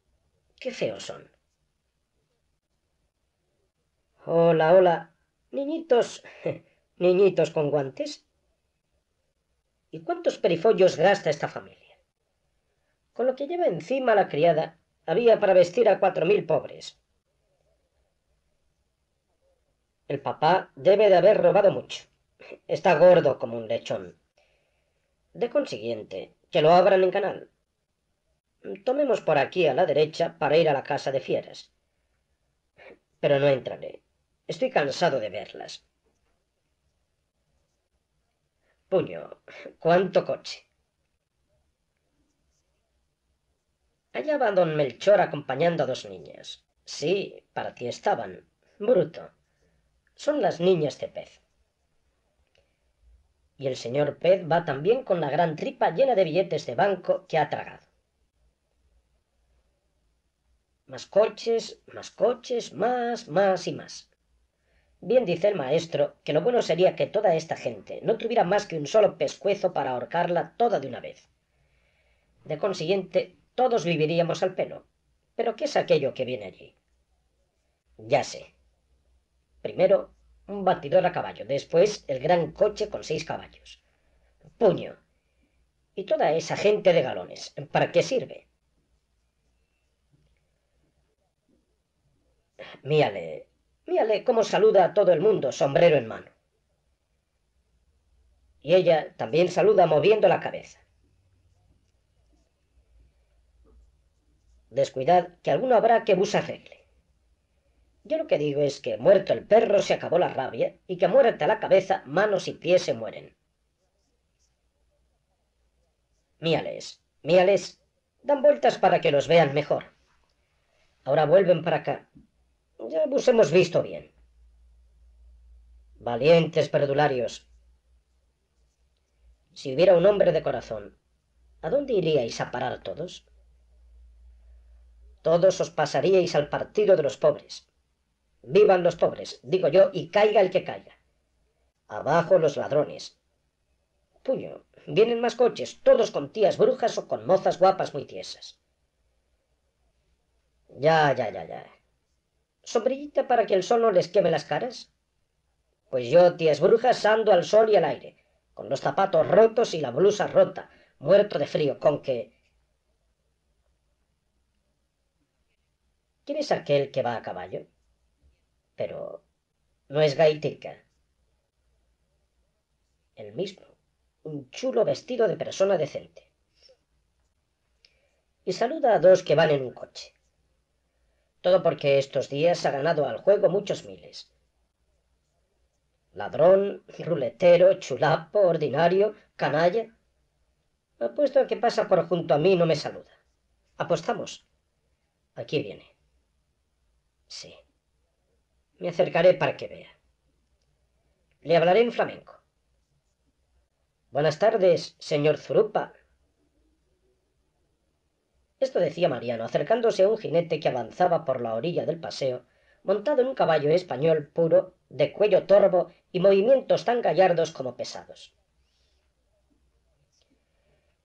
Qué feos son. Hola, hola. Niñitos. Niñitos con guantes. ¿Y cuántos perifollos gasta esta familia? Con lo que lleva encima la criada, había para vestir a cuatro mil pobres. El papá debe de haber robado mucho. Está gordo como un lechón. De consiguiente, que lo abran en canal. Tomemos por aquí a la derecha para ir a la casa de fieras. Pero no entraré. Estoy cansado de verlas. Puño, cuánto coche. Allá va don Melchor acompañando a dos niñas. Sí, para ti estaban. Bruto. Son las niñas de pez. Y el señor pez va también con la gran tripa llena de billetes de banco que ha tragado. Más coches, más coches, más, más y más. Bien dice el maestro que lo bueno sería que toda esta gente no tuviera más que un solo pescuezo para ahorcarla toda de una vez. De consiguiente, todos viviríamos al pelo. Pero ¿qué es aquello que viene allí? Ya sé. Primero, un batidor a caballo, después el gran coche con seis caballos. Puño. Y toda esa gente de galones, ¿para qué sirve? Míale, míale cómo saluda a todo el mundo, sombrero en mano. Y ella también saluda moviendo la cabeza. Descuidad que alguno habrá que vos Yo lo que digo es que muerto el perro se acabó la rabia y que muerta la cabeza, manos y pies se mueren. Míales, míales, dan vueltas para que los vean mejor. Ahora vuelven para acá, ya vos hemos visto bien. Valientes perdularios. Si hubiera un hombre de corazón, ¿a dónde iríais a parar todos? Todos os pasaríais al partido de los pobres. Vivan los pobres, digo yo, y caiga el que caiga. Abajo los ladrones. Puño, vienen más coches, todos con tías brujas o con mozas guapas muy tiesas. Ya, ya, ya, ya sombrillita para que el sol no les queme las caras. Pues yo, tías brujas, ando al sol y al aire, con los zapatos rotos y la blusa rota, muerto de frío, con que... ¿Quién es aquel que va a caballo? Pero no es Gaitica. El mismo, un chulo vestido de persona decente. Y saluda a dos que van en un coche. Todo porque estos días ha ganado al juego muchos miles. Ladrón, ruletero, chulapo, ordinario, canalla. Apuesto a que pasa por junto a mí y no me saluda. Apostamos. Aquí viene. Sí. Me acercaré para que vea. Le hablaré en flamenco. Buenas tardes, señor Zurupa, esto decía Mariano, acercándose a un jinete que avanzaba por la orilla del paseo, montado en un caballo español puro, de cuello torvo y movimientos tan gallardos como pesados.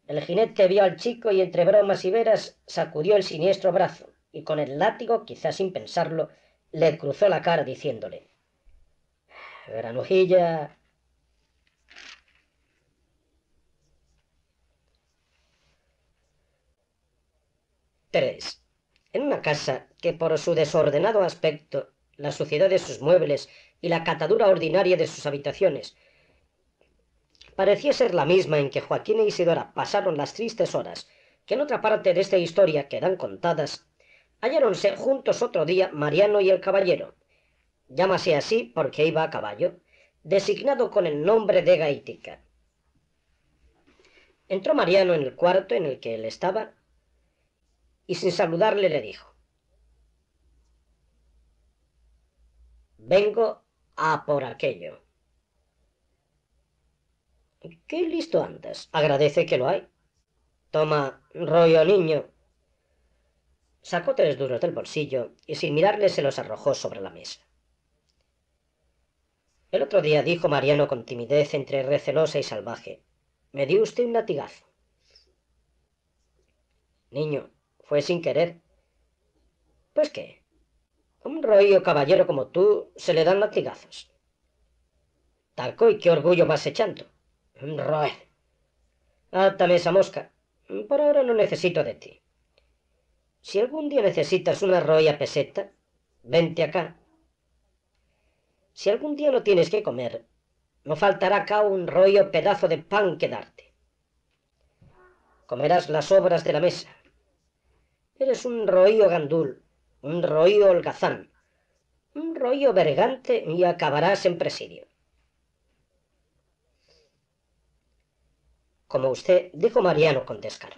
El jinete vio al chico y entre bromas y veras sacudió el siniestro brazo y con el látigo, quizás sin pensarlo, le cruzó la cara diciéndole Granujilla, 3. En una casa que por su desordenado aspecto, la suciedad de sus muebles y la catadura ordinaria de sus habitaciones, parecía ser la misma en que Joaquín e Isidora pasaron las tristes horas, que en otra parte de esta historia quedan contadas, halláronse juntos otro día Mariano y el caballero. Llámase así porque iba a caballo, designado con el nombre de Gaitica. Entró Mariano en el cuarto en el que él estaba y sin saludarle le dijo, vengo a por aquello. Qué listo andas, agradece que lo hay. Toma, rollo niño. Sacó tres duros del bolsillo y sin mirarle se los arrojó sobre la mesa. El otro día dijo Mariano con timidez entre recelosa y salvaje, me dio usted un latigazo. Niño, fue sin querer. Pues qué, un rollo caballero como tú se le dan latigazos. Talco ¿y qué orgullo vas echando? Roed. Átame esa mosca. Por ahora no necesito de ti. Si algún día necesitas una roya peseta, vente acá. Si algún día lo tienes que comer, no faltará acá un rollo pedazo de pan que darte. Comerás las obras de la mesa, Eres un rollo gandul, un rollo holgazán, un rollo vergante y acabarás en presidio. Como usted, dijo Mariano con descaro.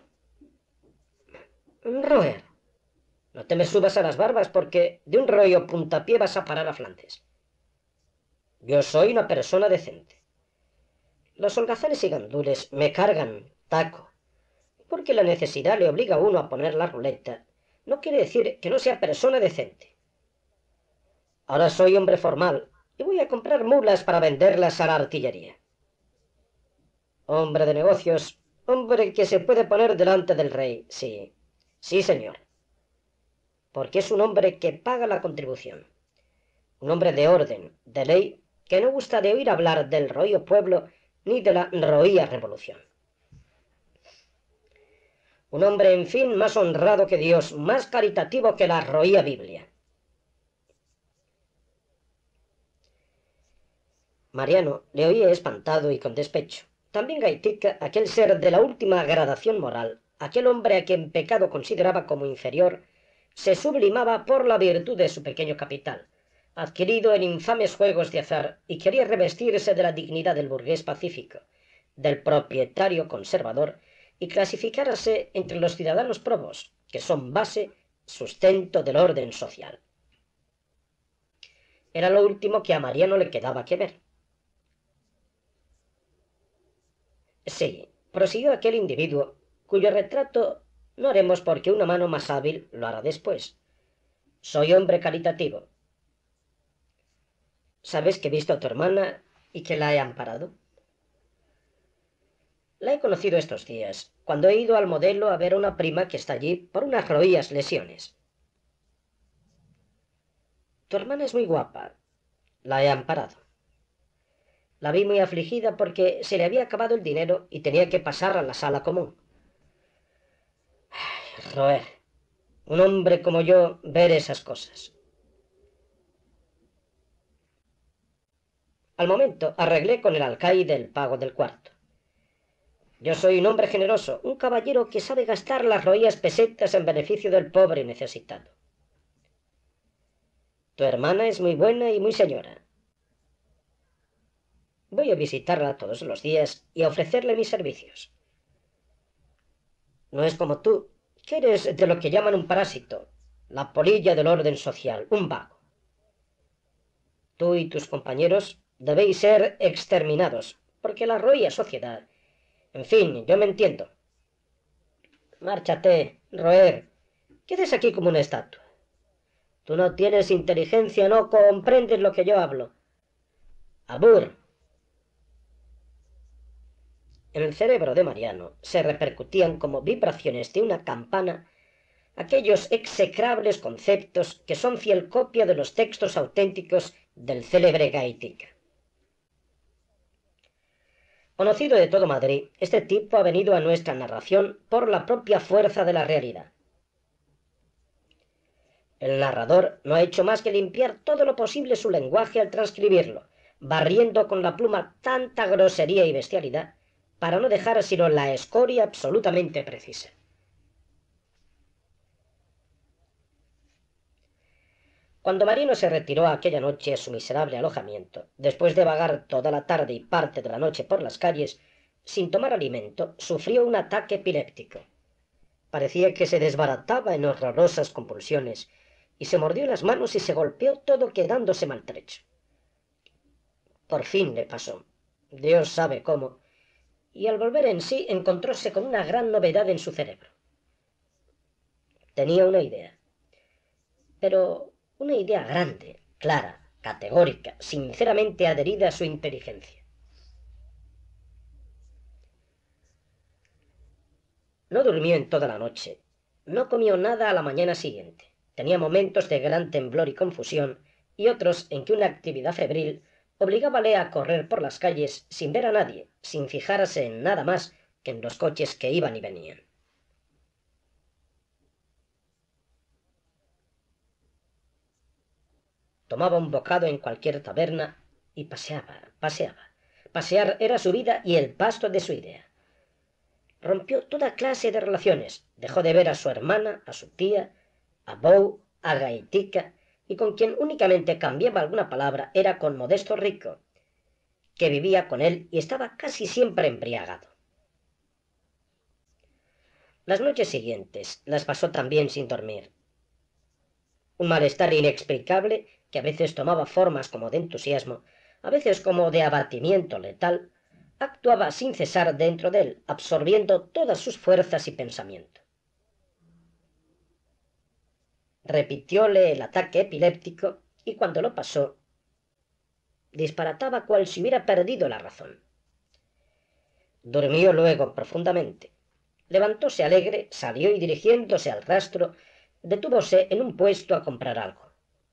Roer, no te me subas a las barbas porque de un rollo puntapié vas a parar a Flandes. Yo soy una persona decente. Los holgazanes y gandules me cargan, taco, porque la necesidad le obliga a uno a poner la ruleta, no quiere decir que no sea persona decente. Ahora soy hombre formal y voy a comprar mulas para venderlas a la artillería. Hombre de negocios, hombre que se puede poner delante del rey, sí, sí señor. Porque es un hombre que paga la contribución. Un hombre de orden, de ley, que no gusta de oír hablar del rollo pueblo ni de la roía revolución un hombre, en fin, más honrado que Dios, más caritativo que la roía Biblia. Mariano le oía espantado y con despecho. También Gaitica, aquel ser de la última gradación moral, aquel hombre a quien pecado consideraba como inferior, se sublimaba por la virtud de su pequeño capital, adquirido en infames juegos de azar, y quería revestirse de la dignidad del burgués pacífico, del propietario conservador, y clasificárase entre los ciudadanos probos, que son base, sustento del orden social. Era lo último que a Mariano le quedaba que ver. Sí, prosiguió aquel individuo, cuyo retrato no haremos porque una mano más hábil lo hará después. Soy hombre caritativo. ¿Sabes que he visto a tu hermana y que la he amparado? La he conocido estos días cuando he ido al modelo a ver a una prima que está allí por unas roías lesiones. Tu hermana es muy guapa. La he amparado. La vi muy afligida porque se le había acabado el dinero y tenía que pasar a la sala común. Ay, Roer, un hombre como yo ver esas cosas. Al momento arreglé con el alcaide el pago del cuarto. Yo soy un hombre generoso, un caballero que sabe gastar las roías pesetas en beneficio del pobre necesitado. Tu hermana es muy buena y muy señora. Voy a visitarla todos los días y a ofrecerle mis servicios. No es como tú, que eres de lo que llaman un parásito, la polilla del orden social, un vago. Tú y tus compañeros debéis ser exterminados, porque la roía sociedad en fin, yo me entiendo. Márchate, Roer. Quedes aquí como una estatua. Tú no tienes inteligencia, no comprendes lo que yo hablo. Abur. En el cerebro de Mariano se repercutían como vibraciones de una campana aquellos execrables conceptos que son fiel copia de los textos auténticos del célebre Gaitica. Conocido de todo Madrid, este tipo ha venido a nuestra narración por la propia fuerza de la realidad. El narrador no ha hecho más que limpiar todo lo posible su lenguaje al transcribirlo, barriendo con la pluma tanta grosería y bestialidad para no dejar sino la escoria absolutamente precisa. Cuando Marino se retiró aquella noche a su miserable alojamiento, después de vagar toda la tarde y parte de la noche por las calles, sin tomar alimento, sufrió un ataque epiléptico. Parecía que se desbarataba en horrorosas compulsiones, y se mordió las manos y se golpeó todo quedándose maltrecho. Por fin le pasó, Dios sabe cómo, y al volver en sí encontróse con una gran novedad en su cerebro. Tenía una idea. Pero una idea grande, clara, categórica, sinceramente adherida a su inteligencia. No durmió en toda la noche. No comió nada a la mañana siguiente. Tenía momentos de gran temblor y confusión, y otros en que una actividad febril obligábale a correr por las calles sin ver a nadie, sin fijarse en nada más que en los coches que iban y venían. tomaba un bocado en cualquier taberna y paseaba, paseaba. Pasear era su vida y el pasto de su idea. Rompió toda clase de relaciones, dejó de ver a su hermana, a su tía, a Bo, a Gaitica, y con quien únicamente cambiaba alguna palabra era con Modesto Rico, que vivía con él y estaba casi siempre embriagado. Las noches siguientes las pasó también sin dormir. Un malestar inexplicable que a veces tomaba formas como de entusiasmo, a veces como de abatimiento letal, actuaba sin cesar dentro de él, absorbiendo todas sus fuerzas y pensamiento. Repitióle el ataque epiléptico y cuando lo pasó, disparataba cual si hubiera perdido la razón. Durmió luego profundamente. Levantóse alegre, salió y dirigiéndose al rastro, detúvose en un puesto a comprar algo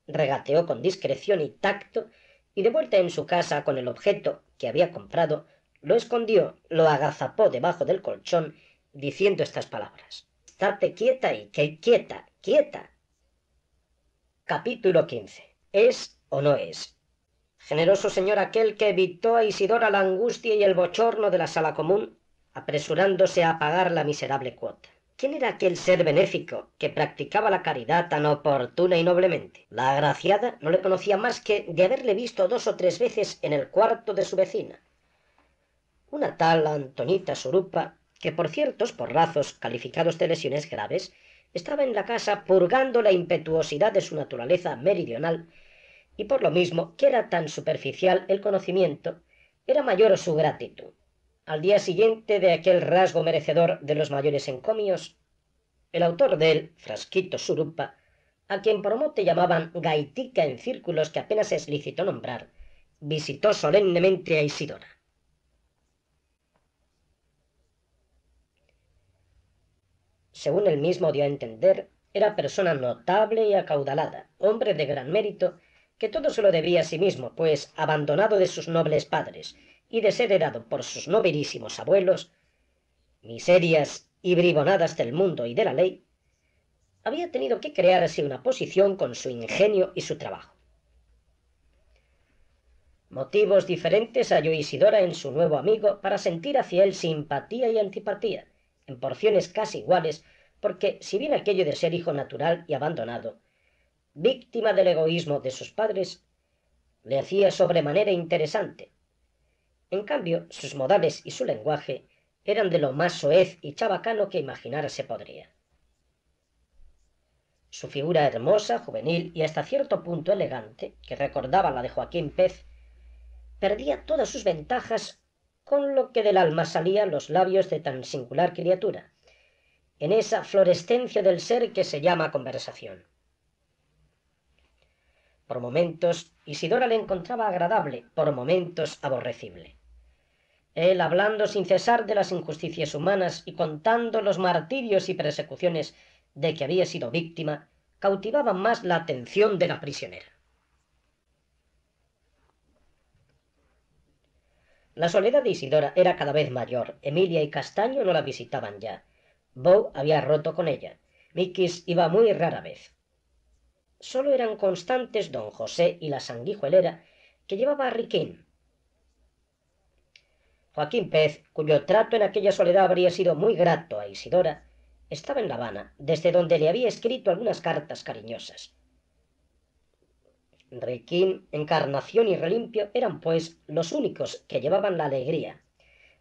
regateó con discreción y tacto, y de vuelta en su casa con el objeto que había comprado, lo escondió, lo agazapó debajo del colchón, diciendo estas palabras. Estate quieta y que quieta, quieta. Capítulo 15. ¿Es o no es? Generoso señor aquel que evitó a Isidora la angustia y el bochorno de la sala común, apresurándose a pagar la miserable cuota. ¿Quién era aquel ser benéfico que practicaba la caridad tan oportuna y noblemente? La agraciada no le conocía más que de haberle visto dos o tres veces en el cuarto de su vecina. Una tal Antonita Surupa, que por ciertos porrazos calificados de lesiones graves, estaba en la casa purgando la impetuosidad de su naturaleza meridional, y por lo mismo que era tan superficial el conocimiento, era mayor su gratitud. Al día siguiente de aquel rasgo merecedor de los mayores encomios, el autor del Frasquito Surupa, a quien por mote llamaban Gaitica en círculos que apenas es lícito nombrar, visitó solemnemente a Isidora. Según él mismo dio a entender, era persona notable y acaudalada, hombre de gran mérito, que todo se lo debía a sí mismo, pues, abandonado de sus nobles padres, y de ser por sus nobilísimos abuelos, miserias y bribonadas del mundo y de la ley, había tenido que crearse una posición con su ingenio y su trabajo. Motivos diferentes halló Isidora en su nuevo amigo para sentir hacia él simpatía y antipatía, en porciones casi iguales, porque si bien aquello de ser hijo natural y abandonado, víctima del egoísmo de sus padres, le hacía sobremanera interesante, en cambio, sus modales y su lenguaje eran de lo más soez y chabacano que imaginarse se podría. Su figura hermosa, juvenil y hasta cierto punto elegante, que recordaba la de Joaquín Pez, perdía todas sus ventajas con lo que del alma salían los labios de tan singular criatura, en esa florescencia del ser que se llama conversación. Por momentos, Isidora le encontraba agradable, por momentos aborrecible él hablando sin cesar de las injusticias humanas y contando los martirios y persecuciones de que había sido víctima, cautivaba más la atención de la prisionera. La soledad de Isidora era cada vez mayor. Emilia y Castaño no la visitaban ya. Beau había roto con ella. Mikis iba muy rara vez. Solo eran constantes don José y la sanguijuelera que llevaba a Riquín, Joaquín Pez, cuyo trato en aquella soledad habría sido muy grato a Isidora, estaba en La Habana, desde donde le había escrito algunas cartas cariñosas. Requín, Encarnación y Relimpio eran, pues, los únicos que llevaban la alegría,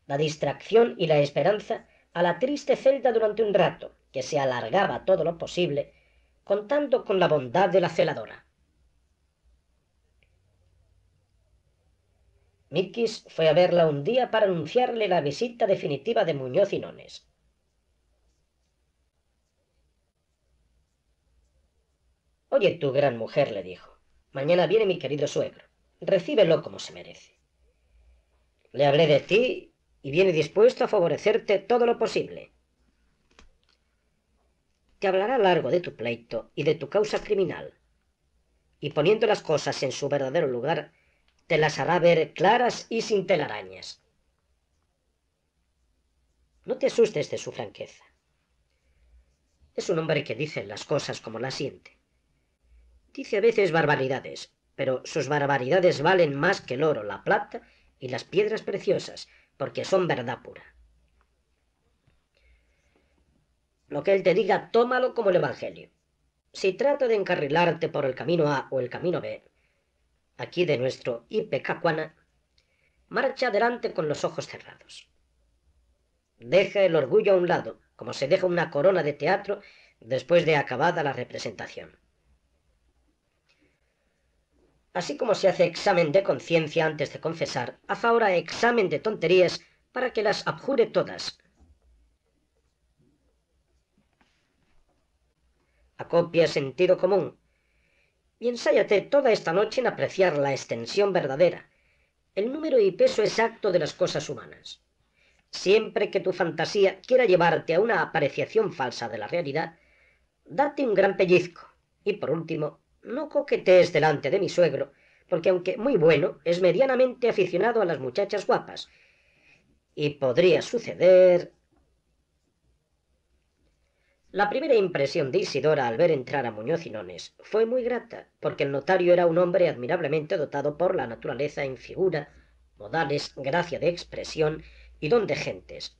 la distracción y la esperanza a la triste celda durante un rato, que se alargaba todo lo posible, contando con la bondad de la celadora. Mikis fue a verla un día para anunciarle la visita definitiva de Muñoz y Nones. Oye, tu gran mujer, le dijo. Mañana viene mi querido suegro. Recíbelo como se merece. Le hablé de ti y viene dispuesto a favorecerte todo lo posible. Te hablará largo de tu pleito y de tu causa criminal. Y poniendo las cosas en su verdadero lugar, te las hará ver claras y sin telarañas. No te asustes de su franqueza. Es un hombre que dice las cosas como las siente. Dice a veces barbaridades, pero sus barbaridades valen más que el oro, la plata y las piedras preciosas, porque son verdad pura. Lo que él te diga, tómalo como el Evangelio. Si trata de encarrilarte por el camino A o el camino B, aquí de nuestro Ipecacuana, marcha adelante con los ojos cerrados. Deja el orgullo a un lado, como se deja una corona de teatro después de acabada la representación. Así como se hace examen de conciencia antes de confesar, haz ahora examen de tonterías para que las abjure todas. Acopia sentido común, y ensáyate toda esta noche en apreciar la extensión verdadera, el número y peso exacto de las cosas humanas. Siempre que tu fantasía quiera llevarte a una apreciación falsa de la realidad, date un gran pellizco. Y por último, no coquetees delante de mi suegro, porque aunque muy bueno, es medianamente aficionado a las muchachas guapas. Y podría suceder... La primera impresión de Isidora al ver entrar a Muñoz y Nones fue muy grata, porque el notario era un hombre admirablemente dotado por la naturaleza en figura, modales, gracia de expresión y don de gentes.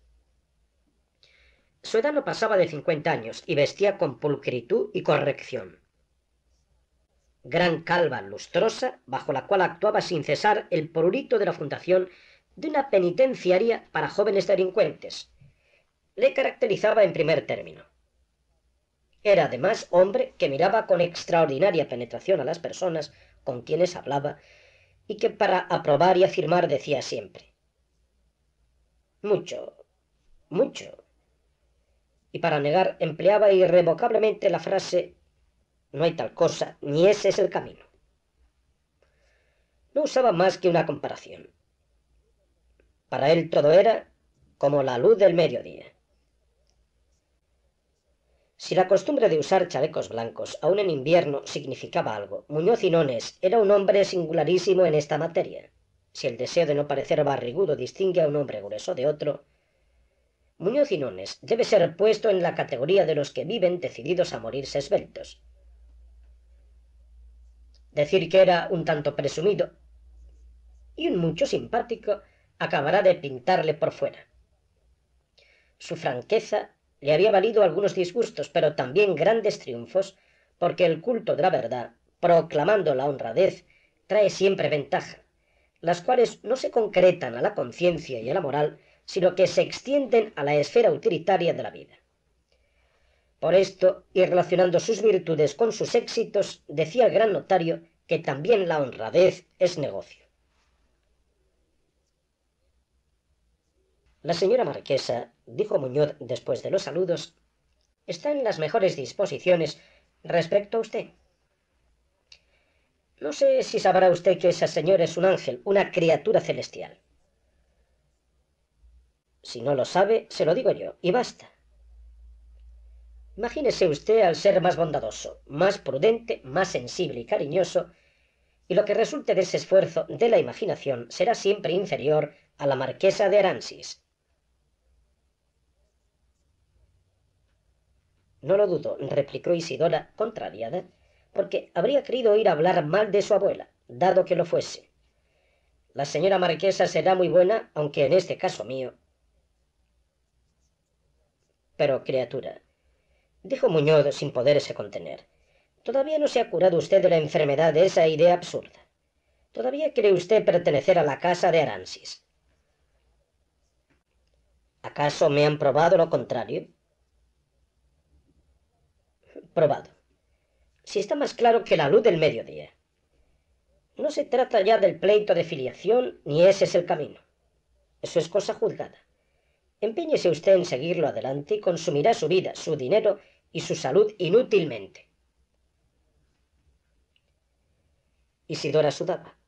Su edad no pasaba de 50 años y vestía con pulcritud y corrección. Gran calva lustrosa, bajo la cual actuaba sin cesar el prurito de la fundación de una penitenciaria para jóvenes delincuentes, le caracterizaba en primer término. Era además hombre que miraba con extraordinaria penetración a las personas con quienes hablaba y que para aprobar y afirmar decía siempre mucho, mucho. Y para negar empleaba irrevocablemente la frase no hay tal cosa, ni ese es el camino. No usaba más que una comparación. Para él todo era como la luz del mediodía. Si la costumbre de usar chalecos blancos, aún en invierno, significaba algo, Muñoz y era un hombre singularísimo en esta materia. Si el deseo de no parecer barrigudo distingue a un hombre grueso de otro, Muñoz y debe ser puesto en la categoría de los que viven decididos a morirse esbeltos. Decir que era un tanto presumido y un mucho simpático acabará de pintarle por fuera. Su franqueza le había valido algunos disgustos, pero también grandes triunfos, porque el culto de la verdad, proclamando la honradez, trae siempre ventaja, las cuales no se concretan a la conciencia y a la moral, sino que se extienden a la esfera utilitaria de la vida. Por esto, y relacionando sus virtudes con sus éxitos, decía el gran notario que también la honradez es negocio. La señora marquesa dijo Muñoz después de los saludos, está en las mejores disposiciones respecto a usted. No sé si sabrá usted que esa señora es un ángel, una criatura celestial. Si no lo sabe, se lo digo yo, y basta. Imagínese usted al ser más bondadoso, más prudente, más sensible y cariñoso, y lo que resulte de ese esfuerzo de la imaginación será siempre inferior a la marquesa de Aransis. No lo dudo, replicó Isidora, contrariada, porque habría querido oír hablar mal de su abuela, dado que lo fuese. La señora marquesa será muy buena, aunque en este caso mío. Pero, criatura, dijo Muñoz sin poderse contener, todavía no se ha curado usted de la enfermedad de esa idea absurda. Todavía cree usted pertenecer a la casa de Aransis. ¿Acaso me han probado lo contrario? probado. Si está más claro que la luz del mediodía. No se trata ya del pleito de filiación, ni ese es el camino. Eso es cosa juzgada. Empeñese usted en seguirlo adelante y consumirá su vida, su dinero y su salud inútilmente. Isidora sudaba.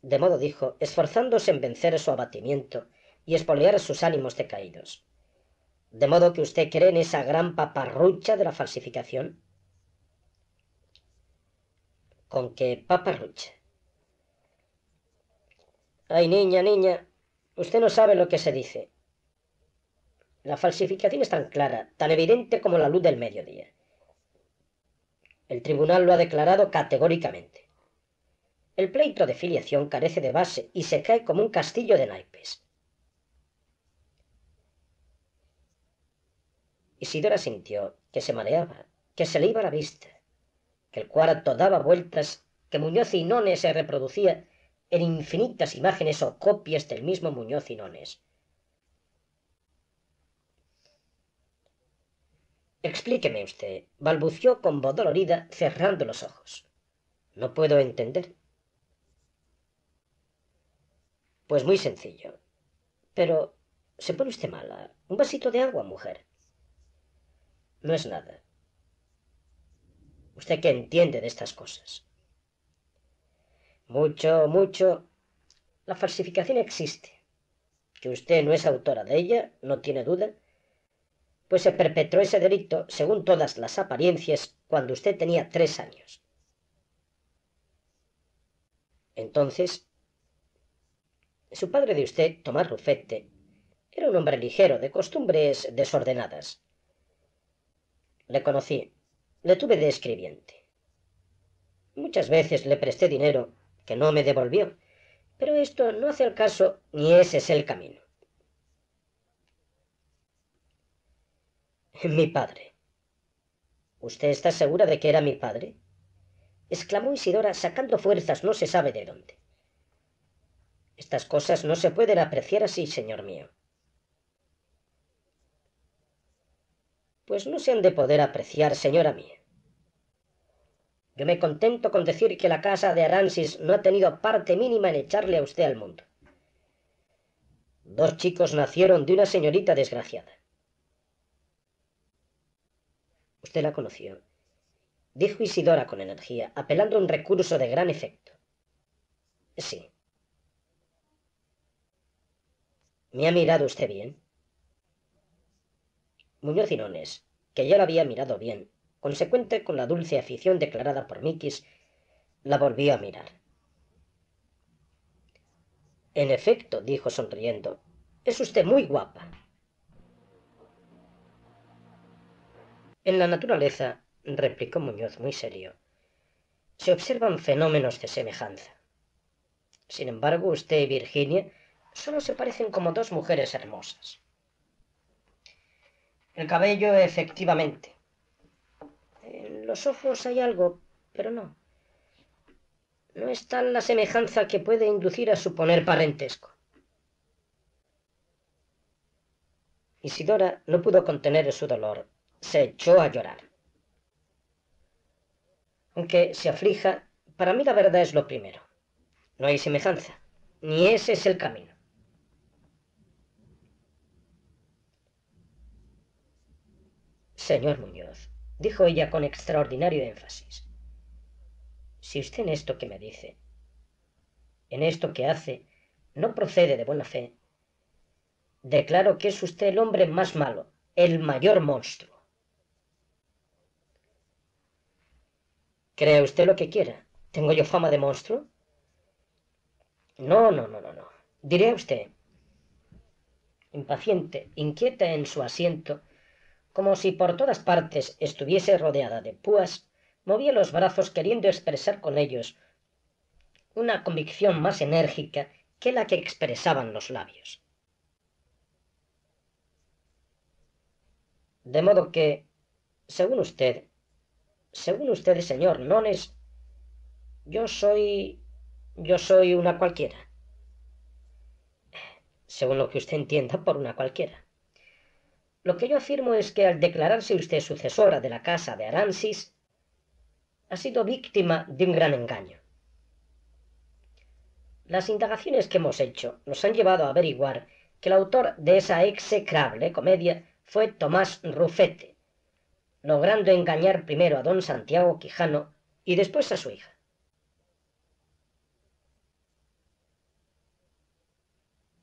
De modo dijo, esforzándose en vencer su abatimiento y espolear sus ánimos decaídos. ¿De modo que usted cree en esa gran paparrucha de la falsificación? ¿Con qué paparrucha? Ay, niña, niña, usted no sabe lo que se dice. La falsificación es tan clara, tan evidente como la luz del mediodía. El tribunal lo ha declarado categóricamente. El pleito de filiación carece de base y se cae como un castillo de naipes. Isidora sintió que se mareaba, que se le iba la vista, que el cuarto daba vueltas, que Muñoz y Nones se reproducía en infinitas imágenes o copias del mismo Muñoz y Nones. Explíqueme usted, balbució con voz dolorida, cerrando los ojos. No puedo entender. Pues muy sencillo. Pero se pone usted mala. Un vasito de agua, mujer no es nada. ¿Usted qué entiende de estas cosas? Mucho, mucho. La falsificación existe. Que usted no es autora de ella, no tiene duda, pues se perpetró ese delito, según todas las apariencias, cuando usted tenía tres años. Entonces, su padre de usted, Tomás Rufete, era un hombre ligero, de costumbres desordenadas. Le conocí. Le tuve de escribiente. Muchas veces le presté dinero que no me devolvió, pero esto no hace el caso ni ese es el camino. Mi padre. ¿Usted está segura de que era mi padre? exclamó Isidora sacando fuerzas no se sabe de dónde. Estas cosas no se pueden apreciar así, señor mío. pues no se han de poder apreciar, señora mía. Yo me contento con decir que la casa de Aransis no ha tenido parte mínima en echarle a usted al mundo. Dos chicos nacieron de una señorita desgraciada. Usted la conoció, dijo Isidora con energía, apelando a un recurso de gran efecto. Sí. ¿Me ha mirado usted bien? Muñoz Irones, que ya la había mirado bien, consecuente con la dulce afición declarada por Miquis, la volvió a mirar. En efecto, dijo sonriendo, es usted muy guapa. En la naturaleza, replicó Muñoz muy serio, se observan fenómenos de semejanza. Sin embargo, usted y Virginia solo se parecen como dos mujeres hermosas. El cabello, efectivamente. En los ojos hay algo, pero no. No está en la semejanza que puede inducir a suponer parentesco. Isidora no pudo contener su dolor. Se echó a llorar. Aunque se aflija, para mí la verdad es lo primero. No hay semejanza, ni ese es el camino. Señor Muñoz, dijo ella con extraordinario énfasis, si usted en esto que me dice, en esto que hace, no procede de buena fe, declaro que es usted el hombre más malo, el mayor monstruo. Cree usted lo que quiera. ¿Tengo yo fama de monstruo? No, no, no, no, no. Diré usted. Impaciente, inquieta en su asiento, como si por todas partes estuviese rodeada de púas, movía los brazos queriendo expresar con ellos una convicción más enérgica que la que expresaban los labios. De modo que, según usted, según usted, señor Nones, yo soy... yo soy una cualquiera. Según lo que usted entienda por una cualquiera. Lo que yo afirmo es que al declararse usted sucesora de la casa de Aransis, ha sido víctima de un gran engaño. Las indagaciones que hemos hecho nos han llevado a averiguar que el autor de esa execrable comedia fue Tomás Rufete, logrando engañar primero a don Santiago Quijano y después a su hija.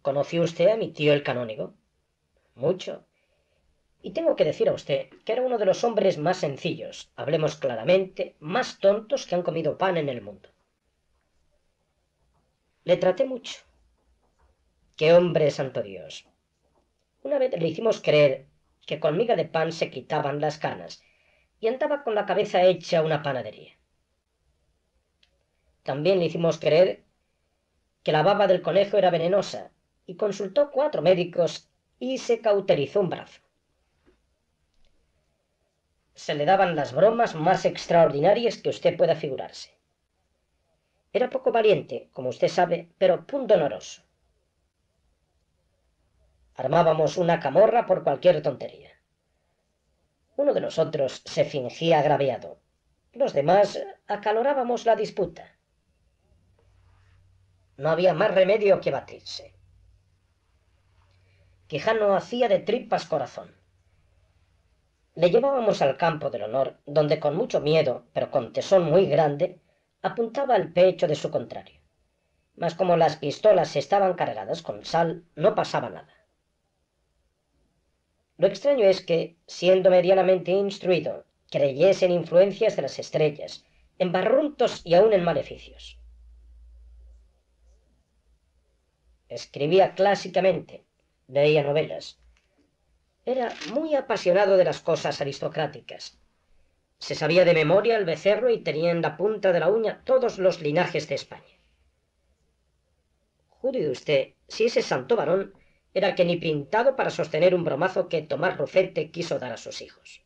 ¿Conoció usted a mi tío el canónigo? Mucho. Y tengo que decir a usted que era uno de los hombres más sencillos, hablemos claramente, más tontos que han comido pan en el mundo. Le traté mucho. ¡Qué hombre, santo Dios! Una vez le hicimos creer que con miga de pan se quitaban las canas y andaba con la cabeza hecha una panadería. También le hicimos creer que la baba del conejo era venenosa y consultó cuatro médicos y se cauterizó un brazo se le daban las bromas más extraordinarias que usted pueda figurarse. Era poco valiente, como usted sabe, pero pundonoroso. Armábamos una camorra por cualquier tontería. Uno de nosotros se fingía agraviado. Los demás acalorábamos la disputa. No había más remedio que batirse. Quijano hacía de tripas corazón le llevábamos al campo del honor, donde con mucho miedo, pero con tesón muy grande, apuntaba al pecho de su contrario. Mas como las pistolas estaban cargadas con sal, no pasaba nada. Lo extraño es que, siendo medianamente instruido, creyese en influencias de las estrellas, en barruntos y aún en maleficios. Escribía clásicamente, leía novelas, era muy apasionado de las cosas aristocráticas. Se sabía de memoria el becerro y tenía en la punta de la uña todos los linajes de España. Jure usted si ese santo varón era que ni pintado para sostener un bromazo que Tomás Rufete quiso dar a sus hijos.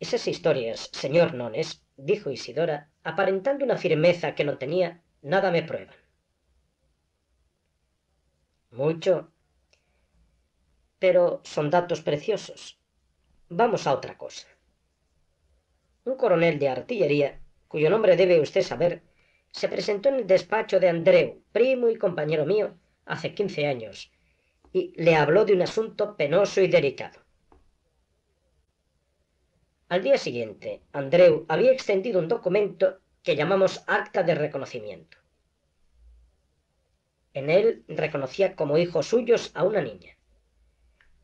Esas historias, señor Nones, dijo Isidora, aparentando una firmeza que no tenía, nada me prueban mucho. Pero son datos preciosos. Vamos a otra cosa. Un coronel de artillería, cuyo nombre debe usted saber, se presentó en el despacho de Andreu, primo y compañero mío, hace 15 años, y le habló de un asunto penoso y delicado. Al día siguiente, Andreu había extendido un documento que llamamos acta de reconocimiento. En él reconocía como hijos suyos a una niña.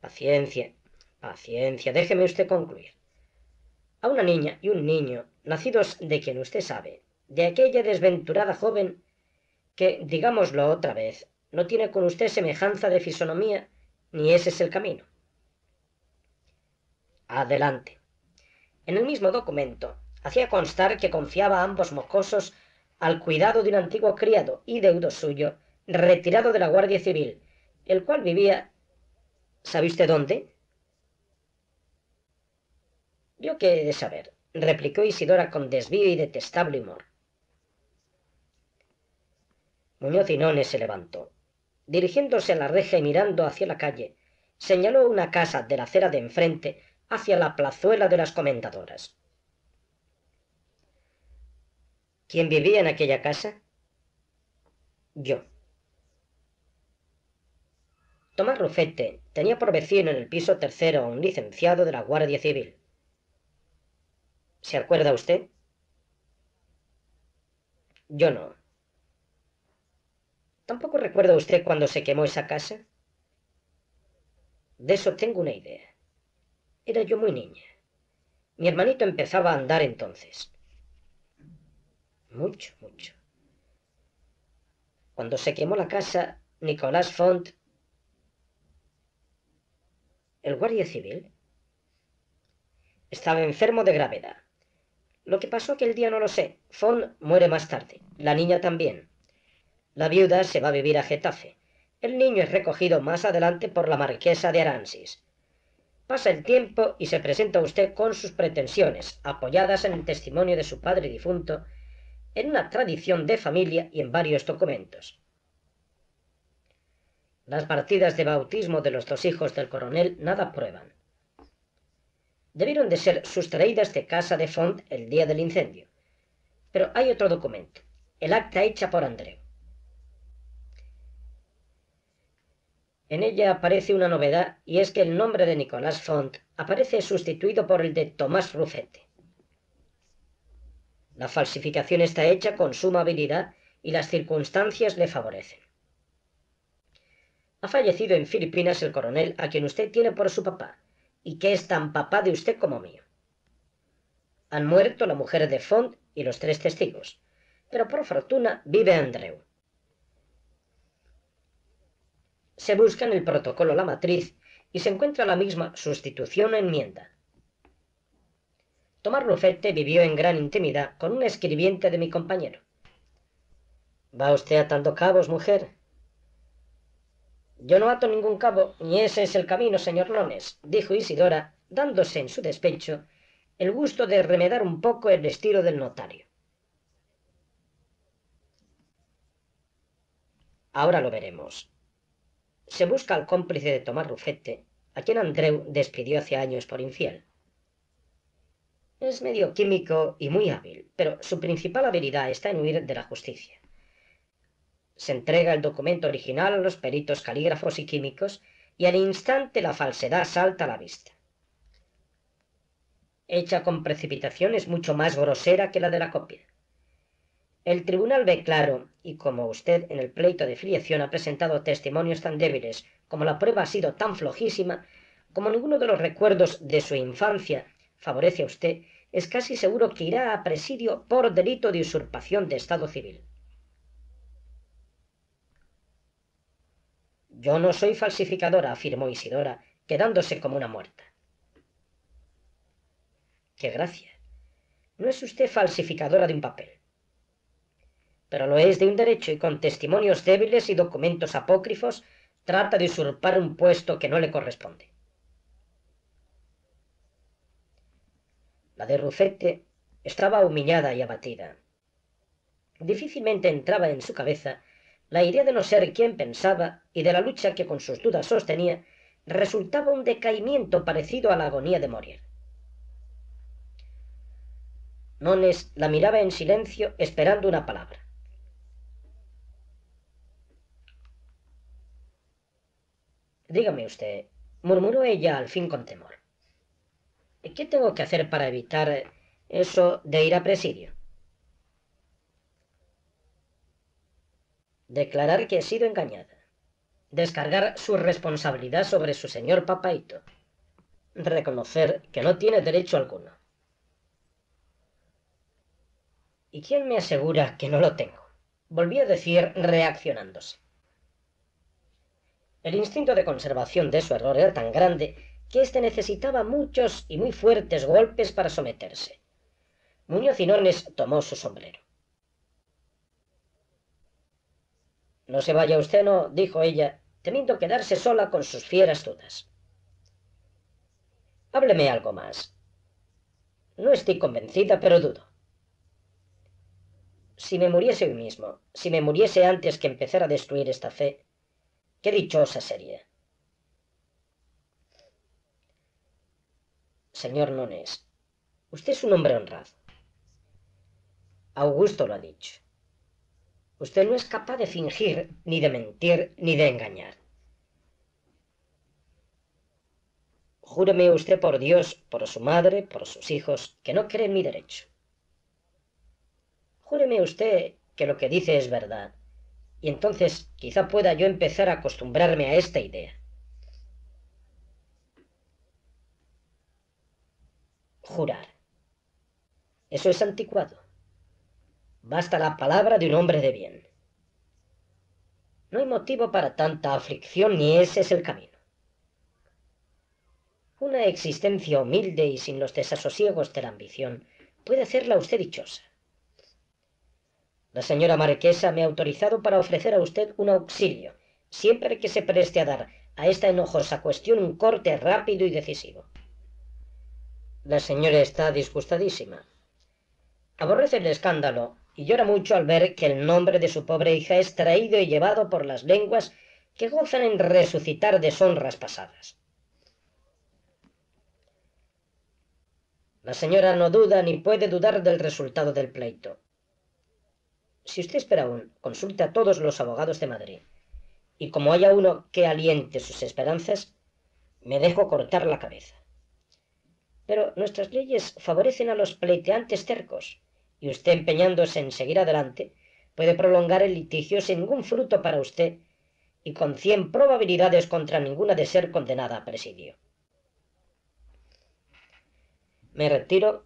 Paciencia, paciencia, déjeme usted concluir. A una niña y un niño, nacidos de quien usted sabe, de aquella desventurada joven que, digámoslo otra vez, no tiene con usted semejanza de fisonomía, ni ese es el camino. Adelante. En el mismo documento, hacía constar que confiaba a ambos mocosos al cuidado de un antiguo criado y deudo suyo, retirado de la Guardia Civil, el cual vivía, ¿sabe usted dónde? Yo qué de saber, replicó Isidora con desvío y detestable humor. Muñoz se levantó. Dirigiéndose a la reja y mirando hacia la calle, señaló una casa de la acera de enfrente hacia la plazuela de las comendadoras. ¿Quién vivía en aquella casa? Yo. Tomás Rufete tenía por vecino en el piso tercero a un licenciado de la Guardia Civil. ¿Se acuerda usted? Yo no. ¿Tampoco recuerda usted cuando se quemó esa casa? De eso tengo una idea. Era yo muy niña. Mi hermanito empezaba a andar entonces. Mucho, mucho. Cuando se quemó la casa, Nicolás Font el guardia civil estaba enfermo de gravedad. Lo que pasó aquel día no lo sé. Fon muere más tarde. La niña también. La viuda se va a vivir a Getafe. El niño es recogido más adelante por la marquesa de Aransis. Pasa el tiempo y se presenta usted con sus pretensiones, apoyadas en el testimonio de su padre difunto, en una tradición de familia y en varios documentos. Las partidas de bautismo de los dos hijos del coronel nada prueban. Debieron de ser sustraídas de casa de Font el día del incendio. Pero hay otro documento, el acta hecha por Andreu. En ella aparece una novedad y es que el nombre de Nicolás Font aparece sustituido por el de Tomás Rufete. La falsificación está hecha con suma habilidad y las circunstancias le favorecen. Ha fallecido en Filipinas el coronel a quien usted tiene por su papá, y que es tan papá de usted como mío. Han muerto la mujer de Font y los tres testigos, pero por fortuna vive Andreu. Se busca en el protocolo la matriz y se encuentra la misma sustitución o enmienda. Tomás Lufete vivió en gran intimidad con un escribiente de mi compañero. ¿Va usted atando cabos, mujer? Yo no ato ningún cabo, ni ese es el camino, señor Lones," dijo Isidora, dándose en su despecho el gusto de remedar un poco el estilo del notario. Ahora lo veremos. Se busca al cómplice de Tomás Rufete, a quien Andreu despidió hace años por infiel. Es medio químico y muy hábil, pero su principal habilidad está en huir de la justicia. Se entrega el documento original a los peritos calígrafos y químicos y al instante la falsedad salta a la vista. Hecha con precipitación es mucho más grosera que la de la copia. El tribunal ve claro, y como usted en el pleito de filiación ha presentado testimonios tan débiles, como la prueba ha sido tan flojísima, como ninguno de los recuerdos de su infancia favorece a usted, es casi seguro que irá a presidio por delito de usurpación de Estado civil. Yo no soy falsificadora, afirmó Isidora, quedándose como una muerta. ¡Qué gracia! No es usted falsificadora de un papel. Pero lo es de un derecho y con testimonios débiles y documentos apócrifos trata de usurpar un puesto que no le corresponde. La de Rufete estaba humillada y abatida. Difícilmente entraba en su cabeza la idea de no ser quien pensaba y de la lucha que con sus dudas sostenía resultaba un decaimiento parecido a la agonía de morir. Nones la miraba en silencio esperando una palabra. Dígame usted, murmuró ella al fin con temor. ¿Qué tengo que hacer para evitar eso de ir a presidio? declarar que he sido engañada, descargar su responsabilidad sobre su señor papaito, reconocer que no tiene derecho alguno. ¿Y quién me asegura que no lo tengo? Volví a decir reaccionándose. El instinto de conservación de su error era tan grande que éste necesitaba muchos y muy fuertes golpes para someterse. Muñoz tomó su sombrero. No se vaya usted, no, dijo ella, temiendo quedarse sola con sus fieras dudas. Hábleme algo más. No estoy convencida, pero dudo. Si me muriese hoy mismo, si me muriese antes que empezara a destruir esta fe, qué dichosa sería. Señor Nones, usted es un hombre honrado. Augusto lo ha dicho. Usted no es capaz de fingir, ni de mentir, ni de engañar. Júreme usted por Dios, por su madre, por sus hijos, que no cree en mi derecho. Júreme usted que lo que dice es verdad, y entonces quizá pueda yo empezar a acostumbrarme a esta idea. Jurar. Eso es anticuado basta la palabra de un hombre de bien. No hay motivo para tanta aflicción ni ese es el camino. Una existencia humilde y sin los desasosiegos de la ambición puede hacerla usted dichosa. La señora marquesa me ha autorizado para ofrecer a usted un auxilio, siempre que se preste a dar a esta enojosa cuestión un corte rápido y decisivo. La señora está disgustadísima. Aborrece el escándalo y llora mucho al ver que el nombre de su pobre hija es traído y llevado por las lenguas que gozan en resucitar deshonras pasadas. La señora no duda ni puede dudar del resultado del pleito. Si usted espera aún, consulte a todos los abogados de Madrid. Y como haya uno que aliente sus esperanzas, me dejo cortar la cabeza. Pero nuestras leyes favorecen a los pleiteantes tercos y usted empeñándose en seguir adelante, puede prolongar el litigio sin ningún fruto para usted y con cien probabilidades contra ninguna de ser condenada a presidio. Me retiro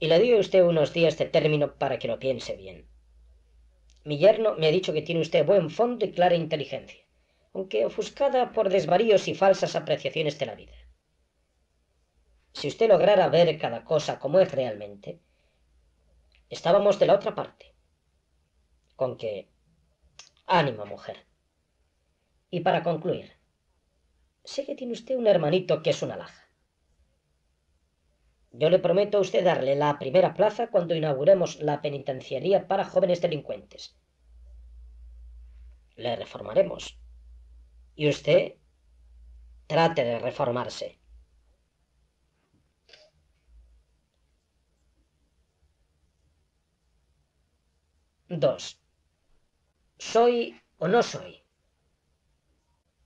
y le doy a usted unos días de término para que lo piense bien. Mi yerno me ha dicho que tiene usted buen fondo y clara inteligencia, aunque ofuscada por desvaríos y falsas apreciaciones de la vida. Si usted lograra ver cada cosa como es realmente, Estábamos de la otra parte. Con que... ¡Ánima, mujer. Y para concluir, sé que tiene usted un hermanito que es una laja. Yo le prometo a usted darle la primera plaza cuando inauguremos la penitenciaría para jóvenes delincuentes. Le reformaremos. Y usted trate de reformarse. 2. ¿Soy o no soy?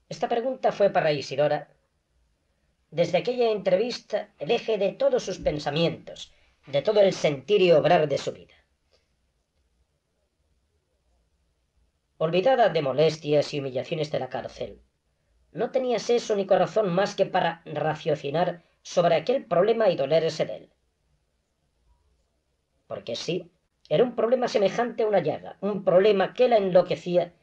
Esta pregunta fue para Isidora. Desde aquella entrevista, el eje de todos sus pensamientos, de todo el sentir y obrar de su vida. Olvidada de molestias y humillaciones de la cárcel, no tenía eso ni corazón más que para raciocinar sobre aquel problema y dolerse de él. Porque sí, era un problema semejante a una llaga, un problema que la enloquecía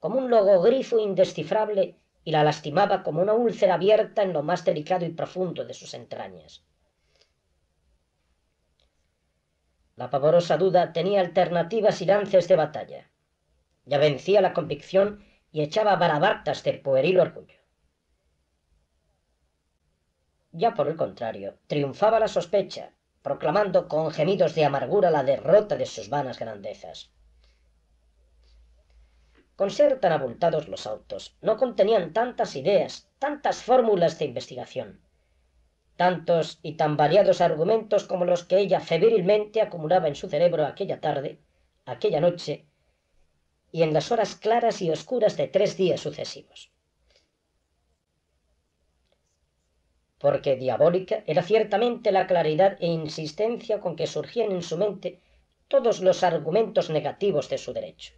como un logogrifo indescifrable y la lastimaba como una úlcera abierta en lo más delicado y profundo de sus entrañas. La pavorosa duda tenía alternativas y lances de batalla. Ya vencía la convicción y echaba barabartas de pueril orgullo. Ya por el contrario, triunfaba la sospecha, proclamando con gemidos de amargura la derrota de sus vanas grandezas. Con ser tan abultados los autos, no contenían tantas ideas, tantas fórmulas de investigación, tantos y tan variados argumentos como los que ella febrilmente acumulaba en su cerebro aquella tarde, aquella noche y en las horas claras y oscuras de tres días sucesivos. porque diabólica era ciertamente la claridad e insistencia con que surgían en su mente todos los argumentos negativos de su derecho.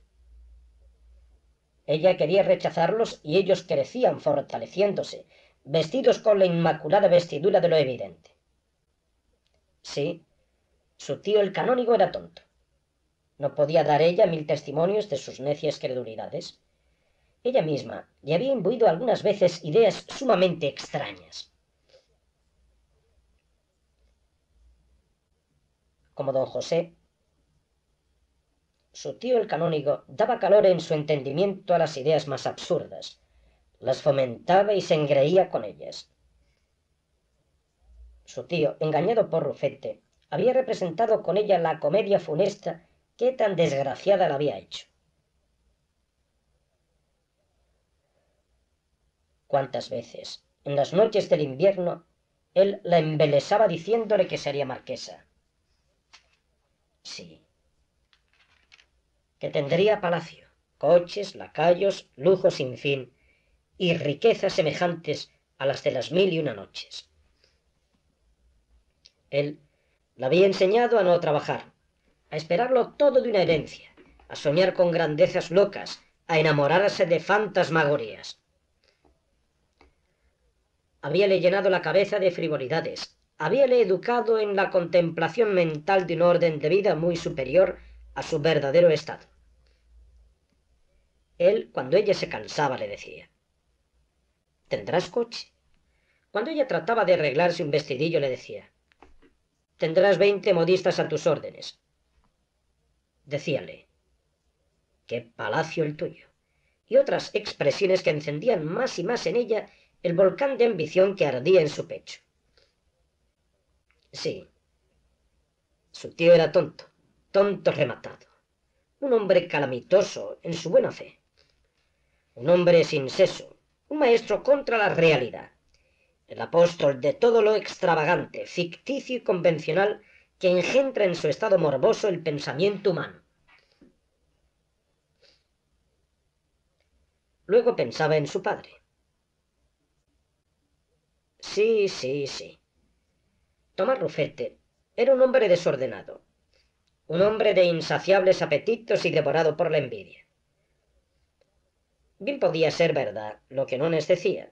Ella quería rechazarlos y ellos crecían fortaleciéndose, vestidos con la inmaculada vestidura de lo evidente. Sí, su tío el canónigo era tonto. No podía dar ella mil testimonios de sus necias credulidades. Ella misma le había imbuido algunas veces ideas sumamente extrañas. como don José, su tío el canónigo daba calor en su entendimiento a las ideas más absurdas, las fomentaba y se engreía con ellas. Su tío, engañado por Rufete, había representado con ella la comedia funesta que tan desgraciada la había hecho. Cuántas veces, en las noches del invierno, él la embelesaba diciéndole que sería marquesa Sí. Que tendría palacio, coches, lacayos, lujos sin fin y riquezas semejantes a las de las mil y una noches. Él la había enseñado a no trabajar, a esperarlo todo de una herencia, a soñar con grandezas locas, a enamorarse de fantasmagorías. Habíale llenado la cabeza de frivolidades, habíale educado en la contemplación mental de un orden de vida muy superior a su verdadero estado. Él, cuando ella se cansaba, le decía, ¿tendrás coche? Cuando ella trataba de arreglarse un vestidillo, le decía, tendrás veinte modistas a tus órdenes. Decíale, qué palacio el tuyo, y otras expresiones que encendían más y más en ella el volcán de ambición que ardía en su pecho. Sí. Su tío era tonto, tonto rematado. Un hombre calamitoso en su buena fe. Un hombre sin seso, un maestro contra la realidad. El apóstol de todo lo extravagante, ficticio y convencional que engendra en su estado morboso el pensamiento humano. Luego pensaba en su padre. Sí, sí, sí. Tomás Rufete era un hombre desordenado, un hombre de insaciables apetitos y devorado por la envidia. Bien podía ser verdad lo que Nones decía,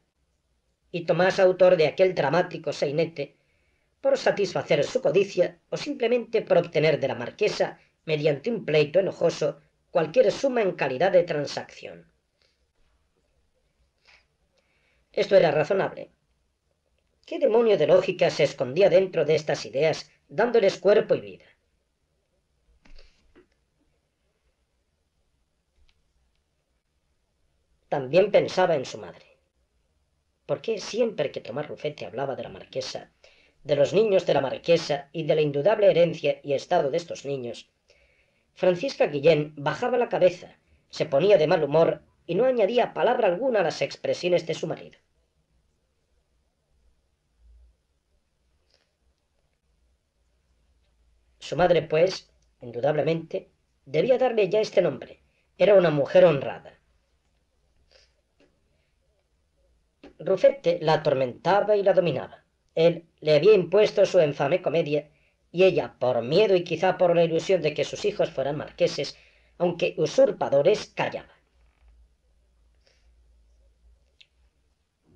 y Tomás, autor de aquel dramático sainete, por satisfacer su codicia o simplemente por obtener de la marquesa, mediante un pleito enojoso, cualquier suma en calidad de transacción. Esto era razonable, ¿Qué demonio de lógica se escondía dentro de estas ideas, dándoles cuerpo y vida? También pensaba en su madre. ¿Por qué siempre que Tomás Rufete hablaba de la marquesa, de los niños de la marquesa y de la indudable herencia y estado de estos niños, Francisca Guillén bajaba la cabeza, se ponía de mal humor y no añadía palabra alguna a las expresiones de su marido? Su madre, pues, indudablemente, debía darle ya este nombre. Era una mujer honrada. Rufete la atormentaba y la dominaba. Él le había impuesto su infame comedia y ella, por miedo y quizá por la ilusión de que sus hijos fueran marqueses, aunque usurpadores, callaba.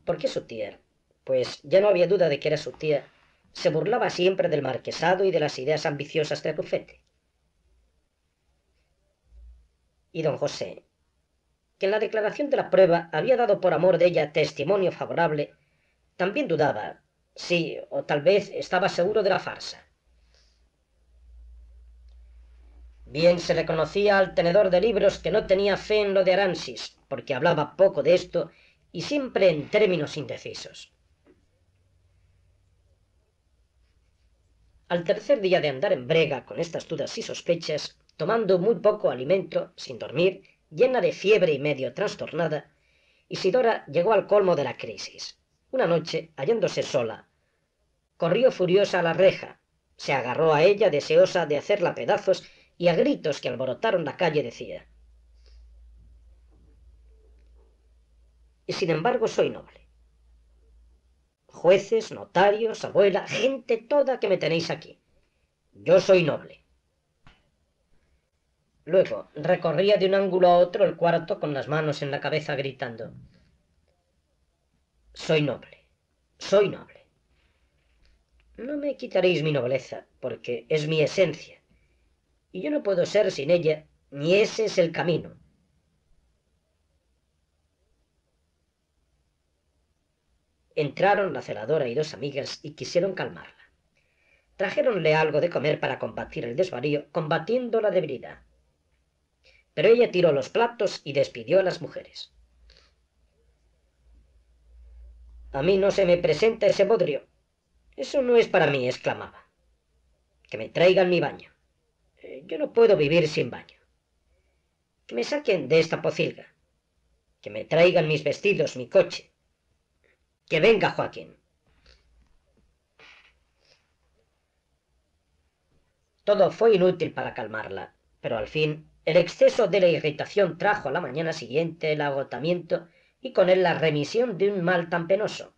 ¿Por qué su tía? Pues ya no había duda de que era su tía se burlaba siempre del marquesado y de las ideas ambiciosas de Rufete. Y don José, que en la declaración de la prueba había dado por amor de ella testimonio favorable, también dudaba, sí, o tal vez estaba seguro de la farsa. Bien se reconocía al tenedor de libros que no tenía fe en lo de Aransis, porque hablaba poco de esto y siempre en términos indecisos. Al tercer día de andar en brega con estas dudas y sospechas, tomando muy poco alimento, sin dormir, llena de fiebre y medio trastornada, Isidora llegó al colmo de la crisis. Una noche, hallándose sola, corrió furiosa a la reja, se agarró a ella deseosa de hacerla pedazos y a gritos que alborotaron la calle decía, y sin embargo soy noble jueces, notarios, abuela, gente toda que me tenéis aquí. Yo soy noble. Luego recorría de un ángulo a otro el cuarto con las manos en la cabeza gritando. Soy noble, soy noble. No me quitaréis mi nobleza, porque es mi esencia, y yo no puedo ser sin ella, ni ese es el camino. Entraron la celadora y dos amigas y quisieron calmarla. Trajéronle algo de comer para combatir el desvarío, combatiendo la debilidad. Pero ella tiró los platos y despidió a las mujeres. A mí no se me presenta ese bodrio. Eso no es para mí, exclamaba. Que me traigan mi baño. Eh, yo no puedo vivir sin baño. Que me saquen de esta pocilga. Que me traigan mis vestidos, mi coche. Que venga Joaquín. Todo fue inútil para calmarla, pero al fin el exceso de la irritación trajo a la mañana siguiente el agotamiento y con él la remisión de un mal tan penoso.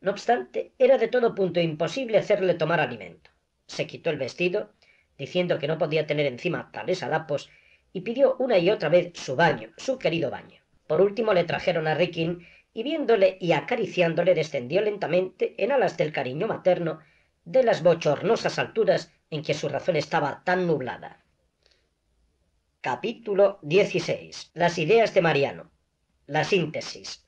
No obstante, era de todo punto imposible hacerle tomar alimento. Se quitó el vestido, diciendo que no podía tener encima tales harapos, y pidió una y otra vez su baño, su querido baño. Por último le trajeron a Rikin y viéndole y acariciándole descendió lentamente en alas del cariño materno de las bochornosas alturas en que su razón estaba tan nublada. Capítulo 16. Las ideas de Mariano. La síntesis.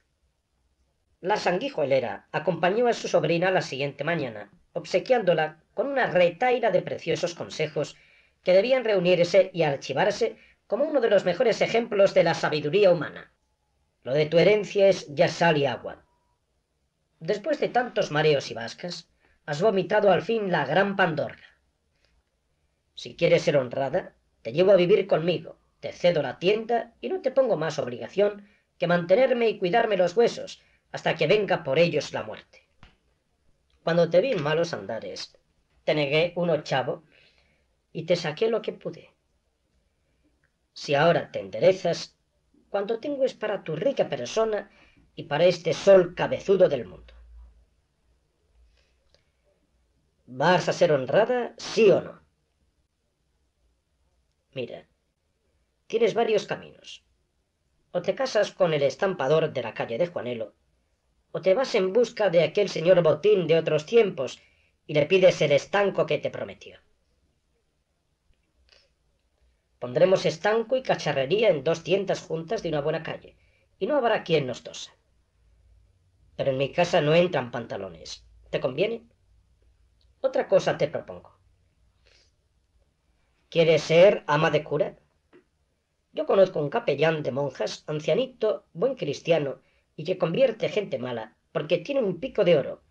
La sanguijuelera acompañó a su sobrina la siguiente mañana, obsequiándola con una retaira de preciosos consejos que debían reunirse y archivarse como uno de los mejores ejemplos de la sabiduría humana. Lo de tu herencia es ya sal y agua. Después de tantos mareos y vascas, has vomitado al fin la gran pandorga. Si quieres ser honrada, te llevo a vivir conmigo, te cedo la tienda y no te pongo más obligación que mantenerme y cuidarme los huesos hasta que venga por ellos la muerte. Cuando te vi en malos andares, te negué un ochavo y te saqué lo que pude. Si ahora te enderezas, cuanto tengo es para tu rica persona y para este sol cabezudo del mundo. ¿Vas a ser honrada, sí o no? Mira, tienes varios caminos. O te casas con el estampador de la calle de Juanelo, o te vas en busca de aquel señor Botín de otros tiempos y le pides el estanco que te prometió. Pondremos estanco y cacharrería en dos tiendas juntas de una buena calle, y no habrá quien nos tosa. Pero en mi casa no entran pantalones. ¿Te conviene? Otra cosa te propongo. ¿Quieres ser ama de cura? Yo conozco un capellán de monjas, ancianito, buen cristiano, y que convierte gente mala, porque tiene un pico de oro,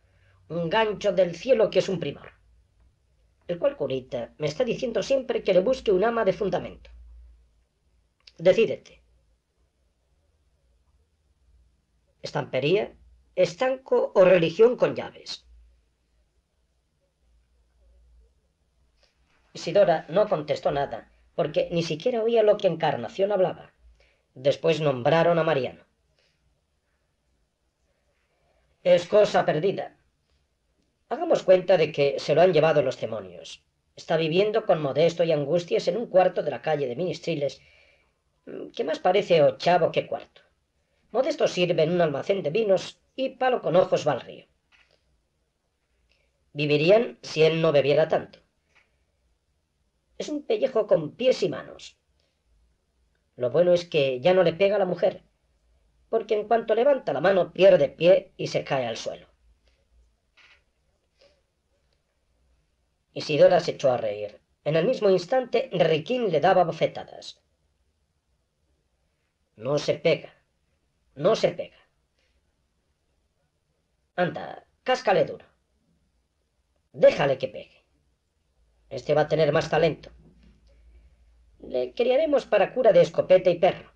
un gancho del cielo que es un primor el cual curita me está diciendo siempre que le busque un ama de fundamento. Decídete. Estampería, estanco o religión con llaves. Isidora no contestó nada, porque ni siquiera oía lo que Encarnación hablaba. Después nombraron a Mariano. Es cosa perdida, Hagamos cuenta de que se lo han llevado los demonios. Está viviendo con Modesto y Angustias en un cuarto de la calle de Ministriles, mm, que más parece ochavo que cuarto. Modesto sirve en un almacén de vinos y Palo con ojos va al río. Vivirían si él no bebiera tanto. Es un pellejo con pies y manos. Lo bueno es que ya no le pega a la mujer, porque en cuanto levanta la mano pierde pie y se cae al suelo. Isidora se echó a reír. En el mismo instante, Riquín le daba bofetadas. No se pega. No se pega. Anda, cáscale duro. Déjale que pegue. Este va a tener más talento. Le criaremos para cura de escopeta y perro.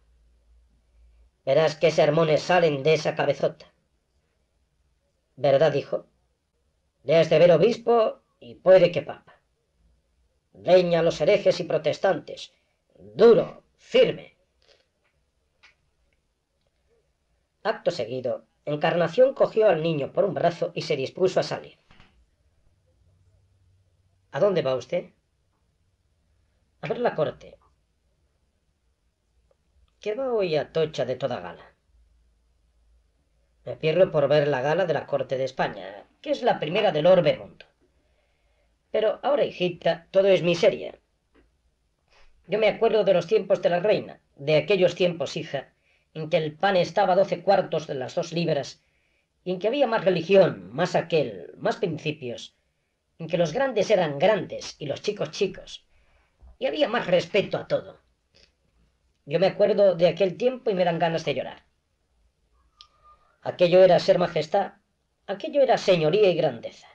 Verás qué sermones salen de esa cabezota. ¿Verdad, hijo? De de este ver obispo y puede que papa. Leña a los herejes y protestantes. Duro, firme. Acto seguido, Encarnación cogió al niño por un brazo y se dispuso a salir. ¿A dónde va usted? A ver la corte. ¿Qué va hoy a Tocha de toda gala? Me pierdo por ver la gala de la corte de España, que es la primera del orbe mundo. Pero ahora, hijita, todo es miseria. Yo me acuerdo de los tiempos de la reina, de aquellos tiempos, hija, en que el pan estaba doce cuartos de las dos libras, y en que había más religión, más aquel, más principios, en que los grandes eran grandes y los chicos chicos, y había más respeto a todo. Yo me acuerdo de aquel tiempo y me dan ganas de llorar. Aquello era ser majestad, aquello era señoría y grandeza.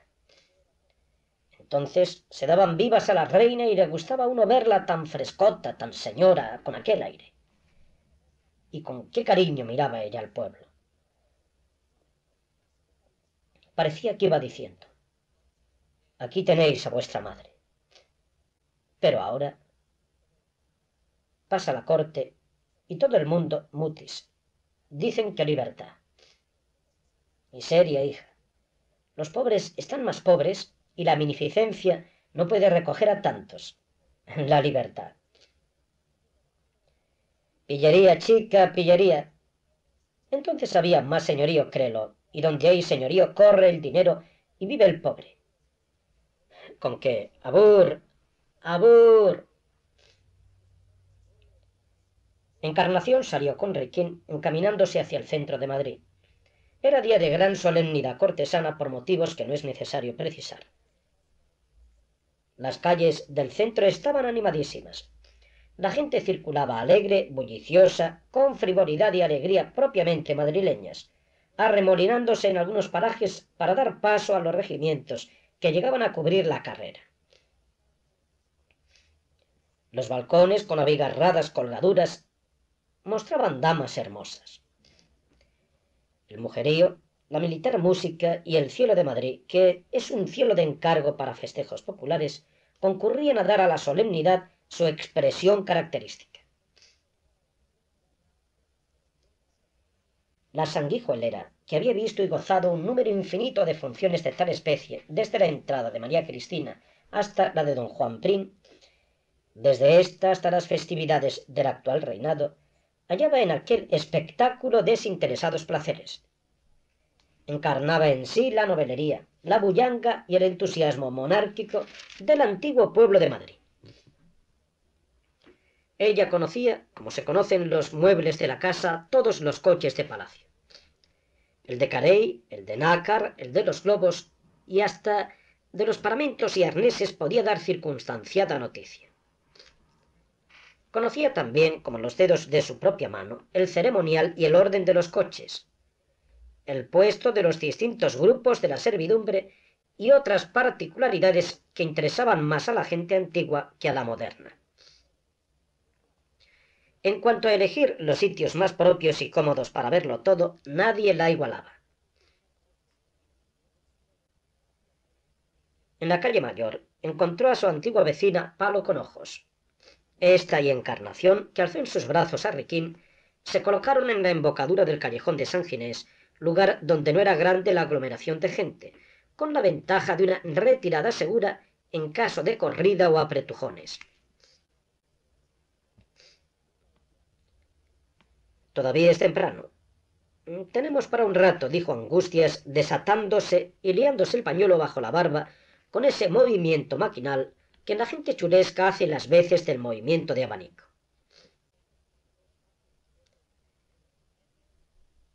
Entonces se daban vivas a la reina y le gustaba a uno verla tan frescota, tan señora, con aquel aire. Y con qué cariño miraba ella al pueblo. Parecía que iba diciendo, aquí tenéis a vuestra madre. Pero ahora pasa la corte y todo el mundo mutis. Dicen que libertad. Miseria, hija. Los pobres están más pobres y la minificencia no puede recoger a tantos. La libertad. Pillería, chica, pillería. Entonces había más señorío, créelo, y donde hay señorío corre el dinero y vive el pobre. Con que, abur, abur. Encarnación salió con Requín encaminándose hacia el centro de Madrid. Era día de gran solemnidad cortesana por motivos que no es necesario precisar. Las calles del centro estaban animadísimas. La gente circulaba alegre, bulliciosa, con frivolidad y alegría propiamente madrileñas, arremolinándose en algunos parajes para dar paso a los regimientos que llegaban a cubrir la carrera. Los balcones, con abigarradas colgaduras, mostraban damas hermosas. El mujerío, la militar música y el cielo de Madrid, que es un cielo de encargo para festejos populares, concurrían a dar a la solemnidad su expresión característica. La sanguijuelera, que había visto y gozado un número infinito de funciones de tal especie desde la entrada de María Cristina hasta la de don Juan Prim, desde esta hasta las festividades del actual reinado, hallaba en aquel espectáculo desinteresados placeres. Encarnaba en sí la novelería, la bullanga y el entusiasmo monárquico del antiguo pueblo de Madrid. Ella conocía, como se conocen los muebles de la casa, todos los coches de palacio. El de Carey, el de Nácar, el de los globos y hasta de los paramentos y arneses podía dar circunstanciada noticia. Conocía también, como los dedos de su propia mano, el ceremonial y el orden de los coches, el puesto de los distintos grupos de la servidumbre y otras particularidades que interesaban más a la gente antigua que a la moderna. En cuanto a elegir los sitios más propios y cómodos para verlo todo, nadie la igualaba. En la calle mayor encontró a su antigua vecina Palo con ojos. Esta y Encarnación, que alzó en sus brazos a Riquín, se colocaron en la embocadura del callejón de San Ginés lugar donde no era grande la aglomeración de gente, con la ventaja de una retirada segura en caso de corrida o apretujones. Todavía es temprano. Tenemos para un rato, dijo Angustias, desatándose y liándose el pañuelo bajo la barba, con ese movimiento maquinal que la gente chulesca hace las veces del movimiento de abanico.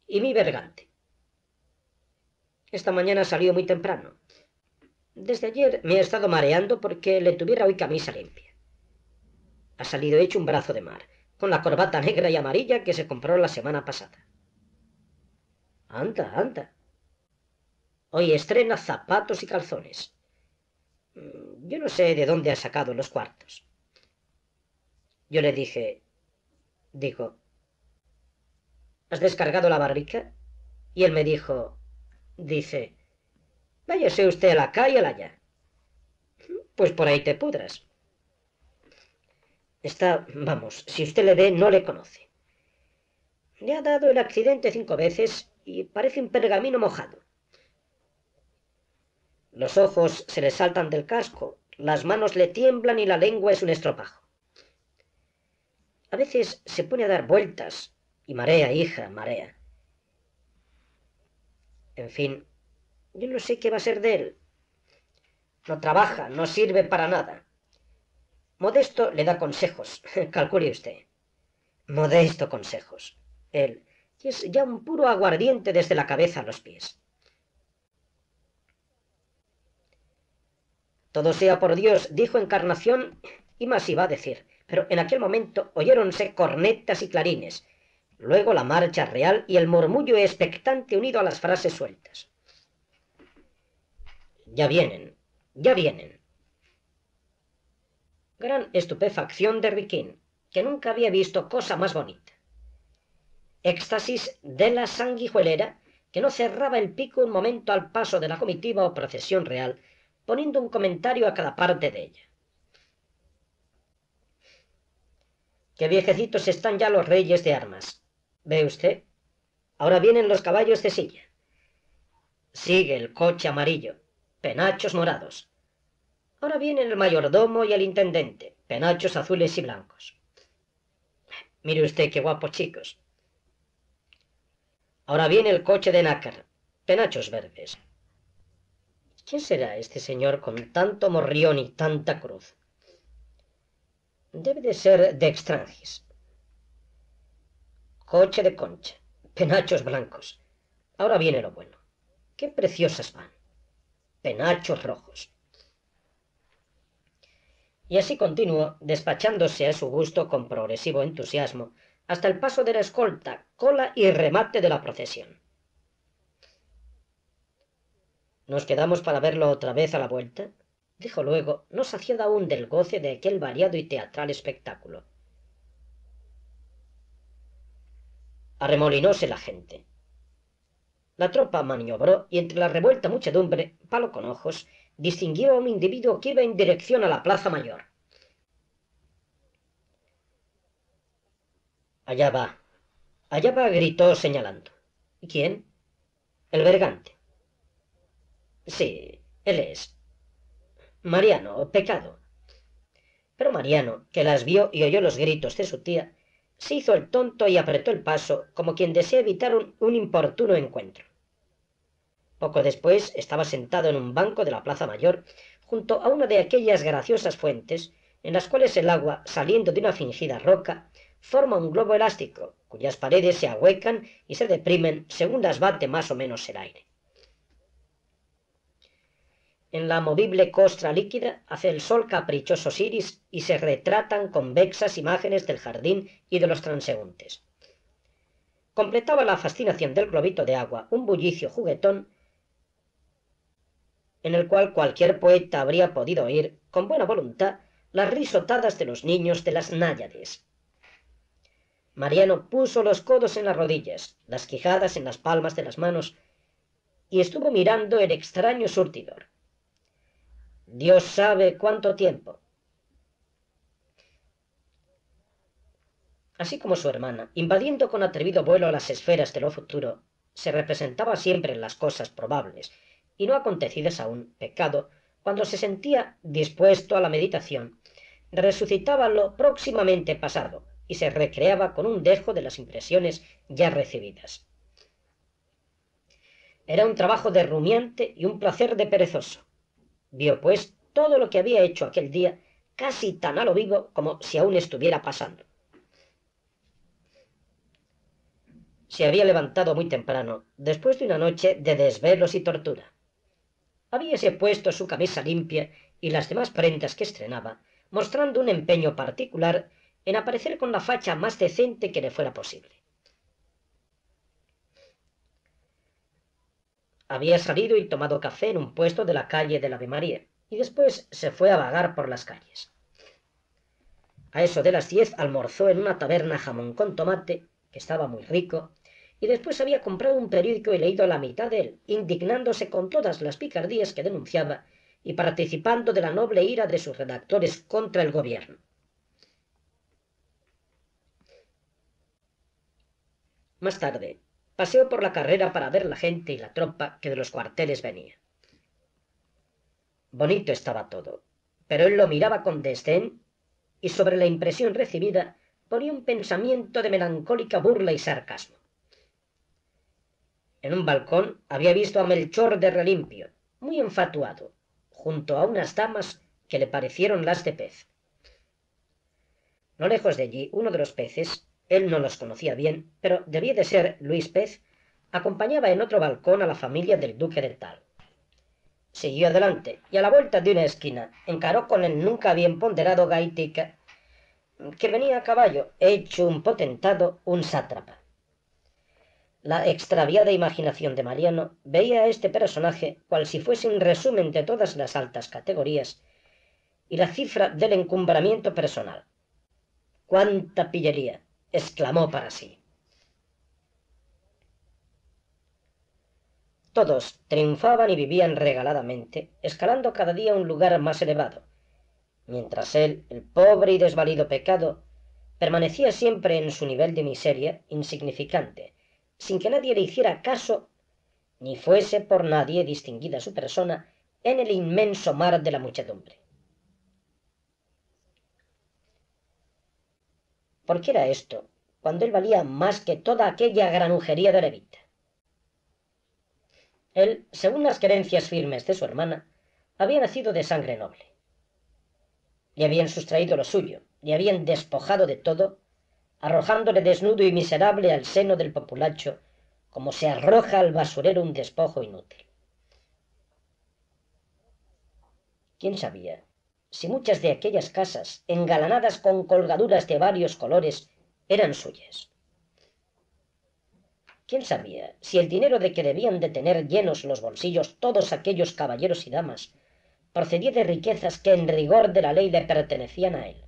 Y mi bergante. Esta mañana ha muy temprano. Desde ayer me he estado mareando porque le tuviera hoy camisa limpia. Ha salido hecho un brazo de mar, con la corbata negra y amarilla que se compró la semana pasada. Anda, anda. Hoy estrena zapatos y calzones. Mm, yo no sé de dónde ha sacado los cuartos. Yo le dije, digo, ¿has descargado la barrica? Y él me dijo, dice, váyase usted a la calle allá. Pues por ahí te pudras. Está, vamos, si usted le ve, no le conoce. Le ha dado el accidente cinco veces y parece un pergamino mojado. Los ojos se le saltan del casco, las manos le tiemblan y la lengua es un estropajo. A veces se pone a dar vueltas y marea, hija, marea. En fin, yo no sé qué va a ser de él. No trabaja, no sirve para nada. Modesto le da consejos, calcule usted. Modesto consejos. Él, que es ya un puro aguardiente desde la cabeza a los pies. Todo sea por Dios, dijo Encarnación, y más iba a decir, pero en aquel momento oyéronse cornetas y clarines, luego la marcha real y el murmullo expectante unido a las frases sueltas. Ya vienen, ya vienen. Gran estupefacción de Riquín, que nunca había visto cosa más bonita. Éxtasis de la sanguijuelera, que no cerraba el pico un momento al paso de la comitiva o procesión real, poniendo un comentario a cada parte de ella. Qué viejecitos están ya los reyes de armas, ¿Ve usted? Ahora vienen los caballos de silla. Sigue el coche amarillo, penachos morados. Ahora vienen el mayordomo y el intendente, penachos azules y blancos. Mire usted qué guapos chicos. Ahora viene el coche de nácar, penachos verdes. ¿Quién será este señor con tanto morrión y tanta cruz? Debe de ser de extranjis coche de concha, penachos blancos. Ahora viene lo bueno. Qué preciosas van. Penachos rojos. Y así continuó, despachándose a su gusto con progresivo entusiasmo, hasta el paso de la escolta, cola y remate de la procesión. ¿Nos quedamos para verlo otra vez a la vuelta? dijo luego, no saciada aún del goce de aquel variado y teatral espectáculo. Arremolinóse la gente. La tropa maniobró y entre la revuelta muchedumbre, palo con ojos, distinguió a un individuo que iba en dirección a la plaza mayor. Allá va, allá va, gritó señalando. quién? El bergante. Sí, él es. Mariano, pecado. Pero Mariano, que las vio y oyó los gritos de su tía, se hizo el tonto y apretó el paso, como quien desea evitar un, importuno encuentro. Poco después estaba sentado en un banco de la Plaza Mayor, junto a una de aquellas graciosas fuentes, en las cuales el agua, saliendo de una fingida roca, forma un globo elástico, cuyas paredes se ahuecan y se deprimen según las bate más o menos el aire en la movible costra líquida hace el sol caprichoso iris y se retratan convexas imágenes del jardín y de los transeúntes. Completaba la fascinación del globito de agua un bullicio juguetón en el cual cualquier poeta habría podido oír, con buena voluntad, las risotadas de los niños de las náyades. Mariano puso los codos en las rodillas, las quijadas en las palmas de las manos, y estuvo mirando el extraño surtidor. Dios sabe cuánto tiempo. Así como su hermana, invadiendo con atrevido vuelo las esferas de lo futuro, se representaba siempre en las cosas probables y no acontecidas aún pecado, cuando se sentía dispuesto a la meditación, resucitaba lo próximamente pasado y se recreaba con un dejo de las impresiones ya recibidas. Era un trabajo de rumiante y un placer de perezoso, Vio pues todo lo que había hecho aquel día, casi tan a lo vivo como si aún estuviera pasando. Se había levantado muy temprano, después de una noche de desvelos y tortura. Habíase puesto su camisa limpia y las demás prendas que estrenaba, mostrando un empeño particular en aparecer con la facha más decente que le fuera posible. Había salido y tomado café en un puesto de la calle de Ave María, y después se fue a vagar por las calles. A eso de las diez almorzó en una taberna jamón con tomate, que estaba muy rico, y después había comprado un periódico y leído la mitad de él, indignándose con todas las picardías que denunciaba y participando de la noble ira de sus redactores contra el gobierno. Más tarde, paseó por la carrera para ver la gente y la tropa que de los cuarteles venía. Bonito estaba todo, pero él lo miraba con desdén y sobre la impresión recibida ponía un pensamiento de melancólica burla y sarcasmo. En un balcón había visto a Melchor de Relimpio, muy enfatuado, junto a unas damas que le parecieron las de pez. No lejos de allí, uno de los peces, él no los conocía bien, pero debía de ser Luis Pez, acompañaba en otro balcón a la familia del duque de Tal. Siguió adelante y a la vuelta de una esquina encaró con el nunca bien ponderado Gaitica, que venía a caballo, hecho un potentado, un sátrapa. La extraviada imaginación de Mariano veía a este personaje cual si fuese un resumen de todas las altas categorías y la cifra del encumbramiento personal. ¡Cuánta pillería! exclamó para sí. Todos triunfaban y vivían regaladamente, escalando cada día un lugar más elevado, mientras él, el pobre y desvalido pecado, permanecía siempre en su nivel de miseria insignificante, sin que nadie le hiciera caso, ni fuese por nadie distinguida su persona en el inmenso mar de la muchedumbre. ¿Por qué era esto, cuando él valía más que toda aquella granujería de Arevita. Él, según las creencias firmes de su hermana, había nacido de sangre noble. Le habían sustraído lo suyo, le habían despojado de todo, arrojándole desnudo y miserable al seno del populacho, como se arroja al basurero un despojo inútil. ¿Quién sabía si muchas de aquellas casas, engalanadas con colgaduras de varios colores, eran suyas. ¿Quién sabía si el dinero de que debían de tener llenos los bolsillos todos aquellos caballeros y damas procedía de riquezas que en rigor de la ley le pertenecían a él?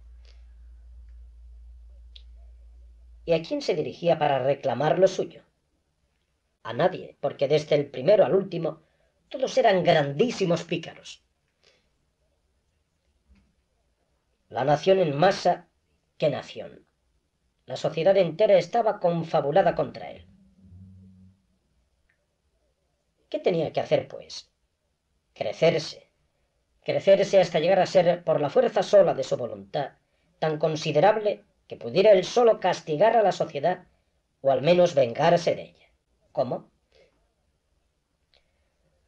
¿Y a quién se dirigía para reclamar lo suyo? A nadie, porque desde el primero al último todos eran grandísimos pícaros. la nación en masa, ¿qué nación? La sociedad entera estaba confabulada contra él. ¿Qué tenía que hacer, pues? Crecerse. Crecerse hasta llegar a ser, por la fuerza sola de su voluntad, tan considerable que pudiera él solo castigar a la sociedad o al menos vengarse de ella. ¿Cómo?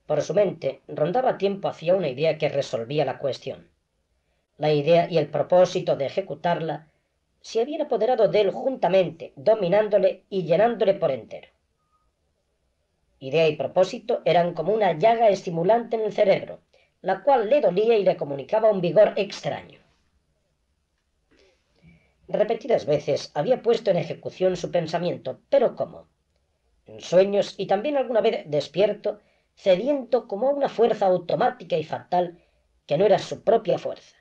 Por su mente rondaba tiempo hacia una idea que resolvía la cuestión la idea y el propósito de ejecutarla se habían apoderado de él juntamente, dominándole y llenándole por entero. Idea y propósito eran como una llaga estimulante en el cerebro, la cual le dolía y le comunicaba un vigor extraño. Repetidas veces había puesto en ejecución su pensamiento, pero ¿cómo? En sueños y también alguna vez despierto, cediendo como a una fuerza automática y fatal que no era su propia fuerza.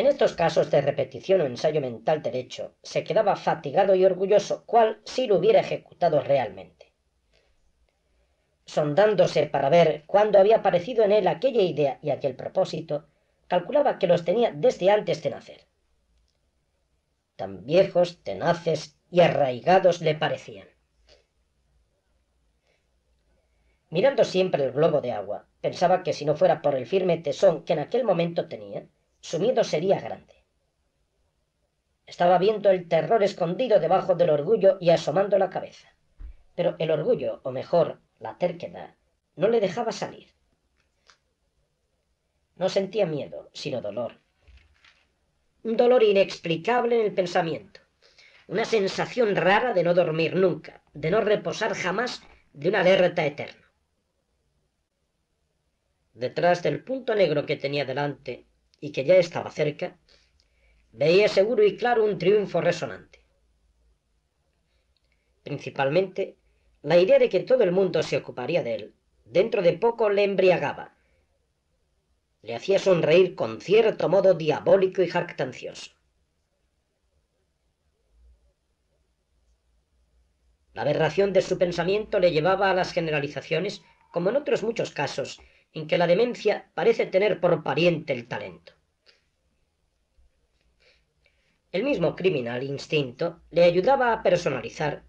En estos casos de repetición o ensayo mental derecho, se quedaba fatigado y orgulloso, cual si lo hubiera ejecutado realmente. Sondándose para ver cuándo había aparecido en él aquella idea y aquel propósito, calculaba que los tenía desde antes de nacer. Tan viejos, tenaces y arraigados le parecían. Mirando siempre el globo de agua, pensaba que si no fuera por el firme tesón que en aquel momento tenía, su miedo sería grande. Estaba viendo el terror escondido debajo del orgullo y asomando la cabeza. Pero el orgullo, o mejor, la terquedad, no le dejaba salir. No sentía miedo, sino dolor. Un dolor inexplicable en el pensamiento. Una sensación rara de no dormir nunca, de no reposar jamás, de una alerta eterna. Detrás del punto negro que tenía delante, y que ya estaba cerca, veía seguro y claro un triunfo resonante. Principalmente, la idea de que todo el mundo se ocuparía de él, dentro de poco le embriagaba. Le hacía sonreír con cierto modo diabólico y jactancioso. La aberración de su pensamiento le llevaba a las generalizaciones, como en otros muchos casos, en que la demencia parece tener por pariente el talento. El mismo criminal instinto le ayudaba a personalizar,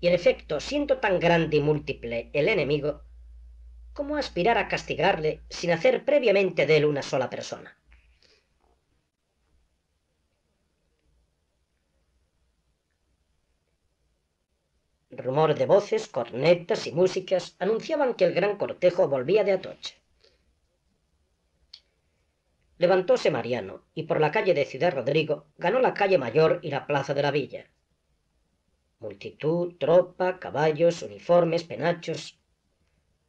y en efecto, siendo tan grande y múltiple el enemigo, como aspirar a castigarle sin hacer previamente de él una sola persona? Rumor de voces, cornetas y músicas anunciaban que el gran cortejo volvía de Atoche. Levantóse Mariano y por la calle de Ciudad Rodrigo ganó la calle Mayor y la plaza de la villa. Multitud, tropa, caballos, uniformes, penachos.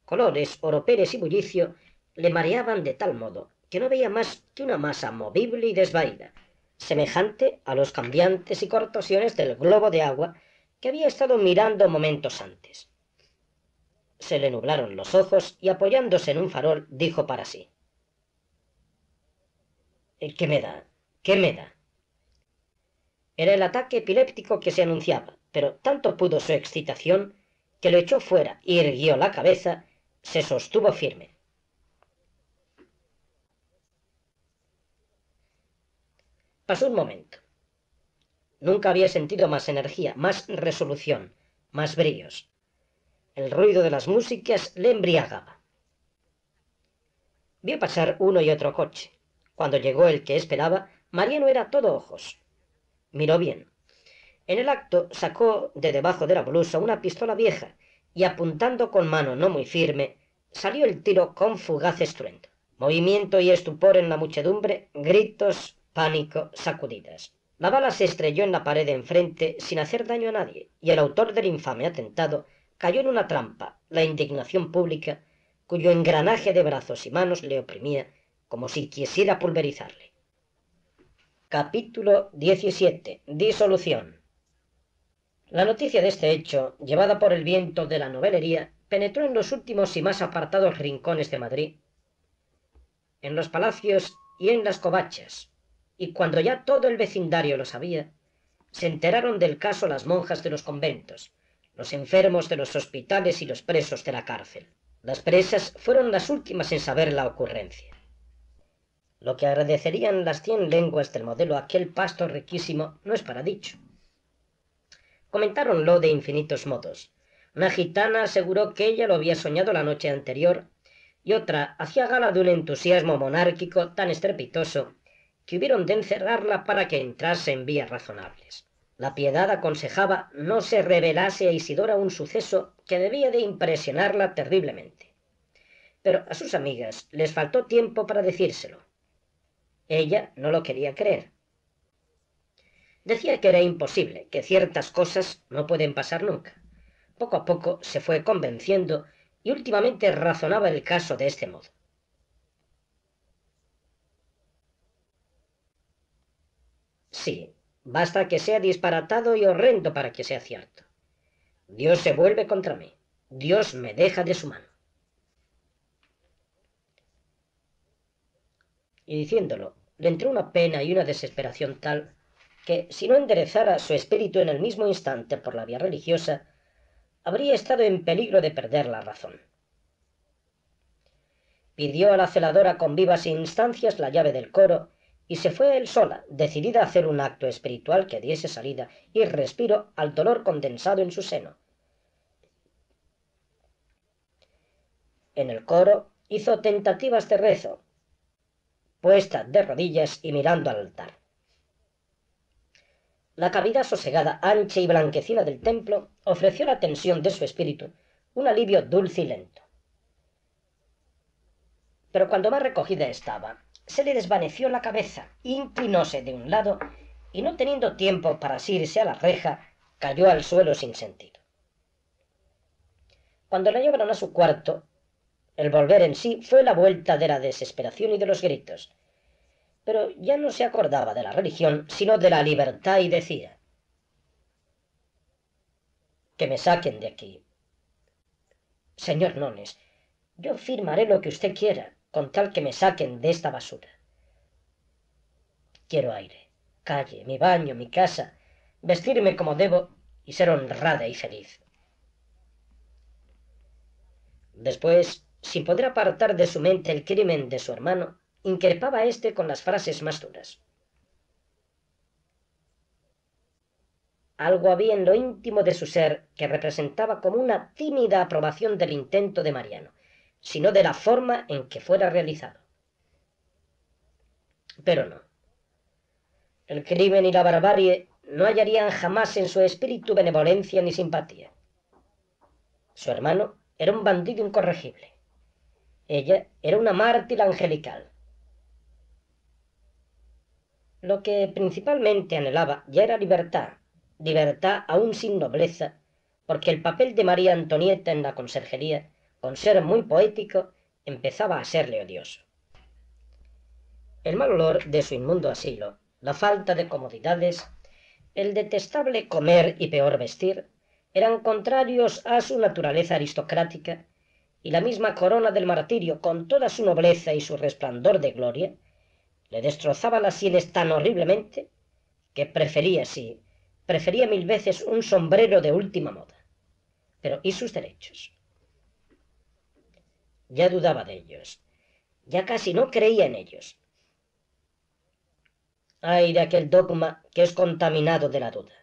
Colores, oropeles y bullicio le mareaban de tal modo que no veía más que una masa movible y desvaída, semejante a los cambiantes y cortosiones del globo de agua que había estado mirando momentos antes. Se le nublaron los ojos y apoyándose en un farol dijo para sí. Eh, qué me da? ¿Qué me da? Era el ataque epiléptico que se anunciaba, pero tanto pudo su excitación que lo echó fuera y erguió la cabeza, se sostuvo firme. Pasó un momento. Nunca había sentido más energía, más resolución, más brillos. El ruido de las músicas le embriagaba. Vio pasar uno y otro coche. Cuando llegó el que esperaba, Mariano era todo ojos. Miró bien. En el acto sacó de debajo de la blusa una pistola vieja y apuntando con mano no muy firme, salió el tiro con fugaz estruendo. Movimiento y estupor en la muchedumbre, gritos, pánico, sacudidas. La bala se estrelló en la pared de enfrente sin hacer daño a nadie, y el autor del infame atentado cayó en una trampa, la indignación pública, cuyo engranaje de brazos y manos le oprimía como si quisiera pulverizarle. Capítulo 17. Disolución. La noticia de este hecho, llevada por el viento de la novelería, penetró en los últimos y más apartados rincones de Madrid, en los palacios y en las covachas, y cuando ya todo el vecindario lo sabía, se enteraron del caso las monjas de los conventos, los enfermos de los hospitales y los presos de la cárcel. Las presas fueron las últimas en saber la ocurrencia. Lo que agradecerían las cien lenguas del modelo aquel pasto riquísimo no es para dicho. Comentáronlo de infinitos modos. Una gitana aseguró que ella lo había soñado la noche anterior y otra hacía gala de un entusiasmo monárquico tan estrepitoso que hubieron de encerrarla para que entrase en vías razonables. La piedad aconsejaba no se revelase a Isidora un suceso que debía de impresionarla terriblemente. Pero a sus amigas les faltó tiempo para decírselo. Ella no lo quería creer. Decía que era imposible, que ciertas cosas no pueden pasar nunca. Poco a poco se fue convenciendo y últimamente razonaba el caso de este modo. Sí, basta que sea disparatado y horrendo para que sea cierto. Dios se vuelve contra mí. Dios me deja de su mano. y diciéndolo, le entró una pena y una desesperación tal que, si no enderezara su espíritu en el mismo instante por la vía religiosa, habría estado en peligro de perder la razón. Pidió a la celadora con vivas instancias la llave del coro y se fue él sola, decidida a hacer un acto espiritual que diese salida y respiro al dolor condensado en su seno. En el coro hizo tentativas de rezo, puesta de rodillas y mirando al altar. La cabida sosegada, ancha y blanquecina del templo ofreció la tensión de su espíritu, un alivio dulce y lento. Pero cuando más recogida estaba, se le desvaneció la cabeza, inclinóse de un lado y no teniendo tiempo para asirse a la reja, cayó al suelo sin sentido. Cuando la llevaron a su cuarto, el volver en sí fue la vuelta de la desesperación y de los gritos. Pero ya no se acordaba de la religión, sino de la libertad y decía, que me saquen de aquí. Señor Nones, yo firmaré lo que usted quiera, con tal que me saquen de esta basura. Quiero aire, calle, mi baño, mi casa, vestirme como debo y ser honrada y feliz. Después sin poder apartar de su mente el crimen de su hermano, increpaba a éste con las frases más duras. Algo había en lo íntimo de su ser que representaba como una tímida aprobación del intento de Mariano, sino de la forma en que fuera realizado. Pero no. El crimen y la barbarie no hallarían jamás en su espíritu benevolencia ni simpatía. Su hermano era un bandido incorregible. Ella era una mártir angelical. Lo que principalmente anhelaba ya era libertad, libertad aún sin nobleza, porque el papel de María Antonieta en la conserjería, con ser muy poético, empezaba a serle odioso. El mal olor de su inmundo asilo, la falta de comodidades, el detestable comer y peor vestir, eran contrarios a su naturaleza aristocrática y la misma corona del martirio, con toda su nobleza y su resplandor de gloria, le destrozaba las sienes tan horriblemente que prefería, sí, prefería mil veces un sombrero de última moda. Pero ¿y sus derechos? Ya dudaba de ellos, ya casi no creía en ellos. Ay de aquel dogma que es contaminado de la duda.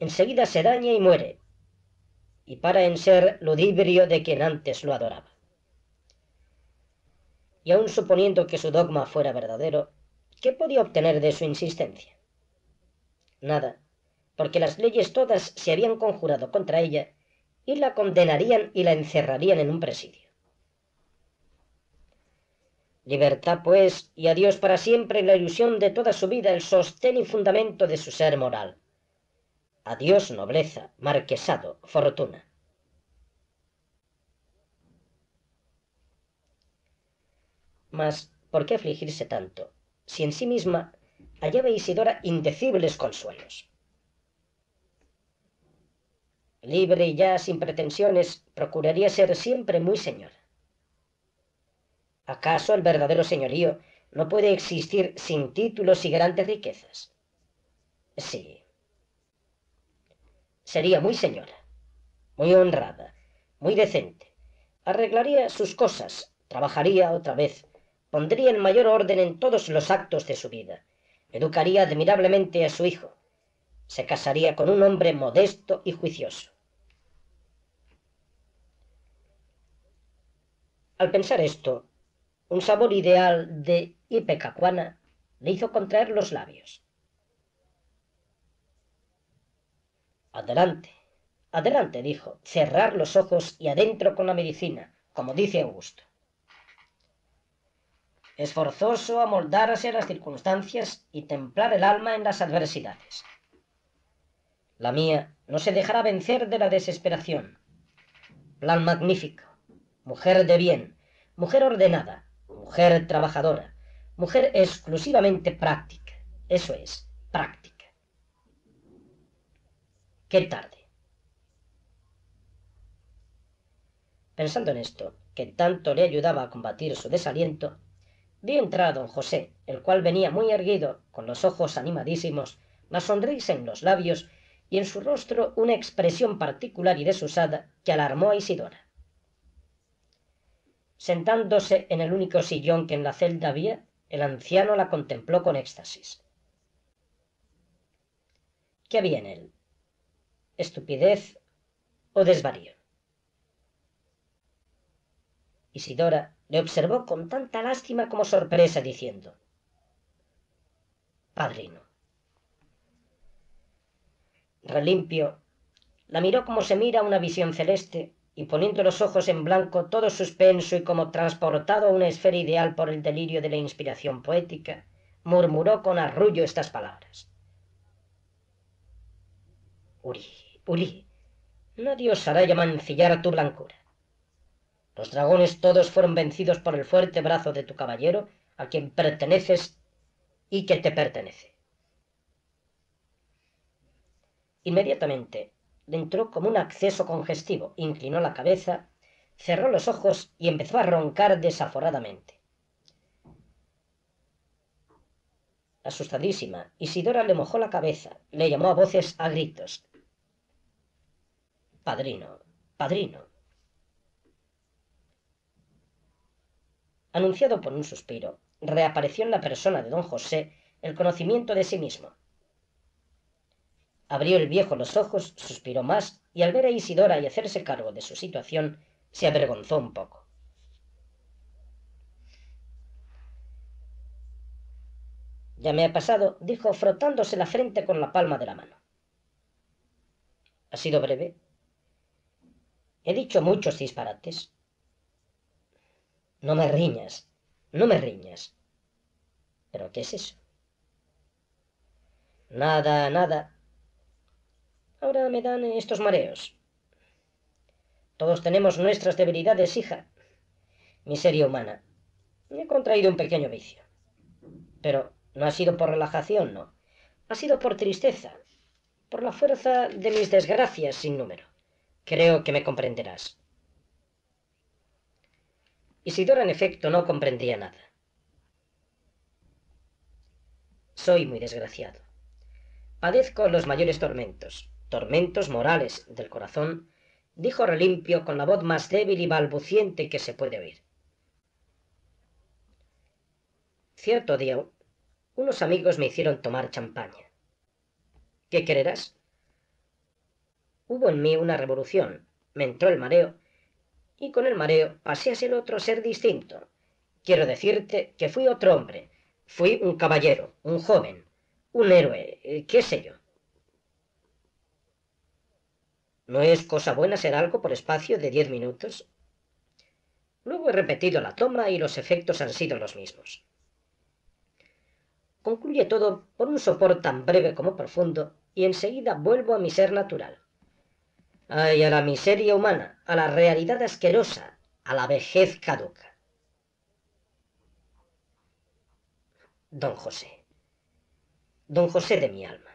Enseguida se daña y muere, y para en ser ludibrio de quien antes lo adoraba. Y aun suponiendo que su dogma fuera verdadero, ¿qué podía obtener de su insistencia? Nada, porque las leyes todas se habían conjurado contra ella y la condenarían y la encerrarían en un presidio. Libertad, pues, y adiós para siempre la ilusión de toda su vida, el sostén y fundamento de su ser moral. Adiós nobleza, marquesado, fortuna. Mas, ¿por qué afligirse tanto, si en sí misma hallaba Isidora indecibles consuelos? Libre y ya sin pretensiones, procuraría ser siempre muy señora. ¿Acaso el verdadero señorío no puede existir sin títulos y grandes riquezas? Sí, Sería muy señora, muy honrada, muy decente. Arreglaría sus cosas, trabajaría otra vez, pondría el mayor orden en todos los actos de su vida, educaría admirablemente a su hijo, se casaría con un hombre modesto y juicioso. Al pensar esto, un sabor ideal de Ipecacuana le hizo contraer los labios. Adelante, adelante, dijo, cerrar los ojos y adentro con la medicina, como dice Augusto. Esforzoso forzoso amoldarse a las circunstancias y templar el alma en las adversidades. La mía no se dejará vencer de la desesperación. Plan magnífico, mujer de bien, mujer ordenada, mujer trabajadora, mujer exclusivamente práctica. Eso es, práctica. Qué tarde. Pensando en esto, que tanto le ayudaba a combatir su desaliento, vi entrar a don José, el cual venía muy erguido, con los ojos animadísimos, la sonrisa en los labios y en su rostro una expresión particular y desusada que alarmó a Isidora. Sentándose en el único sillón que en la celda había, el anciano la contempló con éxtasis. ¿Qué había en él? estupidez o desvarío. Isidora le observó con tanta lástima como sorpresa, diciendo, Padrino. Relimpio la miró como se mira una visión celeste y poniendo los ojos en blanco, todo suspenso y como transportado a una esfera ideal por el delirio de la inspiración poética, murmuró con arrullo estas palabras. Uri. Ulí, nadie osará llamancillar tu blancura. Los dragones todos fueron vencidos por el fuerte brazo de tu caballero, a quien perteneces y que te pertenece. Inmediatamente le entró como un acceso congestivo, inclinó la cabeza, cerró los ojos y empezó a roncar desaforadamente. Asustadísima, Isidora le mojó la cabeza, le llamó a voces a gritos, Padrino, padrino. Anunciado por un suspiro, reapareció en la persona de don José el conocimiento de sí mismo. Abrió el viejo los ojos, suspiró más, y al ver a Isidora y hacerse cargo de su situación, se avergonzó un poco. Ya me ha pasado, dijo frotándose la frente con la palma de la mano. Ha sido breve, He dicho muchos disparates. No me riñas, no me riñas. ¿Pero qué es eso? Nada, nada. Ahora me dan estos mareos. Todos tenemos nuestras debilidades, hija. Miseria humana. Me he contraído un pequeño vicio. Pero no ha sido por relajación, no. Ha sido por tristeza, por la fuerza de mis desgracias sin número. Creo que me comprenderás. Isidora en efecto no comprendía nada. Soy muy desgraciado. Padezco los mayores tormentos, tormentos morales del corazón, dijo Relimpio con la voz más débil y balbuciente que se puede oír. Cierto día, unos amigos me hicieron tomar champaña. ¿Qué quererás? Hubo en mí una revolución, me entró el mareo, y con el mareo pasé a ser otro ser distinto. Quiero decirte que fui otro hombre, fui un caballero, un joven, un héroe, eh, qué sé yo. ¿No es cosa buena ser algo por espacio de diez minutos? Luego he repetido la toma y los efectos han sido los mismos. Concluye todo por un sopor tan breve como profundo y enseguida vuelvo a mi ser natural. Ay, a la miseria humana, a la realidad asquerosa, a la vejez caduca. Don José. Don José de mi alma.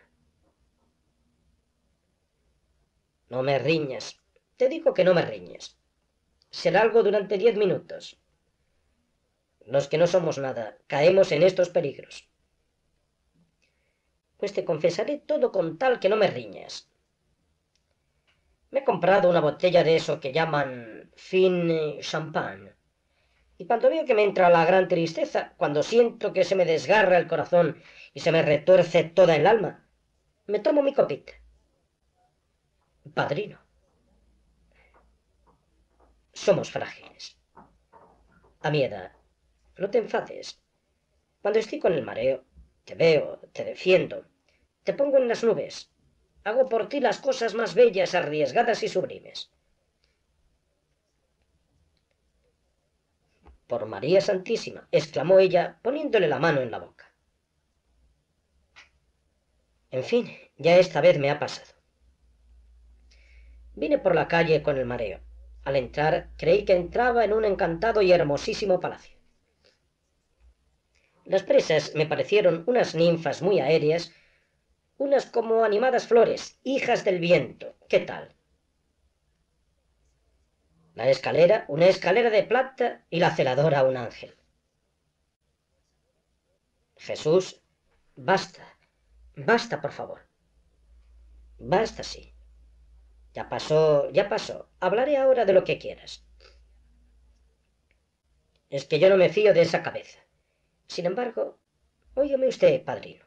No me riñas. Te digo que no me riñas. Será algo durante diez minutos. Los que no somos nada, caemos en estos peligros. Pues te confesaré todo con tal que no me riñas, me he comprado una botella de eso que llaman fin champán. Y cuando veo que me entra la gran tristeza, cuando siento que se me desgarra el corazón y se me retuerce toda el alma, me tomo mi copita. Padrino. Somos frágiles. A mi edad, no te enfades. Cuando estoy con el mareo, te veo, te defiendo, te pongo en las nubes, Hago por ti las cosas más bellas, arriesgadas y sublimes. Por María Santísima, exclamó ella, poniéndole la mano en la boca. En fin, ya esta vez me ha pasado. Vine por la calle con el mareo. Al entrar, creí que entraba en un encantado y hermosísimo palacio. Las presas me parecieron unas ninfas muy aéreas unas como animadas flores, hijas del viento. ¿Qué tal? La escalera, una escalera de plata y la celadora un ángel. Jesús, basta, basta, por favor. Basta, sí. Ya pasó, ya pasó. Hablaré ahora de lo que quieras. Es que yo no me fío de esa cabeza. Sin embargo, óyeme usted, padrino.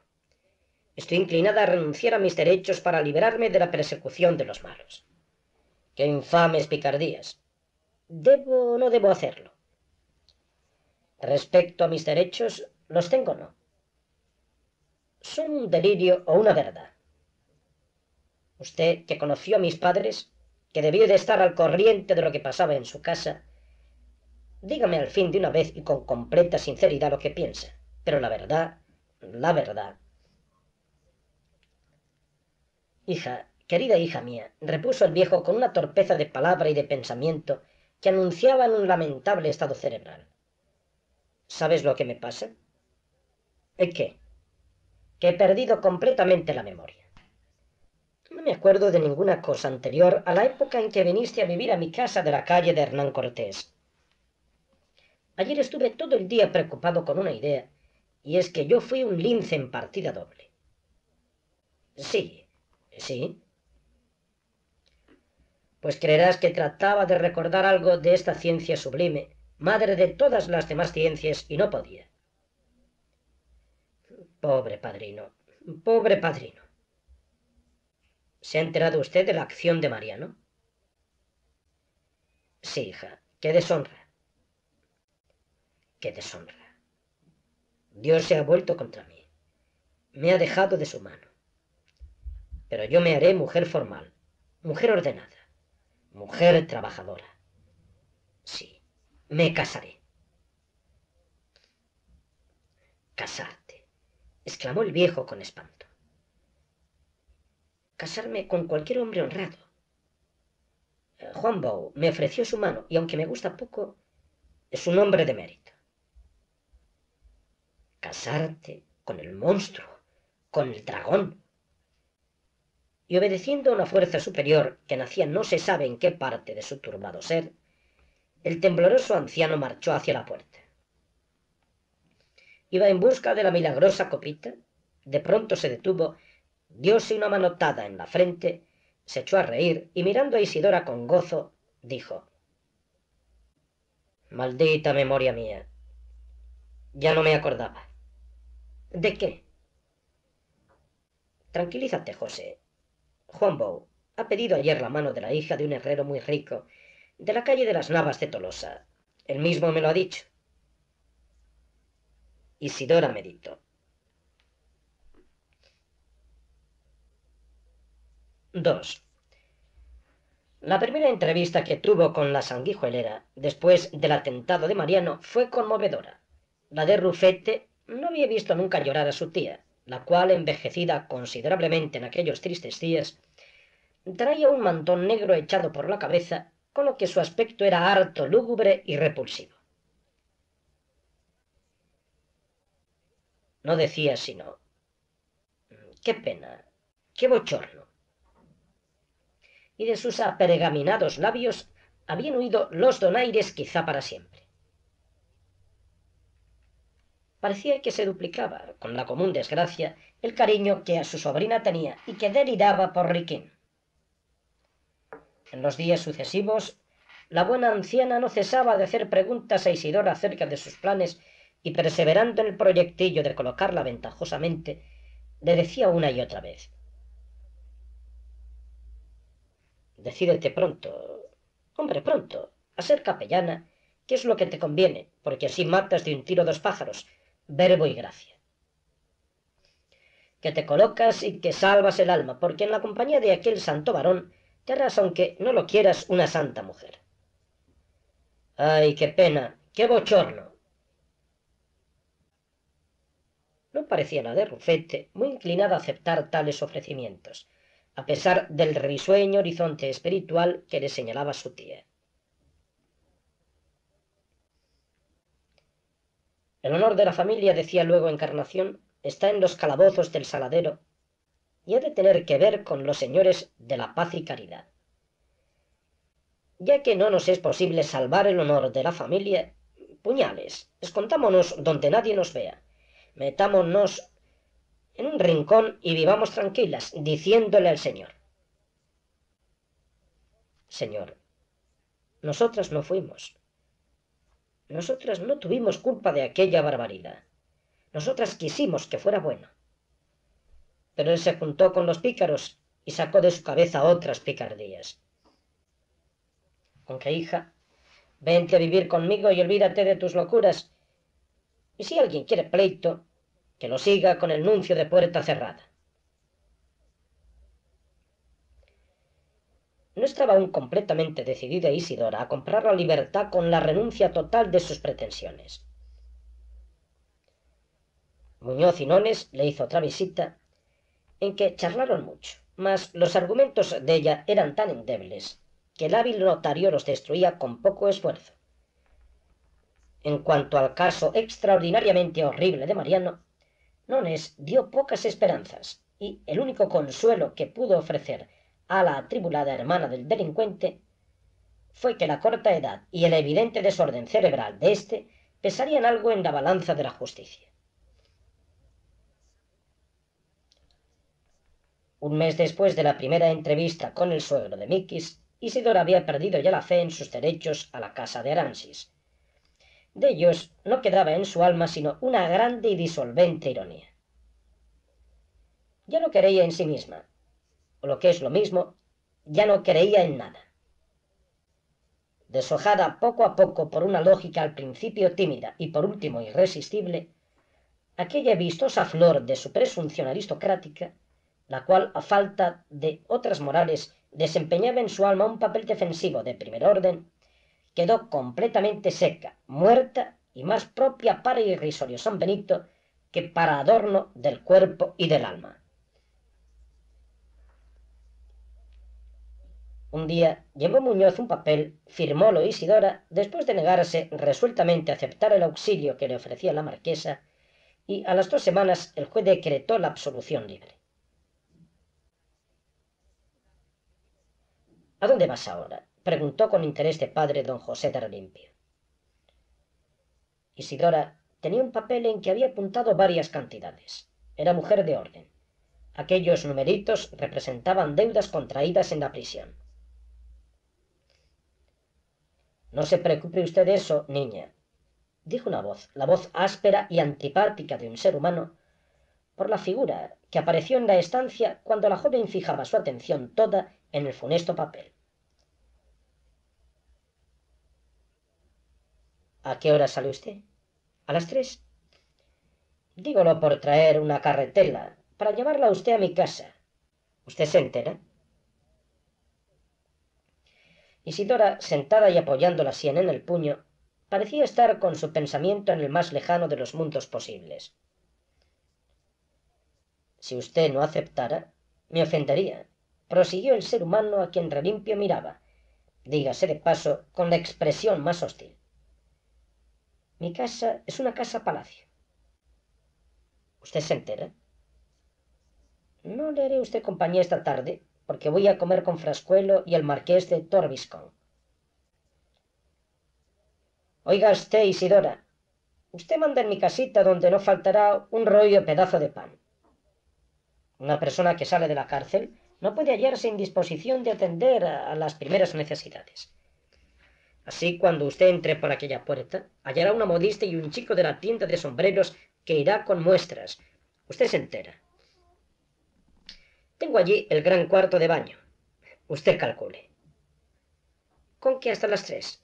Estoy inclinada a renunciar a mis derechos para librarme de la persecución de los malos. ¡Qué infames picardías! ¿Debo o no debo hacerlo? Respecto a mis derechos, los tengo o no. Son un delirio o una verdad. Usted, que conoció a mis padres, que debió de estar al corriente de lo que pasaba en su casa, dígame al fin de una vez y con completa sinceridad lo que piensa. Pero la verdad, la verdad, Hija, querida hija mía, repuso el viejo con una torpeza de palabra y de pensamiento que anunciaban un lamentable estado cerebral. ¿Sabes lo que me pasa? ¿El qué? Que he perdido completamente la memoria. No me acuerdo de ninguna cosa anterior a la época en que viniste a vivir a mi casa de la calle de Hernán Cortés. Ayer estuve todo el día preocupado con una idea, y es que yo fui un lince en partida doble. Sí, Sí. Pues creerás que trataba de recordar algo de esta ciencia sublime, madre de todas las demás ciencias, y no podía. Pobre padrino, pobre padrino. ¿Se ha enterado usted de la acción de Mariano? Sí, hija, qué deshonra. Qué deshonra. Dios se ha vuelto contra mí. Me ha dejado de su mano pero yo me haré mujer formal, mujer ordenada, mujer trabajadora. Sí, me casaré. Casarte, exclamó el viejo con espanto. Casarme con cualquier hombre honrado. Eh, Juan Bow me ofreció su mano y aunque me gusta poco, es un hombre de mérito. Casarte con el monstruo, con el dragón, y obedeciendo a una fuerza superior que nacía no se sabe en qué parte de su turbado ser, el tembloroso anciano marchó hacia la puerta. Iba en busca de la milagrosa copita, de pronto se detuvo, diose una manotada en la frente, se echó a reír y mirando a Isidora con gozo, dijo, Maldita memoria mía. Ya no me acordaba. ¿De qué? Tranquilízate, José. Juan Bou ha pedido ayer la mano de la hija de un herrero muy rico, de la calle de las Navas de Tolosa. Él mismo me lo ha dicho. Isidora meditó. Dos. La primera entrevista que tuvo con la sanguijuelera después del atentado de Mariano fue conmovedora. La de Rufete no había visto nunca llorar a su tía la cual, envejecida considerablemente en aquellos tristes días, traía un mantón negro echado por la cabeza, con lo que su aspecto era harto lúgubre y repulsivo. No decía sino, qué pena, qué bochorno. Y de sus apergaminados labios habían huido los donaires quizá para siempre. parecía que se duplicaba, con la común desgracia, el cariño que a su sobrina tenía y que deliraba por Riquín. En los días sucesivos, la buena anciana no cesaba de hacer preguntas a Isidora acerca de sus planes y perseverando en el proyectillo de colocarla ventajosamente, le decía una y otra vez. Decídete pronto, hombre, pronto, a ser capellana, que es lo que te conviene, porque así matas de un tiro dos pájaros verbo y gracia. Que te colocas y que salvas el alma, porque en la compañía de aquel santo varón te harás, aunque no lo quieras, una santa mujer. ¡Ay, qué pena! ¡Qué bochorno! No parecía la de Rufete muy inclinada a aceptar tales ofrecimientos, a pesar del risueño horizonte espiritual que le señalaba su tía. El honor de la familia, decía luego Encarnación, está en los calabozos del saladero y ha de tener que ver con los señores de la paz y caridad. Ya que no nos es posible salvar el honor de la familia, puñales, escontámonos donde nadie nos vea, metámonos en un rincón y vivamos tranquilas, diciéndole al Señor. Señor, nosotras no fuimos, nosotras no tuvimos culpa de aquella barbaridad. Nosotras quisimos que fuera bueno. Pero él se juntó con los pícaros y sacó de su cabeza otras picardías. Aunque, hija, vente a vivir conmigo y olvídate de tus locuras. Y si alguien quiere pleito, que lo siga con el nuncio de puerta cerrada. No estaba aún completamente decidida Isidora a comprar la libertad con la renuncia total de sus pretensiones. Muñoz y Nones le hizo otra visita, en que charlaron mucho, mas los argumentos de ella eran tan endebles que el hábil notario los destruía con poco esfuerzo. En cuanto al caso extraordinariamente horrible de Mariano, Nones dio pocas esperanzas, y el único consuelo que pudo ofrecer a la atribulada hermana del delincuente fue que la corta edad y el evidente desorden cerebral de éste pesarían algo en la balanza de la justicia. Un mes después de la primera entrevista con el suegro de Mikis, ...Isidora había perdido ya la fe en sus derechos a la casa de Aransis. De ellos no quedaba en su alma sino una grande y disolvente ironía. Ya lo quería en sí misma, lo que es lo mismo, ya no creía en nada. Deshojada poco a poco por una lógica al principio tímida y por último irresistible, aquella vistosa flor de su presunción aristocrática, la cual a falta de otras morales desempeñaba en su alma un papel defensivo de primer orden, quedó completamente seca, muerta y más propia para irrisorio San Benito que para adorno del cuerpo y del alma. Un día llevó Muñoz un papel, firmólo Isidora, después de negarse resueltamente a aceptar el auxilio que le ofrecía la marquesa, y a las dos semanas el juez decretó la absolución libre. ¿A dónde vas ahora? preguntó con interés de padre don José de Arlimpio. Isidora tenía un papel en que había apuntado varias cantidades. Era mujer de orden. Aquellos numeritos representaban deudas contraídas en la prisión. No se preocupe usted de eso, niña, dijo una voz, la voz áspera y antipática de un ser humano, por la figura que apareció en la estancia cuando la joven fijaba su atención toda en el funesto papel. ¿A qué hora sale usted? A las tres. Dígolo por traer una carretela para llevarla a usted a mi casa. ¿Usted se entera? Isidora, sentada y apoyando la sien en el puño, parecía estar con su pensamiento en el más lejano de los mundos posibles. Si usted no aceptara, me ofendería, prosiguió el ser humano a quien Relimpio miraba, dígase de paso con la expresión más hostil. Mi casa es una casa palacio. ¿Usted se entera? No le haré usted compañía esta tarde, porque voy a comer con Frascuelo y el marqués de Torbiscón. Oiga usted, Isidora, usted manda en mi casita donde no faltará un rollo pedazo de pan. Una persona que sale de la cárcel no puede hallarse en disposición de atender a, las primeras necesidades. Así, cuando usted entre por aquella puerta, hallará una modista y un chico de la tienda de sombreros que irá con muestras. Usted se entera. Tengo allí el gran cuarto de baño. Usted calcule. Con que hasta las tres.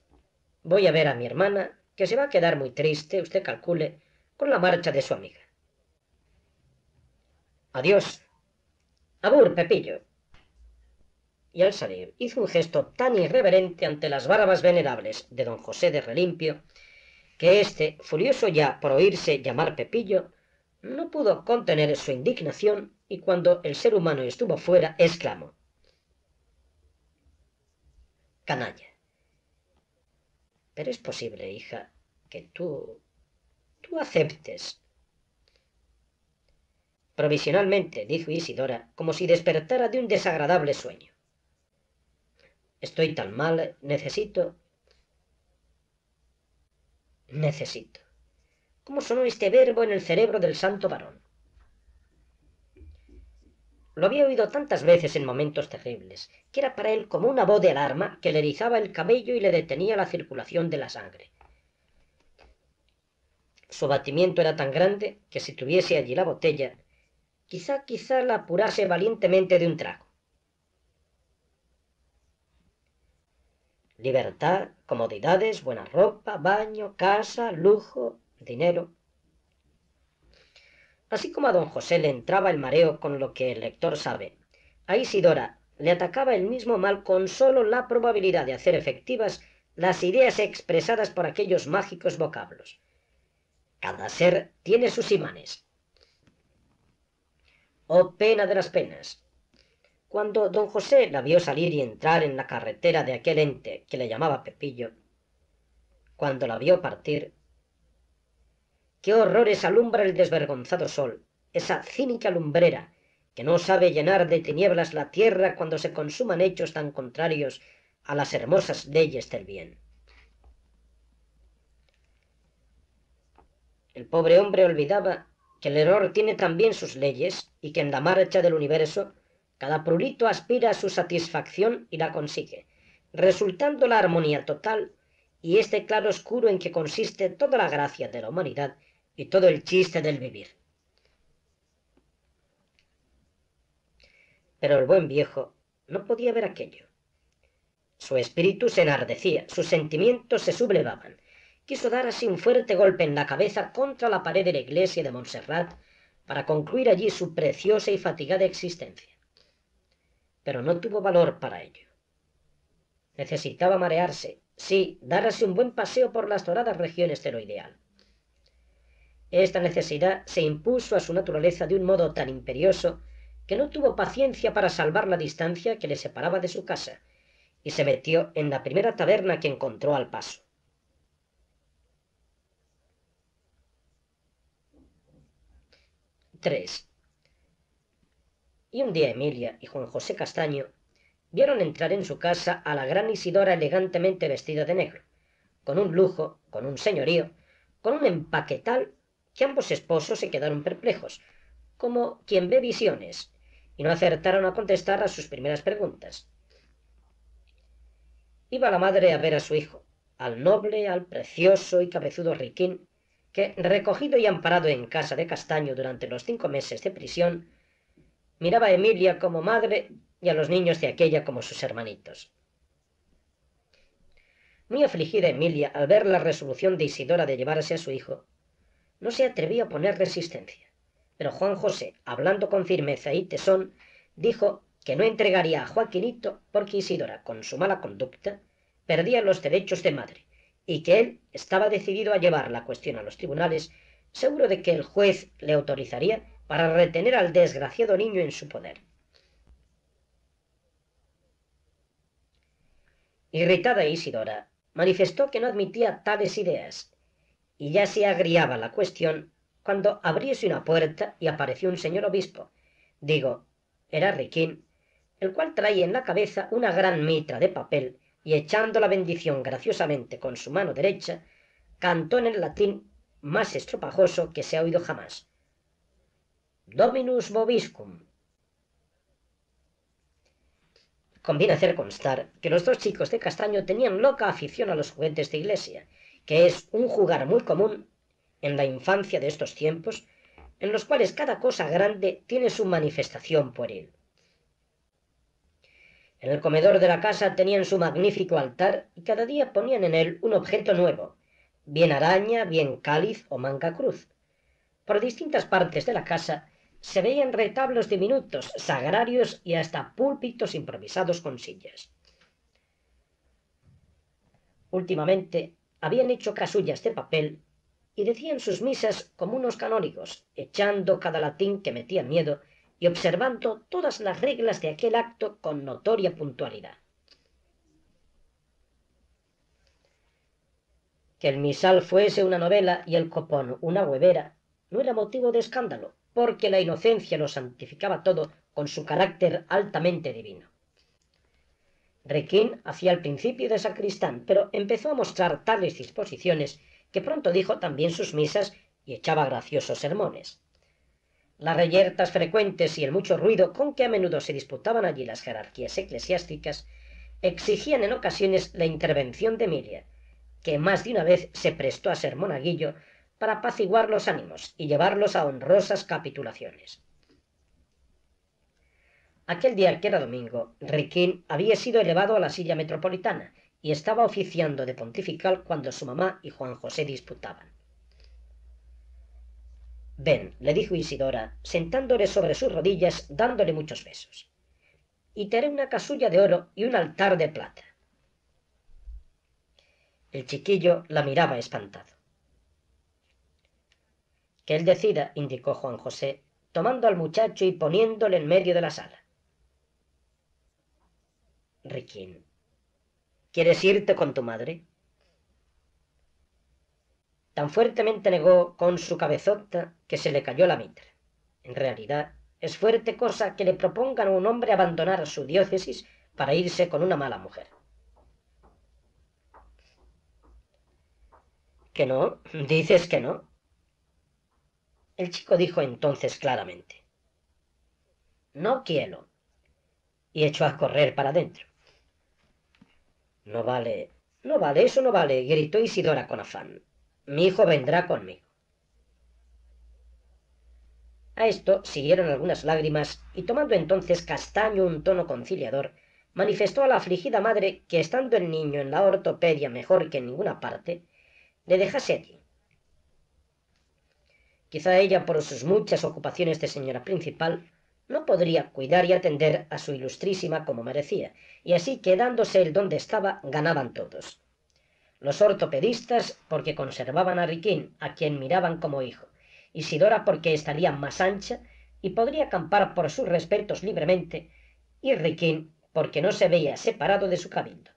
Voy a ver a mi hermana, que se va a quedar muy triste, usted calcule, con la marcha de su amiga. Adiós. Abur, Pepillo. Y al salir hizo un gesto tan irreverente ante las barbas venerables de don José de Relimpio, que este furioso ya por oírse llamar Pepillo, no pudo contener su indignación y cuando el ser humano estuvo fuera, exclamó. Canalla. Pero es posible, hija, que tú... tú aceptes. Provisionalmente, dijo Isidora, como si despertara de un desagradable sueño. Estoy tan mal, necesito... Necesito. ¿Cómo sonó este verbo en el cerebro del santo varón? Lo había oído tantas veces en momentos terribles, que era para él como una voz de alarma que le erizaba el cabello y le detenía la circulación de la sangre. Su abatimiento era tan grande que si tuviese allí la botella, quizá, quizá la apurase valientemente de un trago. Libertad, comodidades, buena ropa, baño, casa, lujo, dinero. Así como a don José le entraba el mareo con lo que el lector sabe, a Isidora le atacaba el mismo mal con solo la probabilidad de hacer efectivas las ideas expresadas por aquellos mágicos vocablos. Cada ser tiene sus imanes. Oh pena de las penas. Cuando don José la vio salir y entrar en la carretera de aquel ente que le llamaba Pepillo, cuando la vio partir, qué horrores alumbra el desvergonzado sol, esa cínica lumbrera, que no sabe llenar de tinieblas la tierra cuando se consuman hechos tan contrarios a las hermosas leyes del bien. El pobre hombre olvidaba que el error tiene también sus leyes y que en la marcha del universo cada prurito aspira a su satisfacción y la consigue, resultando la armonía total y este claro oscuro en que consiste toda la gracia de la humanidad y todo el chiste del vivir. Pero el buen viejo no podía ver aquello. Su espíritu se enardecía, sus sentimientos se sublevaban. Quiso dar así un fuerte golpe en la cabeza contra la pared de la iglesia de Montserrat para concluir allí su preciosa y fatigada existencia. Pero no tuvo valor para ello. Necesitaba marearse, sí, dar así un buen paseo por las doradas regiones de lo ideal. Esta necesidad se impuso a su naturaleza de un modo tan imperioso que no tuvo paciencia para salvar la distancia que le separaba de su casa, y se metió en la primera taberna que encontró al paso. 3. Y un día Emilia y Juan José Castaño vieron entrar en su casa a la gran Isidora elegantemente vestida de negro, con un lujo, con un señorío, con un empaquetal que ambos esposos se quedaron perplejos, como quien ve visiones, y no acertaron a contestar a sus primeras preguntas. Iba la madre a ver a su hijo, al noble, al precioso y cabezudo Riquín, que, recogido y amparado en casa de Castaño durante los cinco meses de prisión, miraba a Emilia como madre y a los niños de aquella como sus hermanitos. Muy afligida Emilia al ver la resolución de Isidora de llevarse a su hijo, no se atrevió a poner resistencia. Pero Juan José, hablando con firmeza y tesón, dijo que no entregaría a Joaquinito porque Isidora, con su mala conducta, perdía los derechos de madre y que él estaba decidido a llevar la cuestión a los tribunales, seguro de que el juez le autorizaría para retener al desgraciado niño en su poder. Irritada Isidora manifestó que no admitía tales ideas y ya se agriaba la cuestión cuando abriese una puerta y apareció un señor obispo. Digo, era Riquín, el cual traía en la cabeza una gran mitra de papel y echando la bendición graciosamente con su mano derecha, cantó en el latín más estropajoso que se ha oído jamás. Dominus Bobiscum. Conviene hacer constar que los dos chicos de Castaño tenían loca afición a los juguetes de iglesia, que es un jugar muy común en la infancia de estos tiempos, en los cuales cada cosa grande tiene su manifestación por él. En el comedor de la casa tenían su magnífico altar y cada día ponían en él un objeto nuevo, bien araña, bien cáliz o manga cruz. Por distintas partes de la casa se veían retablos diminutos, sagrarios y hasta púlpitos improvisados con sillas. Últimamente, habían hecho casullas de este papel y decían sus misas como unos canónigos, echando cada latín que metía miedo y observando todas las reglas de aquel acto con notoria puntualidad. Que el misal fuese una novela y el copón una huevera no era motivo de escándalo, porque la inocencia lo santificaba todo con su carácter altamente divino. Requín hacía al principio de sacristán, pero empezó a mostrar tales disposiciones que pronto dijo también sus misas y echaba graciosos sermones. Las reyertas frecuentes y el mucho ruido con que a menudo se disputaban allí las jerarquías eclesiásticas exigían en ocasiones la intervención de Emilia, que más de una vez se prestó a ser monaguillo para apaciguar los ánimos y llevarlos a honrosas capitulaciones. Aquel día, que era domingo, Riquín había sido elevado a la silla metropolitana y estaba oficiando de pontifical cuando su mamá y Juan José disputaban. Ven, le dijo Isidora, sentándole sobre sus rodillas, dándole muchos besos. Y te haré una casulla de oro y un altar de plata. El chiquillo la miraba espantado. Que él decida, indicó Juan José, tomando al muchacho y poniéndole en medio de la sala. Riquín. ¿Quieres irte con tu madre? Tan fuertemente negó con su cabezota que se le cayó la mitra. En realidad, es fuerte cosa que le propongan a un hombre abandonar su diócesis para irse con una mala mujer. ¿Que no? ¿Dices que no? El chico dijo entonces claramente. No quiero. Y echó a correr para adentro. No vale, no vale, eso no vale, gritó Isidora con afán. Mi hijo vendrá conmigo. A esto siguieron algunas lágrimas, y tomando entonces Castaño un tono conciliador, manifestó a la afligida madre que estando el niño en la ortopedia mejor que en ninguna parte, le dejase allí. Quizá ella, por sus muchas ocupaciones de señora principal, no podría cuidar y atender a su ilustrísima como merecía, y así quedándose el donde estaba ganaban todos. Los ortopedistas porque conservaban a Riquín, a quien miraban como hijo, Isidora porque estaría más ancha y podría acampar por sus respetos libremente, y Riquín porque no se veía separado de su cabildo.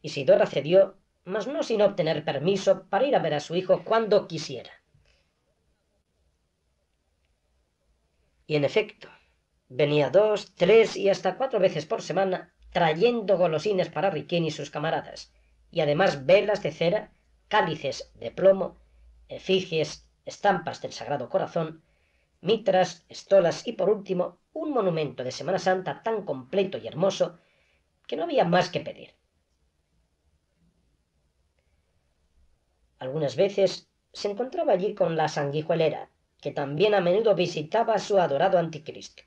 Isidora cedió, mas no sin obtener permiso para ir a ver a su hijo cuando quisiera. Y en efecto, venía dos, tres y hasta cuatro veces por semana trayendo golosines para Riquín y sus camaradas, y además velas de cera, cálices de plomo, efigies, estampas del Sagrado Corazón, mitras, estolas y por último un monumento de Semana Santa tan completo y hermoso que no había más que pedir. Algunas veces se encontraba allí con la sanguijuelera, que también a menudo visitaba a su adorado anticristo.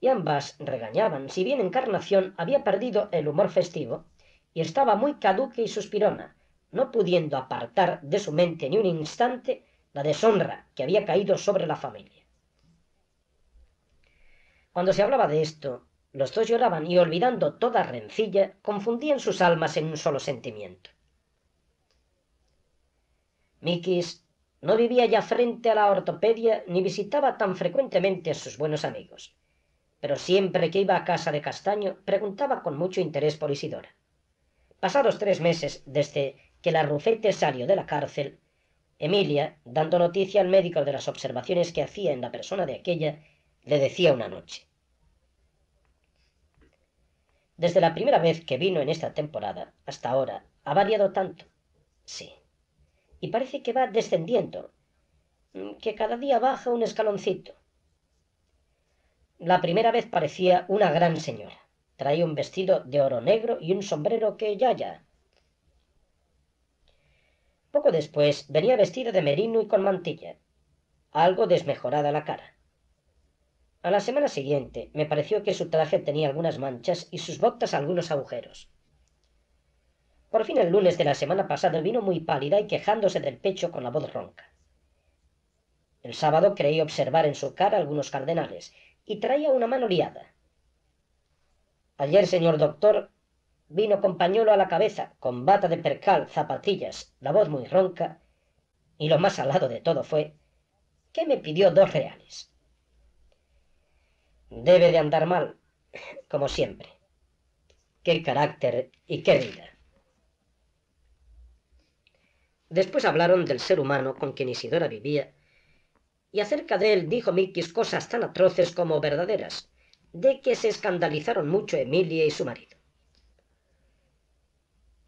Y ambas regañaban, si bien Encarnación había perdido el humor festivo y estaba muy caduque y suspirona, no pudiendo apartar de su mente ni un instante la deshonra que había caído sobre la familia. Cuando se hablaba de esto, los dos lloraban y olvidando toda rencilla, confundían sus almas en un solo sentimiento. Mikis no vivía ya frente a la ortopedia ni visitaba tan frecuentemente a sus buenos amigos. Pero siempre que iba a casa de Castaño preguntaba con mucho interés por Isidora. Pasados tres meses desde que la Rufete salió de la cárcel, Emilia, dando noticia al médico de las observaciones que hacía en la persona de aquella, le decía una noche. Desde la primera vez que vino en esta temporada hasta ahora, ha variado tanto. Sí, y parece que va descendiendo, mm, que cada día baja un escaloncito. La primera vez parecía una gran señora. Traía un vestido de oro negro y un sombrero que ya. Poco después venía vestida de merino y con mantilla, algo desmejorada la cara. A la semana siguiente me pareció que su traje tenía algunas manchas y sus botas algunos agujeros. Por fin el lunes de la semana pasada vino muy pálida y quejándose del pecho con la voz ronca. El sábado creí observar en su cara algunos cardenales y traía una mano liada. Ayer, señor doctor, vino con pañuelo a la cabeza, con bata de percal, zapatillas, la voz muy ronca, y lo más alado de todo fue que me pidió dos reales. Debe de andar mal, como siempre. Qué carácter y qué vida. Después hablaron del ser humano con quien Isidora vivía, y acerca de él dijo Mikis cosas tan atroces como verdaderas, de que se escandalizaron mucho Emilia y su marido.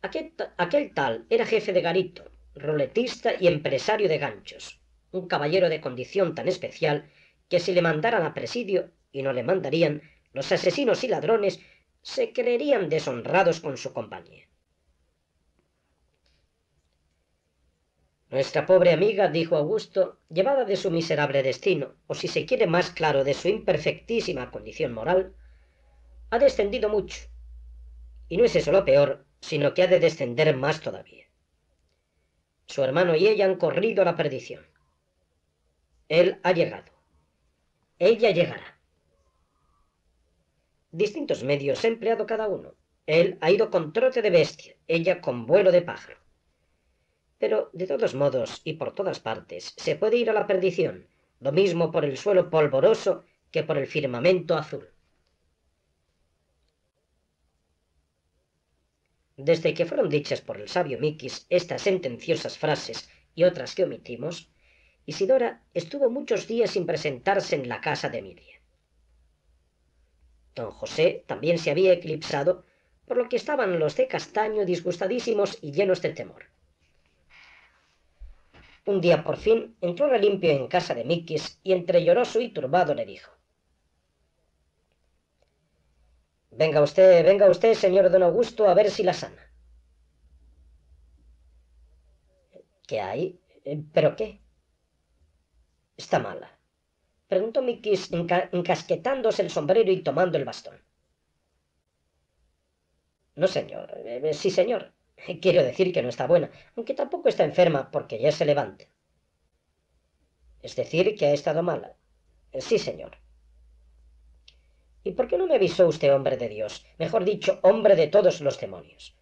Aquel, aquel tal era jefe de garito, roletista y empresario de ganchos, un caballero de condición tan especial que si le mandaran a presidio, y no le mandarían, los asesinos y ladrones se creerían deshonrados con su compañía. nuestra pobre amiga dijo augusto llevada de su miserable destino o si se quiere más claro de su imperfectísima condición moral ha descendido mucho y no es eso lo peor sino que ha de descender más todavía su hermano y ella han corrido a la perdición él ha llegado ella llegará distintos medios ha empleado cada uno él ha ido con trote de bestia ella con vuelo de pájaro pero, de todos modos y por todas partes, se puede ir a la perdición, lo mismo por el suelo polvoroso que por el firmamento azul. Desde que fueron dichas por el sabio Mikis estas sentenciosas frases y otras que omitimos, Isidora estuvo muchos días sin presentarse en la casa de Emilia. Don José también se había eclipsado, por lo que estaban los de Castaño disgustadísimos y llenos de temor. Un día por fin entró Relimpio en casa de Mikis y entre lloroso y turbado le dijo. Venga usted, venga usted, señor don Augusto, a ver si la sana. ¿Qué hay? Eh, ¿Pero qué? Está mala. Preguntó Mikis encasquetándose el sombrero y tomando el bastón. No, señor. Eh, sí, señor. Quiero decir que no está buena, aunque tampoco está enferma porque ya se levanta. Es decir, que ha estado mala. Sí, señor. ¿Y por qué no me avisó usted, hombre de Dios? Mejor dicho, hombre de todos los demonios.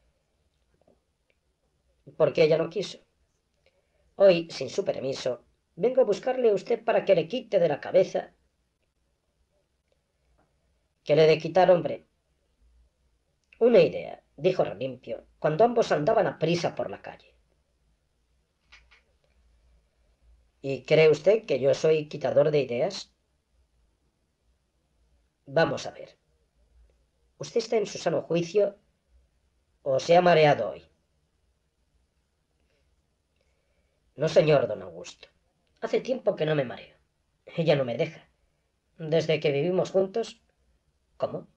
Porque ella no quiso. Hoy, sin su permiso, vengo a buscarle a usted para que le quite de la cabeza. ¿Qué le de quitar, hombre? Una idea dijo Rolimpio, cuando ambos andaban a prisa por la calle. ¿Y cree usted que yo soy quitador de ideas? Vamos a ver. ¿Usted está en su sano juicio o se ha mareado hoy? No, señor don Augusto. Hace tiempo que no me mareo. Ella no me deja. Desde que vivimos juntos... ¿Cómo?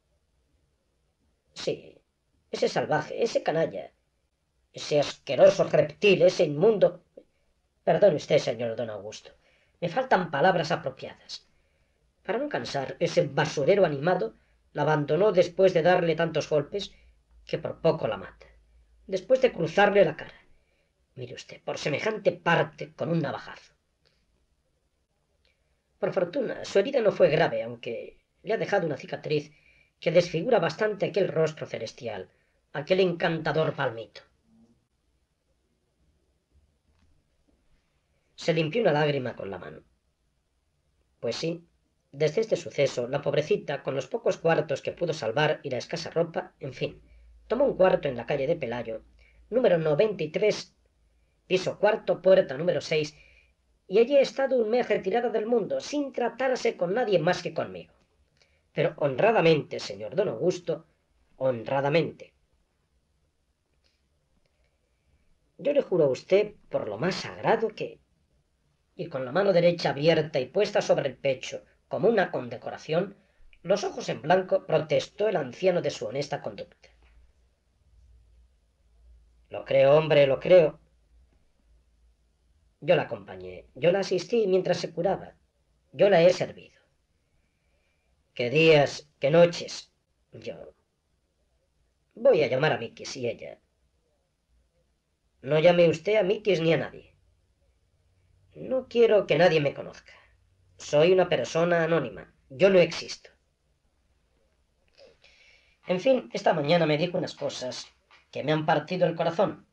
Sí, ese salvaje, ese canalla, ese asqueroso reptil, ese inmundo. Perdone usted, señor don Augusto, me faltan palabras apropiadas. Para no cansar, ese basurero animado la abandonó después de darle tantos golpes que por poco la mata, después de cruzarle la cara. Mire usted, por semejante parte con un navajazo. Por fortuna, su herida no fue grave, aunque le ha dejado una cicatriz que desfigura bastante aquel rostro celestial, aquel encantador palmito. Se limpió una lágrima con la mano. Pues sí, desde este suceso, la pobrecita, con los pocos cuartos que pudo salvar y la escasa ropa, en fin, tomó un cuarto en la calle de Pelayo, número 93, piso cuarto, puerta número 6, y allí he estado un mes retirada del mundo, sin tratarse con nadie más que conmigo. Pero honradamente, señor don Augusto, honradamente. Yo le juro a usted, por lo más sagrado, que... Y con la mano derecha abierta y puesta sobre el pecho, como una condecoración, los ojos en blanco, protestó el anciano de su honesta conducta. Lo creo, hombre, lo creo. Yo la acompañé, yo la asistí mientras se curaba, yo la he servido. Qué días, qué noches, yo. Voy a llamar a Vicky si ella no llame usted a Mikis ni a nadie. No quiero que nadie me conozca. Soy una persona anónima. Yo no existo. En fin, esta mañana me dijo unas cosas que me han partido el corazón.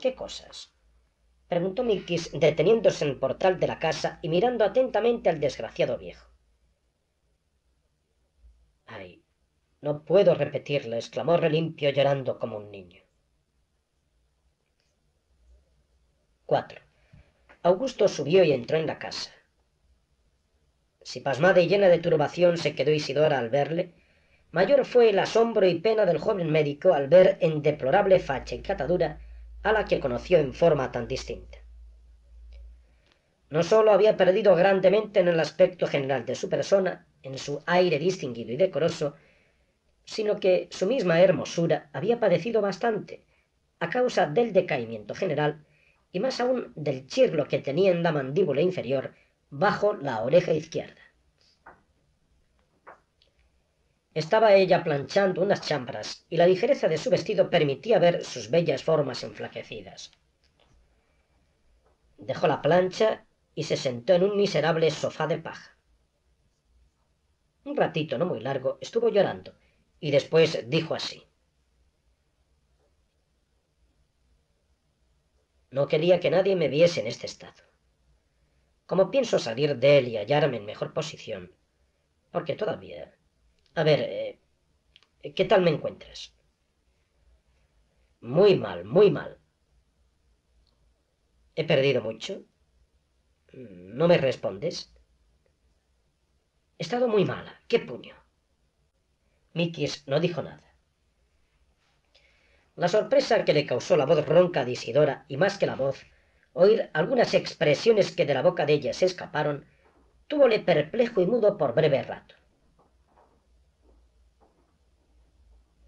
¿Qué cosas? Preguntó Mikis, deteniéndose en el portal de la casa y mirando atentamente al desgraciado viejo. Ay, no puedo repetirla, exclamó Relimpio llorando como un niño. 4. Augusto subió y entró en la casa. Si pasmada y llena de turbación se quedó Isidora al verle, mayor fue el asombro y pena del joven médico al ver en deplorable facha y catadura a la que conoció en forma tan distinta. No sólo había perdido grandemente en el aspecto general de su persona, en su aire distinguido y decoroso, sino que su misma hermosura había padecido bastante, a causa del decaimiento general y más aún del chirlo que tenía en la mandíbula inferior bajo la oreja izquierda. Estaba ella planchando unas chambras y la ligereza de su vestido permitía ver sus bellas formas enflaquecidas. Dejó la plancha y se sentó en un miserable sofá de paja. Un ratito no muy largo estuvo llorando y después dijo así. No quería que nadie me viese en este estado. Como pienso salir de él y hallarme en mejor posición, porque todavía... A ver, eh, ¿qué tal me encuentras? Muy mal, muy mal. ¿He perdido mucho? ¿No me respondes? He estado muy mala. ¿Qué puño? Mikis no dijo nada. La sorpresa que le causó la voz ronca de Isidora, y más que la voz, oír algunas expresiones que de la boca de ella se escaparon, túvole perplejo y mudo por breve rato.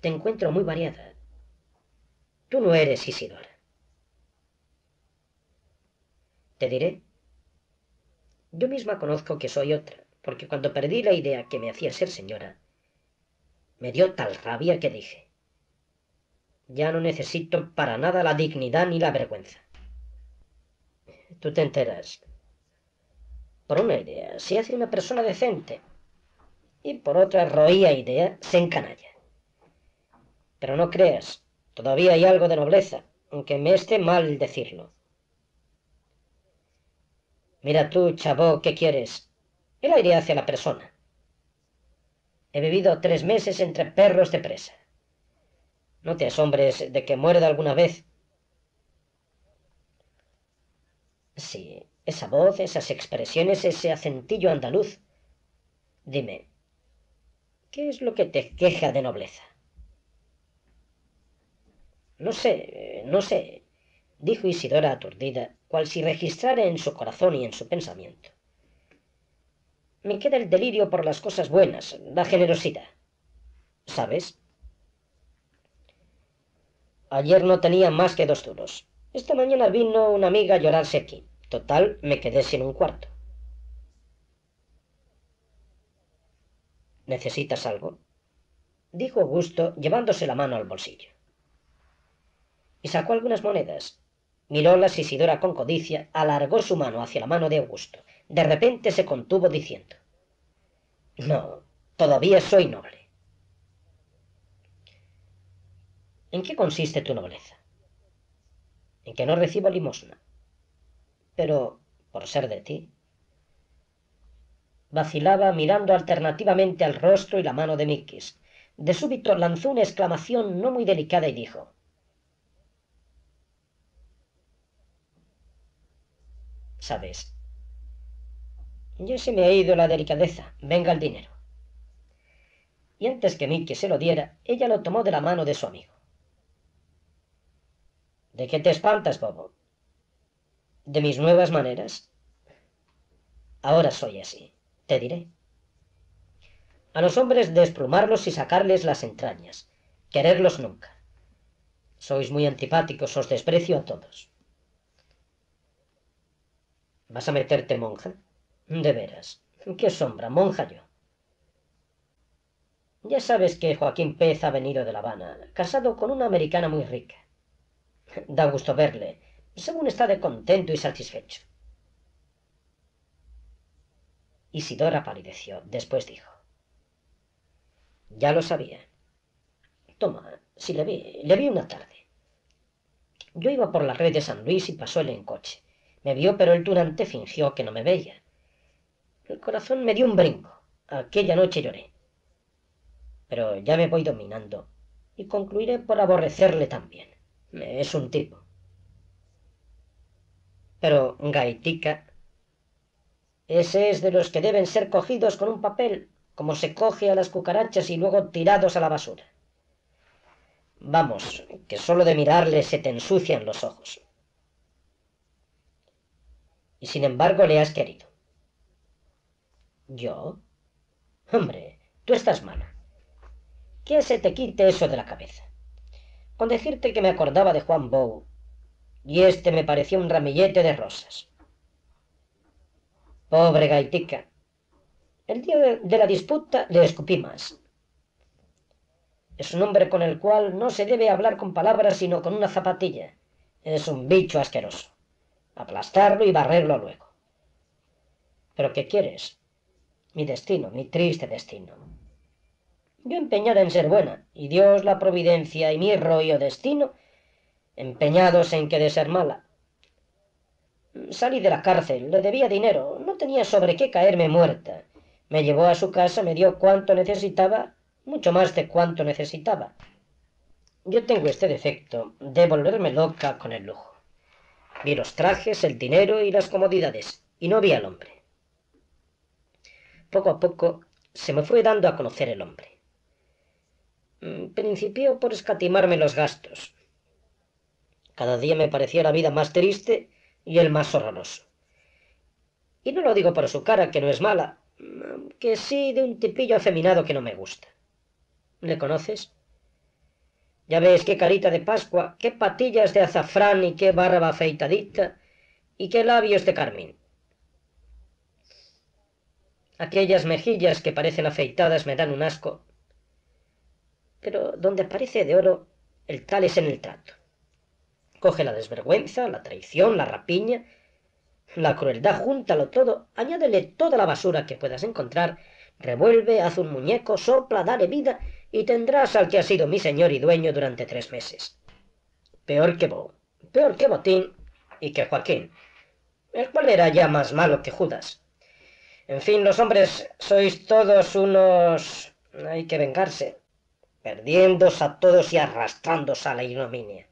Te encuentro muy variada. Tú no eres Isidora. Te diré. Yo misma conozco que soy otra, porque cuando perdí la idea que me hacía ser señora, me dio tal rabia que dije, ya no necesito para nada la dignidad ni la vergüenza. Tú te enteras. Por una idea si hace una persona decente y por otra roía idea se encanalla. Pero no creas, todavía hay algo de nobleza, aunque me esté mal decirlo. Mira tú, chavo, ¿qué quieres? El aire hacia la persona. He vivido tres meses entre perros de presa. No te asombres de que muerda alguna vez. Sí, esa voz, esas expresiones, ese acentillo andaluz. Dime, ¿qué es lo que te queja de nobleza? No sé, no sé, dijo Isidora aturdida, cual si registrara en su corazón y en su pensamiento. Me queda el delirio por las cosas buenas, la generosidad. ¿Sabes? Ayer no tenía más que dos duros. Esta mañana vino una amiga a llorarse aquí. Total, me quedé sin un cuarto. ¿Necesitas algo? Dijo Augusto, llevándose la mano al bolsillo. Y sacó algunas monedas. la Isidora con codicia alargó su mano hacia la mano de Augusto. De repente se contuvo diciendo: No, todavía soy noble. ¿En qué consiste tu nobleza? En que no recibo limosna. Pero, por ser de ti, vacilaba mirando alternativamente al rostro y la mano de Mikis. De súbito lanzó una exclamación no muy delicada y dijo, ¿Sabes? Ya se me ha ido la delicadeza. Venga el dinero. Y antes que Mickey se lo diera, ella lo tomó de la mano de su amigo. ¿De qué te espantas, bobo? De mis nuevas maneras. Ahora soy así, te diré. A los hombres desplumarlos y sacarles las entrañas. Quererlos nunca. Sois muy antipáticos, os desprecio a todos. ¿Vas a meterte monja? De veras. ¿Qué sombra, monja yo? Ya sabes que Joaquín Pez ha venido de La Habana, casado con una americana muy rica. Da gusto verle. Según está de contento y satisfecho. Isidora palideció. Después dijo. Ya lo sabía. Toma, si le vi, le vi una tarde. Yo iba por la red de San Luis y pasó él en coche. Me vio, pero el durante fingió que no me veía. El corazón me dio un brinco. Aquella noche lloré. Pero ya me voy dominando y concluiré por aborrecerle también es un tipo. Pero Gaitica, ese es de los que deben ser cogidos con un papel, como se coge a las cucarachas y luego tirados a la basura. Vamos, que solo de mirarle se te ensucian los ojos. Y sin embargo le has querido. ¿Yo? Hombre, tú estás mala. ¿Quién se te quite eso de la cabeza con decirte que me acordaba de Juan Bou, y este me pareció un ramillete de rosas. Pobre gaitica. El día de la disputa le escupí más. Es un hombre con el cual no se debe hablar con palabras sino con una zapatilla. Es un bicho asqueroso. Aplastarlo y barrerlo luego. Pero ¿qué quieres? Mi destino, mi triste destino yo empeñada en ser buena, y Dios, la providencia y mi rollo destino, empeñados en que de ser mala. Salí de la cárcel, le debía dinero, no tenía sobre qué caerme muerta. Me llevó a su casa, me dio cuanto necesitaba, mucho más de cuanto necesitaba. Yo tengo este defecto de volverme loca con el lujo. Vi los trajes, el dinero y las comodidades, y no vi al hombre. Poco a poco se me fue dando a conocer el hombre principió por escatimarme los gastos. Cada día me parecía la vida más triste y el más horroroso. Y no lo digo por su cara, que no es mala, mm, que sí de un tipillo afeminado que no me gusta. ¿Le conoces? Ya ves qué carita de Pascua, qué patillas de azafrán y qué barba afeitadita y qué labios de carmín. Aquellas mejillas que parecen afeitadas me dan un asco, pero donde aparece de oro el tal es en el trato. Coge la desvergüenza, la traición, la rapiña, la crueldad, júntalo todo, añádele toda la basura que puedas encontrar, revuelve, haz un muñeco, sopla, dale vida y tendrás al que ha sido mi señor y dueño durante tres meses. Peor que vos, peor que Botín y que Joaquín, el cual era ya más malo que Judas. En fin, los hombres sois todos unos... hay que vengarse. ...perdiéndose a todos y arrastrándose a la ignominia.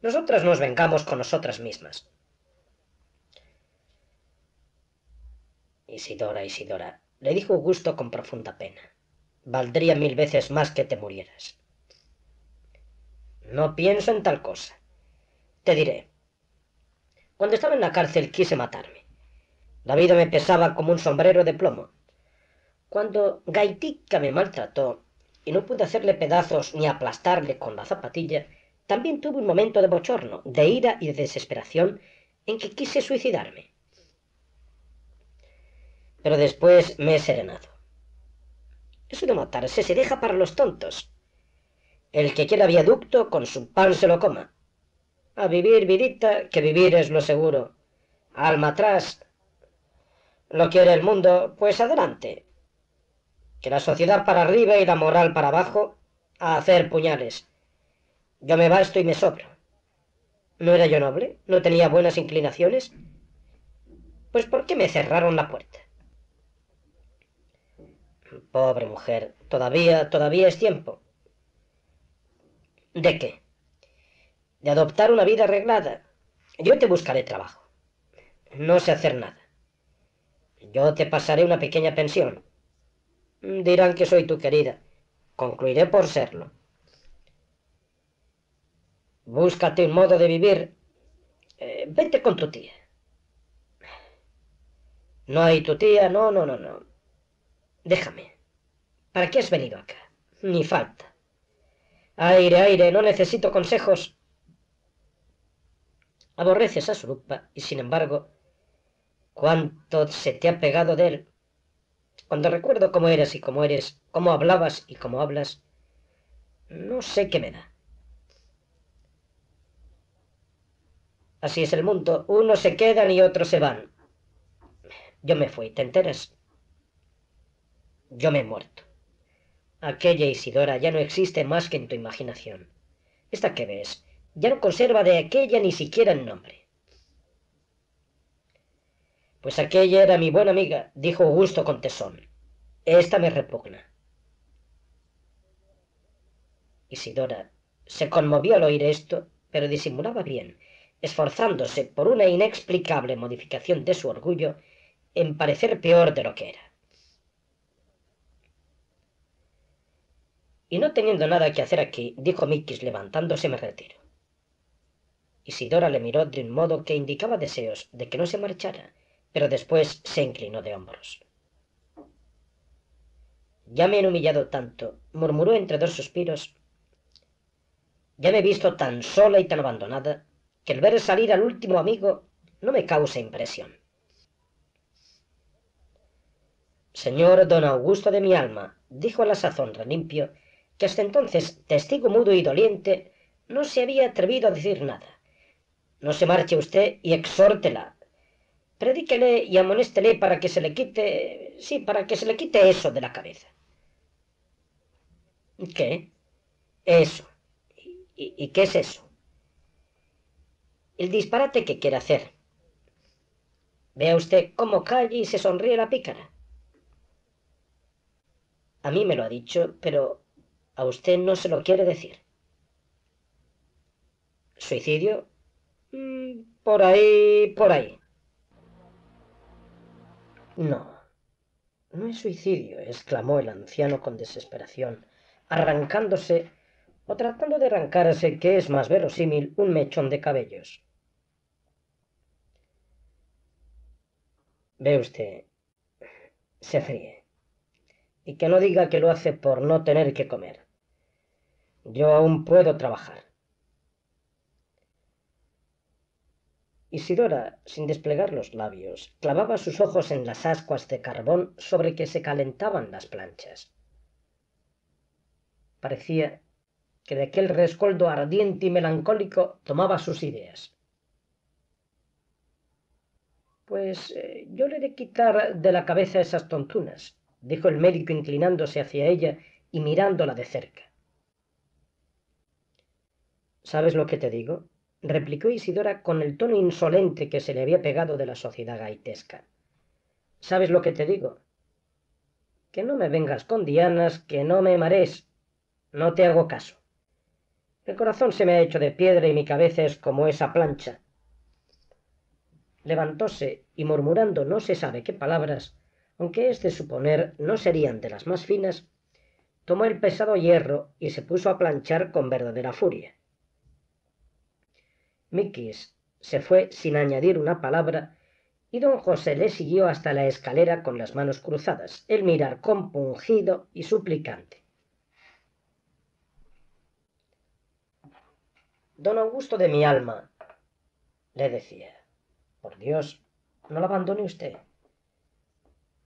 Nosotras nos vengamos con nosotras mismas. Isidora, Isidora, le dijo Augusto con profunda pena, valdría mil veces más que te murieras. No pienso en tal cosa. Te diré. Cuando estaba en la cárcel quise matarme. La vida me pesaba como un sombrero de plomo. Cuando Gaitica me maltrató, y no pude hacerle pedazos ni aplastarle con la zapatilla, también tuve un momento de bochorno, de ira y de desesperación en que quise suicidarme. Pero después me he serenado. Eso de matarse se deja para los tontos. El que quiera viaducto, con su pan se lo coma. A vivir, vidita, que vivir es lo seguro. Alma atrás. Lo quiere el mundo, pues adelante que la sociedad para arriba y la moral para abajo, a hacer puñales. Yo me basto y me sobro. ¿No era yo noble? ¿No tenía buenas inclinaciones? Pues ¿por qué me cerraron la puerta? Pobre mujer, todavía, todavía es tiempo. ¿De qué? De adoptar una vida arreglada. Yo te buscaré trabajo. No sé hacer nada. Yo te pasaré una pequeña pensión dirán que soy tu querida. Concluiré por serlo. Búscate un modo de vivir. Eh, vete con tu tía. No hay tu tía, no, no, no, no. Déjame. ¿Para qué has venido acá? Ni falta. Aire, aire, no necesito consejos. Aborreces a Surupa y sin embargo, cuánto se te ha pegado de él. Cuando recuerdo cómo eras y cómo eres, cómo hablabas y cómo hablas, no sé qué me da. Así es el mundo. Unos se quedan y otros se van. Yo me fui, ¿te enteras? Yo me he muerto. Aquella Isidora ya no existe más que en tu imaginación. Esta que ves ya no conserva de aquella ni siquiera el nombre. Pues aquella era mi buena amiga, dijo Augusto con tesón. Esta me repugna. Isidora se conmovió al oír esto, pero disimulaba bien, esforzándose por una inexplicable modificación de su orgullo en parecer peor de lo que era. Y no teniendo nada que hacer aquí, dijo Miquis levantándose, me retiro. Isidora le miró de un modo que indicaba deseos de que no se marchara, pero después se inclinó de hombros. Ya me han humillado tanto, murmuró entre dos suspiros. Ya me he visto tan sola y tan abandonada, que el ver salir al último amigo no me causa impresión. Señor don Augusto de mi alma, dijo a la sazón Relimpio, que hasta entonces, testigo mudo y doliente, no se había atrevido a decir nada. No se marche usted y exhórtela, predíquele y amonéstele para que se le quite, sí, para que se le quite eso de la cabeza. ¿Qué? Eso. ¿Y, qué es eso? El disparate que quiere hacer. Vea usted cómo calla y se sonríe la pícara. A mí me lo ha dicho, pero a usted no se lo quiere decir. ¿Suicidio? Mm, por ahí, por ahí. No, no es suicidio, exclamó el anciano con desesperación, arrancándose o tratando de arrancarse, que es más verosímil, un mechón de cabellos. Ve usted, se fríe. Y que no diga que lo hace por no tener que comer. Yo aún puedo trabajar. Isidora, sin desplegar los labios, clavaba sus ojos en las ascuas de carbón sobre que se calentaban las planchas. Parecía que de aquel rescoldo ardiente y melancólico tomaba sus ideas. Pues eh, yo le he de quitar de la cabeza esas tontunas, dijo el médico inclinándose hacia ella y mirándola de cerca. ¿Sabes lo que te digo? replicó Isidora con el tono insolente que se le había pegado de la sociedad gaitesca. ¿Sabes lo que te digo? Que no me vengas con dianas, que no me mares. No te hago caso. El corazón se me ha hecho de piedra y mi cabeza es como esa plancha. Levantóse y murmurando no se sabe qué palabras, aunque es de suponer no serían de las más finas, tomó el pesado hierro y se puso a planchar con verdadera furia. Miquis se fue sin añadir una palabra y don José le siguió hasta la escalera con las manos cruzadas, el mirar compungido y suplicante. Don Augusto de mi alma, le decía, por Dios, no lo abandone usted.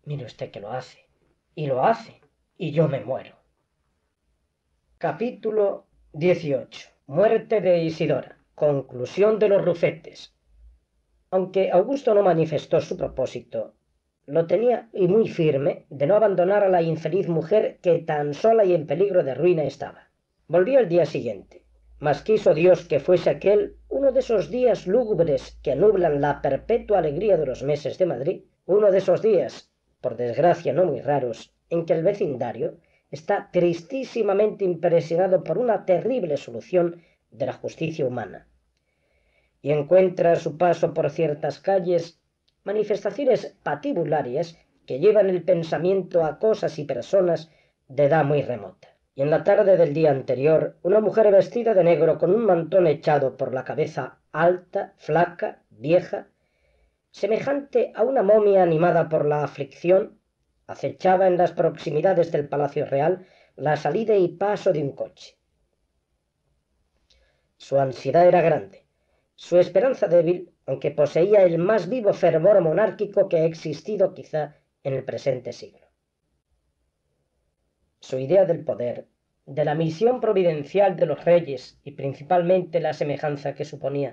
Mire usted que lo hace, y lo hace, y yo me muero. Capítulo 18. Muerte de Isidora. Conclusión de los Rufetes. Aunque Augusto no manifestó su propósito, lo tenía y muy firme de no abandonar a la infeliz mujer que tan sola y en peligro de ruina estaba. Volvió el día siguiente, mas quiso Dios que fuese aquel uno de esos días lúgubres que nublan la perpetua alegría de los meses de Madrid, uno de esos días, por desgracia no muy raros, en que el vecindario está tristísimamente impresionado por una terrible solución de la justicia humana y encuentra a su paso por ciertas calles manifestaciones patibularias que llevan el pensamiento a cosas y personas de edad muy remota. Y en la tarde del día anterior, una mujer vestida de negro con un mantón echado por la cabeza, alta, flaca, vieja, semejante a una momia animada por la aflicción, acechaba en las proximidades del Palacio Real la salida y paso de un coche. Su ansiedad era grande su esperanza débil, aunque poseía el más vivo fervor monárquico que ha existido quizá en el presente siglo. Su idea del poder, de la misión providencial de los reyes y principalmente la semejanza que suponía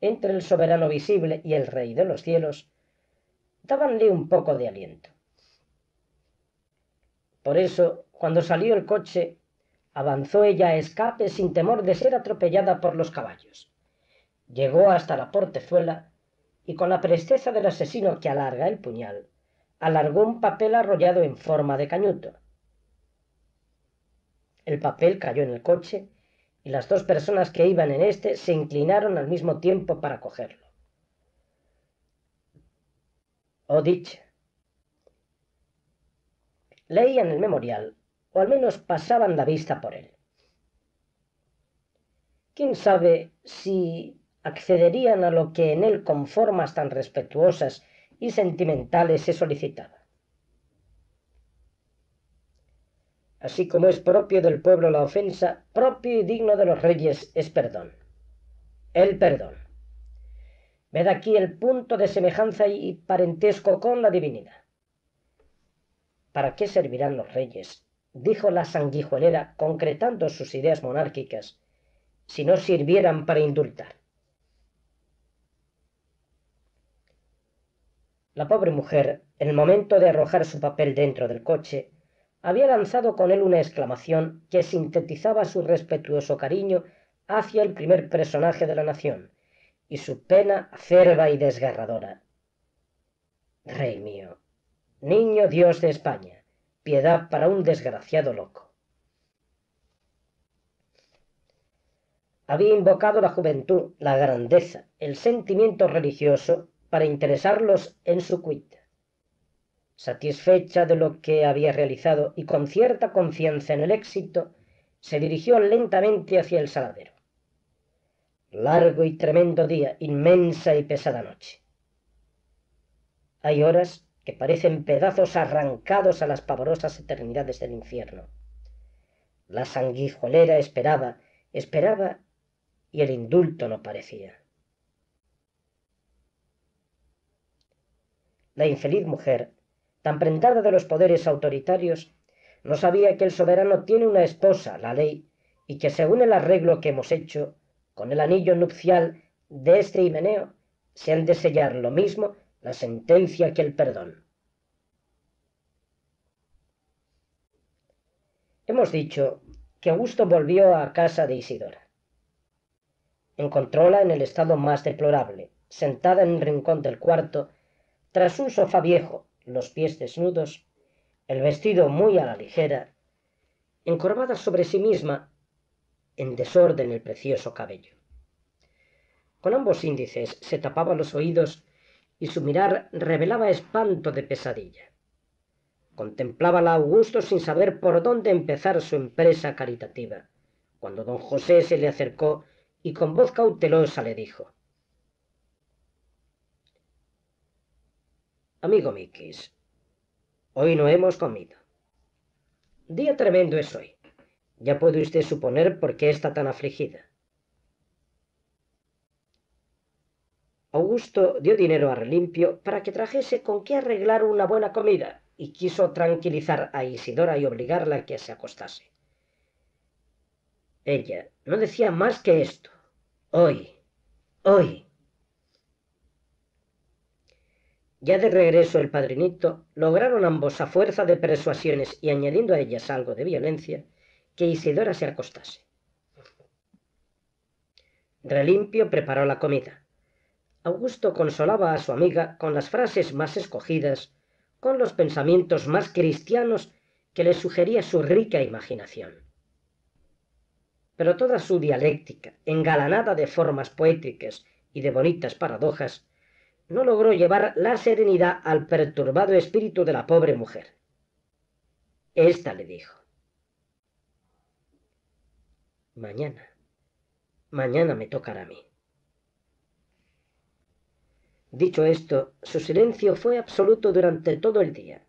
entre el soberano visible y el rey de los cielos, dábanle un poco de aliento. Por eso, cuando salió el coche, avanzó ella a escape sin temor de ser atropellada por los caballos llegó hasta la portezuela y con la presteza del asesino que alarga el puñal, alargó un papel arrollado en forma de cañuto. El papel cayó en el coche y las dos personas que iban en este se inclinaron al mismo tiempo para cogerlo. Odich oh, leían el memorial, o al menos pasaban la vista por él. ¿Quién sabe si accederían a lo que en él con formas tan respetuosas y sentimentales se solicitaba. Así como es propio del pueblo la ofensa, propio y digno de los reyes es perdón. El perdón. Ved aquí el punto de semejanza y parentesco con la divinidad. ¿Para qué servirán los reyes? dijo la sanguijuelera, concretando sus ideas monárquicas, si no sirvieran para indultar. La pobre mujer, en el momento de arrojar su papel dentro del coche, había lanzado con él una exclamación que sintetizaba su respetuoso cariño hacia el primer personaje de la nación y su pena acerba y desgarradora. Rey mío, niño Dios de España, piedad para un desgraciado loco. Había invocado la juventud, la grandeza, el sentimiento religioso para interesarlos en su cuita. Satisfecha de lo que había realizado y con cierta confianza en el éxito, se dirigió lentamente hacia el saladero. Largo y tremendo día, inmensa y pesada noche. Hay horas que parecen pedazos arrancados a las pavorosas eternidades del infierno. La sanguijolera esperaba, esperaba, y el indulto no parecía. La infeliz mujer, tan prendada de los poderes autoritarios, no sabía que el soberano tiene una esposa, la ley, y que según el arreglo que hemos hecho, con el anillo nupcial de este himeneo, se han de sellar lo mismo la sentencia que el perdón. Hemos dicho que Augusto volvió a casa de Isidora. Encontróla en el estado más deplorable, sentada en un rincón del cuarto, tras un sofá viejo, los pies desnudos, el vestido muy a la ligera, encorvada sobre sí misma, en desorden el precioso cabello. Con ambos índices se tapaba los oídos y su mirar revelaba espanto de pesadilla. Contemplábala Augusto sin saber por dónde empezar su empresa caritativa, cuando don José se le acercó y con voz cautelosa le dijo Amigo Mikis, hoy no hemos comido. Día tremendo es hoy. Ya puede usted suponer por qué está tan afligida. Augusto dio dinero a Relimpio para que trajese con qué arreglar una buena comida y quiso tranquilizar a Isidora y obligarla a que se acostase. Ella no decía más que esto. Hoy, hoy, Ya de regreso el padrinito, lograron ambos a fuerza de persuasiones y añadiendo a ellas algo de violencia, que Isidora se acostase. Relimpio preparó la comida. Augusto consolaba a su amiga con las frases más escogidas, con los pensamientos más cristianos que le sugería su rica imaginación. Pero toda su dialéctica, engalanada de formas poéticas y de bonitas paradojas, no logró llevar la serenidad al perturbado espíritu de la pobre mujer. Esta le dijo, mañana, mañana me tocará a mí. Dicho esto, su silencio fue absoluto durante todo el día.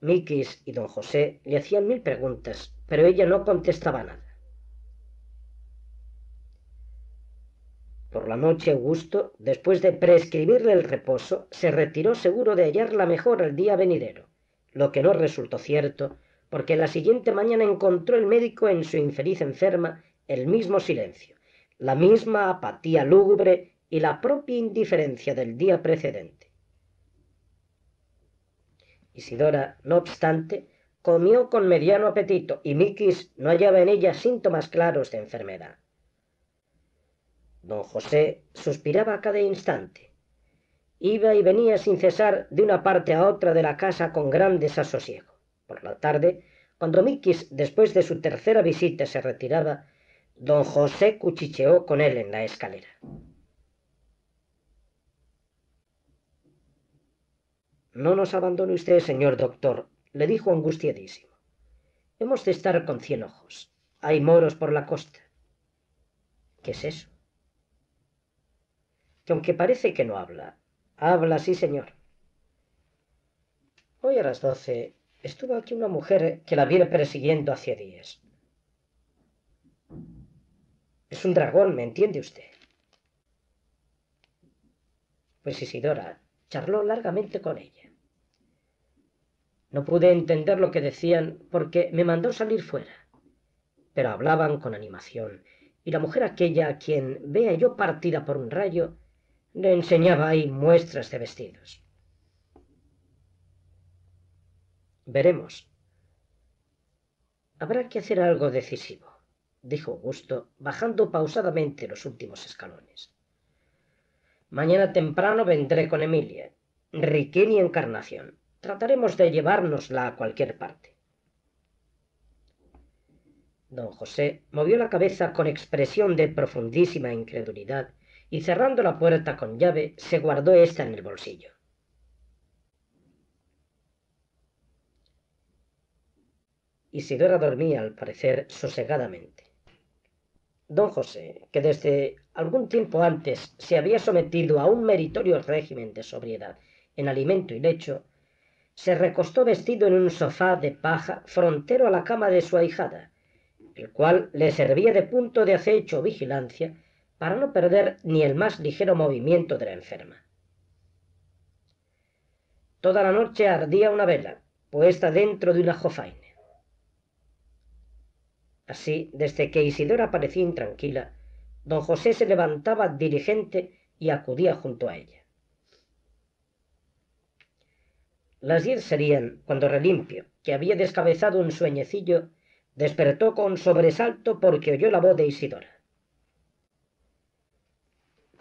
Miquis y don José le hacían mil preguntas, pero ella no contestaba nada. Por la noche Augusto, después de prescribirle el reposo, se retiró seguro de hallarla mejor al día venidero, lo que no resultó cierto, porque la siguiente mañana encontró el médico en su infeliz enferma el mismo silencio, la misma apatía lúgubre y la propia indiferencia del día precedente. Isidora, no obstante, comió con mediano apetito y Mikis no hallaba en ella síntomas claros de enfermedad. Don José suspiraba a cada instante. Iba y venía sin cesar de una parte a otra de la casa con gran desasosiego. Por la tarde, cuando Miquis, después de su tercera visita, se retiraba, don José cuchicheó con él en la escalera. No nos abandone usted, señor doctor, le dijo angustiadísimo. Hemos de estar con cien ojos. Hay moros por la costa. ¿Qué es eso? que aunque parece que no habla, habla, sí señor. Hoy a las doce estuvo aquí una mujer que la viene persiguiendo hace días. Es un dragón, ¿me entiende usted? Pues Isidora charló largamente con ella. No pude entender lo que decían porque me mandó salir fuera, pero hablaban con animación, y la mujer aquella a quien vea yo partida por un rayo le enseñaba ahí muestras de vestidos. Veremos. Habrá que hacer algo decisivo, dijo Augusto, bajando pausadamente los últimos escalones. Mañana temprano vendré con Emilia, Riquín y Encarnación. Trataremos de llevárnosla a cualquier parte. Don José movió la cabeza con expresión de profundísima incredulidad y cerrando la puerta con llave, se guardó ésta en el bolsillo. Isidora dormía, al parecer, sosegadamente. Don José, que desde algún tiempo antes se había sometido a un meritorio régimen de sobriedad en alimento y lecho, se recostó vestido en un sofá de paja frontero a la cama de su ahijada, el cual le servía de punto de acecho o vigilancia para no perder ni el más ligero movimiento de la enferma. Toda la noche ardía una vela, puesta dentro de una jofaine. Así, desde que Isidora parecía intranquila, don José se levantaba dirigente y acudía junto a ella. Las diez serían cuando Relimpio, que había descabezado un sueñecillo, despertó con sobresalto porque oyó la voz de Isidora.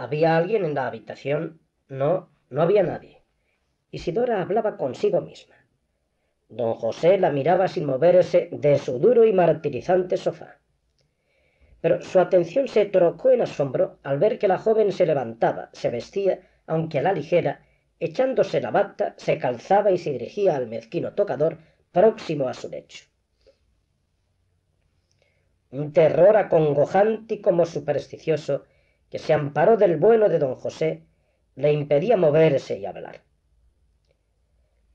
Había alguien en la habitación. No, no había nadie. Isidora hablaba consigo misma. Don José la miraba sin moverse de su duro y martirizante sofá. Pero su atención se trocó en asombro al ver que la joven se levantaba, se vestía, aunque a la ligera, echándose la bata, se calzaba y se dirigía al mezquino tocador próximo a su lecho. Un terror acongojante y como supersticioso que se amparó del vuelo de don José, le impedía moverse y hablar.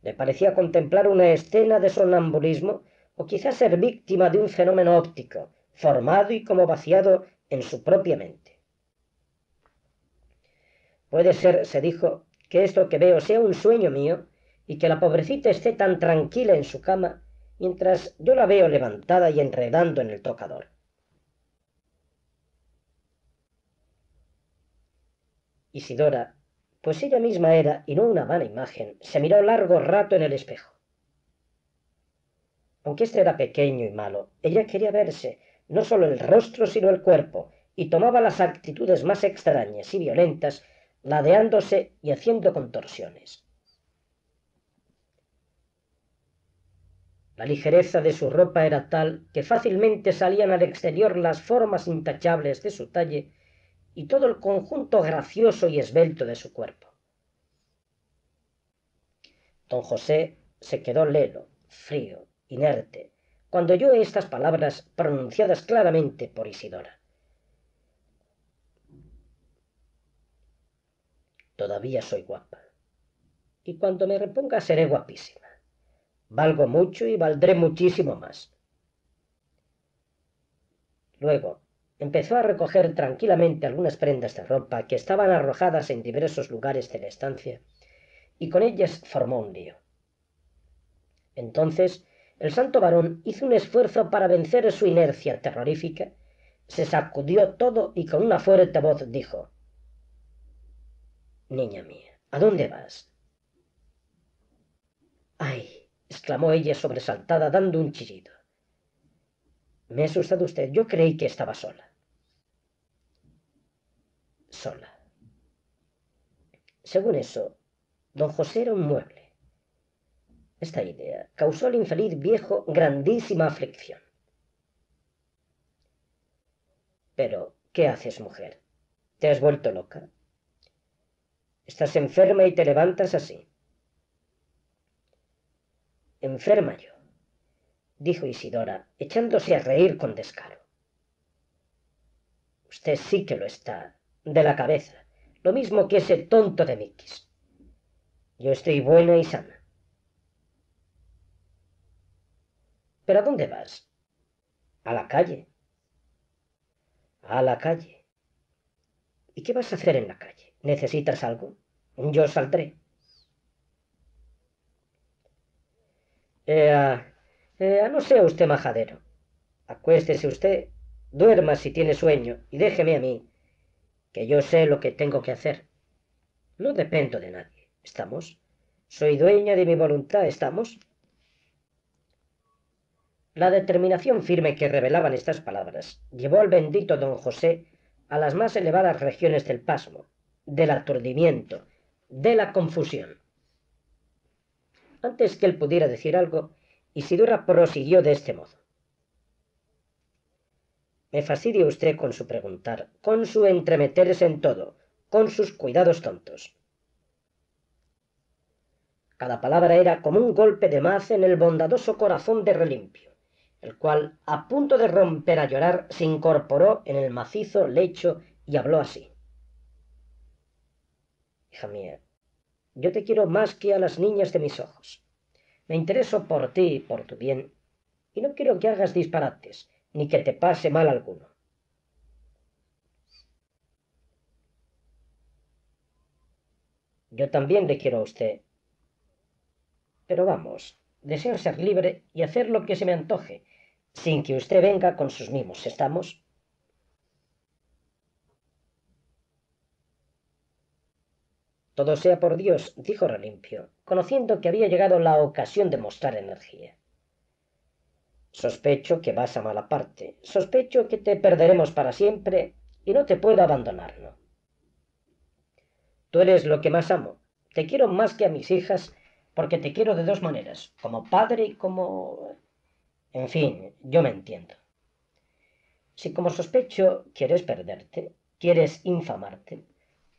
Le parecía contemplar una escena de sonambulismo o quizás ser víctima de un fenómeno óptico, formado y como vaciado en su propia mente. Puede ser, se dijo, que esto que veo sea un sueño mío y que la pobrecita esté tan tranquila en su cama mientras yo la veo levantada y enredando en el tocador. Isidora, pues ella misma era y no una mala imagen, se miró largo rato en el espejo. Aunque este era pequeño y malo, ella quería verse, no solo el rostro, sino el cuerpo, y tomaba las actitudes más extrañas y violentas, ladeándose y haciendo contorsiones. La ligereza de su ropa era tal que fácilmente salían al exterior las formas intachables de su talle y todo el conjunto gracioso y esbelto de su cuerpo. Don José se quedó lelo, frío, inerte, cuando oyó estas palabras pronunciadas claramente por Isidora. Todavía soy guapa. Y cuando me reponga seré guapísima. Valgo mucho y valdré muchísimo más. Luego, empezó a recoger tranquilamente algunas prendas de ropa que estaban arrojadas en diversos lugares de la estancia, y con ellas formó un lío. Entonces, el santo varón hizo un esfuerzo para vencer su inercia terrorífica, se sacudió todo y con una fuerte voz dijo, Niña mía, ¿a dónde vas? ¡Ay! exclamó ella sobresaltada, dando un chillido. Me ha asustado usted, yo creí que estaba sola sola. Según eso, don José era un mueble. Esta idea causó al infeliz viejo grandísima aflicción. Pero, ¿qué haces, mujer? ¿Te has vuelto loca? Estás enferma y te levantas así. Enferma yo, dijo Isidora, echándose a reír con descaro. Usted sí que lo está, de la cabeza, lo mismo que ese tonto de Mikis. Yo estoy buena y sana. ¿Pero a dónde vas? A la calle. A la calle. ¿Y qué vas a hacer en la calle? ¿Necesitas algo? Yo saldré. Eh, no sea usted majadero. Acuéstese usted, duerma si tiene sueño y déjeme a mí que yo sé lo que tengo que hacer. No dependo de nadie, ¿estamos? Soy dueña de mi voluntad, ¿estamos? La determinación firme que revelaban estas palabras llevó al bendito don José a las más elevadas regiones del pasmo, del aturdimiento, de la confusión. Antes que él pudiera decir algo, Isidora prosiguió de este modo. Me fastidia usted con su preguntar, con su entremeterse en todo, con sus cuidados tontos. Cada palabra era como un golpe de maz en el bondadoso corazón de Relimpio, el cual, a punto de romper a llorar, se incorporó en el macizo lecho y habló así. Hija mía, yo te quiero más que a las niñas de mis ojos. Me intereso por ti, por tu bien, y no quiero que hagas disparates, ni que te pase mal alguno. Yo también le quiero a usted. Pero vamos, deseo ser libre y hacer lo que se me antoje, sin que usted venga con sus mimos, ¿estamos? Todo sea por Dios, dijo Relimpio, conociendo que había llegado la ocasión de mostrar energía. Sospecho que vas a mala parte. Sospecho que te perderemos para siempre y no te puedo abandonar, Tú eres lo que más amo. Te quiero más que a mis hijas porque te quiero de dos maneras, como padre y como... En fin, yo me entiendo. Si como sospecho quieres perderte, quieres infamarte,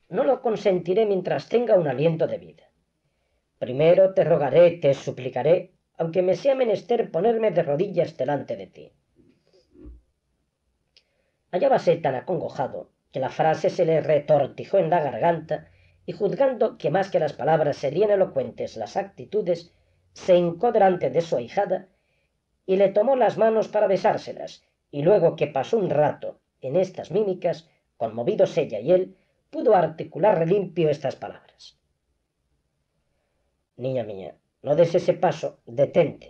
no lo consentiré mientras tenga un aliento de vida. Primero te rogaré, te suplicaré aunque me sea menester ponerme de rodillas delante de ti. Hallábase tan acongojado que la frase se le retortijó en la garganta y juzgando que más que las palabras serían elocuentes las actitudes, se hincó delante de su ahijada y le tomó las manos para besárselas, y luego que pasó un rato en estas mímicas, conmovidos ella y él, pudo articular limpio estas palabras. Niña mía, no des ese paso, detente.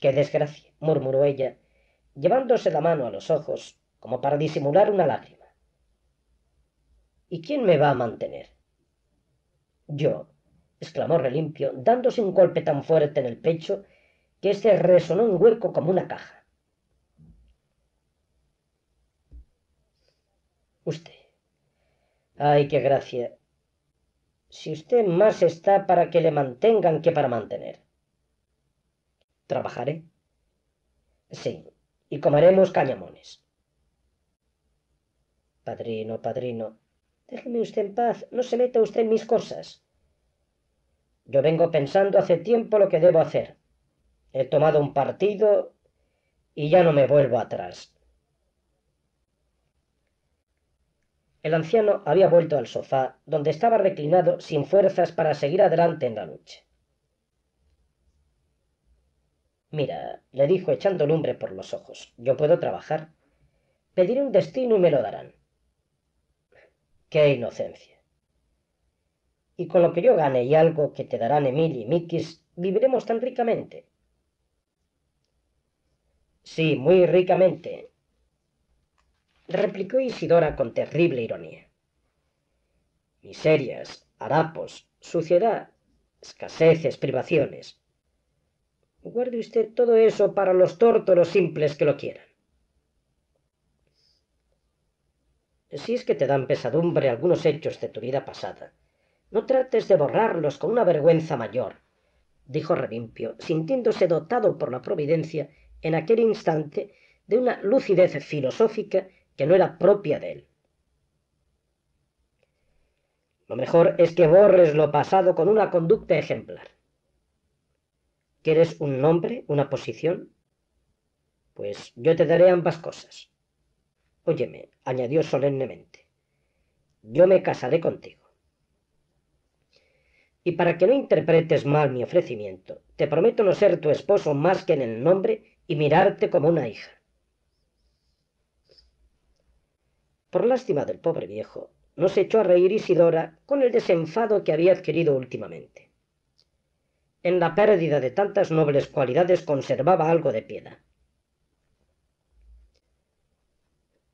Qué desgracia, murmuró ella, llevándose la mano a los ojos como para disimular una lágrima. ¿Y quién me va a mantener? Yo, exclamó Relimpio, dándose un golpe tan fuerte en el pecho que se este resonó un hueco como una caja. Usted. Ay, qué gracia si usted más está para que le mantengan que para mantener. ¿Trabajaré? Sí, y comeremos cañamones. Padrino, padrino, déjeme usted en paz, no se meta usted en mis cosas. Yo vengo pensando hace tiempo lo que debo hacer. He tomado un partido y ya no me vuelvo atrás. El anciano había vuelto al sofá, donde estaba reclinado sin fuerzas para seguir adelante en la lucha. Mira, le dijo echando lumbre por los ojos, yo puedo trabajar. Pediré un destino y me lo darán. ¡Qué inocencia! Y con lo que yo gane y algo que te darán Emily y Mikis, viviremos tan ricamente. Sí, muy ricamente, replicó Isidora con terrible ironía. Miserias, harapos, suciedad, escaseces, privaciones. Guarde usted todo eso para los tórtolos simples que lo quieran. Si es que te dan pesadumbre algunos hechos de tu vida pasada, no trates de borrarlos con una vergüenza mayor, dijo Revimpio, sintiéndose dotado por la providencia en aquel instante de una lucidez filosófica que no era propia de él. Lo mejor es que borres lo pasado con una conducta ejemplar. ¿Quieres un nombre, una posición? Pues yo te daré ambas cosas. Óyeme, añadió solemnemente, yo me casaré contigo. Y para que no interpretes mal mi ofrecimiento, te prometo no ser tu esposo más que en el nombre y mirarte como una hija. Por lástima del pobre viejo, nos echó a reír Isidora con el desenfado que había adquirido últimamente. En la pérdida de tantas nobles cualidades conservaba algo de piedad.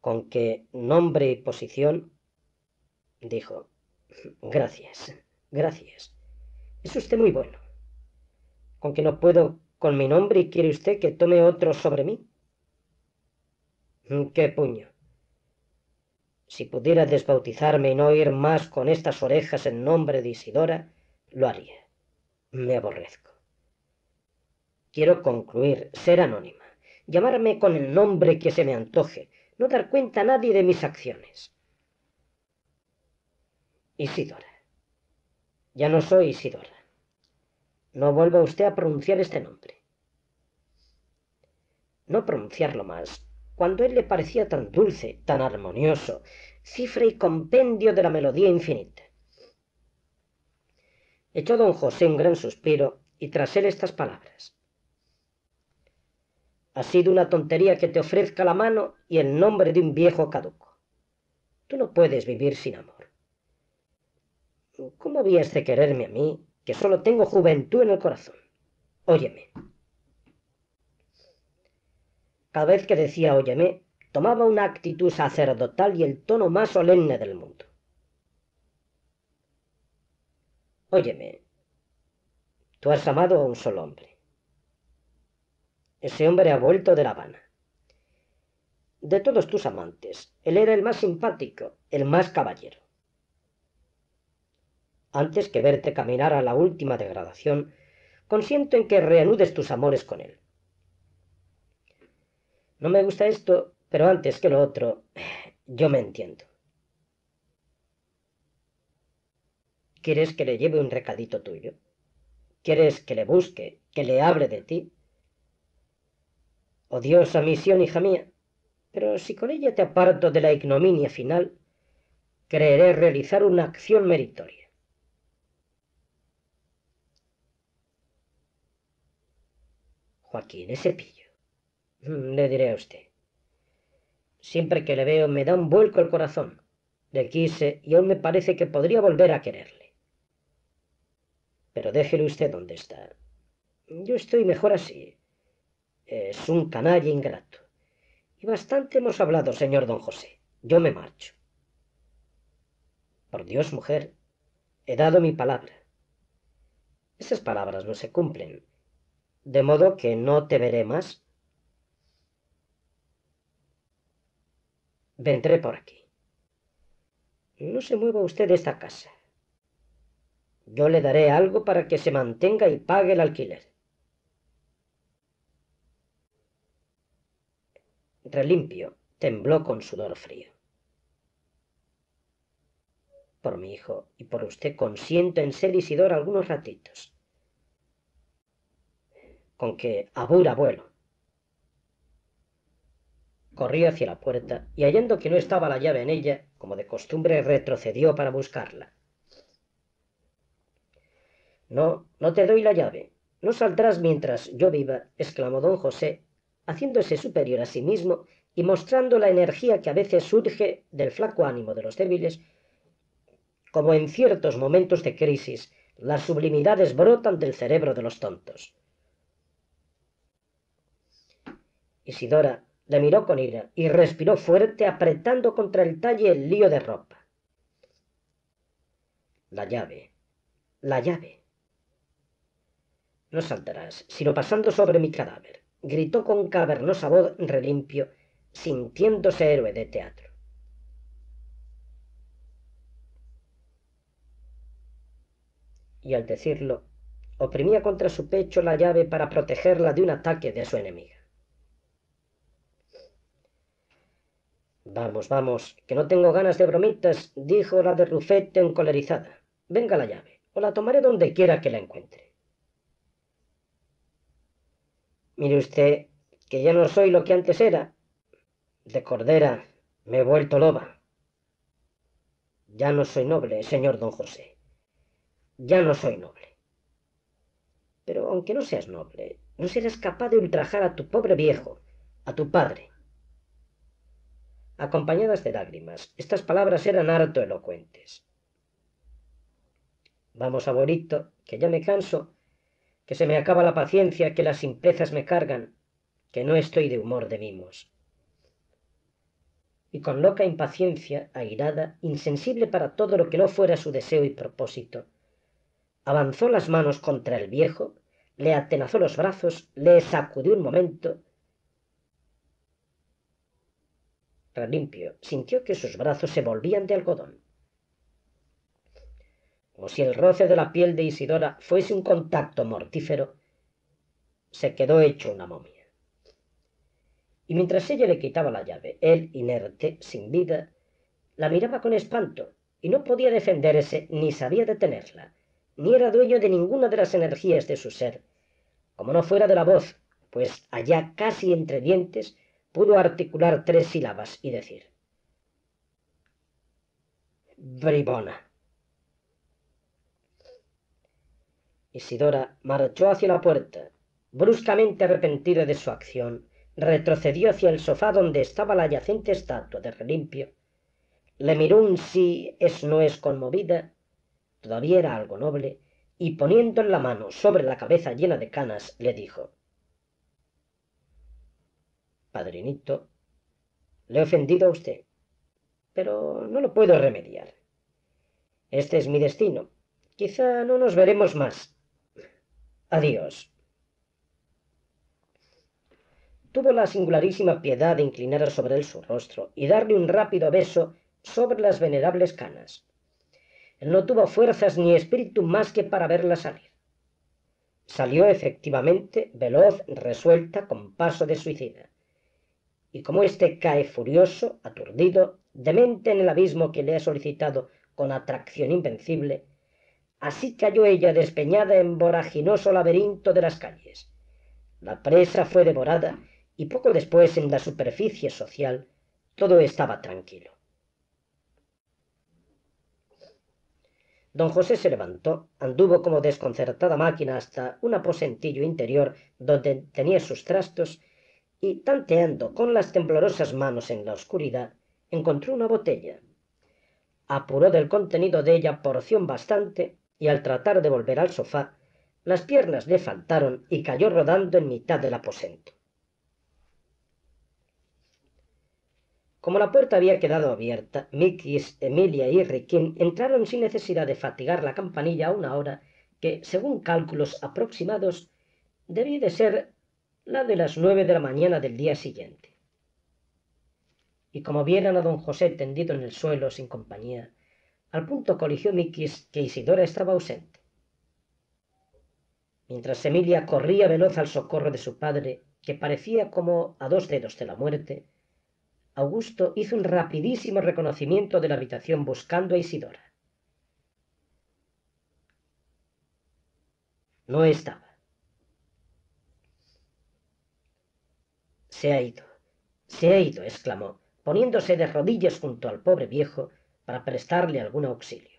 Con qué nombre y posición, dijo, gracias, gracias. Es usted muy bueno. Con que no puedo con mi nombre y quiere usted que tome otro sobre mí. ¡Qué puño! Si pudiera desbautizarme y no ir más con estas orejas en nombre de Isidora, lo haría. Me aborrezco. Quiero concluir, ser anónima, llamarme con el nombre que se me antoje, no dar cuenta a nadie de mis acciones. Isidora. Ya no soy Isidora. No vuelva usted a pronunciar este nombre. No pronunciarlo más, cuando él le parecía tan dulce, tan armonioso, cifra y compendio de la melodía infinita. Echó don José un gran suspiro y tras él estas palabras. Ha sido una tontería que te ofrezca la mano y el nombre de un viejo caduco. Tú no puedes vivir sin amor. ¿Cómo habías de quererme a mí, que solo tengo juventud en el corazón? Óyeme, cada vez que decía Óyeme, tomaba una actitud sacerdotal y el tono más solemne del mundo. Óyeme, tú has amado a un solo hombre. Ese hombre ha vuelto de La Habana. De todos tus amantes, él era el más simpático, el más caballero. Antes que verte caminar a la última degradación, consiento en que reanudes tus amores con él no me gusta esto, pero antes que lo otro, yo me entiendo. ¿Quieres que le lleve un recadito tuyo? ¿Quieres que le busque, que le hable de ti? Odiosa misión, hija mía, pero si con ella te aparto de la ignominia final, creeré realizar una acción meritoria. Joaquín Cepillo. Mm, le diré a usted. Siempre que le veo me da un vuelco el corazón. Le quise y aún me parece que podría volver a quererle. Pero déjele usted donde está. Yo estoy mejor así. Es un canalla ingrato. Y bastante hemos hablado, señor don José. Yo me marcho. Por Dios, mujer, he dado mi palabra. Esas palabras no se cumplen. De modo que no te veré más vendré por aquí. No se mueva usted de esta casa. Yo le daré algo para que se mantenga y pague el alquiler. Relimpio tembló con sudor frío. Por mi hijo y por usted consiento en ser Isidoro algunos ratitos. Con que abur abuelo, corrió hacia la puerta y hallando que no estaba la llave en ella, como de costumbre retrocedió para buscarla. No, no te doy la llave. No saldrás mientras yo viva, exclamó don José, haciéndose superior a sí mismo y mostrando la energía que a veces surge del flaco ánimo de los débiles, como en ciertos momentos de crisis las sublimidades brotan del cerebro de los tontos. Isidora, le miró con ira y respiró fuerte apretando contra el talle el lío de ropa. La llave. La llave. No saltarás, sino pasando sobre mi cadáver, gritó con cavernosa voz relimpio, sintiéndose héroe de teatro. Y al decirlo, oprimía contra su pecho la llave para protegerla de un ataque de su enemigo. Vamos, vamos, que no tengo ganas de bromitas, dijo la de Rufete encolerizada. Venga la llave, o la tomaré donde quiera que la encuentre. Mire usted, que ya no soy lo que antes era. De cordera me he vuelto loba. Ya no soy noble, señor don José. Ya no soy noble. Pero aunque no seas noble, no serás capaz de ultrajar a tu pobre viejo, a tu padre, acompañadas de lágrimas. Estas palabras eran harto elocuentes. Vamos, abuelito, que ya me canso, que se me acaba la paciencia, que las simplezas me cargan, que no estoy de humor de mimos. Y con loca impaciencia, airada, insensible para todo lo que no fuera su deseo y propósito, avanzó las manos contra el viejo, le atenazó los brazos, le sacudió un momento relimpio, sintió que sus brazos se volvían de algodón. Como si el roce de la piel de Isidora fuese un contacto mortífero, se quedó hecho una momia. Y mientras ella le quitaba la llave, él, inerte, sin vida, la miraba con espanto, y no podía defenderse ni sabía detenerla, ni era dueño de ninguna de las energías de su ser, como no fuera de la voz, pues allá casi entre dientes pudo articular tres sílabas y decir Bribona. Isidora marchó hacia la puerta. Bruscamente arrepentida de su acción, retrocedió hacia el sofá donde estaba la yacente estatua de Relimpio. Le miró un sí es no es conmovida, todavía era algo noble, y poniendo en la mano sobre la cabeza llena de canas, le dijo padrinito, le he ofendido a usted, pero no lo puedo remediar. Este es mi destino. Quizá no nos veremos más. Adiós. Tuvo la singularísima piedad de inclinar sobre él su rostro y darle un rápido beso sobre las venerables canas. Él no tuvo fuerzas ni espíritu más que para verla salir. Salió efectivamente, veloz, resuelta, con paso de suicida y como éste cae furioso, aturdido, demente en el abismo que le ha solicitado con atracción invencible, así cayó ella despeñada en voraginoso laberinto de las calles. La presa fue devorada y poco después en la superficie social todo estaba tranquilo. Don José se levantó, anduvo como desconcertada máquina hasta un aposentillo interior donde tenía sus trastos y, tanteando con las temblorosas manos en la oscuridad, encontró una botella. Apuró del contenido de ella porción bastante y al tratar de volver al sofá, las piernas le faltaron y cayó rodando en mitad del aposento. Como la puerta había quedado abierta, Mikis, Emilia y Riquín entraron sin necesidad de fatigar la campanilla a una hora que, según cálculos aproximados, debía de ser la de las nueve de la mañana del día siguiente. Y como vieran a don José tendido en el suelo sin compañía, al punto coligió Miquis que Isidora estaba ausente. Mientras Emilia corría veloz al socorro de su padre, que parecía como a dos dedos de la muerte, Augusto hizo un rapidísimo reconocimiento de la habitación buscando a Isidora. No estaba. Se ha ido, se ha ido, exclamó, poniéndose de rodillas junto al pobre viejo para prestarle algún auxilio.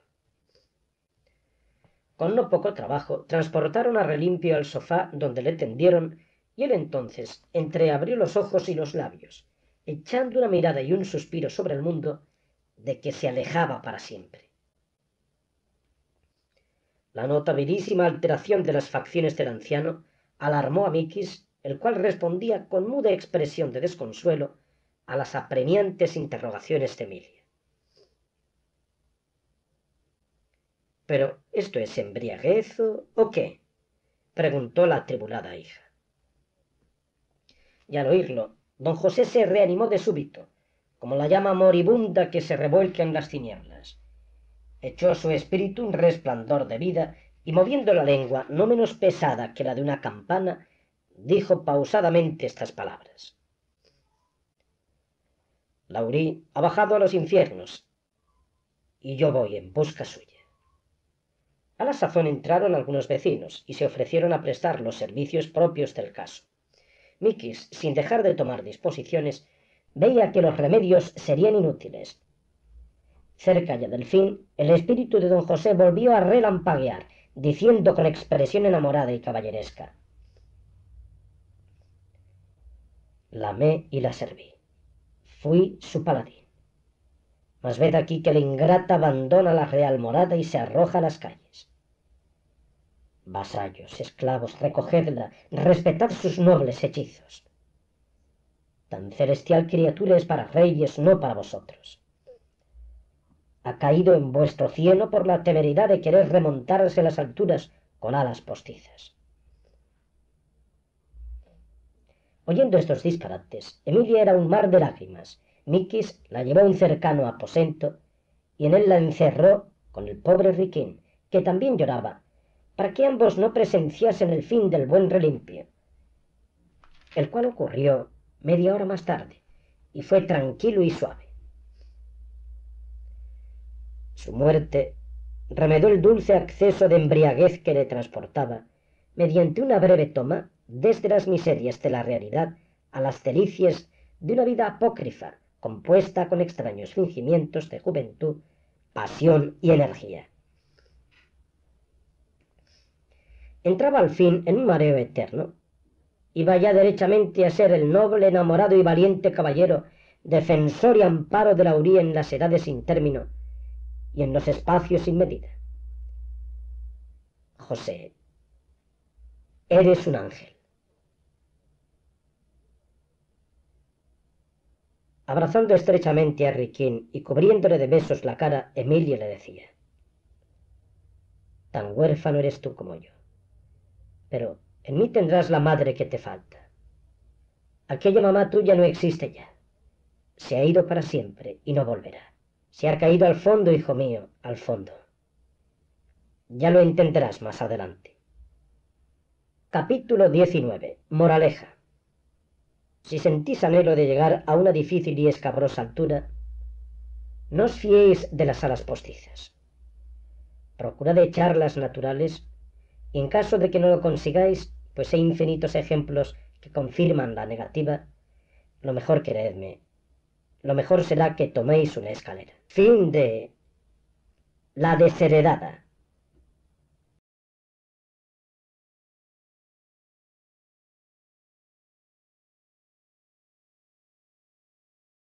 Con no poco trabajo transportaron a Relimpio al sofá donde le tendieron y él entonces entreabrió los ojos y los labios, echando una mirada y un suspiro sobre el mundo de que se alejaba para siempre. La notabilísima alteración de las facciones del anciano alarmó a Mikis el cual respondía con muda expresión de desconsuelo a las apremiantes interrogaciones de Emilia. ¿Pero esto es embriaguez o qué? preguntó la atribulada hija. Y al oírlo, don José se reanimó de súbito, como la llama moribunda que se revuelca en las tinieblas. Echó su espíritu un resplandor de vida y moviendo la lengua no menos pesada que la de una campana, dijo pausadamente estas palabras. Laurí ha bajado a los infiernos y yo voy en busca suya. A la sazón entraron algunos vecinos y se ofrecieron a prestar los servicios propios del caso. Miquis, sin dejar de tomar disposiciones, veía que los remedios serían inútiles. Cerca ya del fin, el espíritu de don José volvió a relampaguear, diciendo con expresión enamorada y caballeresca. la amé y la serví. Fui su paladín. Mas ved aquí que la ingrata abandona la real morada y se arroja a las calles. Vasallos, esclavos, recogedla, respetad sus nobles hechizos. Tan celestial criatura es para reyes, no para vosotros. Ha caído en vuestro cielo por la temeridad de querer remontarse las alturas con alas postizas. Oyendo estos disparates, Emilia era un mar de lágrimas. Miquis la llevó a un cercano aposento y en él la encerró con el pobre Riquín, que también lloraba, para que ambos no presenciasen el fin del buen relimpio, el cual ocurrió media hora más tarde y fue tranquilo y suave. Su muerte remedó el dulce acceso de embriaguez que le transportaba mediante una breve toma desde las miserias de la realidad a las delicias de una vida apócrifa, compuesta con extraños fingimientos de juventud, pasión y energía. Entraba al fin en un mareo eterno. Iba ya derechamente a ser el noble, enamorado y valiente caballero, defensor y amparo de la Uría en las edades sin término y en los espacios sin medida. José, eres un ángel. Abrazando estrechamente a Riquín y cubriéndole de besos la cara, Emilia le decía, Tan huérfano eres tú como yo, pero en mí tendrás la madre que te falta. Aquella mamá tuya no existe ya. Se ha ido para siempre y no volverá. Se ha caído al fondo, hijo mío, al fondo. Ya lo entenderás más adelante. Capítulo 19. Moraleja si sentís anhelo de llegar a una difícil y escabrosa altura, no os fiéis de las alas postizas. Procurad echarlas naturales y en caso de que no lo consigáis, pues hay infinitos ejemplos que confirman la negativa, lo mejor creedme, lo mejor será que toméis una escalera. Fin de la desheredada.